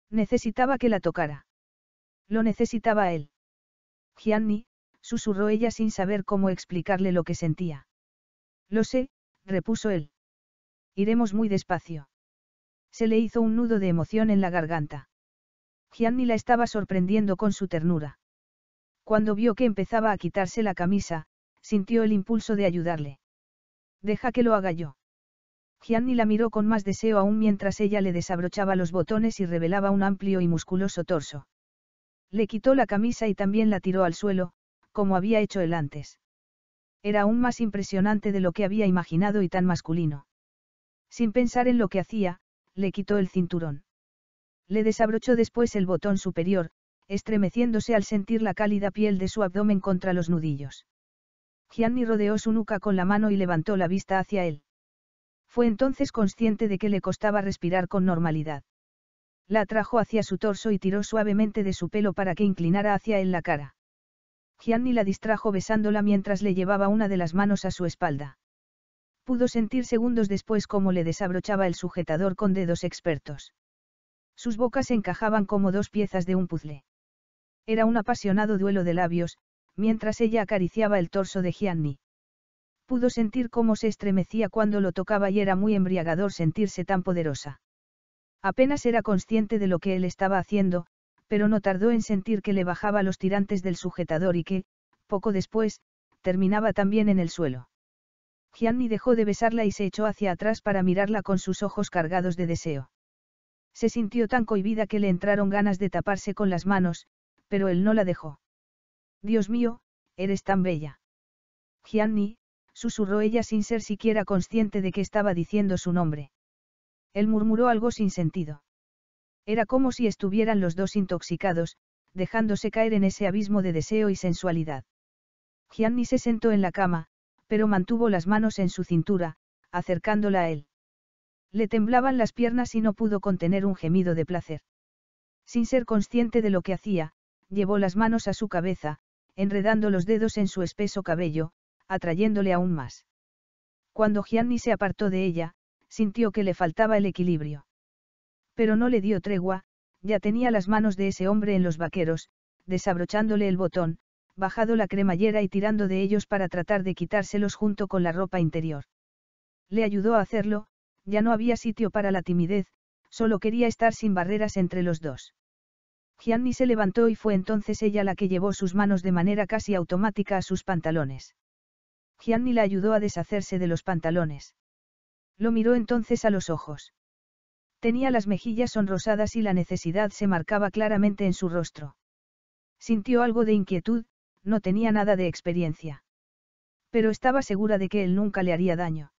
Necesitaba que la tocara. Lo necesitaba él. Gianni, susurró ella sin saber cómo explicarle lo que sentía. Lo sé, repuso él. Iremos muy despacio. Se le hizo un nudo de emoción en la garganta. Gianni la estaba sorprendiendo con su ternura. Cuando vio que empezaba a quitarse la camisa, sintió el impulso de ayudarle. Deja que lo haga yo. Gianni la miró con más deseo aún mientras ella le desabrochaba los botones y revelaba un amplio y musculoso torso. Le quitó la camisa y también la tiró al suelo, como había hecho él antes. Era aún más impresionante de lo que había imaginado y tan masculino. Sin pensar en lo que hacía, le quitó el cinturón. Le desabrochó después el botón superior, estremeciéndose al sentir la cálida piel de su abdomen contra los nudillos. Gianni rodeó su nuca con la mano y levantó la vista hacia él. Fue entonces consciente de que le costaba respirar con normalidad. La atrajo hacia su torso y tiró suavemente de su pelo para que inclinara hacia él la cara. Gianni la distrajo besándola mientras le llevaba una de las manos a su espalda. Pudo sentir segundos después cómo le desabrochaba el sujetador con dedos expertos. Sus bocas encajaban como dos piezas de un puzzle. Era un apasionado duelo de labios, mientras ella acariciaba el torso de Gianni. Pudo sentir cómo se estremecía cuando lo tocaba y era muy embriagador sentirse tan poderosa. Apenas era consciente de lo que él estaba haciendo, pero no tardó en sentir que le bajaba los tirantes del sujetador y que, poco después, terminaba también en el suelo. Gianni dejó de besarla y se echó hacia atrás para mirarla con sus ojos cargados de deseo. Se sintió tan cohibida que le entraron ganas de taparse con las manos, pero él no la dejó. Dios mío, eres tan bella. Gianni, susurró ella sin ser siquiera consciente de que estaba diciendo su nombre. Él murmuró algo sin sentido. Era como si estuvieran los dos intoxicados, dejándose caer en ese abismo de deseo y sensualidad. Gianni se sentó en la cama, pero mantuvo las manos en su cintura, acercándola a él. Le temblaban las piernas y no pudo contener un gemido de placer. Sin ser consciente de lo que hacía, llevó las manos a su cabeza, enredando los dedos en su espeso cabello, atrayéndole aún más. Cuando Gianni se apartó de ella, sintió que le faltaba el equilibrio. Pero no le dio tregua, ya tenía las manos de ese hombre en los vaqueros, desabrochándole el botón, bajado la cremallera y tirando de ellos para tratar de quitárselos junto con la ropa interior. Le ayudó a hacerlo, ya no había sitio para la timidez, solo quería estar sin barreras entre los dos. Gianni se levantó y fue entonces ella la que llevó sus manos de manera casi automática a sus pantalones. Gianni la ayudó a deshacerse de los pantalones. Lo miró entonces a los ojos. Tenía las mejillas sonrosadas y la necesidad se marcaba claramente en su rostro. Sintió algo de inquietud, no tenía nada de experiencia. Pero estaba segura de que él nunca le haría daño.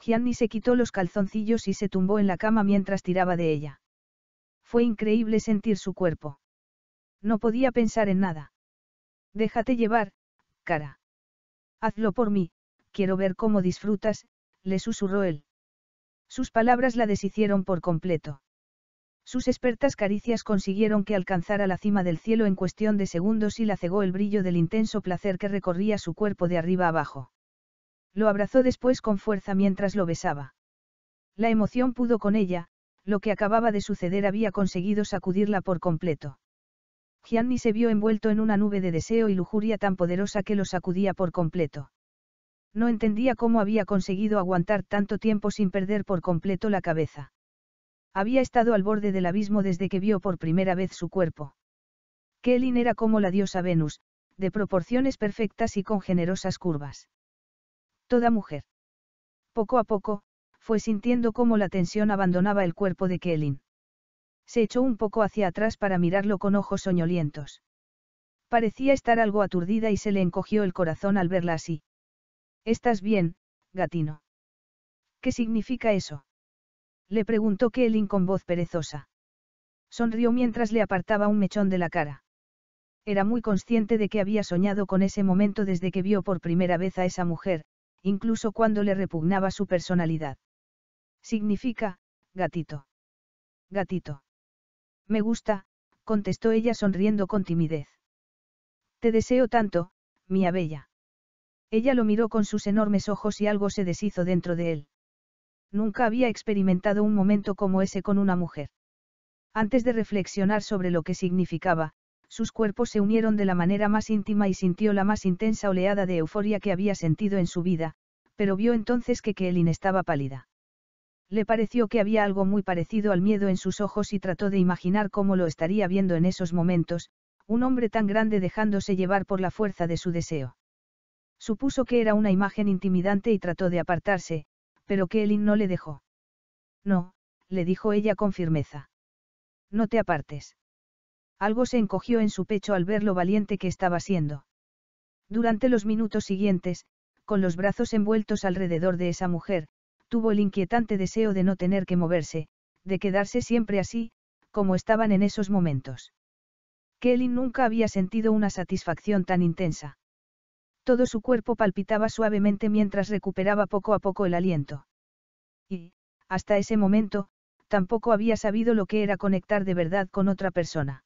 Gianni se quitó los calzoncillos y se tumbó en la cama mientras tiraba de ella. Fue increíble sentir su cuerpo. No podía pensar en nada. Déjate llevar, cara. Hazlo por mí, quiero ver cómo disfrutas, le susurró él. Sus palabras la deshicieron por completo. Sus expertas caricias consiguieron que alcanzara la cima del cielo en cuestión de segundos y la cegó el brillo del intenso placer que recorría su cuerpo de arriba abajo. Lo abrazó después con fuerza mientras lo besaba. La emoción pudo con ella, lo que acababa de suceder había conseguido sacudirla por completo. Gianni se vio envuelto en una nube de deseo y lujuria tan poderosa que lo sacudía por completo. No entendía cómo había conseguido aguantar tanto tiempo sin perder por completo la cabeza. Había estado al borde del abismo desde que vio por primera vez su cuerpo. Kellin era como la diosa Venus, de proporciones perfectas y con generosas curvas. Toda mujer. Poco a poco, fue sintiendo cómo la tensión abandonaba el cuerpo de Kellyn. Se echó un poco hacia atrás para mirarlo con ojos soñolientos. Parecía estar algo aturdida y se le encogió el corazón al verla así. ¿Estás bien, gatino? ¿Qué significa eso? Le preguntó Kellyn con voz perezosa. Sonrió mientras le apartaba un mechón de la cara. Era muy consciente de que había soñado con ese momento desde que vio por primera vez a esa mujer, incluso cuando le repugnaba su personalidad. Significa, gatito. Gatito. Me gusta, contestó ella sonriendo con timidez. Te deseo tanto, mía bella. Ella lo miró con sus enormes ojos y algo se deshizo dentro de él. Nunca había experimentado un momento como ese con una mujer. Antes de reflexionar sobre lo que significaba, sus cuerpos se unieron de la manera más íntima y sintió la más intensa oleada de euforia que había sentido en su vida, pero vio entonces que Kaelin estaba pálida. Le pareció que había algo muy parecido al miedo en sus ojos y trató de imaginar cómo lo estaría viendo en esos momentos, un hombre tan grande dejándose llevar por la fuerza de su deseo. Supuso que era una imagen intimidante y trató de apartarse, pero que Elin no le dejó. No, le dijo ella con firmeza. No te apartes. Algo se encogió en su pecho al ver lo valiente que estaba siendo. Durante los minutos siguientes, con los brazos envueltos alrededor de esa mujer, tuvo el inquietante deseo de no tener que moverse, de quedarse siempre así, como estaban en esos momentos. Kelly nunca había sentido una satisfacción tan intensa. Todo su cuerpo palpitaba suavemente mientras recuperaba poco a poco el aliento. Y, hasta ese momento, tampoco había sabido lo que era conectar de verdad con otra persona.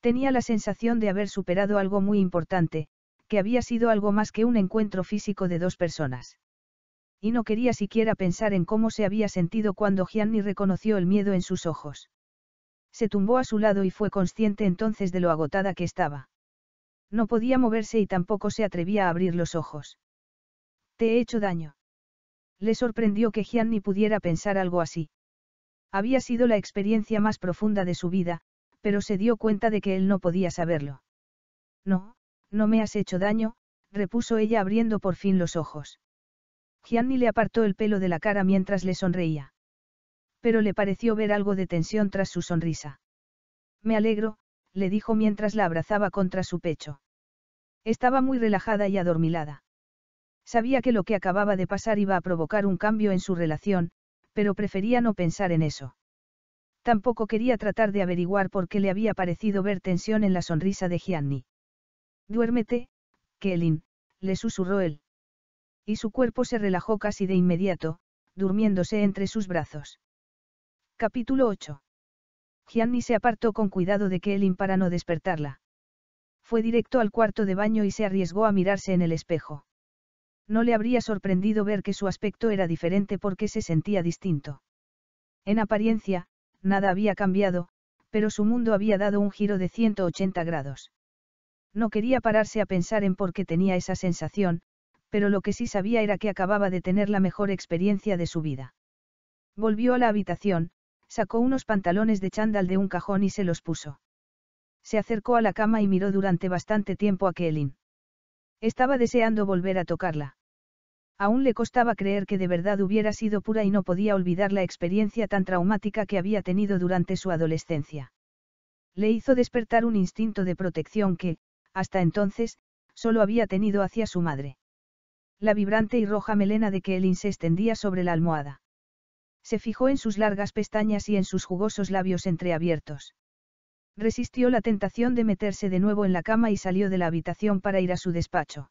Tenía la sensación de haber superado algo muy importante, que había sido algo más que un encuentro físico de dos personas y no quería siquiera pensar en cómo se había sentido cuando Gianni reconoció el miedo en sus ojos. Se tumbó a su lado y fue consciente entonces de lo agotada que estaba. No podía moverse y tampoco se atrevía a abrir los ojos. Te he hecho daño. Le sorprendió que Gianni pudiera pensar algo así. Había sido la experiencia más profunda de su vida, pero se dio cuenta de que él no podía saberlo. No, no me has hecho daño, repuso ella abriendo por fin los ojos. Gianni le apartó el pelo de la cara mientras le sonreía. Pero le pareció ver algo de tensión tras su sonrisa. Me alegro, le dijo mientras la abrazaba contra su pecho. Estaba muy relajada y adormilada. Sabía que lo que acababa de pasar iba a provocar un cambio en su relación, pero prefería no pensar en eso. Tampoco quería tratar de averiguar por qué le había parecido ver tensión en la sonrisa de Gianni. Duérmete, Kelin, le susurró él y su cuerpo se relajó casi de inmediato, durmiéndose entre sus brazos. Capítulo 8. Gianni se apartó con cuidado de Kelly para no despertarla. Fue directo al cuarto de baño y se arriesgó a mirarse en el espejo. No le habría sorprendido ver que su aspecto era diferente porque se sentía distinto. En apariencia, nada había cambiado, pero su mundo había dado un giro de 180 grados. No quería pararse a pensar en por qué tenía esa sensación, pero lo que sí sabía era que acababa de tener la mejor experiencia de su vida. Volvió a la habitación, sacó unos pantalones de chándal de un cajón y se los puso. Se acercó a la cama y miró durante bastante tiempo a Kellyn. Estaba deseando volver a tocarla. Aún le costaba creer que de verdad hubiera sido pura y no podía olvidar la experiencia tan traumática que había tenido durante su adolescencia. Le hizo despertar un instinto de protección que, hasta entonces, solo había tenido hacia su madre la vibrante y roja melena de que se extendía sobre la almohada. Se fijó en sus largas pestañas y en sus jugosos labios entreabiertos. Resistió la tentación de meterse de nuevo en la cama y salió de la habitación para ir a su despacho.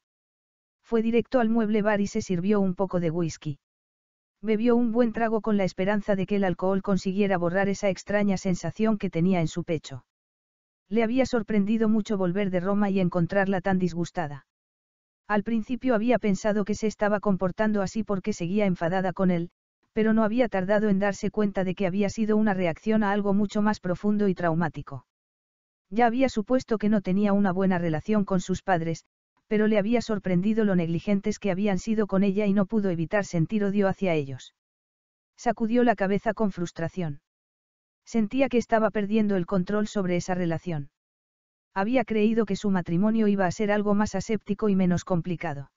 Fue directo al mueble bar y se sirvió un poco de whisky. Bebió un buen trago con la esperanza de que el alcohol consiguiera borrar esa extraña sensación que tenía en su pecho. Le había sorprendido mucho volver de Roma y encontrarla tan disgustada. Al principio había pensado que se estaba comportando así porque seguía enfadada con él, pero no había tardado en darse cuenta de que había sido una reacción a algo mucho más profundo y traumático. Ya había supuesto que no tenía una buena relación con sus padres, pero le había sorprendido lo negligentes que habían sido con ella y no pudo evitar sentir odio hacia ellos. Sacudió la cabeza con frustración. Sentía que estaba perdiendo el control sobre esa relación había creído que su matrimonio iba a ser algo más aséptico y menos complicado.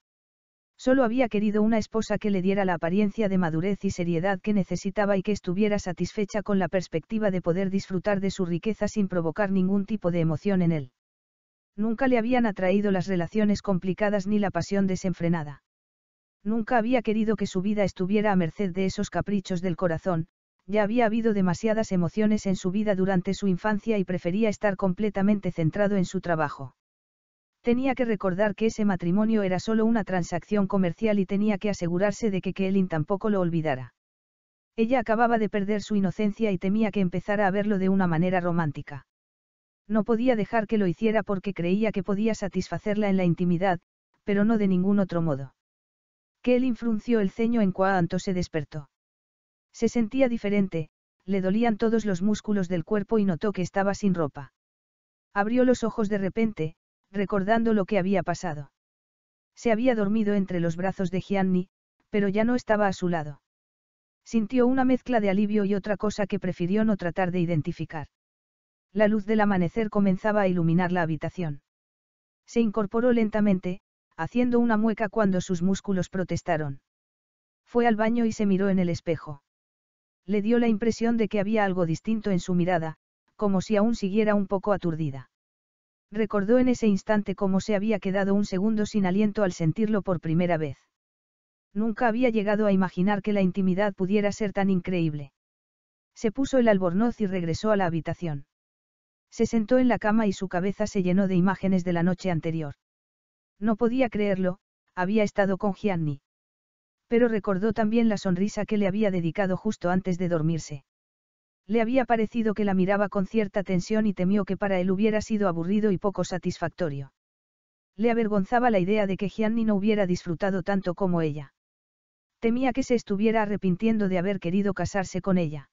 Solo había querido una esposa que le diera la apariencia de madurez y seriedad que necesitaba y que estuviera satisfecha con la perspectiva de poder disfrutar de su riqueza sin provocar ningún tipo de emoción en él. Nunca le habían atraído las relaciones complicadas ni la pasión desenfrenada. Nunca había querido que su vida estuviera a merced de esos caprichos del corazón, ya había habido demasiadas emociones en su vida durante su infancia y prefería estar completamente centrado en su trabajo. Tenía que recordar que ese matrimonio era solo una transacción comercial y tenía que asegurarse de que Kaelin tampoco lo olvidara. Ella acababa de perder su inocencia y temía que empezara a verlo de una manera romántica. No podía dejar que lo hiciera porque creía que podía satisfacerla en la intimidad, pero no de ningún otro modo. Kaelin frunció el ceño en cuanto se despertó. Se sentía diferente, le dolían todos los músculos del cuerpo y notó que estaba sin ropa. Abrió los ojos de repente, recordando lo que había pasado. Se había dormido entre los brazos de Gianni, pero ya no estaba a su lado. Sintió una mezcla de alivio y otra cosa que prefirió no tratar de identificar. La luz del amanecer comenzaba a iluminar la habitación. Se incorporó lentamente, haciendo una mueca cuando sus músculos protestaron. Fue al baño y se miró en el espejo le dio la impresión de que había algo distinto en su mirada, como si aún siguiera un poco aturdida. Recordó en ese instante cómo se había quedado un segundo sin aliento al sentirlo por primera vez. Nunca había llegado a imaginar que la intimidad pudiera ser tan increíble. Se puso el albornoz y regresó a la habitación. Se sentó en la cama y su cabeza se llenó de imágenes de la noche anterior. No podía creerlo, había estado con Gianni pero recordó también la sonrisa que le había dedicado justo antes de dormirse. Le había parecido que la miraba con cierta tensión y temió que para él hubiera sido aburrido y poco satisfactorio. Le avergonzaba la idea de que Gianni no hubiera disfrutado tanto como ella. Temía que se estuviera arrepintiendo de haber querido casarse con ella.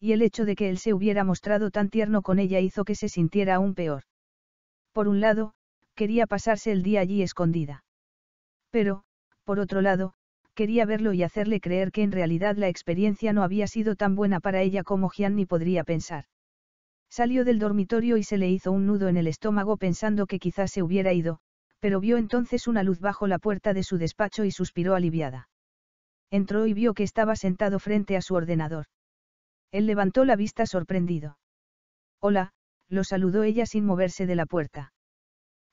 Y el hecho de que él se hubiera mostrado tan tierno con ella hizo que se sintiera aún peor. Por un lado, quería pasarse el día allí escondida. Pero, por otro lado, quería verlo y hacerle creer que en realidad la experiencia no había sido tan buena para ella como Gianni podría pensar. Salió del dormitorio y se le hizo un nudo en el estómago pensando que quizás se hubiera ido, pero vio entonces una luz bajo la puerta de su despacho y suspiró aliviada. Entró y vio que estaba sentado frente a su ordenador. Él levantó la vista sorprendido. Hola, lo saludó ella sin moverse de la puerta.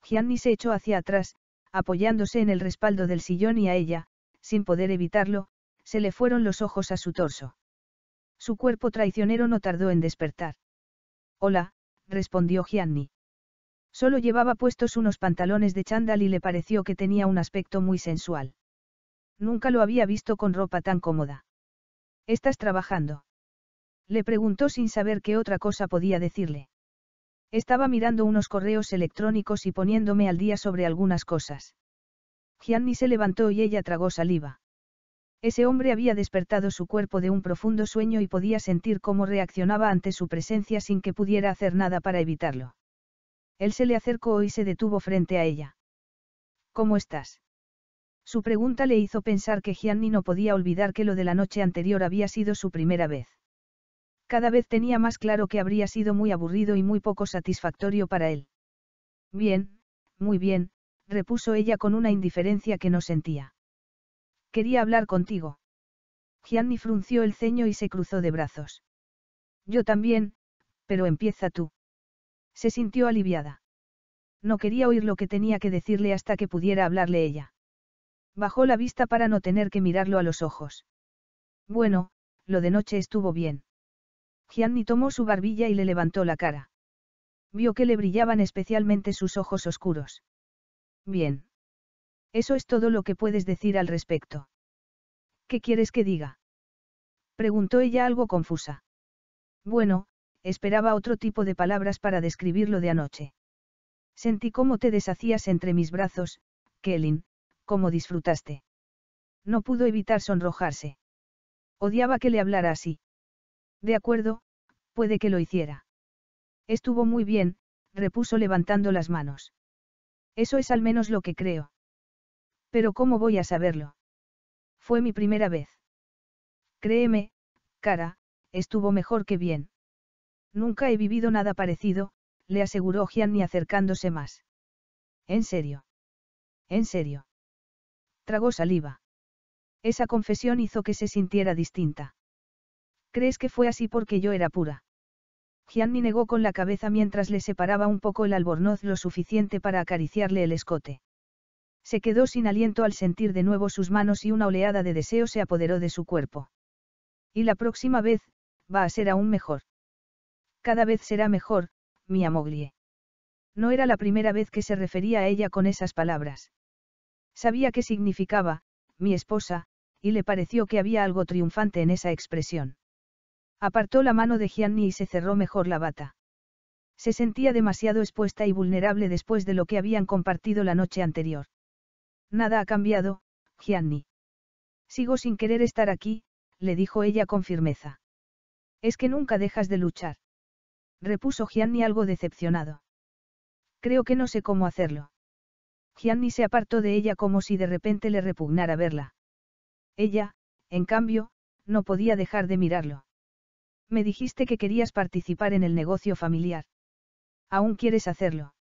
Gianni se echó hacia atrás, apoyándose en el respaldo del sillón y a ella, sin poder evitarlo, se le fueron los ojos a su torso. Su cuerpo traicionero no tardó en despertar. Hola, respondió Gianni. Solo llevaba puestos unos pantalones de chándal y le pareció que tenía un aspecto muy sensual. Nunca lo había visto con ropa tan cómoda. ¿Estás trabajando? Le preguntó sin saber qué otra cosa podía decirle. Estaba mirando unos correos electrónicos y poniéndome al día sobre algunas cosas. Gianni se levantó y ella tragó saliva. Ese hombre había despertado su cuerpo de un profundo sueño y podía sentir cómo reaccionaba ante su presencia sin que pudiera hacer nada para evitarlo. Él se le acercó y se detuvo frente a ella. ¿Cómo estás? Su pregunta le hizo pensar que Gianni no podía olvidar que lo de la noche anterior había sido su primera vez. Cada vez tenía más claro que habría sido muy aburrido y muy poco satisfactorio para él. Bien, muy bien, repuso ella con una indiferencia que no sentía. Quería hablar contigo. Gianni frunció el ceño y se cruzó de brazos. Yo también, pero empieza tú. Se sintió aliviada. No quería oír lo que tenía que decirle hasta que pudiera hablarle ella. Bajó la vista para no tener que mirarlo a los ojos. Bueno, lo de noche estuvo bien. Gianni tomó su barbilla y le levantó la cara. Vio que le brillaban especialmente sus ojos oscuros. Bien. Eso es todo lo que puedes decir al respecto. ¿Qué quieres que diga? Preguntó ella algo confusa. Bueno, esperaba otro tipo de palabras para describir lo de anoche. Sentí cómo te deshacías entre mis brazos, Kelin, cómo disfrutaste. No pudo evitar sonrojarse. Odiaba que le hablara así. De acuerdo, puede que lo hiciera. Estuvo muy bien, repuso levantando las manos. Eso es al menos lo que creo. Pero ¿cómo voy a saberlo? Fue mi primera vez. Créeme, cara, estuvo mejor que bien. Nunca he vivido nada parecido, le aseguró Gianni acercándose más. En serio. En serio. Tragó saliva. Esa confesión hizo que se sintiera distinta. ¿Crees que fue así porque yo era pura? Gianni negó con la cabeza mientras le separaba un poco el albornoz lo suficiente para acariciarle el escote. Se quedó sin aliento al sentir de nuevo sus manos y una oleada de deseo se apoderó de su cuerpo. Y la próxima vez, va a ser aún mejor. Cada vez será mejor, mi amoglie. No era la primera vez que se refería a ella con esas palabras. Sabía qué significaba, mi esposa, y le pareció que había algo triunfante en esa expresión. Apartó la mano de Gianni y se cerró mejor la bata. Se sentía demasiado expuesta y vulnerable después de lo que habían compartido la noche anterior. Nada ha cambiado, Gianni. Sigo sin querer estar aquí, le dijo ella con firmeza. Es que nunca dejas de luchar. Repuso Gianni algo decepcionado. Creo que no sé cómo hacerlo. Gianni se apartó de ella como si de repente le repugnara verla. Ella, en cambio, no podía dejar de mirarlo. Me dijiste que querías participar en el negocio familiar. ¿Aún quieres hacerlo?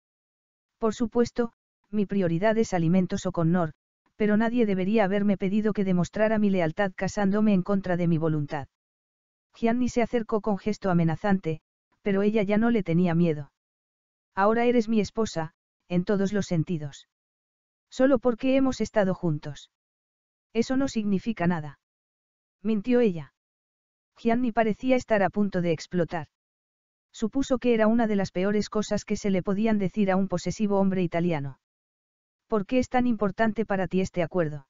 Por supuesto, mi prioridad es alimentos o Nor, pero nadie debería haberme pedido que demostrara mi lealtad casándome en contra de mi voluntad. Gianni se acercó con gesto amenazante, pero ella ya no le tenía miedo. Ahora eres mi esposa, en todos los sentidos. Solo porque hemos estado juntos. Eso no significa nada. Mintió ella. Gianni parecía estar a punto de explotar. Supuso que era una de las peores cosas que se le podían decir a un posesivo hombre italiano. ¿Por qué es tan importante para ti este acuerdo?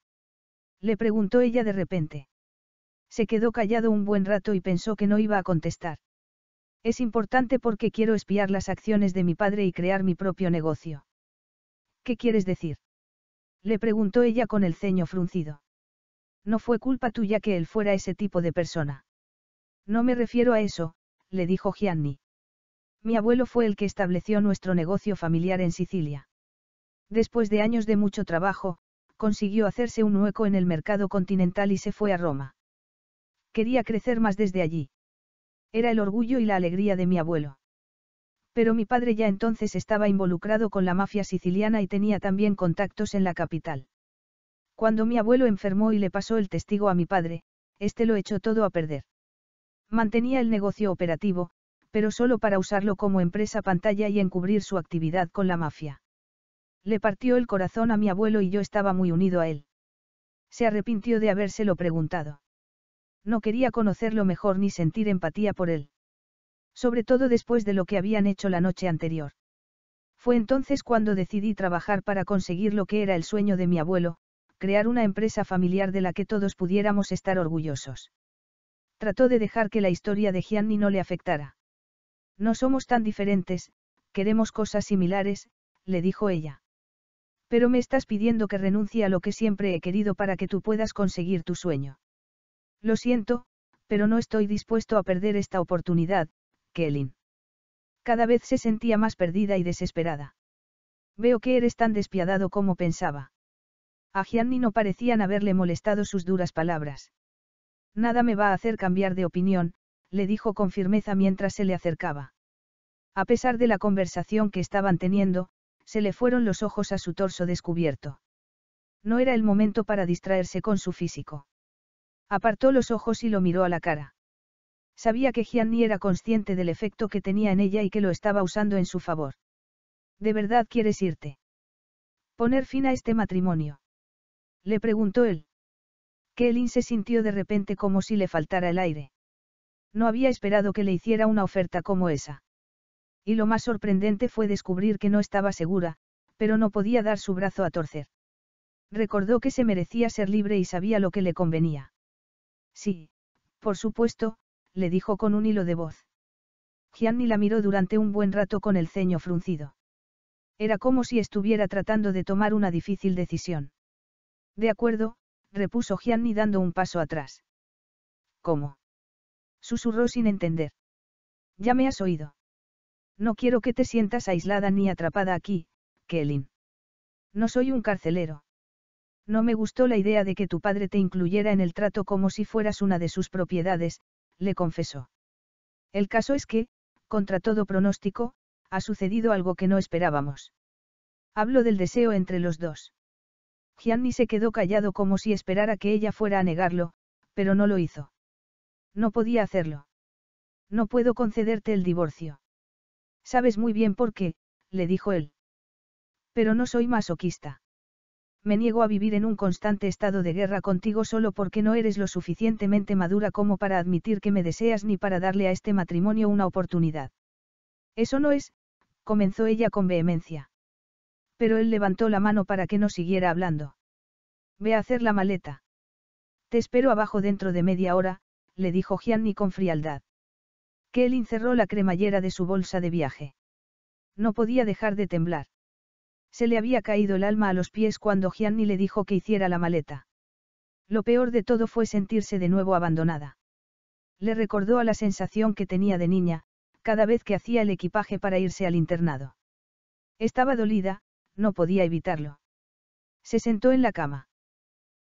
Le preguntó ella de repente. Se quedó callado un buen rato y pensó que no iba a contestar. Es importante porque quiero espiar las acciones de mi padre y crear mi propio negocio. ¿Qué quieres decir? Le preguntó ella con el ceño fruncido. No fue culpa tuya que él fuera ese tipo de persona. No me refiero a eso, le dijo Gianni. Mi abuelo fue el que estableció nuestro negocio familiar en Sicilia. Después de años de mucho trabajo, consiguió hacerse un hueco en el mercado continental y se fue a Roma. Quería crecer más desde allí. Era el orgullo y la alegría de mi abuelo. Pero mi padre ya entonces estaba involucrado con la mafia siciliana y tenía también contactos en la capital. Cuando mi abuelo enfermó y le pasó el testigo a mi padre, este lo echó todo a perder. Mantenía el negocio operativo, pero solo para usarlo como empresa pantalla y encubrir su actividad con la mafia. Le partió el corazón a mi abuelo y yo estaba muy unido a él. Se arrepintió de habérselo preguntado. No quería conocerlo mejor ni sentir empatía por él. Sobre todo después de lo que habían hecho la noche anterior. Fue entonces cuando decidí trabajar para conseguir lo que era el sueño de mi abuelo, crear una empresa familiar de la que todos pudiéramos estar orgullosos. Trató de dejar que la historia de Gianni no le afectara. No somos tan diferentes, queremos cosas similares, le dijo ella. Pero me estás pidiendo que renuncie a lo que siempre he querido para que tú puedas conseguir tu sueño. Lo siento, pero no estoy dispuesto a perder esta oportunidad, Kellen. Cada vez se sentía más perdida y desesperada. Veo que eres tan despiadado como pensaba. A Gianni no parecían haberle molestado sus duras palabras. Nada me va a hacer cambiar de opinión, le dijo con firmeza mientras se le acercaba. A pesar de la conversación que estaban teniendo, se le fueron los ojos a su torso descubierto. No era el momento para distraerse con su físico. Apartó los ojos y lo miró a la cara. Sabía que Gianni era consciente del efecto que tenía en ella y que lo estaba usando en su favor. ¿De verdad quieres irte? Poner fin a este matrimonio. Le preguntó él. Kelly se sintió de repente como si le faltara el aire. No había esperado que le hiciera una oferta como esa. Y lo más sorprendente fue descubrir que no estaba segura, pero no podía dar su brazo a torcer. Recordó que se merecía ser libre y sabía lo que le convenía. Sí, por supuesto, le dijo con un hilo de voz. Gianni la miró durante un buen rato con el ceño fruncido. Era como si estuviera tratando de tomar una difícil decisión. De acuerdo, repuso Gianni dando un paso atrás. ¿Cómo? Susurró sin entender. Ya me has oído. No quiero que te sientas aislada ni atrapada aquí, Kelin. No soy un carcelero. No me gustó la idea de que tu padre te incluyera en el trato como si fueras una de sus propiedades, le confesó. El caso es que, contra todo pronóstico, ha sucedido algo que no esperábamos. Hablo del deseo entre los dos. Gianni se quedó callado como si esperara que ella fuera a negarlo, pero no lo hizo. No podía hacerlo. No puedo concederte el divorcio. Sabes muy bien por qué, le dijo él. Pero no soy masoquista. Me niego a vivir en un constante estado de guerra contigo solo porque no eres lo suficientemente madura como para admitir que me deseas ni para darle a este matrimonio una oportunidad. Eso no es, comenzó ella con vehemencia. Pero él levantó la mano para que no siguiera hablando. Ve a hacer la maleta. Te espero abajo dentro de media hora, le dijo Gianni con frialdad. Kelly cerró la cremallera de su bolsa de viaje. No podía dejar de temblar. Se le había caído el alma a los pies cuando Gianni le dijo que hiciera la maleta. Lo peor de todo fue sentirse de nuevo abandonada. Le recordó a la sensación que tenía de niña, cada vez que hacía el equipaje para irse al internado. Estaba dolida, no podía evitarlo. Se sentó en la cama.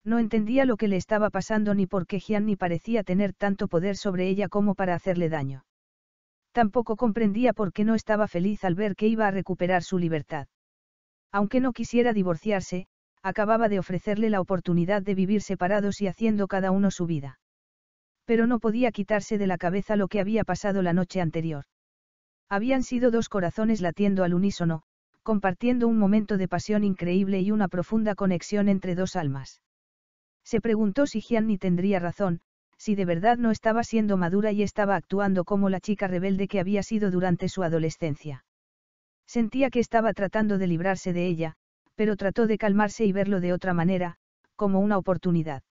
No entendía lo que le estaba pasando ni por qué ni parecía tener tanto poder sobre ella como para hacerle daño. Tampoco comprendía por qué no estaba feliz al ver que iba a recuperar su libertad. Aunque no quisiera divorciarse, acababa de ofrecerle la oportunidad de vivir separados y haciendo cada uno su vida. Pero no podía quitarse de la cabeza lo que había pasado la noche anterior. Habían sido dos corazones latiendo al unísono, compartiendo un momento de pasión increíble y una profunda conexión entre dos almas. Se preguntó si Gianni tendría razón, si de verdad no estaba siendo madura y estaba actuando como la chica rebelde que había sido durante su adolescencia. Sentía que estaba tratando de librarse de ella, pero trató de calmarse y verlo de otra manera, como una oportunidad.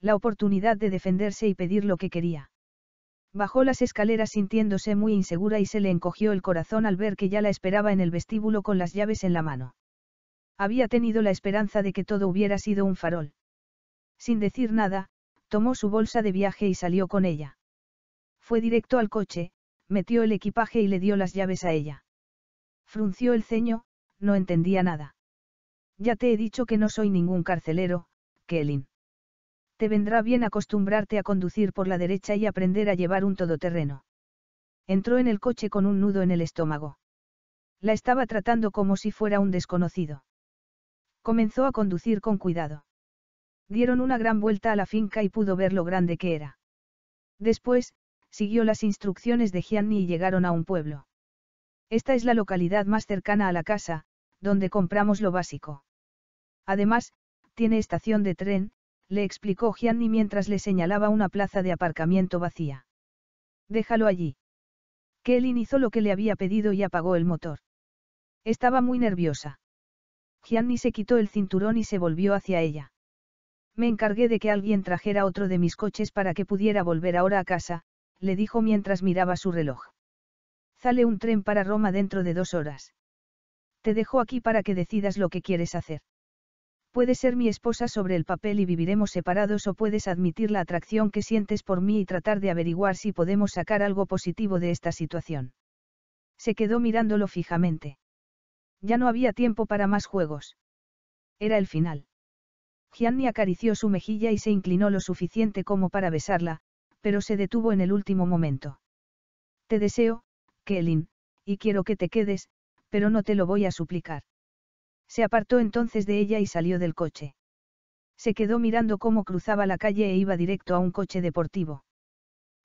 La oportunidad de defenderse y pedir lo que quería. Bajó las escaleras sintiéndose muy insegura y se le encogió el corazón al ver que ya la esperaba en el vestíbulo con las llaves en la mano. Había tenido la esperanza de que todo hubiera sido un farol. Sin decir nada, tomó su bolsa de viaje y salió con ella. Fue directo al coche, metió el equipaje y le dio las llaves a ella. Frunció el ceño, no entendía nada. Ya te he dicho que no soy ningún carcelero, kelly te vendrá bien acostumbrarte a conducir por la derecha y aprender a llevar un todoterreno. Entró en el coche con un nudo en el estómago. La estaba tratando como si fuera un desconocido. Comenzó a conducir con cuidado. Dieron una gran vuelta a la finca y pudo ver lo grande que era. Después, siguió las instrucciones de Gianni y llegaron a un pueblo. Esta es la localidad más cercana a la casa, donde compramos lo básico. Además, tiene estación de tren, le explicó Gianni mientras le señalaba una plaza de aparcamiento vacía. Déjalo allí. Kelly hizo lo que le había pedido y apagó el motor. Estaba muy nerviosa. Gianni se quitó el cinturón y se volvió hacia ella. Me encargué de que alguien trajera otro de mis coches para que pudiera volver ahora a casa, le dijo mientras miraba su reloj. Sale un tren para Roma dentro de dos horas. Te dejo aquí para que decidas lo que quieres hacer. Puedes ser mi esposa sobre el papel y viviremos separados o puedes admitir la atracción que sientes por mí y tratar de averiguar si podemos sacar algo positivo de esta situación. Se quedó mirándolo fijamente. Ya no había tiempo para más juegos. Era el final. Gianni acarició su mejilla y se inclinó lo suficiente como para besarla, pero se detuvo en el último momento. Te deseo, Kelin, y quiero que te quedes, pero no te lo voy a suplicar. Se apartó entonces de ella y salió del coche. Se quedó mirando cómo cruzaba la calle e iba directo a un coche deportivo.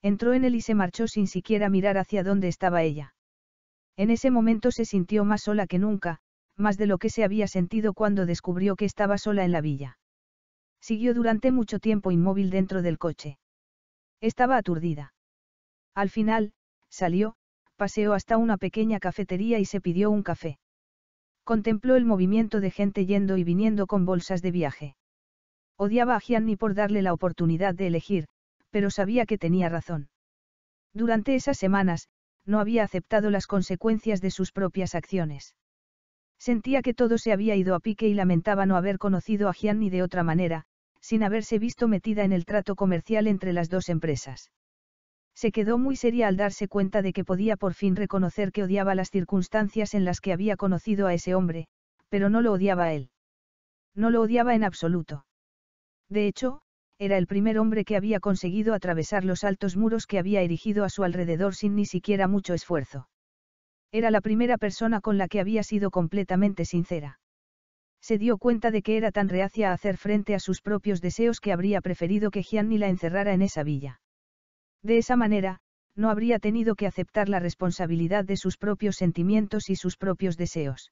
Entró en él y se marchó sin siquiera mirar hacia dónde estaba ella. En ese momento se sintió más sola que nunca, más de lo que se había sentido cuando descubrió que estaba sola en la villa. Siguió durante mucho tiempo inmóvil dentro del coche. Estaba aturdida. Al final, salió, paseó hasta una pequeña cafetería y se pidió un café. Contempló el movimiento de gente yendo y viniendo con bolsas de viaje. Odiaba a Gianni por darle la oportunidad de elegir, pero sabía que tenía razón. Durante esas semanas, no había aceptado las consecuencias de sus propias acciones. Sentía que todo se había ido a pique y lamentaba no haber conocido a Gianni de otra manera, sin haberse visto metida en el trato comercial entre las dos empresas. Se quedó muy seria al darse cuenta de que podía por fin reconocer que odiaba las circunstancias en las que había conocido a ese hombre, pero no lo odiaba a él. No lo odiaba en absoluto. De hecho, era el primer hombre que había conseguido atravesar los altos muros que había erigido a su alrededor sin ni siquiera mucho esfuerzo. Era la primera persona con la que había sido completamente sincera. Se dio cuenta de que era tan reacia a hacer frente a sus propios deseos que habría preferido que Gianni la encerrara en esa villa. De esa manera, no habría tenido que aceptar la responsabilidad de sus propios sentimientos y sus propios deseos.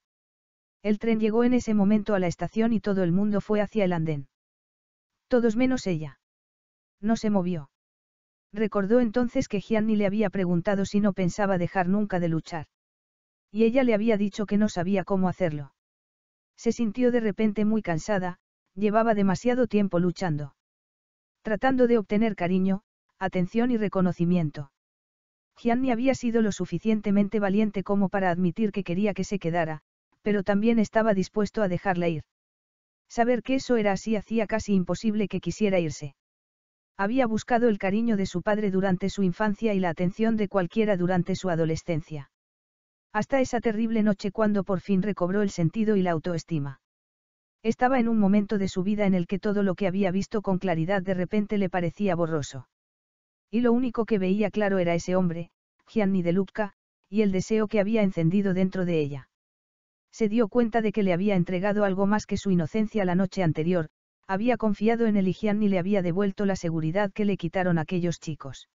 El tren llegó en ese momento a la estación y todo el mundo fue hacia el andén. Todos menos ella. No se movió. Recordó entonces que Gianni le había preguntado si no pensaba dejar nunca de luchar. Y ella le había dicho que no sabía cómo hacerlo. Se sintió de repente muy cansada, llevaba demasiado tiempo luchando. Tratando de obtener cariño, atención y reconocimiento. Gianni había sido lo suficientemente valiente como para admitir que quería que se quedara, pero también estaba dispuesto a dejarla ir. Saber que eso era así hacía casi imposible que quisiera irse. Había buscado el cariño de su padre durante su infancia y la atención de cualquiera durante su adolescencia. Hasta esa terrible noche cuando por fin recobró el sentido y la autoestima. Estaba en un momento de su vida en el que todo lo que había visto con claridad de repente le parecía borroso. Y lo único que veía claro era ese hombre, Gianni de Lucca, y el deseo que había encendido dentro de ella. Se dio cuenta de que le había entregado algo más que su inocencia la noche anterior, había confiado en él y Gianni le había devuelto la seguridad que le quitaron aquellos chicos.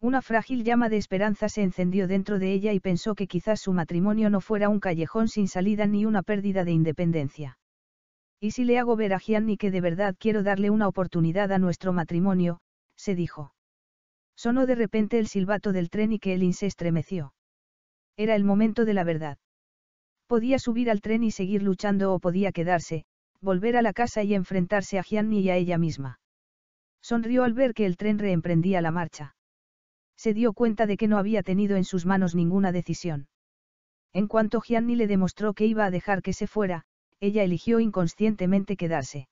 Una frágil llama de esperanza se encendió dentro de ella y pensó que quizás su matrimonio no fuera un callejón sin salida ni una pérdida de independencia. ¿Y si le hago ver a Gianni que de verdad quiero darle una oportunidad a nuestro matrimonio? se dijo. Sonó de repente el silbato del tren y que el se estremeció. Era el momento de la verdad. Podía subir al tren y seguir luchando o podía quedarse, volver a la casa y enfrentarse a Gianni y a ella misma. Sonrió al ver que el tren reemprendía la marcha. Se dio cuenta de que no había tenido en sus manos ninguna decisión. En cuanto Gianni le demostró que iba a dejar que se fuera, ella eligió inconscientemente quedarse.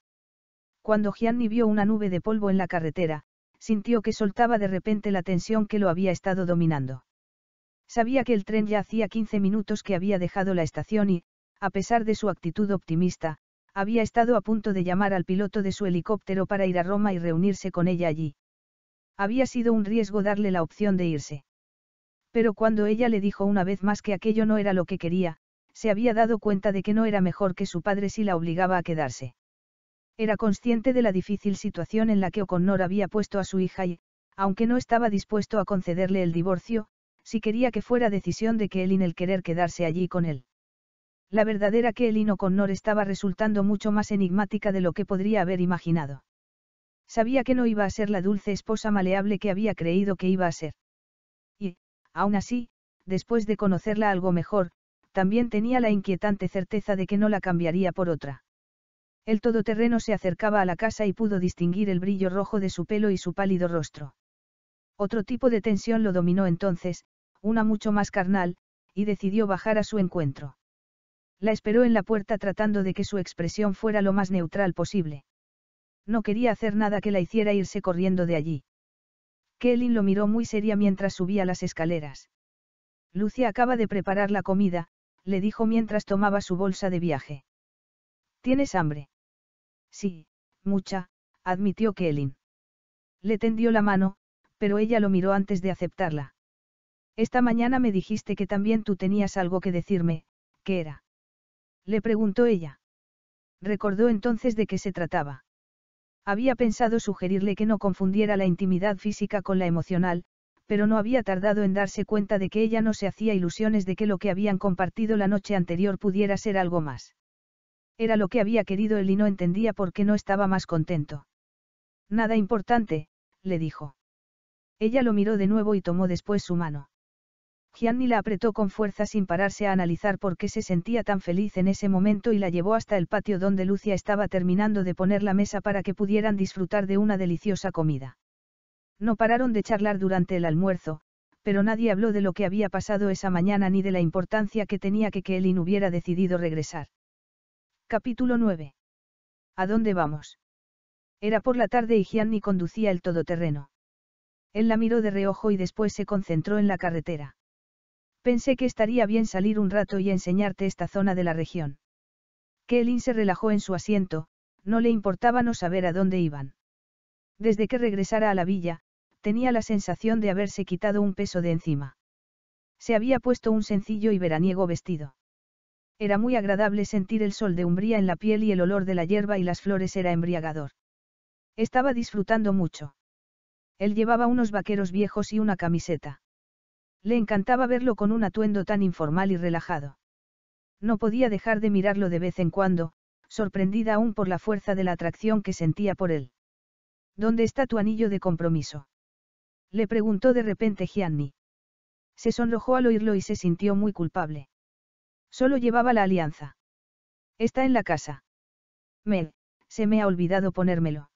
Cuando Gianni vio una nube de polvo en la carretera, sintió que soltaba de repente la tensión que lo había estado dominando. Sabía que el tren ya hacía 15 minutos que había dejado la estación y, a pesar de su actitud optimista, había estado a punto de llamar al piloto de su helicóptero para ir a Roma y reunirse con ella allí. Había sido un riesgo darle la opción de irse. Pero cuando ella le dijo una vez más que aquello no era lo que quería, se había dado cuenta de que no era mejor que su padre si la obligaba a quedarse. Era consciente de la difícil situación en la que O'Connor había puesto a su hija y, aunque no estaba dispuesto a concederle el divorcio, sí quería que fuera decisión de Kaelin el querer quedarse allí con él. La verdadera Kaelin O'Connor estaba resultando mucho más enigmática de lo que podría haber imaginado. Sabía que no iba a ser la dulce esposa maleable que había creído que iba a ser. Y, aún así, después de conocerla algo mejor, también tenía la inquietante certeza de que no la cambiaría por otra. El todoterreno se acercaba a la casa y pudo distinguir el brillo rojo de su pelo y su pálido rostro. Otro tipo de tensión lo dominó entonces, una mucho más carnal, y decidió bajar a su encuentro. La esperó en la puerta tratando de que su expresión fuera lo más neutral posible. No quería hacer nada que la hiciera irse corriendo de allí. Kelly lo miró muy seria mientras subía las escaleras. Lucia acaba de preparar la comida, le dijo mientras tomaba su bolsa de viaje. ¿Tienes hambre? Sí, mucha, admitió Kelly. Le tendió la mano, pero ella lo miró antes de aceptarla. Esta mañana me dijiste que también tú tenías algo que decirme, ¿qué era? Le preguntó ella. Recordó entonces de qué se trataba. Había pensado sugerirle que no confundiera la intimidad física con la emocional, pero no había tardado en darse cuenta de que ella no se hacía ilusiones de que lo que habían compartido la noche anterior pudiera ser algo más. Era lo que había querido él y no entendía por qué no estaba más contento. Nada importante, le dijo. Ella lo miró de nuevo y tomó después su mano. Gianni la apretó con fuerza sin pararse a analizar por qué se sentía tan feliz en ese momento y la llevó hasta el patio donde Lucia estaba terminando de poner la mesa para que pudieran disfrutar de una deliciosa comida. No pararon de charlar durante el almuerzo, pero nadie habló de lo que había pasado esa mañana ni de la importancia que tenía que que no hubiera decidido regresar. Capítulo 9. ¿A dónde vamos? Era por la tarde y Gianni conducía el todoterreno. Él la miró de reojo y después se concentró en la carretera. Pensé que estaría bien salir un rato y enseñarte esta zona de la región. Kelin se relajó en su asiento, no le importaba no saber a dónde iban. Desde que regresara a la villa, tenía la sensación de haberse quitado un peso de encima. Se había puesto un sencillo y veraniego vestido. Era muy agradable sentir el sol de umbría en la piel y el olor de la hierba y las flores era embriagador. Estaba disfrutando mucho. Él llevaba unos vaqueros viejos y una camiseta. Le encantaba verlo con un atuendo tan informal y relajado. No podía dejar de mirarlo de vez en cuando, sorprendida aún por la fuerza de la atracción que sentía por él. ¿Dónde está tu anillo de compromiso? Le preguntó de repente Gianni. Se sonrojó al oírlo y se sintió muy culpable. Solo llevaba la alianza. Está en la casa. Mel, se me ha olvidado ponérmelo.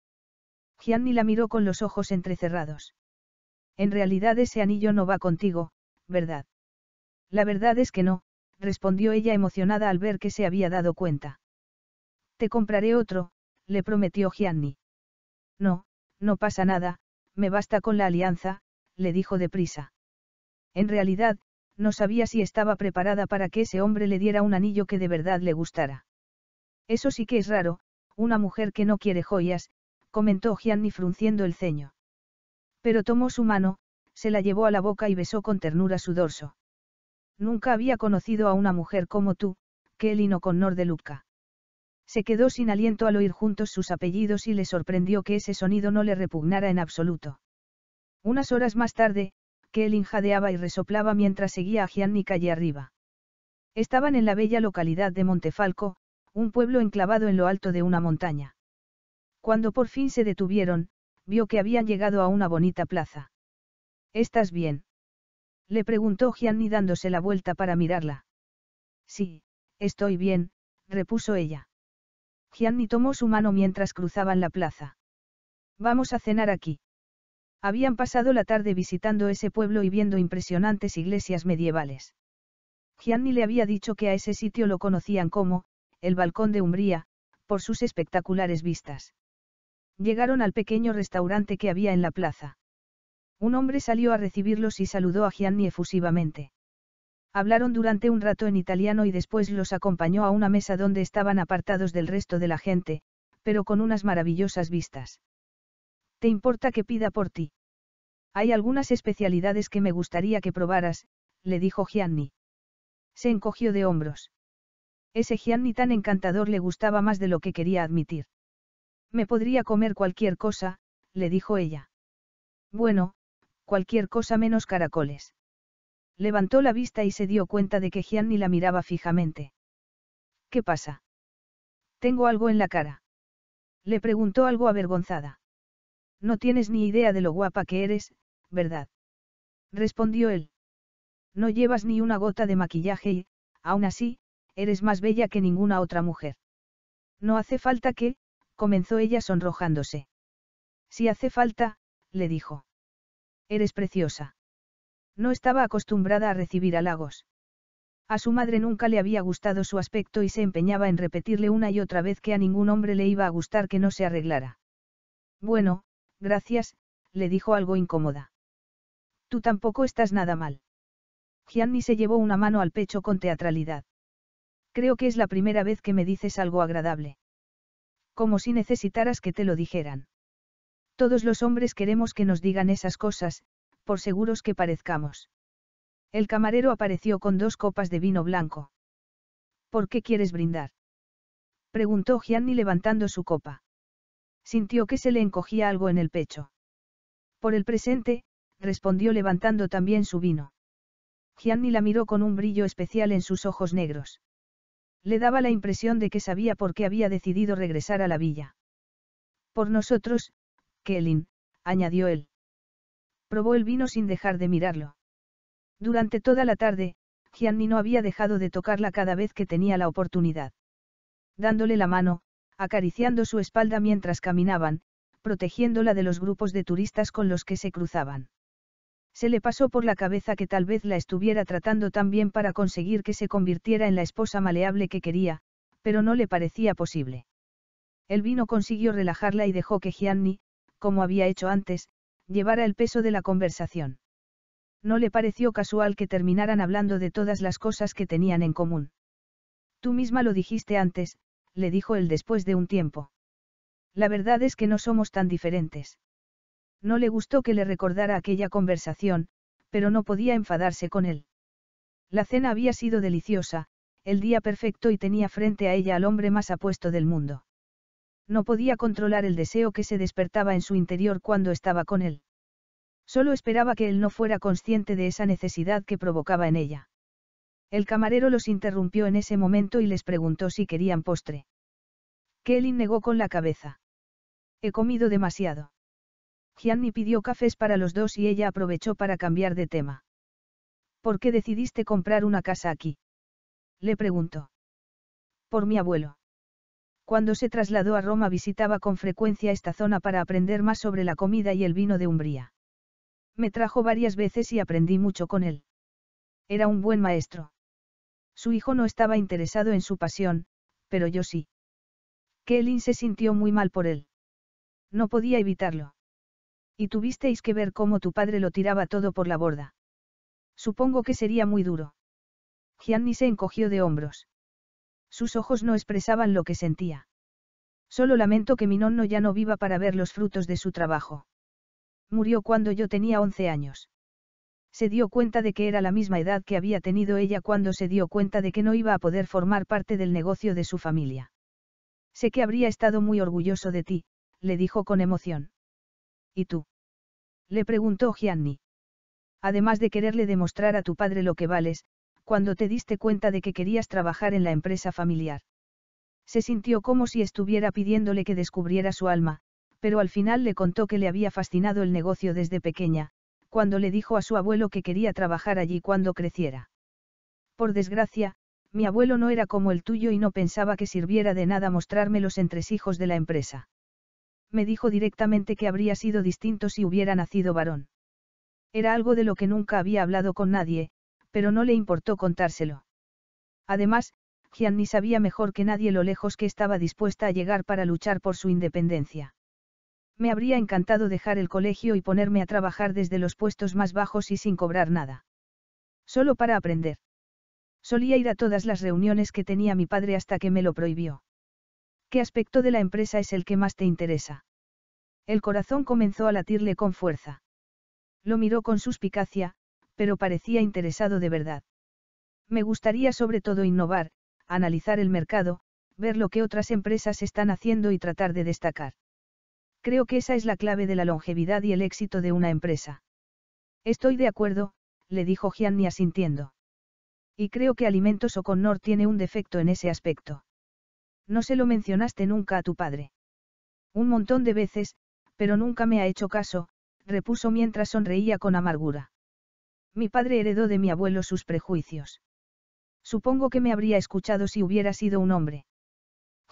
Gianni la miró con los ojos entrecerrados. En realidad ese anillo no va contigo, ¿verdad? La verdad es que no, respondió ella emocionada al ver que se había dado cuenta. Te compraré otro, le prometió Gianni. No, no pasa nada, me basta con la alianza, le dijo deprisa. En realidad, no sabía si estaba preparada para que ese hombre le diera un anillo que de verdad le gustara. Eso sí que es raro, una mujer que no quiere joyas, comentó Gianni frunciendo el ceño. Pero tomó su mano, se la llevó a la boca y besó con ternura su dorso. Nunca había conocido a una mujer como tú, Kelly no con Nor de Se quedó sin aliento al oír juntos sus apellidos y le sorprendió que ese sonido no le repugnara en absoluto. Unas horas más tarde, que él injadeaba y resoplaba mientras seguía a Gianni calle arriba. Estaban en la bella localidad de Montefalco, un pueblo enclavado en lo alto de una montaña. Cuando por fin se detuvieron, vio que habían llegado a una bonita plaza. ¿Estás bien? Le preguntó Gianni dándose la vuelta para mirarla. Sí, estoy bien, repuso ella. Gianni tomó su mano mientras cruzaban la plaza. Vamos a cenar aquí. Habían pasado la tarde visitando ese pueblo y viendo impresionantes iglesias medievales. Gianni le había dicho que a ese sitio lo conocían como, el Balcón de Umbría, por sus espectaculares vistas. Llegaron al pequeño restaurante que había en la plaza. Un hombre salió a recibirlos y saludó a Gianni efusivamente. Hablaron durante un rato en italiano y después los acompañó a una mesa donde estaban apartados del resto de la gente, pero con unas maravillosas vistas. ¿Te importa que pida por ti? Hay algunas especialidades que me gustaría que probaras, le dijo Gianni. Se encogió de hombros. Ese Gianni tan encantador le gustaba más de lo que quería admitir. Me podría comer cualquier cosa, le dijo ella. Bueno, cualquier cosa menos caracoles. Levantó la vista y se dio cuenta de que Gianni la miraba fijamente. ¿Qué pasa? Tengo algo en la cara. Le preguntó algo avergonzada. No tienes ni idea de lo guapa que eres, ¿verdad? Respondió él. No llevas ni una gota de maquillaje y, aún así, eres más bella que ninguna otra mujer. No hace falta que, comenzó ella sonrojándose. Si hace falta, le dijo. Eres preciosa. No estaba acostumbrada a recibir halagos. A su madre nunca le había gustado su aspecto y se empeñaba en repetirle una y otra vez que a ningún hombre le iba a gustar que no se arreglara. Bueno, Gracias, le dijo algo incómoda. Tú tampoco estás nada mal. Gianni se llevó una mano al pecho con teatralidad. Creo que es la primera vez que me dices algo agradable. Como si necesitaras que te lo dijeran. Todos los hombres queremos que nos digan esas cosas, por seguros que parezcamos. El camarero apareció con dos copas de vino blanco. ¿Por qué quieres brindar? preguntó Gianni levantando su copa sintió que se le encogía algo en el pecho. Por el presente, respondió levantando también su vino. Gianni la miró con un brillo especial en sus ojos negros. Le daba la impresión de que sabía por qué había decidido regresar a la villa. Por nosotros, Kelin, añadió él. Probó el vino sin dejar de mirarlo. Durante toda la tarde, Gianni no había dejado de tocarla cada vez que tenía la oportunidad. Dándole la mano, acariciando su espalda mientras caminaban, protegiéndola de los grupos de turistas con los que se cruzaban. Se le pasó por la cabeza que tal vez la estuviera tratando tan bien para conseguir que se convirtiera en la esposa maleable que quería, pero no le parecía posible. El vino consiguió relajarla y dejó que Gianni, como había hecho antes, llevara el peso de la conversación. No le pareció casual que terminaran hablando de todas las cosas que tenían en común. Tú misma lo dijiste antes, le dijo él después de un tiempo. La verdad es que no somos tan diferentes. No le gustó que le recordara aquella conversación, pero no podía enfadarse con él. La cena había sido deliciosa, el día perfecto y tenía frente a ella al hombre más apuesto del mundo. No podía controlar el deseo que se despertaba en su interior cuando estaba con él. Solo esperaba que él no fuera consciente de esa necesidad que provocaba en ella. El camarero los interrumpió en ese momento y les preguntó si querían postre. Kelly negó con la cabeza. He comido demasiado. Gianni pidió cafés para los dos y ella aprovechó para cambiar de tema. ¿Por qué decidiste comprar una casa aquí? Le preguntó. Por mi abuelo. Cuando se trasladó a Roma visitaba con frecuencia esta zona para aprender más sobre la comida y el vino de Umbría. Me trajo varias veces y aprendí mucho con él. Era un buen maestro. Su hijo no estaba interesado en su pasión, pero yo sí. Kellyn se sintió muy mal por él. No podía evitarlo. Y tuvisteis que ver cómo tu padre lo tiraba todo por la borda. Supongo que sería muy duro. Gianni se encogió de hombros. Sus ojos no expresaban lo que sentía. Solo lamento que mi nonno ya no viva para ver los frutos de su trabajo. Murió cuando yo tenía 11 años se dio cuenta de que era la misma edad que había tenido ella cuando se dio cuenta de que no iba a poder formar parte del negocio de su familia. Sé que habría estado muy orgulloso de ti, le dijo con emoción. ¿Y tú? Le preguntó Gianni. Además de quererle demostrar a tu padre lo que vales, cuando te diste cuenta de que querías trabajar en la empresa familiar. Se sintió como si estuviera pidiéndole que descubriera su alma, pero al final le contó que le había fascinado el negocio desde pequeña, cuando le dijo a su abuelo que quería trabajar allí cuando creciera. Por desgracia, mi abuelo no era como el tuyo y no pensaba que sirviera de nada mostrarme los entresijos de la empresa. Me dijo directamente que habría sido distinto si hubiera nacido varón. Era algo de lo que nunca había hablado con nadie, pero no le importó contárselo. Además, Gianni sabía mejor que nadie lo lejos que estaba dispuesta a llegar para luchar por su independencia. Me habría encantado dejar el colegio y ponerme a trabajar desde los puestos más bajos y sin cobrar nada. Solo para aprender. Solía ir a todas las reuniones que tenía mi padre hasta que me lo prohibió. ¿Qué aspecto de la empresa es el que más te interesa? El corazón comenzó a latirle con fuerza. Lo miró con suspicacia, pero parecía interesado de verdad. Me gustaría sobre todo innovar, analizar el mercado, ver lo que otras empresas están haciendo y tratar de destacar. Creo que esa es la clave de la longevidad y el éxito de una empresa. Estoy de acuerdo, le dijo Gianni asintiendo. Y creo que Alimentos O'Connor tiene un defecto en ese aspecto. No se lo mencionaste nunca a tu padre. Un montón de veces, pero nunca me ha hecho caso, repuso mientras sonreía con amargura. Mi padre heredó de mi abuelo sus prejuicios. Supongo que me habría escuchado si hubiera sido un hombre.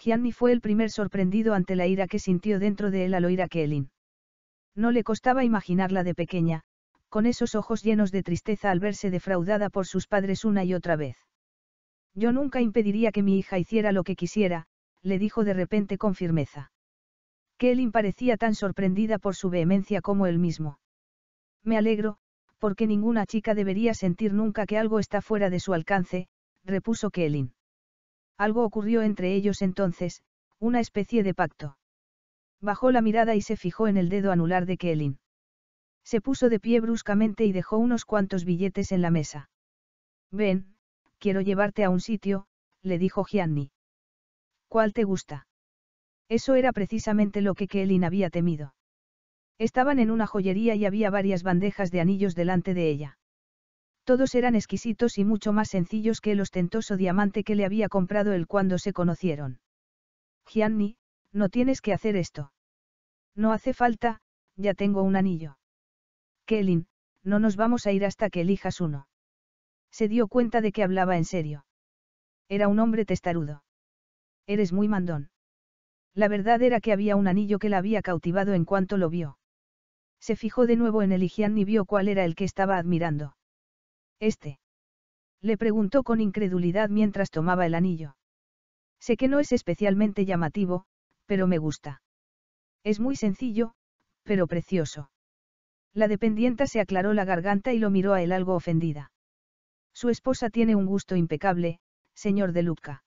Gianni fue el primer sorprendido ante la ira que sintió dentro de él al oír a Kaelin. No le costaba imaginarla de pequeña, con esos ojos llenos de tristeza al verse defraudada por sus padres una y otra vez. Yo nunca impediría que mi hija hiciera lo que quisiera, le dijo de repente con firmeza. Kaelin parecía tan sorprendida por su vehemencia como él mismo. Me alegro, porque ninguna chica debería sentir nunca que algo está fuera de su alcance, repuso Kaelin. Algo ocurrió entre ellos entonces, una especie de pacto. Bajó la mirada y se fijó en el dedo anular de Kelin. Se puso de pie bruscamente y dejó unos cuantos billetes en la mesa. Ven, quiero llevarte a un sitio, le dijo Gianni. ¿Cuál te gusta? Eso era precisamente lo que Kelin había temido. Estaban en una joyería y había varias bandejas de anillos delante de ella. Todos eran exquisitos y mucho más sencillos que el ostentoso diamante que le había comprado él cuando se conocieron. Gianni, no tienes que hacer esto. No hace falta, ya tengo un anillo. Kelin, no nos vamos a ir hasta que elijas uno. Se dio cuenta de que hablaba en serio. Era un hombre testarudo. Eres muy mandón. La verdad era que había un anillo que la había cautivado en cuanto lo vio. Se fijó de nuevo en el y Gianni vio cuál era el que estaba admirando. ¿Este? Le preguntó con incredulidad mientras tomaba el anillo. Sé que no es especialmente llamativo, pero me gusta. Es muy sencillo, pero precioso. La dependienta se aclaró la garganta y lo miró a él algo ofendida. Su esposa tiene un gusto impecable, señor de Luca.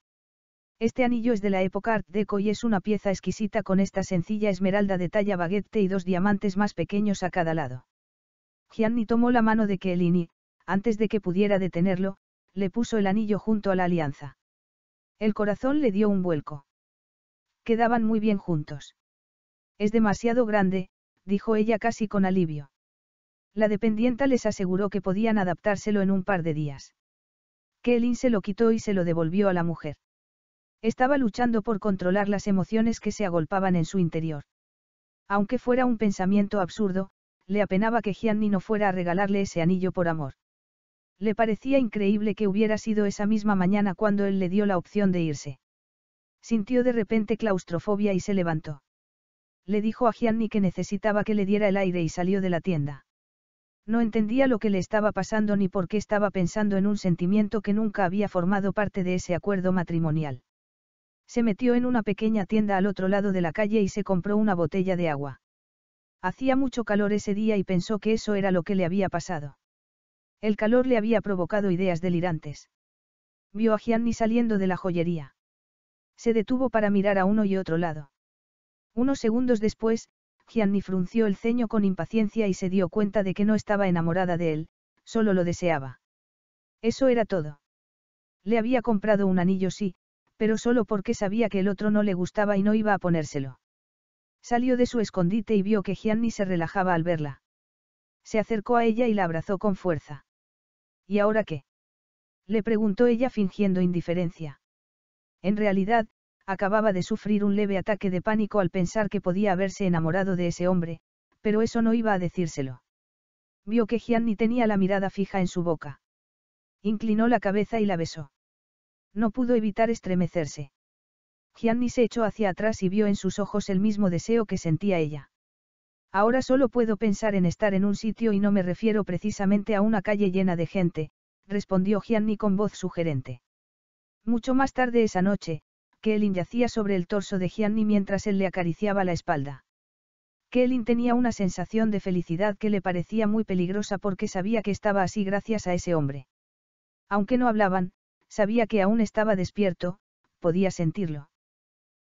Este anillo es de la época Art Deco y es una pieza exquisita con esta sencilla esmeralda de talla baguette y dos diamantes más pequeños a cada lado. Gianni tomó la mano de Kelini, antes de que pudiera detenerlo, le puso el anillo junto a la alianza. El corazón le dio un vuelco. Quedaban muy bien juntos. Es demasiado grande, dijo ella casi con alivio. La dependienta les aseguró que podían adaptárselo en un par de días. Kellin se lo quitó y se lo devolvió a la mujer. Estaba luchando por controlar las emociones que se agolpaban en su interior. Aunque fuera un pensamiento absurdo, le apenaba que Gianni no fuera a regalarle ese anillo por amor le parecía increíble que hubiera sido esa misma mañana cuando él le dio la opción de irse. Sintió de repente claustrofobia y se levantó. Le dijo a Gianni que necesitaba que le diera el aire y salió de la tienda. No entendía lo que le estaba pasando ni por qué estaba pensando en un sentimiento que nunca había formado parte de ese acuerdo matrimonial. Se metió en una pequeña tienda al otro lado de la calle y se compró una botella de agua. Hacía mucho calor ese día y pensó que eso era lo que le había pasado. El calor le había provocado ideas delirantes. Vio a Gianni saliendo de la joyería. Se detuvo para mirar a uno y otro lado. Unos segundos después, Gianni frunció el ceño con impaciencia y se dio cuenta de que no estaba enamorada de él, solo lo deseaba. Eso era todo. Le había comprado un anillo sí, pero solo porque sabía que el otro no le gustaba y no iba a ponérselo. Salió de su escondite y vio que Gianni se relajaba al verla. Se acercó a ella y la abrazó con fuerza. ¿Y ahora qué? Le preguntó ella fingiendo indiferencia. En realidad, acababa de sufrir un leve ataque de pánico al pensar que podía haberse enamorado de ese hombre, pero eso no iba a decírselo. Vio que Gianni tenía la mirada fija en su boca. Inclinó la cabeza y la besó. No pudo evitar estremecerse. Gianni se echó hacia atrás y vio en sus ojos el mismo deseo que sentía ella. Ahora solo puedo pensar en estar en un sitio y no me refiero precisamente a una calle llena de gente, respondió Gianni con voz sugerente. Mucho más tarde esa noche, Kaelin yacía sobre el torso de Gianni mientras él le acariciaba la espalda. Kaelin tenía una sensación de felicidad que le parecía muy peligrosa porque sabía que estaba así gracias a ese hombre. Aunque no hablaban, sabía que aún estaba despierto, podía sentirlo.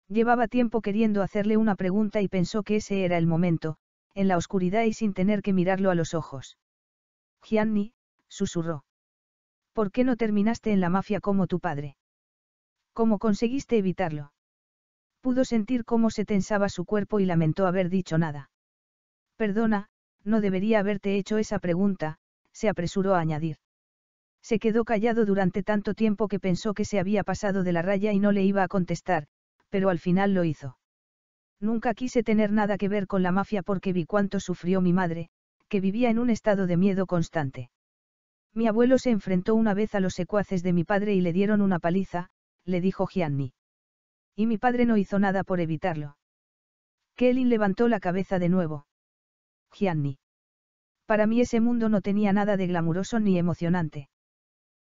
Llevaba tiempo queriendo hacerle una pregunta y pensó que ese era el momento, en la oscuridad y sin tener que mirarlo a los ojos. Gianni, susurró. ¿Por qué no terminaste en la mafia como tu padre? ¿Cómo conseguiste evitarlo? Pudo sentir cómo se tensaba su cuerpo y lamentó haber dicho nada. Perdona, no debería haberte hecho esa pregunta, se apresuró a añadir. Se quedó callado durante tanto tiempo que pensó que se había pasado de la raya y no le iba a contestar, pero al final lo hizo. Nunca quise tener nada que ver con la mafia porque vi cuánto sufrió mi madre, que vivía en un estado de miedo constante. Mi abuelo se enfrentó una vez a los secuaces de mi padre y le dieron una paliza, le dijo Gianni. Y mi padre no hizo nada por evitarlo. Kelly levantó la cabeza de nuevo. Gianni. Para mí ese mundo no tenía nada de glamuroso ni emocionante.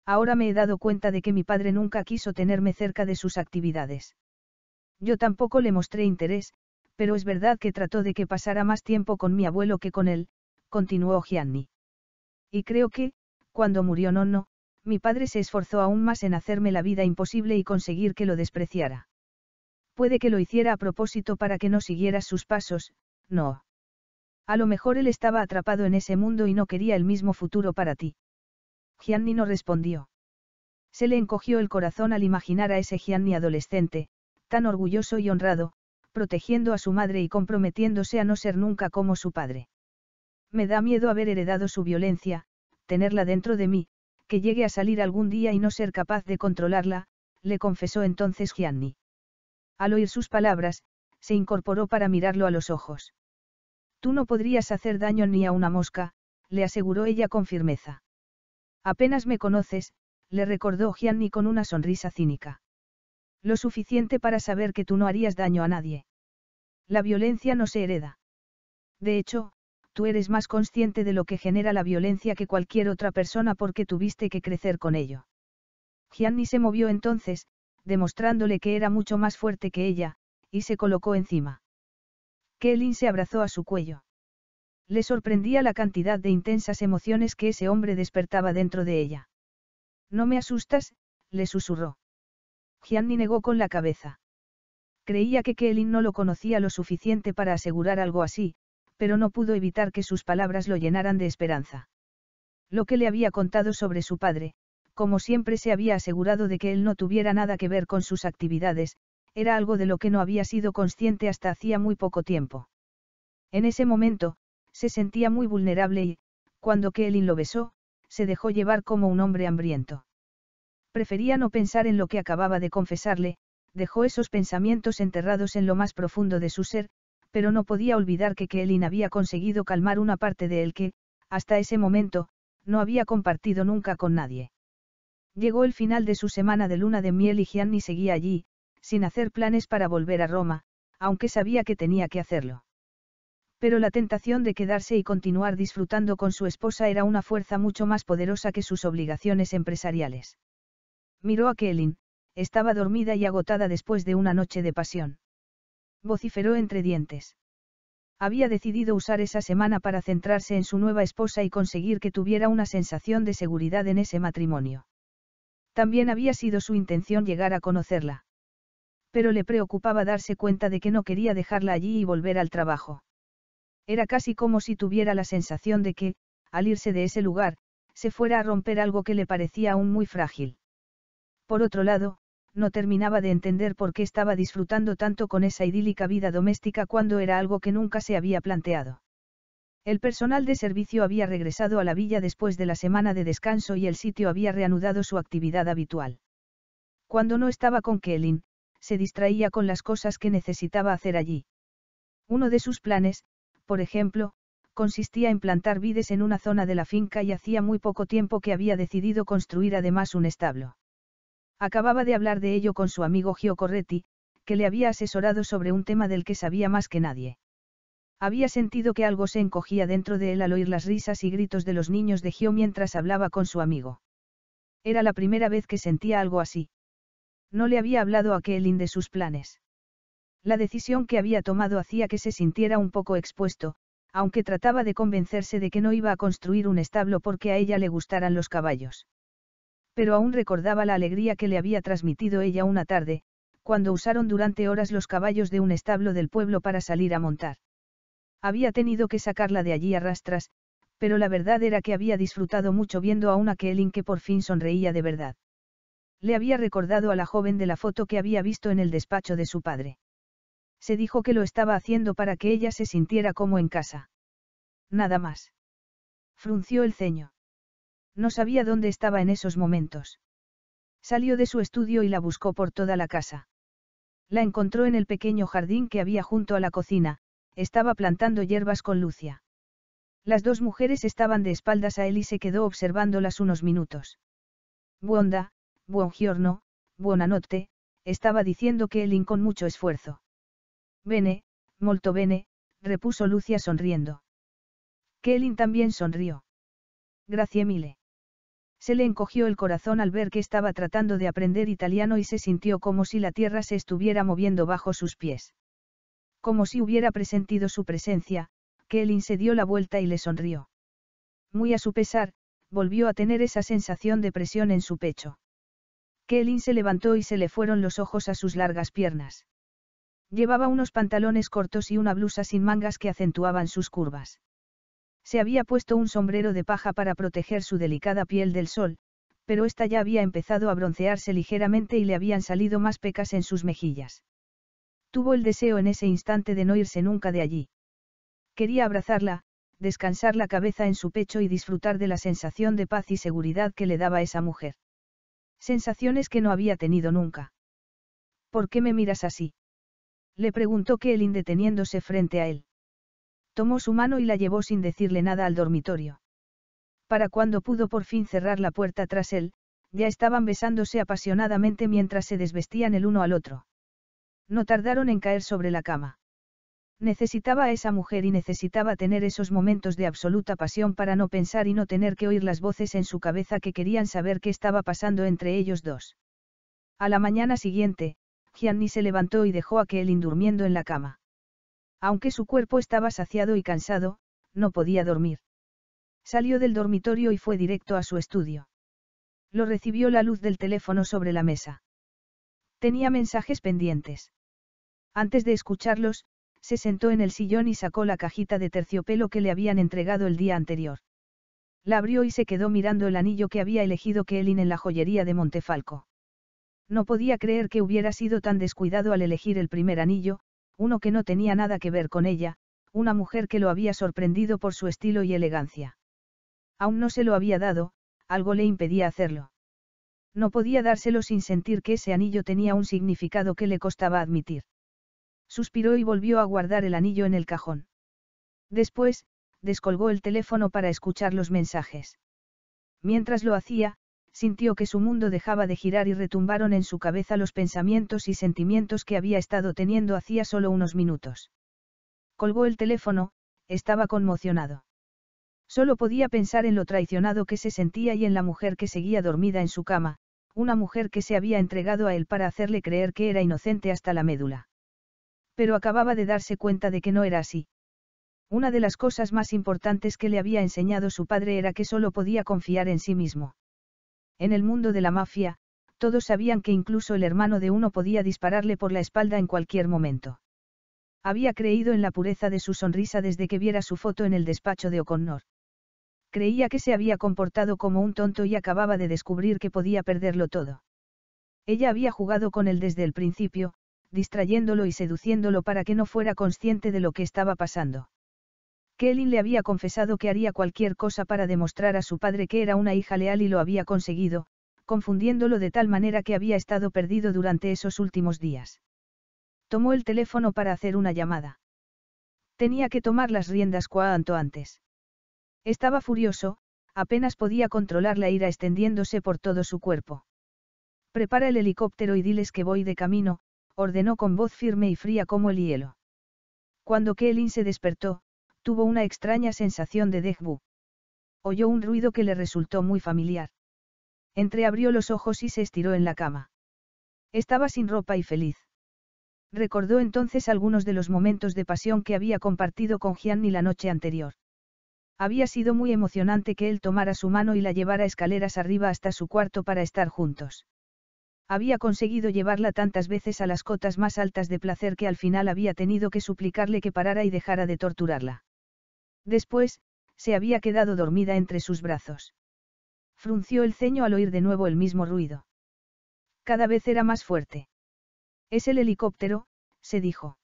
Ahora me he dado cuenta de que mi padre nunca quiso tenerme cerca de sus actividades. Yo tampoco le mostré interés, pero es verdad que trató de que pasara más tiempo con mi abuelo que con él, continuó Gianni. Y creo que, cuando murió Nonno, mi padre se esforzó aún más en hacerme la vida imposible y conseguir que lo despreciara. Puede que lo hiciera a propósito para que no siguieras sus pasos, no. A lo mejor él estaba atrapado en ese mundo y no quería el mismo futuro para ti. Gianni no respondió. Se le encogió el corazón al imaginar a ese Gianni adolescente, tan orgulloso y honrado, protegiendo a su madre y comprometiéndose a no ser nunca como su padre. Me da miedo haber heredado su violencia, tenerla dentro de mí, que llegue a salir algún día y no ser capaz de controlarla, le confesó entonces Gianni. Al oír sus palabras, se incorporó para mirarlo a los ojos. Tú no podrías hacer daño ni a una mosca, le aseguró ella con firmeza. Apenas me conoces, le recordó Gianni con una sonrisa cínica. Lo suficiente para saber que tú no harías daño a nadie. La violencia no se hereda. De hecho, tú eres más consciente de lo que genera la violencia que cualquier otra persona porque tuviste que crecer con ello. Gianni se movió entonces, demostrándole que era mucho más fuerte que ella, y se colocó encima. Kelly se abrazó a su cuello. Le sorprendía la cantidad de intensas emociones que ese hombre despertaba dentro de ella. No me asustas, le susurró. Gianni negó con la cabeza. Creía que Kelly no lo conocía lo suficiente para asegurar algo así, pero no pudo evitar que sus palabras lo llenaran de esperanza. Lo que le había contado sobre su padre, como siempre se había asegurado de que él no tuviera nada que ver con sus actividades, era algo de lo que no había sido consciente hasta hacía muy poco tiempo. En ese momento, se sentía muy vulnerable y, cuando Kelly lo besó, se dejó llevar como un hombre hambriento. Prefería no pensar en lo que acababa de confesarle, dejó esos pensamientos enterrados en lo más profundo de su ser, pero no podía olvidar que Kaelin había conseguido calmar una parte de él que, hasta ese momento, no había compartido nunca con nadie. Llegó el final de su semana de luna de miel y Gianni seguía allí, sin hacer planes para volver a Roma, aunque sabía que tenía que hacerlo. Pero la tentación de quedarse y continuar disfrutando con su esposa era una fuerza mucho más poderosa que sus obligaciones empresariales. Miró a Kellyn, estaba dormida y agotada después de una noche de pasión. Vociferó entre dientes. Había decidido usar esa semana para centrarse en su nueva esposa y conseguir que tuviera una sensación de seguridad en ese matrimonio. También había sido su intención llegar a conocerla. Pero le preocupaba darse cuenta de que no quería dejarla allí y volver al trabajo. Era casi como si tuviera la sensación de que, al irse de ese lugar, se fuera a romper algo que le parecía aún muy frágil. Por otro lado, no terminaba de entender por qué estaba disfrutando tanto con esa idílica vida doméstica cuando era algo que nunca se había planteado. El personal de servicio había regresado a la villa después de la semana de descanso y el sitio había reanudado su actividad habitual. Cuando no estaba con Kelin, se distraía con las cosas que necesitaba hacer allí. Uno de sus planes, por ejemplo, consistía en plantar vides en una zona de la finca y hacía muy poco tiempo que había decidido construir además un establo. Acababa de hablar de ello con su amigo Gio Corretti, que le había asesorado sobre un tema del que sabía más que nadie. Había sentido que algo se encogía dentro de él al oír las risas y gritos de los niños de Gio mientras hablaba con su amigo. Era la primera vez que sentía algo así. No le había hablado a Kaelin de sus planes. La decisión que había tomado hacía que se sintiera un poco expuesto, aunque trataba de convencerse de que no iba a construir un establo porque a ella le gustaran los caballos pero aún recordaba la alegría que le había transmitido ella una tarde, cuando usaron durante horas los caballos de un establo del pueblo para salir a montar. Había tenido que sacarla de allí a rastras, pero la verdad era que había disfrutado mucho viendo a una Kaelin que por fin sonreía de verdad. Le había recordado a la joven de la foto que había visto en el despacho de su padre. Se dijo que lo estaba haciendo para que ella se sintiera como en casa. Nada más. Frunció el ceño. No sabía dónde estaba en esos momentos. Salió de su estudio y la buscó por toda la casa. La encontró en el pequeño jardín que había junto a la cocina, estaba plantando hierbas con Lucia. Las dos mujeres estaban de espaldas a él y se quedó observándolas unos minutos. Buonda, buongiorno, buonanotte, estaba diciendo que con mucho esfuerzo. Bene, molto bene, repuso Lucia sonriendo. Kelin también sonrió. Gracias mille. Se le encogió el corazón al ver que estaba tratando de aprender italiano y se sintió como si la tierra se estuviera moviendo bajo sus pies. Como si hubiera presentido su presencia, Kellin se dio la vuelta y le sonrió. Muy a su pesar, volvió a tener esa sensación de presión en su pecho. Kellin se levantó y se le fueron los ojos a sus largas piernas. Llevaba unos pantalones cortos y una blusa sin mangas que acentuaban sus curvas. Se había puesto un sombrero de paja para proteger su delicada piel del sol, pero ésta ya había empezado a broncearse ligeramente y le habían salido más pecas en sus mejillas. Tuvo el deseo en ese instante de no irse nunca de allí. Quería abrazarla, descansar la cabeza en su pecho y disfrutar de la sensación de paz y seguridad que le daba esa mujer. Sensaciones que no había tenido nunca. ¿Por qué me miras así? Le preguntó Kelly deteniéndose frente a él. Tomó su mano y la llevó sin decirle nada al dormitorio. Para cuando pudo por fin cerrar la puerta tras él, ya estaban besándose apasionadamente mientras se desvestían el uno al otro. No tardaron en caer sobre la cama. Necesitaba a esa mujer y necesitaba tener esos momentos de absoluta pasión para no pensar y no tener que oír las voces en su cabeza que querían saber qué estaba pasando entre ellos dos. A la mañana siguiente, Gianni se levantó y dejó a Kelly durmiendo en la cama. Aunque su cuerpo estaba saciado y cansado, no podía dormir. Salió del dormitorio y fue directo a su estudio. Lo recibió la luz del teléfono sobre la mesa. Tenía mensajes pendientes. Antes de escucharlos, se sentó en el sillón y sacó la cajita de terciopelo que le habían entregado el día anterior. La abrió y se quedó mirando el anillo que había elegido Kelly en la joyería de Montefalco. No podía creer que hubiera sido tan descuidado al elegir el primer anillo, uno que no tenía nada que ver con ella, una mujer que lo había sorprendido por su estilo y elegancia. Aún no se lo había dado, algo le impedía hacerlo. No podía dárselo sin sentir que ese anillo tenía un significado que le costaba admitir. Suspiró y volvió a guardar el anillo en el cajón. Después, descolgó el teléfono para escuchar los mensajes. Mientras lo hacía, sintió que su mundo dejaba de girar y retumbaron en su cabeza los pensamientos y sentimientos que había estado teniendo hacía solo unos minutos. Colgó el teléfono, estaba conmocionado. Solo podía pensar en lo traicionado que se sentía y en la mujer que seguía dormida en su cama, una mujer que se había entregado a él para hacerle creer que era inocente hasta la médula. Pero acababa de darse cuenta de que no era así. Una de las cosas más importantes que le había enseñado su padre era que solo podía confiar en sí mismo. En el mundo de la mafia, todos sabían que incluso el hermano de uno podía dispararle por la espalda en cualquier momento. Había creído en la pureza de su sonrisa desde que viera su foto en el despacho de O'Connor. Creía que se había comportado como un tonto y acababa de descubrir que podía perderlo todo. Ella había jugado con él desde el principio, distrayéndolo y seduciéndolo para que no fuera consciente de lo que estaba pasando. Kelin le había confesado que haría cualquier cosa para demostrar a su padre que era una hija leal y lo había conseguido, confundiéndolo de tal manera que había estado perdido durante esos últimos días. Tomó el teléfono para hacer una llamada. Tenía que tomar las riendas cuanto antes. Estaba furioso, apenas podía controlar la ira extendiéndose por todo su cuerpo. Prepara el helicóptero y diles que voy de camino, ordenó con voz firme y fría como el hielo. Cuando Kelly se despertó, tuvo una extraña sensación de dejbu. Oyó un ruido que le resultó muy familiar. Entreabrió los ojos y se estiró en la cama. Estaba sin ropa y feliz. Recordó entonces algunos de los momentos de pasión que había compartido con Gianni la noche anterior. Había sido muy emocionante que él tomara su mano y la llevara escaleras arriba hasta su cuarto para estar juntos. Había conseguido llevarla tantas veces a las cotas más altas de placer que al final había tenido que suplicarle que parara y dejara de torturarla. Después, se había quedado dormida entre sus brazos. Frunció el ceño al oír de nuevo el mismo ruido. Cada vez era más fuerte. Es el helicóptero, se dijo.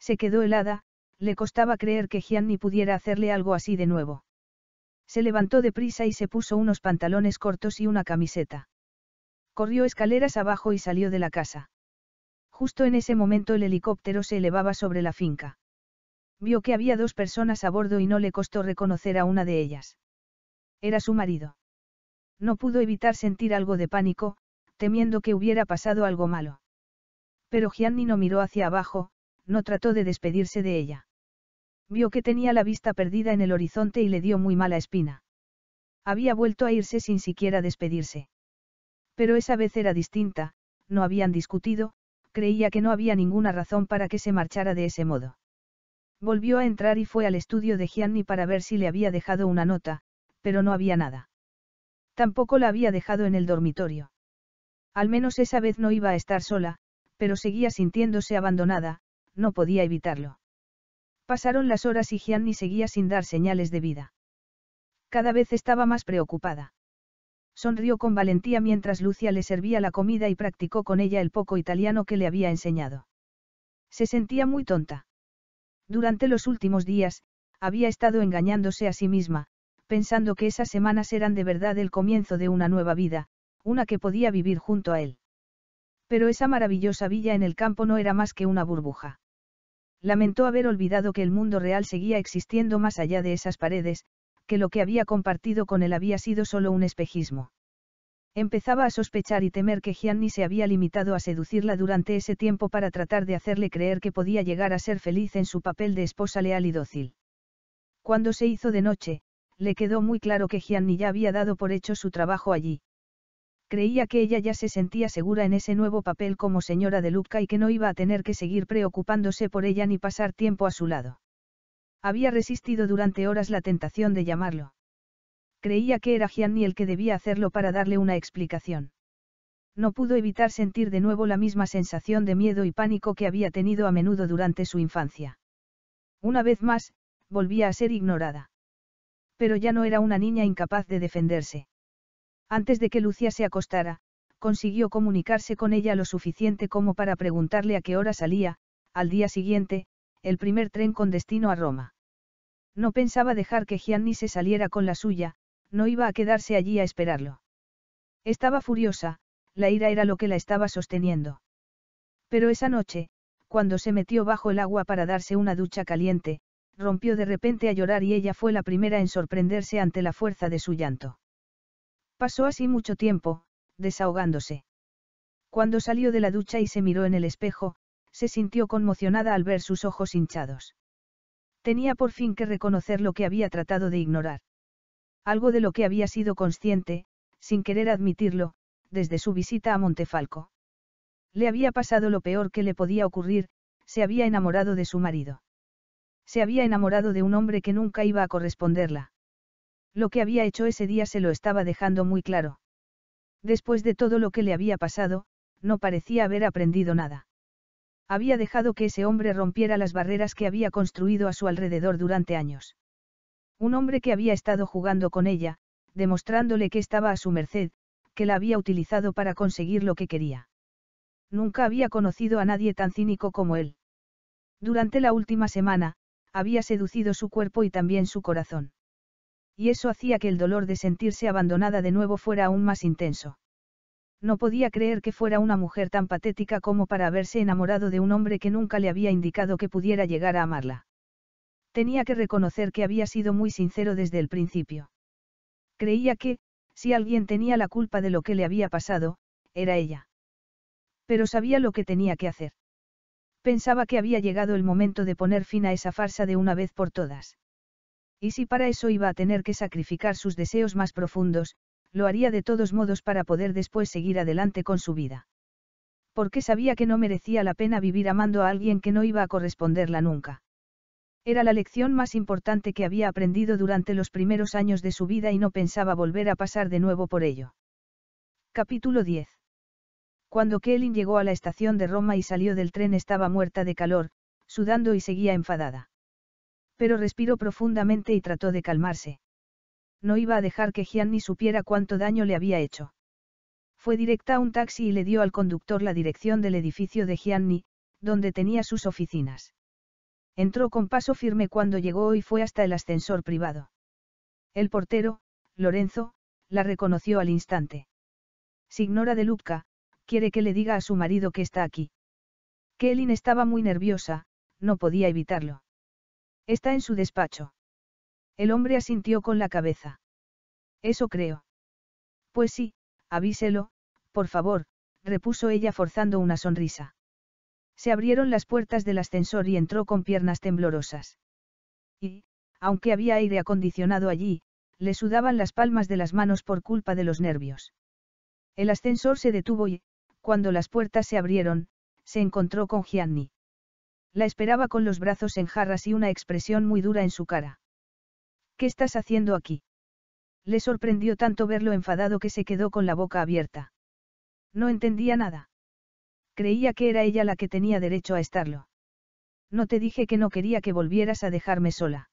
Se quedó helada, le costaba creer que Gianni pudiera hacerle algo así de nuevo. Se levantó deprisa y se puso unos pantalones cortos y una camiseta. Corrió escaleras abajo y salió de la casa. Justo en ese momento el helicóptero se elevaba sobre la finca. Vio que había dos personas a bordo y no le costó reconocer a una de ellas. Era su marido. No pudo evitar sentir algo de pánico, temiendo que hubiera pasado algo malo. Pero Gianni no miró hacia abajo, no trató de despedirse de ella. Vio que tenía la vista perdida en el horizonte y le dio muy mala espina. Había vuelto a irse sin siquiera despedirse. Pero esa vez era distinta, no habían discutido, creía que no había ninguna razón para que se marchara de ese modo. Volvió a entrar y fue al estudio de Gianni para ver si le había dejado una nota, pero no había nada. Tampoco la había dejado en el dormitorio. Al menos esa vez no iba a estar sola, pero seguía sintiéndose abandonada, no podía evitarlo. Pasaron las horas y Gianni seguía sin dar señales de vida. Cada vez estaba más preocupada. Sonrió con valentía mientras Lucia le servía la comida y practicó con ella el poco italiano que le había enseñado. Se sentía muy tonta. Durante los últimos días, había estado engañándose a sí misma, pensando que esas semanas eran de verdad el comienzo de una nueva vida, una que podía vivir junto a él. Pero esa maravillosa villa en el campo no era más que una burbuja. Lamentó haber olvidado que el mundo real seguía existiendo más allá de esas paredes, que lo que había compartido con él había sido solo un espejismo. Empezaba a sospechar y temer que Gianni se había limitado a seducirla durante ese tiempo para tratar de hacerle creer que podía llegar a ser feliz en su papel de esposa leal y dócil. Cuando se hizo de noche, le quedó muy claro que Gianni ya había dado por hecho su trabajo allí. Creía que ella ya se sentía segura en ese nuevo papel como señora de Lupka y que no iba a tener que seguir preocupándose por ella ni pasar tiempo a su lado. Había resistido durante horas la tentación de llamarlo. Creía que era Gianni el que debía hacerlo para darle una explicación. No pudo evitar sentir de nuevo la misma sensación de miedo y pánico que había tenido a menudo durante su infancia. Una vez más, volvía a ser ignorada. Pero ya no era una niña incapaz de defenderse. Antes de que Lucia se acostara, consiguió comunicarse con ella lo suficiente como para preguntarle a qué hora salía, al día siguiente, el primer tren con destino a Roma. No pensaba dejar que Gianni se saliera con la suya, no iba a quedarse allí a esperarlo. Estaba furiosa, la ira era lo que la estaba sosteniendo. Pero esa noche, cuando se metió bajo el agua para darse una ducha caliente, rompió de repente a llorar y ella fue la primera en sorprenderse ante la fuerza de su llanto. Pasó así mucho tiempo, desahogándose. Cuando salió de la ducha y se miró en el espejo, se sintió conmocionada al ver sus ojos hinchados. Tenía por fin que reconocer lo que había tratado de ignorar algo de lo que había sido consciente, sin querer admitirlo, desde su visita a Montefalco. Le había pasado lo peor que le podía ocurrir, se había enamorado de su marido. Se había enamorado de un hombre que nunca iba a corresponderla. Lo que había hecho ese día se lo estaba dejando muy claro. Después de todo lo que le había pasado, no parecía haber aprendido nada. Había dejado que ese hombre rompiera las barreras que había construido a su alrededor durante años. Un hombre que había estado jugando con ella, demostrándole que estaba a su merced, que la había utilizado para conseguir lo que quería. Nunca había conocido a nadie tan cínico como él. Durante la última semana, había seducido su cuerpo y también su corazón. Y eso hacía que el dolor de sentirse abandonada de nuevo fuera aún más intenso. No podía creer que fuera una mujer tan patética como para haberse enamorado de un hombre que nunca le había indicado que pudiera llegar a amarla tenía que reconocer que había sido muy sincero desde el principio. Creía que, si alguien tenía la culpa de lo que le había pasado, era ella. Pero sabía lo que tenía que hacer. Pensaba que había llegado el momento de poner fin a esa farsa de una vez por todas. Y si para eso iba a tener que sacrificar sus deseos más profundos, lo haría de todos modos para poder después seguir adelante con su vida. Porque sabía que no merecía la pena vivir amando a alguien que no iba a corresponderla nunca. Era la lección más importante que había aprendido durante los primeros años de su vida y no pensaba volver a pasar de nuevo por ello. Capítulo 10. Cuando Kelly llegó a la estación de Roma y salió del tren estaba muerta de calor, sudando y seguía enfadada. Pero respiró profundamente y trató de calmarse. No iba a dejar que Gianni supiera cuánto daño le había hecho. Fue directa a un taxi y le dio al conductor la dirección del edificio de Gianni, donde tenía sus oficinas. Entró con paso firme cuando llegó y fue hasta el ascensor privado. El portero, Lorenzo, la reconoció al instante. Signora de Lupka, quiere que le diga a su marido que está aquí. Kelly estaba muy nerviosa, no podía evitarlo. Está en su despacho. El hombre asintió con la cabeza. Eso creo. Pues sí, avíselo, por favor, repuso ella forzando una sonrisa. Se abrieron las puertas del ascensor y entró con piernas temblorosas. Y, aunque había aire acondicionado allí, le sudaban las palmas de las manos por culpa de los nervios. El ascensor se detuvo y, cuando las puertas se abrieron, se encontró con Gianni. La esperaba con los brazos en jarras y una expresión muy dura en su cara. ¿Qué estás haciendo aquí? Le sorprendió tanto verlo enfadado que se quedó con la boca abierta. No entendía nada. Creía que era ella la que tenía derecho a estarlo. No te dije que no quería que volvieras a dejarme sola.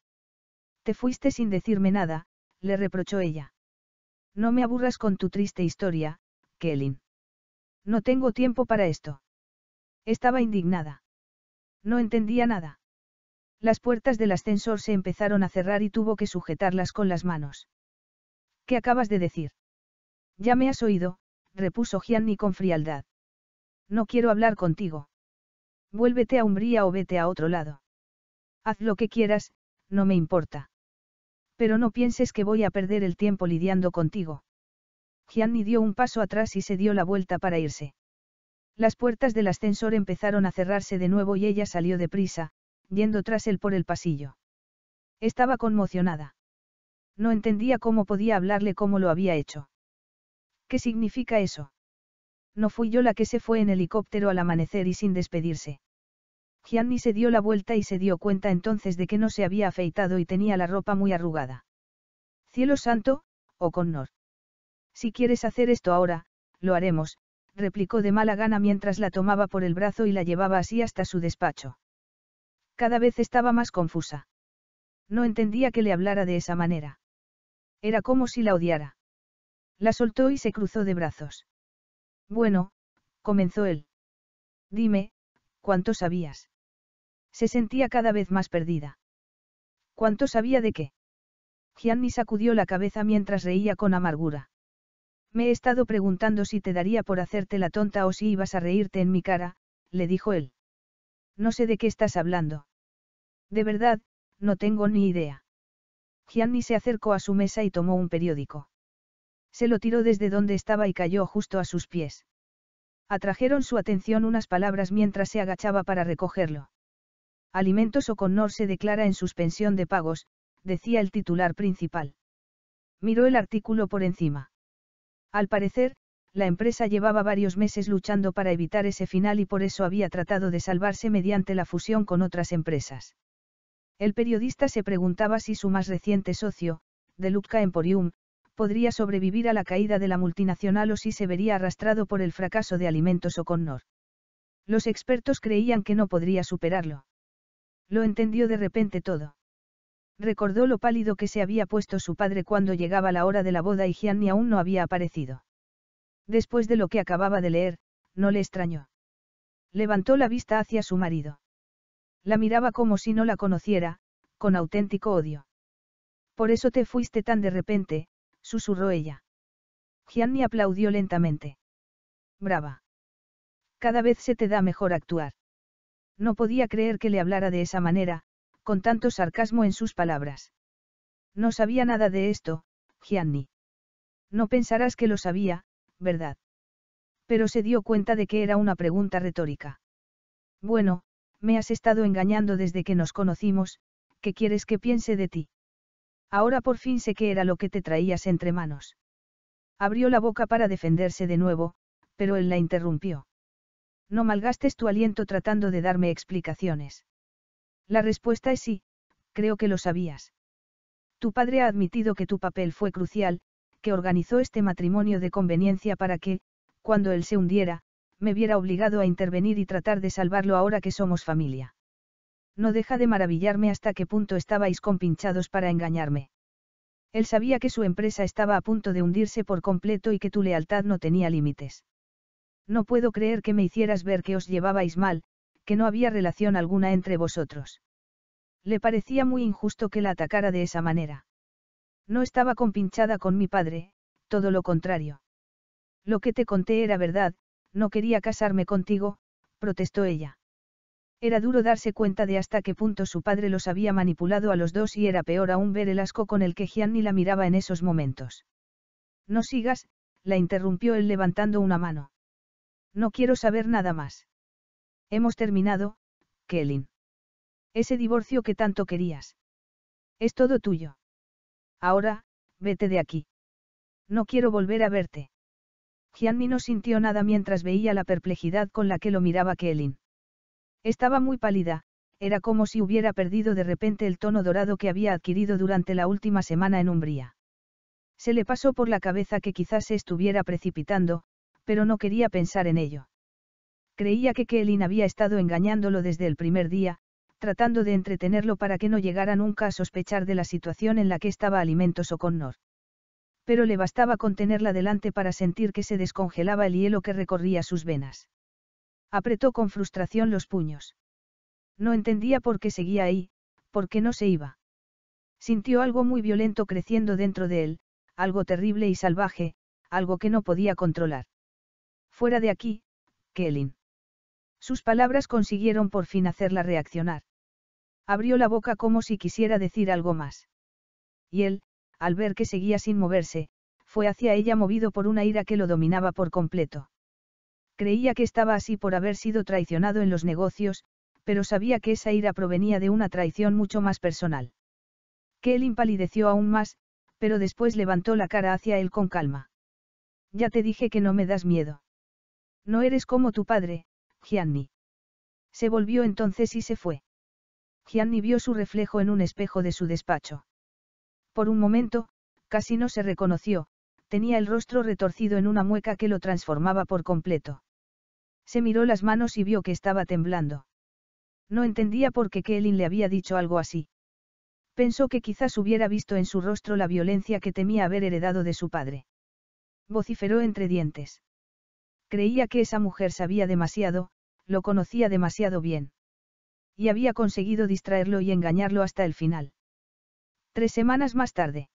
Te fuiste sin decirme nada, le reprochó ella. No me aburras con tu triste historia, Kelin. No tengo tiempo para esto. Estaba indignada. No entendía nada. Las puertas del ascensor se empezaron a cerrar y tuvo que sujetarlas con las manos. ¿Qué acabas de decir? Ya me has oído, repuso Gianni con frialdad. No quiero hablar contigo. Vuélvete a Umbría o vete a otro lado. Haz lo que quieras, no me importa. Pero no pienses que voy a perder el tiempo lidiando contigo. Gianni dio un paso atrás y se dio la vuelta para irse. Las puertas del ascensor empezaron a cerrarse de nuevo y ella salió deprisa, yendo tras él por el pasillo. Estaba conmocionada. No entendía cómo podía hablarle como lo había hecho. ¿Qué significa eso? No fui yo la que se fue en helicóptero al amanecer y sin despedirse. Gianni se dio la vuelta y se dio cuenta entonces de que no se había afeitado y tenía la ropa muy arrugada. Cielo santo, o oh Connor. Si quieres hacer esto ahora, lo haremos, replicó de mala gana mientras la tomaba por el brazo y la llevaba así hasta su despacho. Cada vez estaba más confusa. No entendía que le hablara de esa manera. Era como si la odiara. La soltó y se cruzó de brazos. Bueno, comenzó él. Dime, ¿cuánto sabías? Se sentía cada vez más perdida. ¿Cuánto sabía de qué? Gianni sacudió la cabeza mientras reía con amargura. Me he estado preguntando si te daría por hacerte la tonta o si ibas a reírte en mi cara, le dijo él. No sé de qué estás hablando. De verdad, no tengo ni idea. Gianni se acercó a su mesa y tomó un periódico. Se lo tiró desde donde estaba y cayó justo a sus pies. Atrajeron su atención unas palabras mientras se agachaba para recogerlo. Alimentos o Connor se declara en suspensión de pagos, decía el titular principal. Miró el artículo por encima. Al parecer, la empresa llevaba varios meses luchando para evitar ese final y por eso había tratado de salvarse mediante la fusión con otras empresas. El periodista se preguntaba si su más reciente socio, Deluca Emporium, podría sobrevivir a la caída de la multinacional o si se vería arrastrado por el fracaso de Alimentos o Nor? Los expertos creían que no podría superarlo. Lo entendió de repente todo. Recordó lo pálido que se había puesto su padre cuando llegaba la hora de la boda y Gianni aún no había aparecido. Después de lo que acababa de leer, no le extrañó. Levantó la vista hacia su marido. La miraba como si no la conociera, con auténtico odio. Por eso te fuiste tan de repente, susurró ella. Gianni aplaudió lentamente. Brava. Cada vez se te da mejor actuar. No podía creer que le hablara de esa manera, con tanto sarcasmo en sus palabras. No sabía nada de esto, Gianni. No pensarás que lo sabía, ¿verdad? Pero se dio cuenta de que era una pregunta retórica. Bueno, me has estado engañando desde que nos conocimos, ¿qué quieres que piense de ti? Ahora por fin sé qué era lo que te traías entre manos. Abrió la boca para defenderse de nuevo, pero él la interrumpió. No malgastes tu aliento tratando de darme explicaciones. La respuesta es sí, creo que lo sabías. Tu padre ha admitido que tu papel fue crucial, que organizó este matrimonio de conveniencia para que, cuando él se hundiera, me viera obligado a intervenir y tratar de salvarlo ahora que somos familia. No deja de maravillarme hasta qué punto estabais compinchados para engañarme. Él sabía que su empresa estaba a punto de hundirse por completo y que tu lealtad no tenía límites. No puedo creer que me hicieras ver que os llevabais mal, que no había relación alguna entre vosotros. Le parecía muy injusto que la atacara de esa manera. No estaba compinchada con mi padre, todo lo contrario. Lo que te conté era verdad, no quería casarme contigo, protestó ella. Era duro darse cuenta de hasta qué punto su padre los había manipulado a los dos y era peor aún ver el asco con el que Gianni la miraba en esos momentos. No sigas, la interrumpió él levantando una mano. No quiero saber nada más. Hemos terminado, Kellyn. Ese divorcio que tanto querías. Es todo tuyo. Ahora, vete de aquí. No quiero volver a verte. Gianni no sintió nada mientras veía la perplejidad con la que lo miraba Kellyn. Estaba muy pálida, era como si hubiera perdido de repente el tono dorado que había adquirido durante la última semana en Umbría. Se le pasó por la cabeza que quizás se estuviera precipitando, pero no quería pensar en ello. Creía que Kaelin había estado engañándolo desde el primer día, tratando de entretenerlo para que no llegara nunca a sospechar de la situación en la que estaba Alimentos o O'Connor. Pero le bastaba contenerla delante para sentir que se descongelaba el hielo que recorría sus venas. Apretó con frustración los puños. No entendía por qué seguía ahí, por qué no se iba. Sintió algo muy violento creciendo dentro de él, algo terrible y salvaje, algo que no podía controlar. Fuera de aquí, kelly Sus palabras consiguieron por fin hacerla reaccionar. Abrió la boca como si quisiera decir algo más. Y él, al ver que seguía sin moverse, fue hacia ella movido por una ira que lo dominaba por completo. Creía que estaba así por haber sido traicionado en los negocios, pero sabía que esa ira provenía de una traición mucho más personal. Que él impalideció aún más, pero después levantó la cara hacia él con calma. Ya te dije que no me das miedo. No eres como tu padre, Gianni. Se volvió entonces y se fue. Gianni vio su reflejo en un espejo de su despacho. Por un momento, casi no se reconoció, tenía el rostro retorcido en una mueca que lo transformaba por completo. Se miró las manos y vio que estaba temblando. No entendía por qué Kelly le había dicho algo así. Pensó que quizás hubiera visto en su rostro la violencia que temía haber heredado de su padre. Vociferó entre dientes. Creía que esa mujer sabía demasiado, lo conocía demasiado bien. Y había conseguido distraerlo y engañarlo hasta el final. Tres semanas más tarde.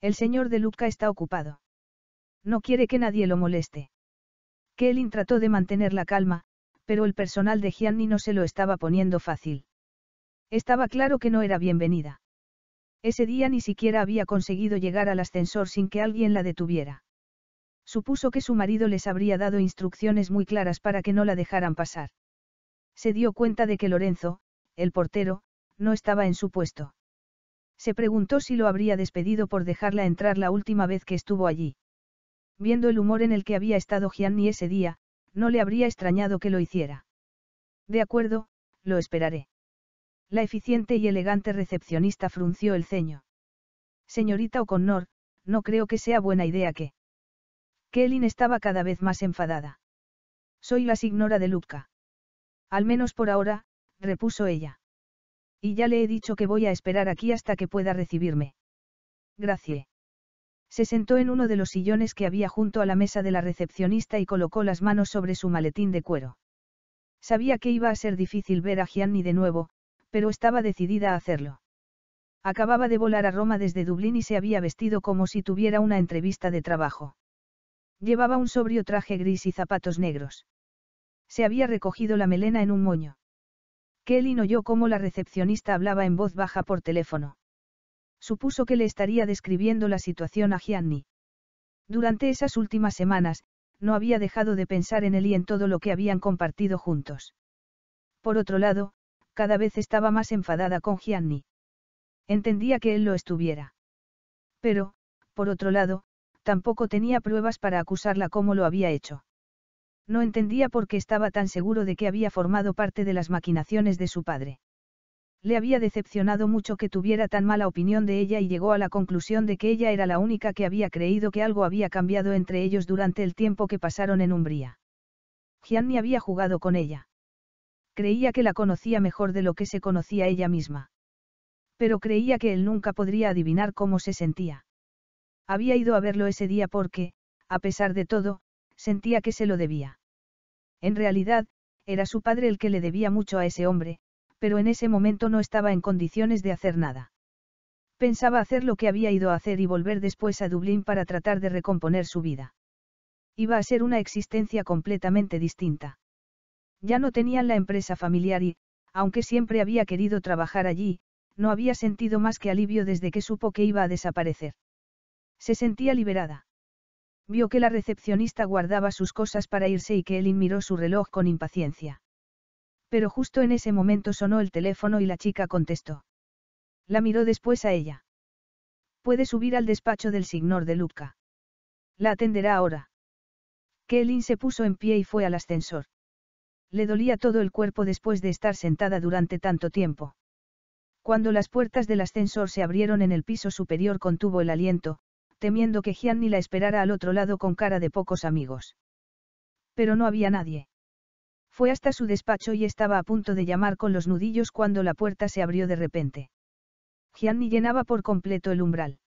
El señor de Luca está ocupado. No quiere que nadie lo moleste. Kellyn trató de mantener la calma, pero el personal de Gianni no se lo estaba poniendo fácil. Estaba claro que no era bienvenida. Ese día ni siquiera había conseguido llegar al ascensor sin que alguien la detuviera. Supuso que su marido les habría dado instrucciones muy claras para que no la dejaran pasar. Se dio cuenta de que Lorenzo, el portero, no estaba en su puesto. Se preguntó si lo habría despedido por dejarla entrar la última vez que estuvo allí. Viendo el humor en el que había estado Gianni ese día, no le habría extrañado que lo hiciera. De acuerdo, lo esperaré. La eficiente y elegante recepcionista frunció el ceño. Señorita O'Connor, no creo que sea buena idea que... Kelly estaba cada vez más enfadada. Soy la signora de luca Al menos por ahora, repuso ella. Y ya le he dicho que voy a esperar aquí hasta que pueda recibirme. Gracias. Se sentó en uno de los sillones que había junto a la mesa de la recepcionista y colocó las manos sobre su maletín de cuero. Sabía que iba a ser difícil ver a Gianni de nuevo, pero estaba decidida a hacerlo. Acababa de volar a Roma desde Dublín y se había vestido como si tuviera una entrevista de trabajo. Llevaba un sobrio traje gris y zapatos negros. Se había recogido la melena en un moño. Kelly oyó cómo la recepcionista hablaba en voz baja por teléfono. Supuso que le estaría describiendo la situación a Gianni. Durante esas últimas semanas, no había dejado de pensar en él y en todo lo que habían compartido juntos. Por otro lado, cada vez estaba más enfadada con Gianni. Entendía que él lo estuviera. Pero, por otro lado, tampoco tenía pruebas para acusarla como lo había hecho. No entendía por qué estaba tan seguro de que había formado parte de las maquinaciones de su padre. Le había decepcionado mucho que tuviera tan mala opinión de ella y llegó a la conclusión de que ella era la única que había creído que algo había cambiado entre ellos durante el tiempo que pasaron en Umbría. Gianni había jugado con ella. Creía que la conocía mejor de lo que se conocía ella misma. Pero creía que él nunca podría adivinar cómo se sentía. Había ido a verlo ese día porque, a pesar de todo, sentía que se lo debía. En realidad, era su padre el que le debía mucho a ese hombre, pero en ese momento no estaba en condiciones de hacer nada. Pensaba hacer lo que había ido a hacer y volver después a Dublín para tratar de recomponer su vida. Iba a ser una existencia completamente distinta. Ya no tenían la empresa familiar y, aunque siempre había querido trabajar allí, no había sentido más que alivio desde que supo que iba a desaparecer. Se sentía liberada. Vio que la recepcionista guardaba sus cosas para irse y que Elin miró su reloj con impaciencia. Pero justo en ese momento sonó el teléfono y la chica contestó. La miró después a ella. Puede subir al despacho del señor de Luca. La atenderá ahora. Kelin se puso en pie y fue al ascensor. Le dolía todo el cuerpo después de estar sentada durante tanto tiempo. Cuando las puertas del ascensor se abrieron en el piso superior contuvo el aliento, temiendo que Gianni la esperara al otro lado con cara de pocos amigos. Pero no había nadie. Fue hasta su despacho y estaba a punto de llamar con los nudillos cuando la puerta se abrió de repente. Gianni llenaba por completo el umbral.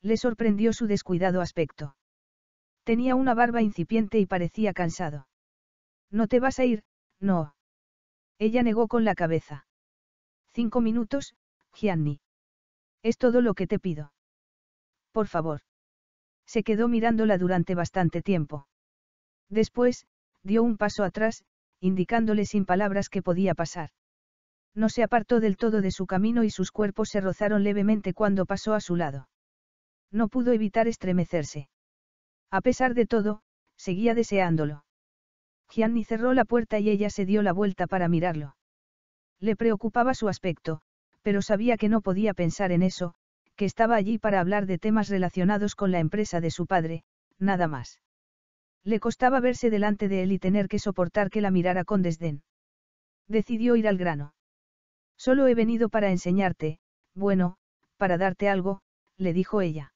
Le sorprendió su descuidado aspecto. Tenía una barba incipiente y parecía cansado. No te vas a ir, no. Ella negó con la cabeza. Cinco minutos, Gianni. Es todo lo que te pido. Por favor. Se quedó mirándola durante bastante tiempo. Después, dio un paso atrás, indicándole sin palabras que podía pasar. No se apartó del todo de su camino y sus cuerpos se rozaron levemente cuando pasó a su lado. No pudo evitar estremecerse. A pesar de todo, seguía deseándolo. Gianni cerró la puerta y ella se dio la vuelta para mirarlo. Le preocupaba su aspecto, pero sabía que no podía pensar en eso, que estaba allí para hablar de temas relacionados con la empresa de su padre, nada más. Le costaba verse delante de él y tener que soportar que la mirara con desdén. Decidió ir al grano. Solo he venido para enseñarte, bueno, para darte algo, le dijo ella.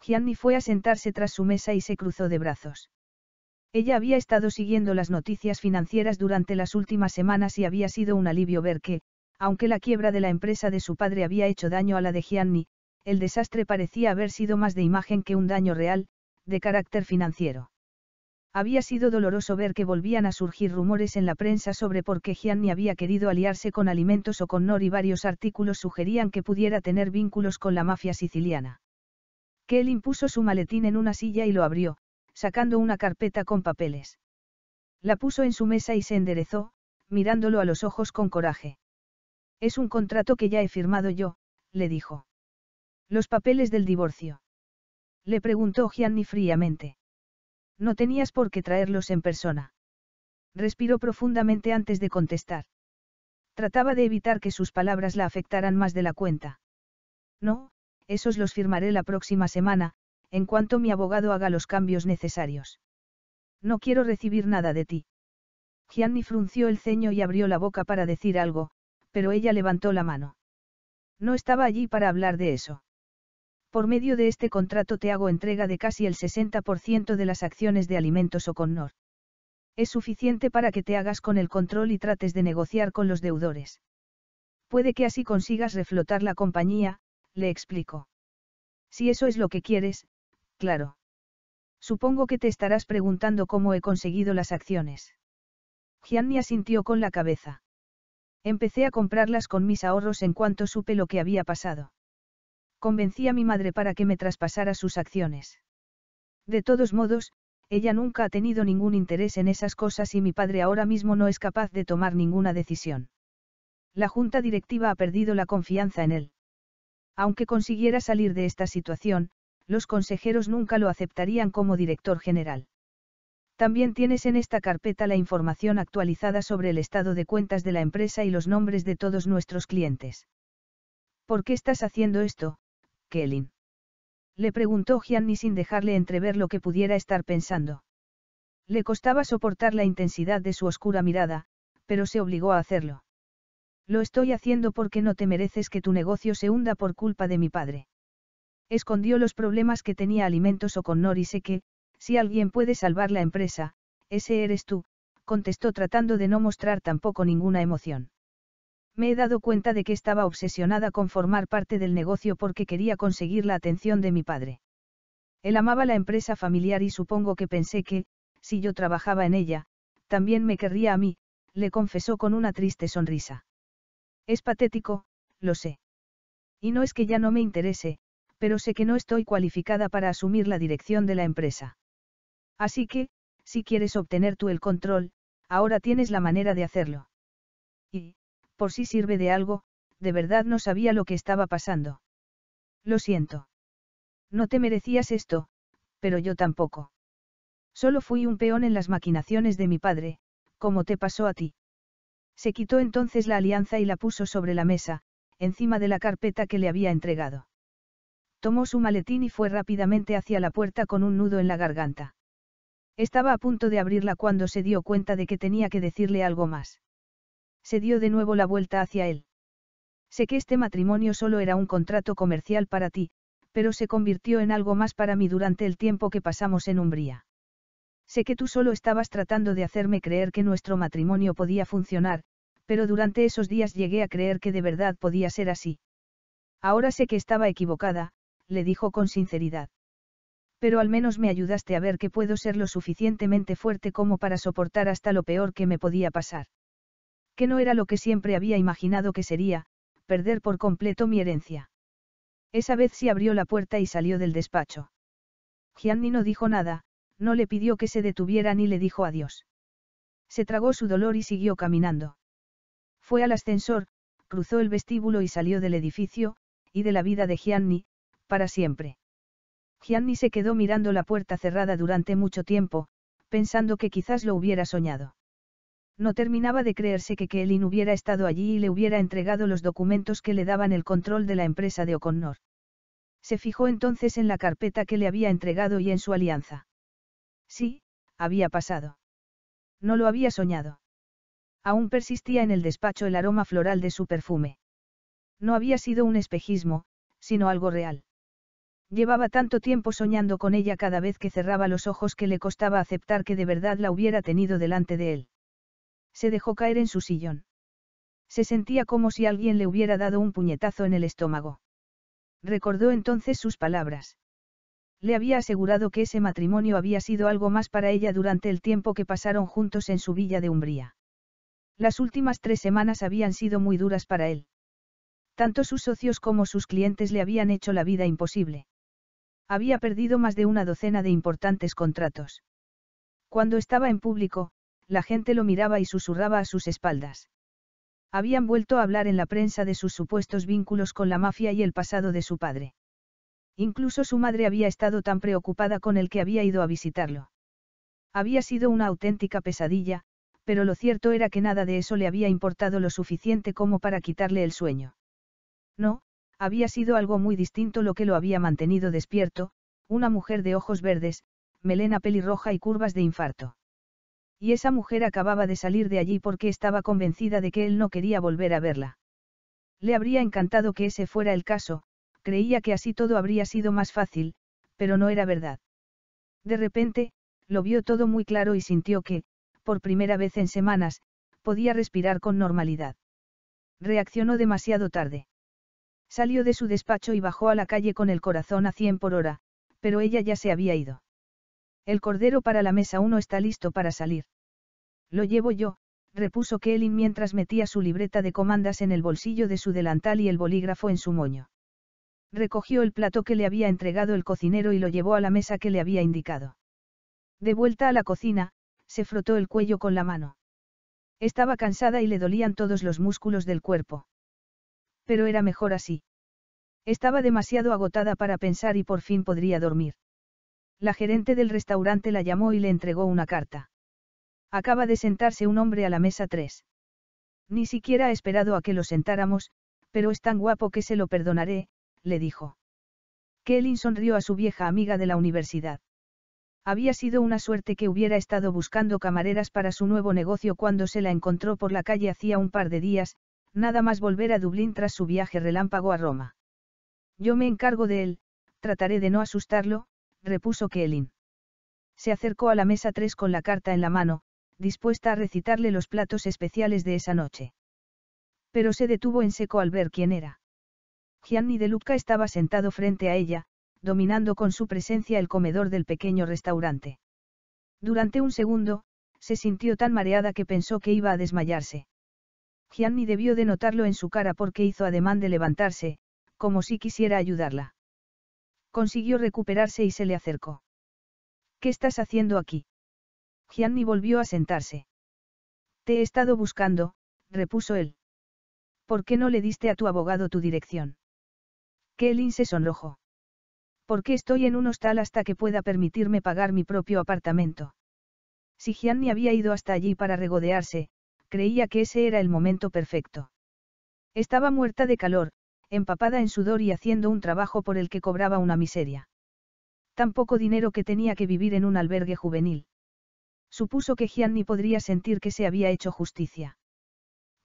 Gianni fue a sentarse tras su mesa y se cruzó de brazos. Ella había estado siguiendo las noticias financieras durante las últimas semanas y había sido un alivio ver que, aunque la quiebra de la empresa de su padre había hecho daño a la de Gianni, el desastre parecía haber sido más de imagen que un daño real, de carácter financiero. Había sido doloroso ver que volvían a surgir rumores en la prensa sobre por qué Gianni había querido aliarse con Alimentos o con Nor y varios artículos sugerían que pudiera tener vínculos con la mafia siciliana. él impuso su maletín en una silla y lo abrió, sacando una carpeta con papeles. La puso en su mesa y se enderezó, mirándolo a los ojos con coraje. Es un contrato que ya he firmado yo, le dijo. Los papeles del divorcio. Le preguntó Gianni fríamente. No tenías por qué traerlos en persona. Respiró profundamente antes de contestar. Trataba de evitar que sus palabras la afectaran más de la cuenta. No, esos los firmaré la próxima semana, en cuanto mi abogado haga los cambios necesarios. No quiero recibir nada de ti. Gianni frunció el ceño y abrió la boca para decir algo, pero ella levantó la mano. No estaba allí para hablar de eso. Por medio de este contrato te hago entrega de casi el 60% de las acciones de alimentos o Nor. Es suficiente para que te hagas con el control y trates de negociar con los deudores. Puede que así consigas reflotar la compañía, le explico. Si eso es lo que quieres, claro. Supongo que te estarás preguntando cómo he conseguido las acciones. Gianni asintió con la cabeza. Empecé a comprarlas con mis ahorros en cuanto supe lo que había pasado. Convencí a mi madre para que me traspasara sus acciones. De todos modos, ella nunca ha tenido ningún interés en esas cosas y mi padre ahora mismo no es capaz de tomar ninguna decisión. La junta directiva ha perdido la confianza en él. Aunque consiguiera salir de esta situación, los consejeros nunca lo aceptarían como director general. También tienes en esta carpeta la información actualizada sobre el estado de cuentas de la empresa y los nombres de todos nuestros clientes. ¿Por qué estás haciendo esto, Kelly Le preguntó Gianni sin dejarle entrever lo que pudiera estar pensando. Le costaba soportar la intensidad de su oscura mirada, pero se obligó a hacerlo. Lo estoy haciendo porque no te mereces que tu negocio se hunda por culpa de mi padre. Escondió los problemas que tenía alimentos o con Nori. Sé que, si alguien puede salvar la empresa, ese eres tú, contestó tratando de no mostrar tampoco ninguna emoción. Me he dado cuenta de que estaba obsesionada con formar parte del negocio porque quería conseguir la atención de mi padre. Él amaba la empresa familiar y supongo que pensé que, si yo trabajaba en ella, también me querría a mí, le confesó con una triste sonrisa. Es patético, lo sé. Y no es que ya no me interese, pero sé que no estoy cualificada para asumir la dirección de la empresa. Así que, si quieres obtener tú el control, ahora tienes la manera de hacerlo. Y, por si sirve de algo, de verdad no sabía lo que estaba pasando. Lo siento. No te merecías esto, pero yo tampoco. Solo fui un peón en las maquinaciones de mi padre, como te pasó a ti. Se quitó entonces la alianza y la puso sobre la mesa, encima de la carpeta que le había entregado. Tomó su maletín y fue rápidamente hacia la puerta con un nudo en la garganta. Estaba a punto de abrirla cuando se dio cuenta de que tenía que decirle algo más se dio de nuevo la vuelta hacia él. Sé que este matrimonio solo era un contrato comercial para ti, pero se convirtió en algo más para mí durante el tiempo que pasamos en Umbría. Sé que tú solo estabas tratando de hacerme creer que nuestro matrimonio podía funcionar, pero durante esos días llegué a creer que de verdad podía ser así. Ahora sé que estaba equivocada, le dijo con sinceridad. Pero al menos me ayudaste a ver que puedo ser lo suficientemente fuerte como para soportar hasta lo peor que me podía pasar que no era lo que siempre había imaginado que sería, perder por completo mi herencia. Esa vez se abrió la puerta y salió del despacho. Gianni no dijo nada, no le pidió que se detuviera ni le dijo adiós. Se tragó su dolor y siguió caminando. Fue al ascensor, cruzó el vestíbulo y salió del edificio, y de la vida de Gianni, para siempre. Gianni se quedó mirando la puerta cerrada durante mucho tiempo, pensando que quizás lo hubiera soñado. No terminaba de creerse que Kaelin hubiera estado allí y le hubiera entregado los documentos que le daban el control de la empresa de O'Connor. Se fijó entonces en la carpeta que le había entregado y en su alianza. Sí, había pasado. No lo había soñado. Aún persistía en el despacho el aroma floral de su perfume. No había sido un espejismo, sino algo real. Llevaba tanto tiempo soñando con ella cada vez que cerraba los ojos que le costaba aceptar que de verdad la hubiera tenido delante de él. Se dejó caer en su sillón. Se sentía como si alguien le hubiera dado un puñetazo en el estómago. Recordó entonces sus palabras. Le había asegurado que ese matrimonio había sido algo más para ella durante el tiempo que pasaron juntos en su villa de Umbría. Las últimas tres semanas habían sido muy duras para él. Tanto sus socios como sus clientes le habían hecho la vida imposible. Había perdido más de una docena de importantes contratos. Cuando estaba en público, la gente lo miraba y susurraba a sus espaldas. Habían vuelto a hablar en la prensa de sus supuestos vínculos con la mafia y el pasado de su padre. Incluso su madre había estado tan preocupada con el que había ido a visitarlo. Había sido una auténtica pesadilla, pero lo cierto era que nada de eso le había importado lo suficiente como para quitarle el sueño. No, había sido algo muy distinto lo que lo había mantenido despierto, una mujer de ojos verdes, melena pelirroja y curvas de infarto y esa mujer acababa de salir de allí porque estaba convencida de que él no quería volver a verla. Le habría encantado que ese fuera el caso, creía que así todo habría sido más fácil, pero no era verdad. De repente, lo vio todo muy claro y sintió que, por primera vez en semanas, podía respirar con normalidad. Reaccionó demasiado tarde. Salió de su despacho y bajó a la calle con el corazón a cien por hora, pero ella ya se había ido. El cordero para la mesa 1 está listo para salir. Lo llevo yo, repuso Kelly mientras metía su libreta de comandas en el bolsillo de su delantal y el bolígrafo en su moño. Recogió el plato que le había entregado el cocinero y lo llevó a la mesa que le había indicado. De vuelta a la cocina, se frotó el cuello con la mano. Estaba cansada y le dolían todos los músculos del cuerpo. Pero era mejor así. Estaba demasiado agotada para pensar y por fin podría dormir la gerente del restaurante la llamó y le entregó una carta. Acaba de sentarse un hombre a la mesa 3. Ni siquiera ha esperado a que lo sentáramos, pero es tan guapo que se lo perdonaré, le dijo. Kelly sonrió a su vieja amiga de la universidad. Había sido una suerte que hubiera estado buscando camareras para su nuevo negocio cuando se la encontró por la calle hacía un par de días, nada más volver a Dublín tras su viaje relámpago a Roma. Yo me encargo de él, trataré de no asustarlo, repuso Kaelin. Se acercó a la mesa 3 con la carta en la mano, dispuesta a recitarle los platos especiales de esa noche. Pero se detuvo en seco al ver quién era. Gianni de Luca estaba sentado frente a ella, dominando con su presencia el comedor del pequeño restaurante. Durante un segundo, se sintió tan mareada que pensó que iba a desmayarse. Gianni debió de notarlo en su cara porque hizo ademán de levantarse, como si quisiera ayudarla. Consiguió recuperarse y se le acercó. ¿Qué estás haciendo aquí? Gianni volvió a sentarse. Te he estado buscando, repuso él. ¿Por qué no le diste a tu abogado tu dirección? Kelly se sonrojó. ¿Por qué estoy en un hostal hasta que pueda permitirme pagar mi propio apartamento? Si Gianni había ido hasta allí para regodearse, creía que ese era el momento perfecto. Estaba muerta de calor, empapada en sudor y haciendo un trabajo por el que cobraba una miseria. Tan poco dinero que tenía que vivir en un albergue juvenil. Supuso que Gianni podría sentir que se había hecho justicia.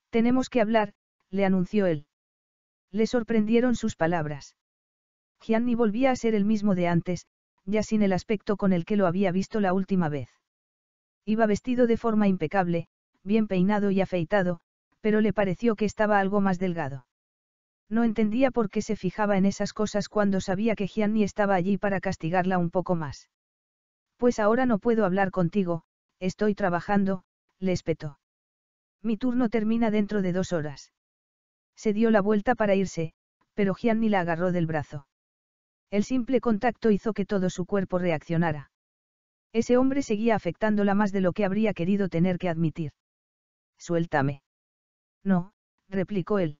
Tenemos que hablar, le anunció él. Le sorprendieron sus palabras. Gianni volvía a ser el mismo de antes, ya sin el aspecto con el que lo había visto la última vez. Iba vestido de forma impecable, bien peinado y afeitado, pero le pareció que estaba algo más delgado. No entendía por qué se fijaba en esas cosas cuando sabía que Gianni estaba allí para castigarla un poco más. Pues ahora no puedo hablar contigo, estoy trabajando, le espetó. Mi turno termina dentro de dos horas. Se dio la vuelta para irse, pero Gianni la agarró del brazo. El simple contacto hizo que todo su cuerpo reaccionara. Ese hombre seguía afectándola más de lo que habría querido tener que admitir. Suéltame. No, replicó él.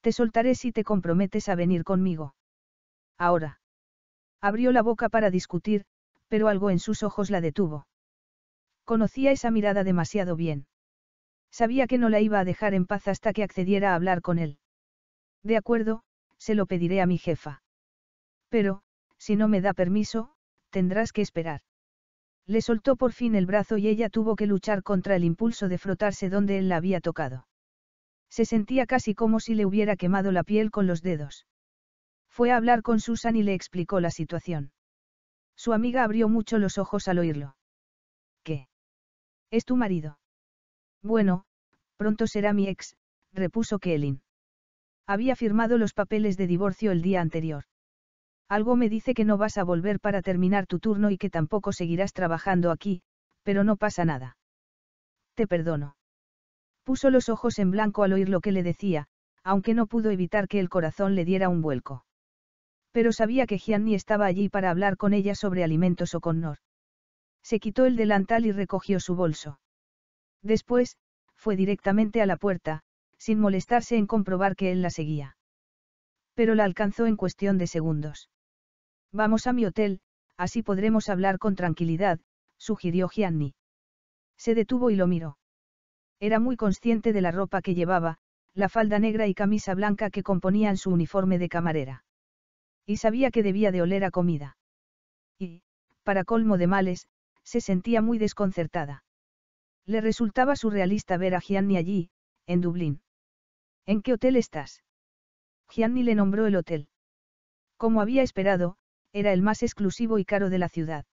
Te soltaré si te comprometes a venir conmigo. Ahora. Abrió la boca para discutir, pero algo en sus ojos la detuvo. Conocía esa mirada demasiado bien. Sabía que no la iba a dejar en paz hasta que accediera a hablar con él. De acuerdo, se lo pediré a mi jefa. Pero, si no me da permiso, tendrás que esperar. Le soltó por fin el brazo y ella tuvo que luchar contra el impulso de frotarse donde él la había tocado. Se sentía casi como si le hubiera quemado la piel con los dedos. Fue a hablar con Susan y le explicó la situación. Su amiga abrió mucho los ojos al oírlo. ¿Qué? ¿Es tu marido? Bueno, pronto será mi ex, repuso Kellyn. Había firmado los papeles de divorcio el día anterior. Algo me dice que no vas a volver para terminar tu turno y que tampoco seguirás trabajando aquí, pero no pasa nada. Te perdono. Puso los ojos en blanco al oír lo que le decía, aunque no pudo evitar que el corazón le diera un vuelco. Pero sabía que Gianni estaba allí para hablar con ella sobre alimentos o con Nor. Se quitó el delantal y recogió su bolso. Después, fue directamente a la puerta, sin molestarse en comprobar que él la seguía. Pero la alcanzó en cuestión de segundos. Vamos a mi hotel, así podremos hablar con tranquilidad, sugirió Gianni. Se detuvo y lo miró. Era muy consciente de la ropa que llevaba, la falda negra y camisa blanca que componían su uniforme de camarera. Y sabía que debía de oler a comida. Y, para colmo de males, se sentía muy desconcertada. Le resultaba surrealista ver a Gianni allí, en Dublín. ¿En qué hotel estás? Gianni le nombró el hotel. Como había esperado, era el más exclusivo y caro de la ciudad.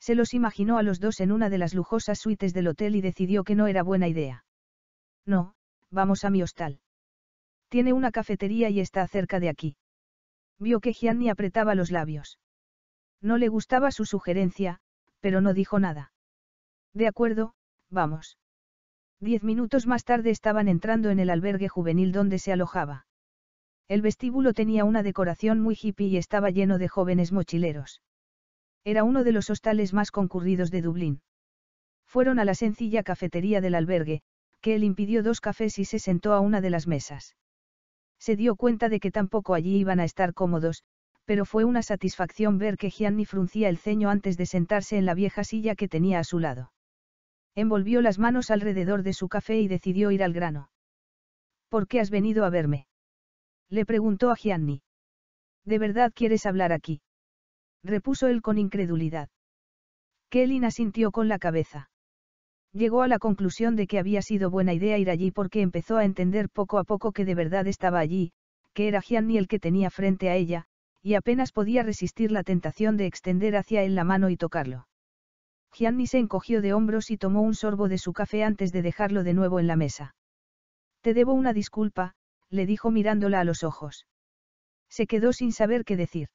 Se los imaginó a los dos en una de las lujosas suites del hotel y decidió que no era buena idea. No, vamos a mi hostal. Tiene una cafetería y está cerca de aquí. Vio que Gianni apretaba los labios. No le gustaba su sugerencia, pero no dijo nada. De acuerdo, vamos. Diez minutos más tarde estaban entrando en el albergue juvenil donde se alojaba. El vestíbulo tenía una decoración muy hippie y estaba lleno de jóvenes mochileros. Era uno de los hostales más concurridos de Dublín. Fueron a la sencilla cafetería del albergue, que él impidió dos cafés y se sentó a una de las mesas. Se dio cuenta de que tampoco allí iban a estar cómodos, pero fue una satisfacción ver que Gianni fruncía el ceño antes de sentarse en la vieja silla que tenía a su lado. Envolvió las manos alrededor de su café y decidió ir al grano. ¿Por qué has venido a verme? Le preguntó a Gianni. ¿De verdad quieres hablar aquí? repuso él con incredulidad. Kelly asintió con la cabeza. Llegó a la conclusión de que había sido buena idea ir allí porque empezó a entender poco a poco que de verdad estaba allí, que era Gianni el que tenía frente a ella, y apenas podía resistir la tentación de extender hacia él la mano y tocarlo. Gianni se encogió de hombros y tomó un sorbo de su café antes de dejarlo de nuevo en la mesa. Te debo una disculpa, le dijo mirándola a los ojos. Se quedó sin saber qué decir.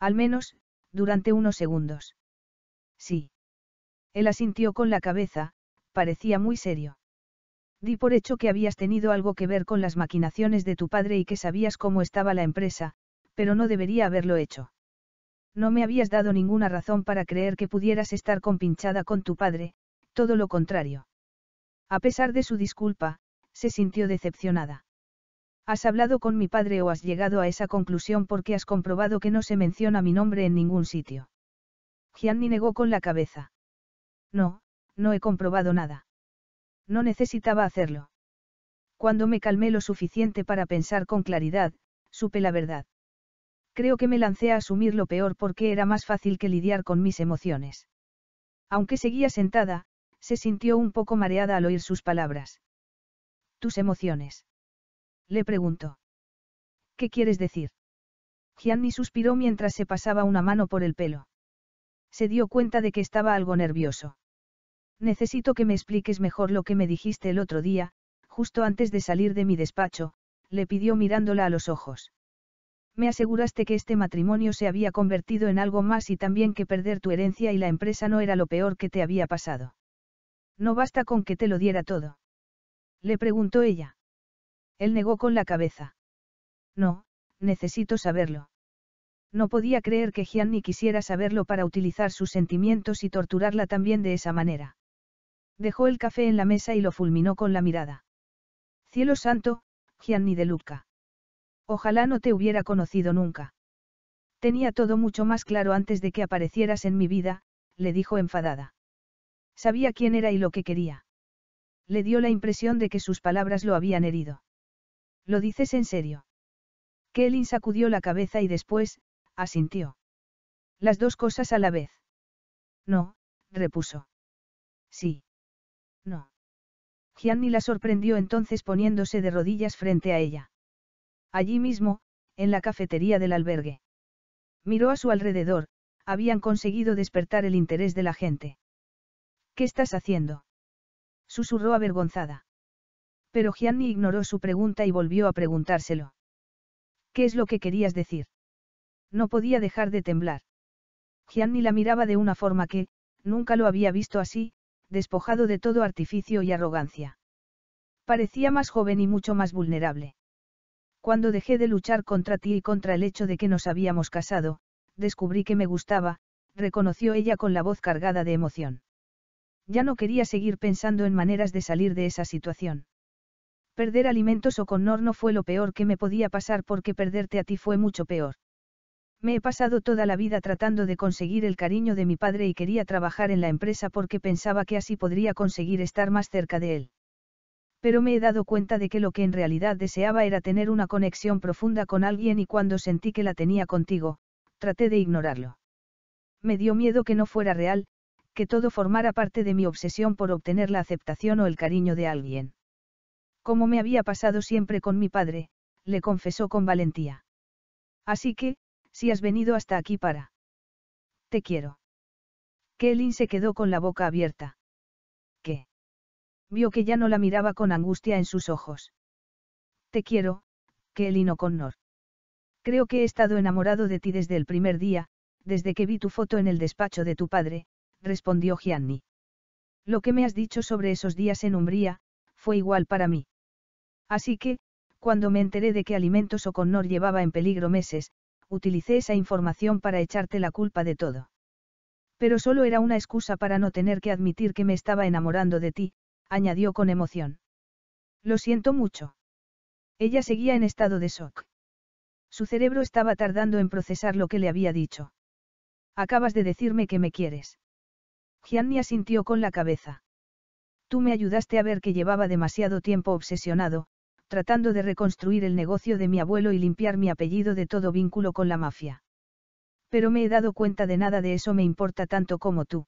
Al menos, durante unos segundos. Sí. Él asintió con la cabeza, parecía muy serio. Di por hecho que habías tenido algo que ver con las maquinaciones de tu padre y que sabías cómo estaba la empresa, pero no debería haberlo hecho. No me habías dado ninguna razón para creer que pudieras estar compinchada con tu padre, todo lo contrario. A pesar de su disculpa, se sintió decepcionada. Has hablado con mi padre o has llegado a esa conclusión porque has comprobado que no se menciona mi nombre en ningún sitio. Gianni negó con la cabeza. No, no he comprobado nada. No necesitaba hacerlo. Cuando me calmé lo suficiente para pensar con claridad, supe la verdad. Creo que me lancé a asumir lo peor porque era más fácil que lidiar con mis emociones. Aunque seguía sentada, se sintió un poco mareada al oír sus palabras. Tus emociones. Le preguntó. ¿Qué quieres decir? Gianni suspiró mientras se pasaba una mano por el pelo. Se dio cuenta de que estaba algo nervioso. Necesito que me expliques mejor lo que me dijiste el otro día, justo antes de salir de mi despacho, le pidió mirándola a los ojos. Me aseguraste que este matrimonio se había convertido en algo más y también que perder tu herencia y la empresa no era lo peor que te había pasado. No basta con que te lo diera todo. Le preguntó ella. Él negó con la cabeza. No, necesito saberlo. No podía creer que Gianni quisiera saberlo para utilizar sus sentimientos y torturarla también de esa manera. Dejó el café en la mesa y lo fulminó con la mirada. Cielo santo, Gianni de Luca. Ojalá no te hubiera conocido nunca. Tenía todo mucho más claro antes de que aparecieras en mi vida, le dijo enfadada. Sabía quién era y lo que quería. Le dio la impresión de que sus palabras lo habían herido. ¿Lo dices en serio? Kelly sacudió la cabeza y después, asintió. Las dos cosas a la vez. No, repuso. Sí. No. Gianni la sorprendió entonces poniéndose de rodillas frente a ella. Allí mismo, en la cafetería del albergue. Miró a su alrededor, habían conseguido despertar el interés de la gente. ¿Qué estás haciendo? Susurró avergonzada. Pero Gianni ignoró su pregunta y volvió a preguntárselo. ¿Qué es lo que querías decir? No podía dejar de temblar. Gianni la miraba de una forma que, nunca lo había visto así, despojado de todo artificio y arrogancia. Parecía más joven y mucho más vulnerable. Cuando dejé de luchar contra ti y contra el hecho de que nos habíamos casado, descubrí que me gustaba, reconoció ella con la voz cargada de emoción. Ya no quería seguir pensando en maneras de salir de esa situación. Perder alimentos o con no fue lo peor que me podía pasar porque perderte a ti fue mucho peor. Me he pasado toda la vida tratando de conseguir el cariño de mi padre y quería trabajar en la empresa porque pensaba que así podría conseguir estar más cerca de él. Pero me he dado cuenta de que lo que en realidad deseaba era tener una conexión profunda con alguien y cuando sentí que la tenía contigo, traté de ignorarlo. Me dio miedo que no fuera real, que todo formara parte de mi obsesión por obtener la aceptación o el cariño de alguien como me había pasado siempre con mi padre, le confesó con valentía. Así que, si has venido hasta aquí para... Te quiero. Kellin se quedó con la boca abierta. ¿Qué? Vio que ya no la miraba con angustia en sus ojos. Te quiero, Kelly O'Connor. Connor. Creo que he estado enamorado de ti desde el primer día, desde que vi tu foto en el despacho de tu padre, respondió Gianni. Lo que me has dicho sobre esos días en Umbría, fue igual para mí. Así que, cuando me enteré de que Alimentos o Connor llevaba en peligro meses, utilicé esa información para echarte la culpa de todo. Pero solo era una excusa para no tener que admitir que me estaba enamorando de ti, añadió con emoción. Lo siento mucho. Ella seguía en estado de shock. Su cerebro estaba tardando en procesar lo que le había dicho. Acabas de decirme que me quieres. Gianni asintió con la cabeza. Tú me ayudaste a ver que llevaba demasiado tiempo obsesionado, tratando de reconstruir el negocio de mi abuelo y limpiar mi apellido de todo vínculo con la mafia. Pero me he dado cuenta de nada de eso me importa tanto como tú.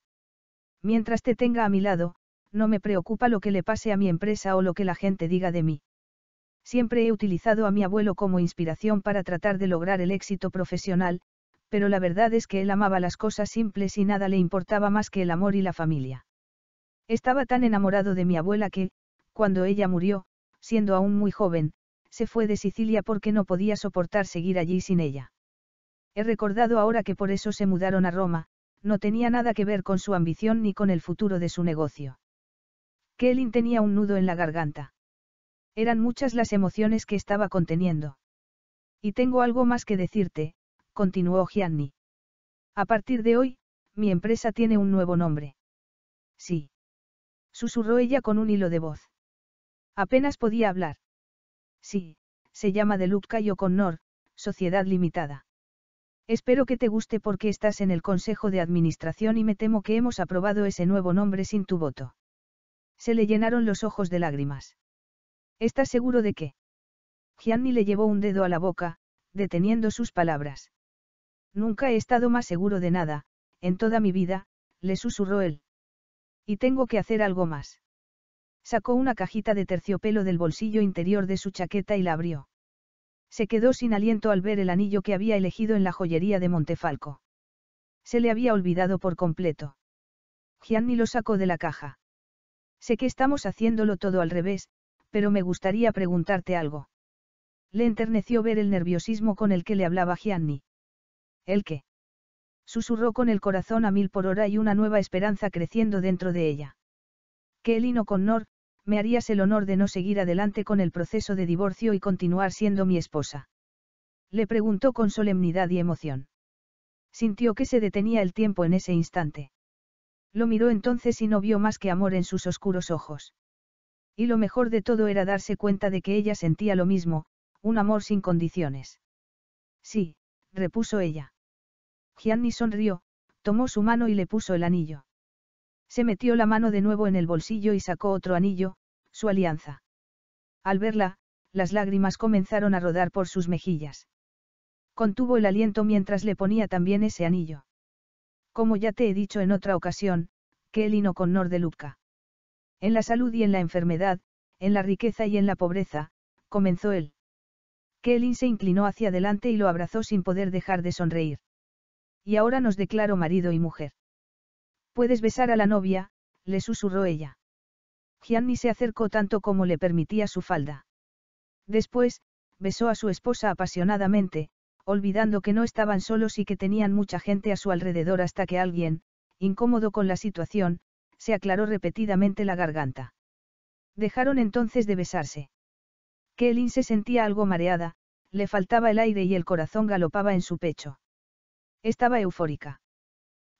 Mientras te tenga a mi lado, no me preocupa lo que le pase a mi empresa o lo que la gente diga de mí. Siempre he utilizado a mi abuelo como inspiración para tratar de lograr el éxito profesional, pero la verdad es que él amaba las cosas simples y nada le importaba más que el amor y la familia. Estaba tan enamorado de mi abuela que, cuando ella murió, siendo aún muy joven, se fue de Sicilia porque no podía soportar seguir allí sin ella. He recordado ahora que por eso se mudaron a Roma, no tenía nada que ver con su ambición ni con el futuro de su negocio. Kellyn tenía un nudo en la garganta. Eran muchas las emociones que estaba conteniendo. Y tengo algo más que decirte, continuó Gianni. A partir de hoy, mi empresa tiene un nuevo nombre. Sí. Susurró ella con un hilo de voz. Apenas podía hablar. Sí, se llama De Lucca y O'Connor, Sociedad Limitada. Espero que te guste porque estás en el Consejo de Administración y me temo que hemos aprobado ese nuevo nombre sin tu voto. Se le llenaron los ojos de lágrimas. ¿Estás seguro de qué? Gianni le llevó un dedo a la boca, deteniendo sus palabras. Nunca he estado más seguro de nada, en toda mi vida, le susurró él. Y tengo que hacer algo más. Sacó una cajita de terciopelo del bolsillo interior de su chaqueta y la abrió. Se quedó sin aliento al ver el anillo que había elegido en la joyería de Montefalco. Se le había olvidado por completo. Gianni lo sacó de la caja. Sé que estamos haciéndolo todo al revés, pero me gustaría preguntarte algo. Le enterneció ver el nerviosismo con el que le hablaba Gianni. ¿El qué? Susurró con el corazón a mil por hora y una nueva esperanza creciendo dentro de ella. Que con Nor me harías el honor de no seguir adelante con el proceso de divorcio y continuar siendo mi esposa. Le preguntó con solemnidad y emoción. Sintió que se detenía el tiempo en ese instante. Lo miró entonces y no vio más que amor en sus oscuros ojos. Y lo mejor de todo era darse cuenta de que ella sentía lo mismo, un amor sin condiciones. Sí, repuso ella. Gianni sonrió, tomó su mano y le puso el anillo. Se metió la mano de nuevo en el bolsillo y sacó otro anillo, su alianza. Al verla, las lágrimas comenzaron a rodar por sus mejillas. Contuvo el aliento mientras le ponía también ese anillo. Como ya te he dicho en otra ocasión, que o con Nordelupka. de En la salud y en la enfermedad, en la riqueza y en la pobreza, comenzó él. Kelly se inclinó hacia adelante y lo abrazó sin poder dejar de sonreír. Y ahora nos declaro marido y mujer. Puedes besar a la novia, le susurró ella. Gianni se acercó tanto como le permitía su falda. Después, besó a su esposa apasionadamente, olvidando que no estaban solos y que tenían mucha gente a su alrededor hasta que alguien, incómodo con la situación, se aclaró repetidamente la garganta. Dejaron entonces de besarse. Kaelin se sentía algo mareada, le faltaba el aire y el corazón galopaba en su pecho. Estaba eufórica.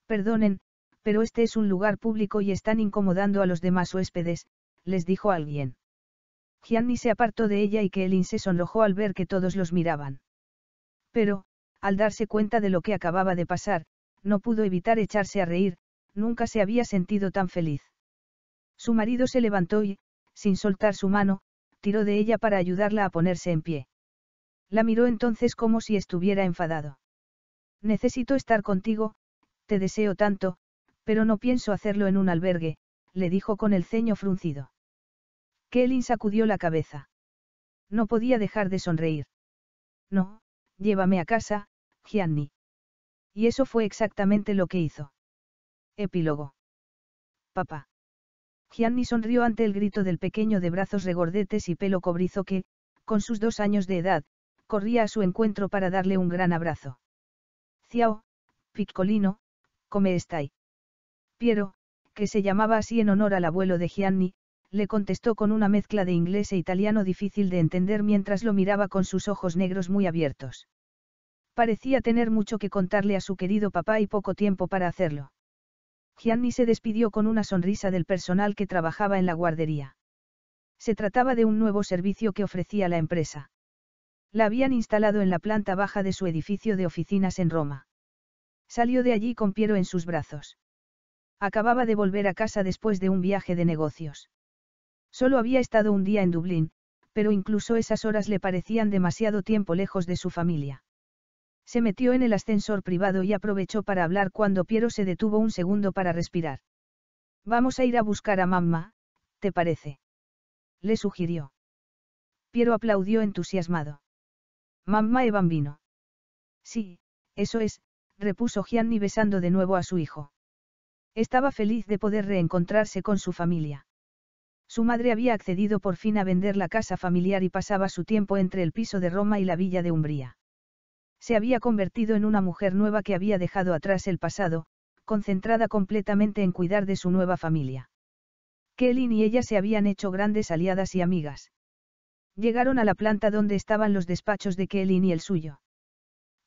Perdonen, pero este es un lugar público y están incomodando a los demás huéspedes, les dijo alguien. Gianni se apartó de ella y que se sonrojó al ver que todos los miraban. Pero, al darse cuenta de lo que acababa de pasar, no pudo evitar echarse a reír, nunca se había sentido tan feliz. Su marido se levantó y, sin soltar su mano, tiró de ella para ayudarla a ponerse en pie. La miró entonces como si estuviera enfadado. Necesito estar contigo, te deseo tanto, pero no pienso hacerlo en un albergue, le dijo con el ceño fruncido. Kelly sacudió la cabeza. No podía dejar de sonreír. No, llévame a casa, Gianni. Y eso fue exactamente lo que hizo. Epílogo. Papá. Gianni sonrió ante el grito del pequeño de brazos regordetes y pelo cobrizo que, con sus dos años de edad, corría a su encuentro para darle un gran abrazo. Ciao, piccolino, come estáis? Piero, que se llamaba así en honor al abuelo de Gianni, le contestó con una mezcla de inglés e italiano difícil de entender mientras lo miraba con sus ojos negros muy abiertos. Parecía tener mucho que contarle a su querido papá y poco tiempo para hacerlo. Gianni se despidió con una sonrisa del personal que trabajaba en la guardería. Se trataba de un nuevo servicio que ofrecía la empresa. La habían instalado en la planta baja de su edificio de oficinas en Roma. Salió de allí con Piero en sus brazos. Acababa de volver a casa después de un viaje de negocios. Solo había estado un día en Dublín, pero incluso esas horas le parecían demasiado tiempo lejos de su familia. Se metió en el ascensor privado y aprovechó para hablar cuando Piero se detuvo un segundo para respirar. Vamos a ir a buscar a mamá, ¿te parece? Le sugirió. Piero aplaudió entusiasmado. "Mamá e bambino. Sí, eso es, repuso Gianni besando de nuevo a su hijo. Estaba feliz de poder reencontrarse con su familia. Su madre había accedido por fin a vender la casa familiar y pasaba su tiempo entre el piso de Roma y la villa de Umbría. Se había convertido en una mujer nueva que había dejado atrás el pasado, concentrada completamente en cuidar de su nueva familia. Kelly y ella se habían hecho grandes aliadas y amigas. Llegaron a la planta donde estaban los despachos de Kelly y el suyo.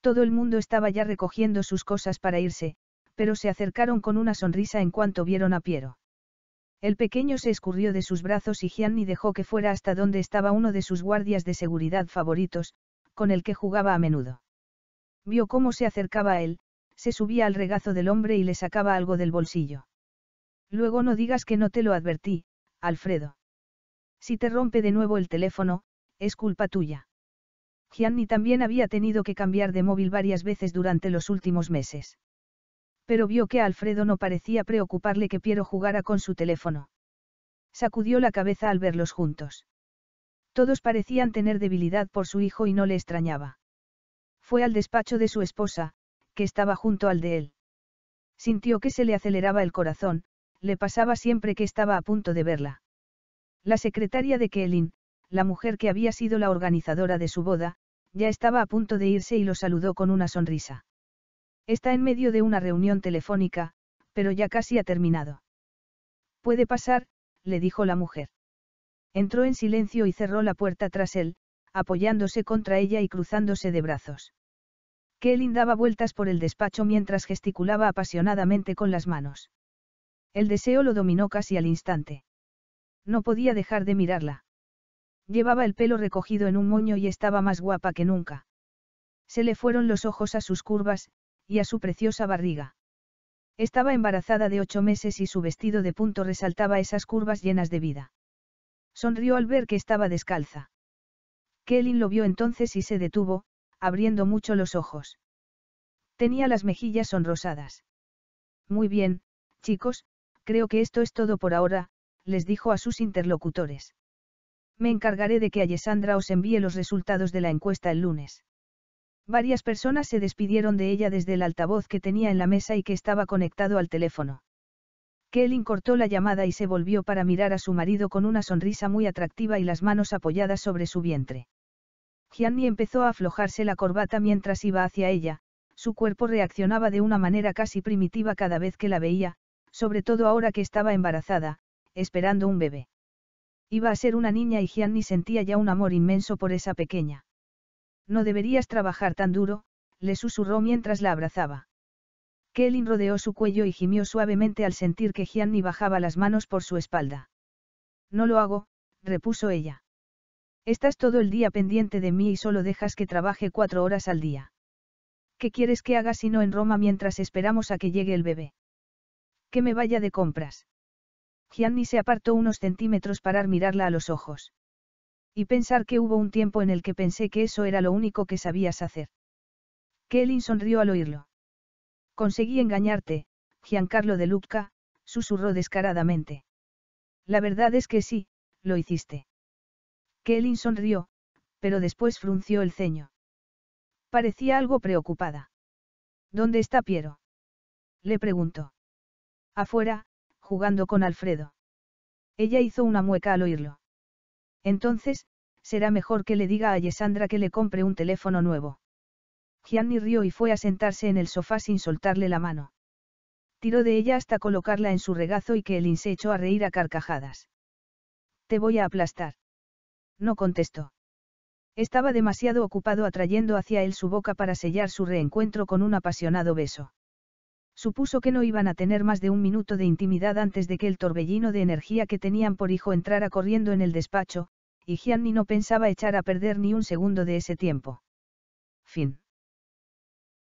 Todo el mundo estaba ya recogiendo sus cosas para irse, pero se acercaron con una sonrisa en cuanto vieron a Piero. El pequeño se escurrió de sus brazos y Gianni dejó que fuera hasta donde estaba uno de sus guardias de seguridad favoritos, con el que jugaba a menudo. Vio cómo se acercaba a él, se subía al regazo del hombre y le sacaba algo del bolsillo. Luego no digas que no te lo advertí, Alfredo. Si te rompe de nuevo el teléfono, es culpa tuya. Gianni también había tenido que cambiar de móvil varias veces durante los últimos meses pero vio que a Alfredo no parecía preocuparle que Piero jugara con su teléfono. Sacudió la cabeza al verlos juntos. Todos parecían tener debilidad por su hijo y no le extrañaba. Fue al despacho de su esposa, que estaba junto al de él. Sintió que se le aceleraba el corazón, le pasaba siempre que estaba a punto de verla. La secretaria de Kellyn, la mujer que había sido la organizadora de su boda, ya estaba a punto de irse y lo saludó con una sonrisa. Está en medio de una reunión telefónica, pero ya casi ha terminado. Puede pasar, le dijo la mujer. Entró en silencio y cerró la puerta tras él, apoyándose contra ella y cruzándose de brazos. Kelly daba vueltas por el despacho mientras gesticulaba apasionadamente con las manos. El deseo lo dominó casi al instante. No podía dejar de mirarla. Llevaba el pelo recogido en un moño y estaba más guapa que nunca. Se le fueron los ojos a sus curvas, y a su preciosa barriga. Estaba embarazada de ocho meses y su vestido de punto resaltaba esas curvas llenas de vida. Sonrió al ver que estaba descalza. Kelly lo vio entonces y se detuvo, abriendo mucho los ojos. Tenía las mejillas sonrosadas. Muy bien, chicos, creo que esto es todo por ahora, les dijo a sus interlocutores. Me encargaré de que Alessandra os envíe los resultados de la encuesta el lunes. Varias personas se despidieron de ella desde el altavoz que tenía en la mesa y que estaba conectado al teléfono. Kelly cortó la llamada y se volvió para mirar a su marido con una sonrisa muy atractiva y las manos apoyadas sobre su vientre. Gianni empezó a aflojarse la corbata mientras iba hacia ella, su cuerpo reaccionaba de una manera casi primitiva cada vez que la veía, sobre todo ahora que estaba embarazada, esperando un bebé. Iba a ser una niña y Gianni sentía ya un amor inmenso por esa pequeña. No deberías trabajar tan duro, le susurró mientras la abrazaba. Kelly rodeó su cuello y gimió suavemente al sentir que Gianni bajaba las manos por su espalda. No lo hago, repuso ella. Estás todo el día pendiente de mí y solo dejas que trabaje cuatro horas al día. ¿Qué quieres que haga sino en Roma mientras esperamos a que llegue el bebé? Que me vaya de compras. Gianni se apartó unos centímetros para mirarla a los ojos. Y pensar que hubo un tiempo en el que pensé que eso era lo único que sabías hacer. Kelly sonrió al oírlo. Conseguí engañarte, Giancarlo de Lucca, susurró descaradamente. La verdad es que sí, lo hiciste. Kelly sonrió, pero después frunció el ceño. Parecía algo preocupada. ¿Dónde está Piero? Le preguntó. Afuera, jugando con Alfredo. Ella hizo una mueca al oírlo. Entonces, será mejor que le diga a Yesandra que le compre un teléfono nuevo. Gianni rió y fue a sentarse en el sofá sin soltarle la mano. Tiró de ella hasta colocarla en su regazo y que Elin se a reír a carcajadas. Te voy a aplastar. No contestó. Estaba demasiado ocupado atrayendo hacia él su boca para sellar su reencuentro con un apasionado beso. Supuso que no iban a tener más de un minuto de intimidad antes de que el torbellino de energía que tenían por hijo entrara corriendo en el despacho, y Gianni no pensaba echar a perder ni un segundo de ese tiempo. Fin.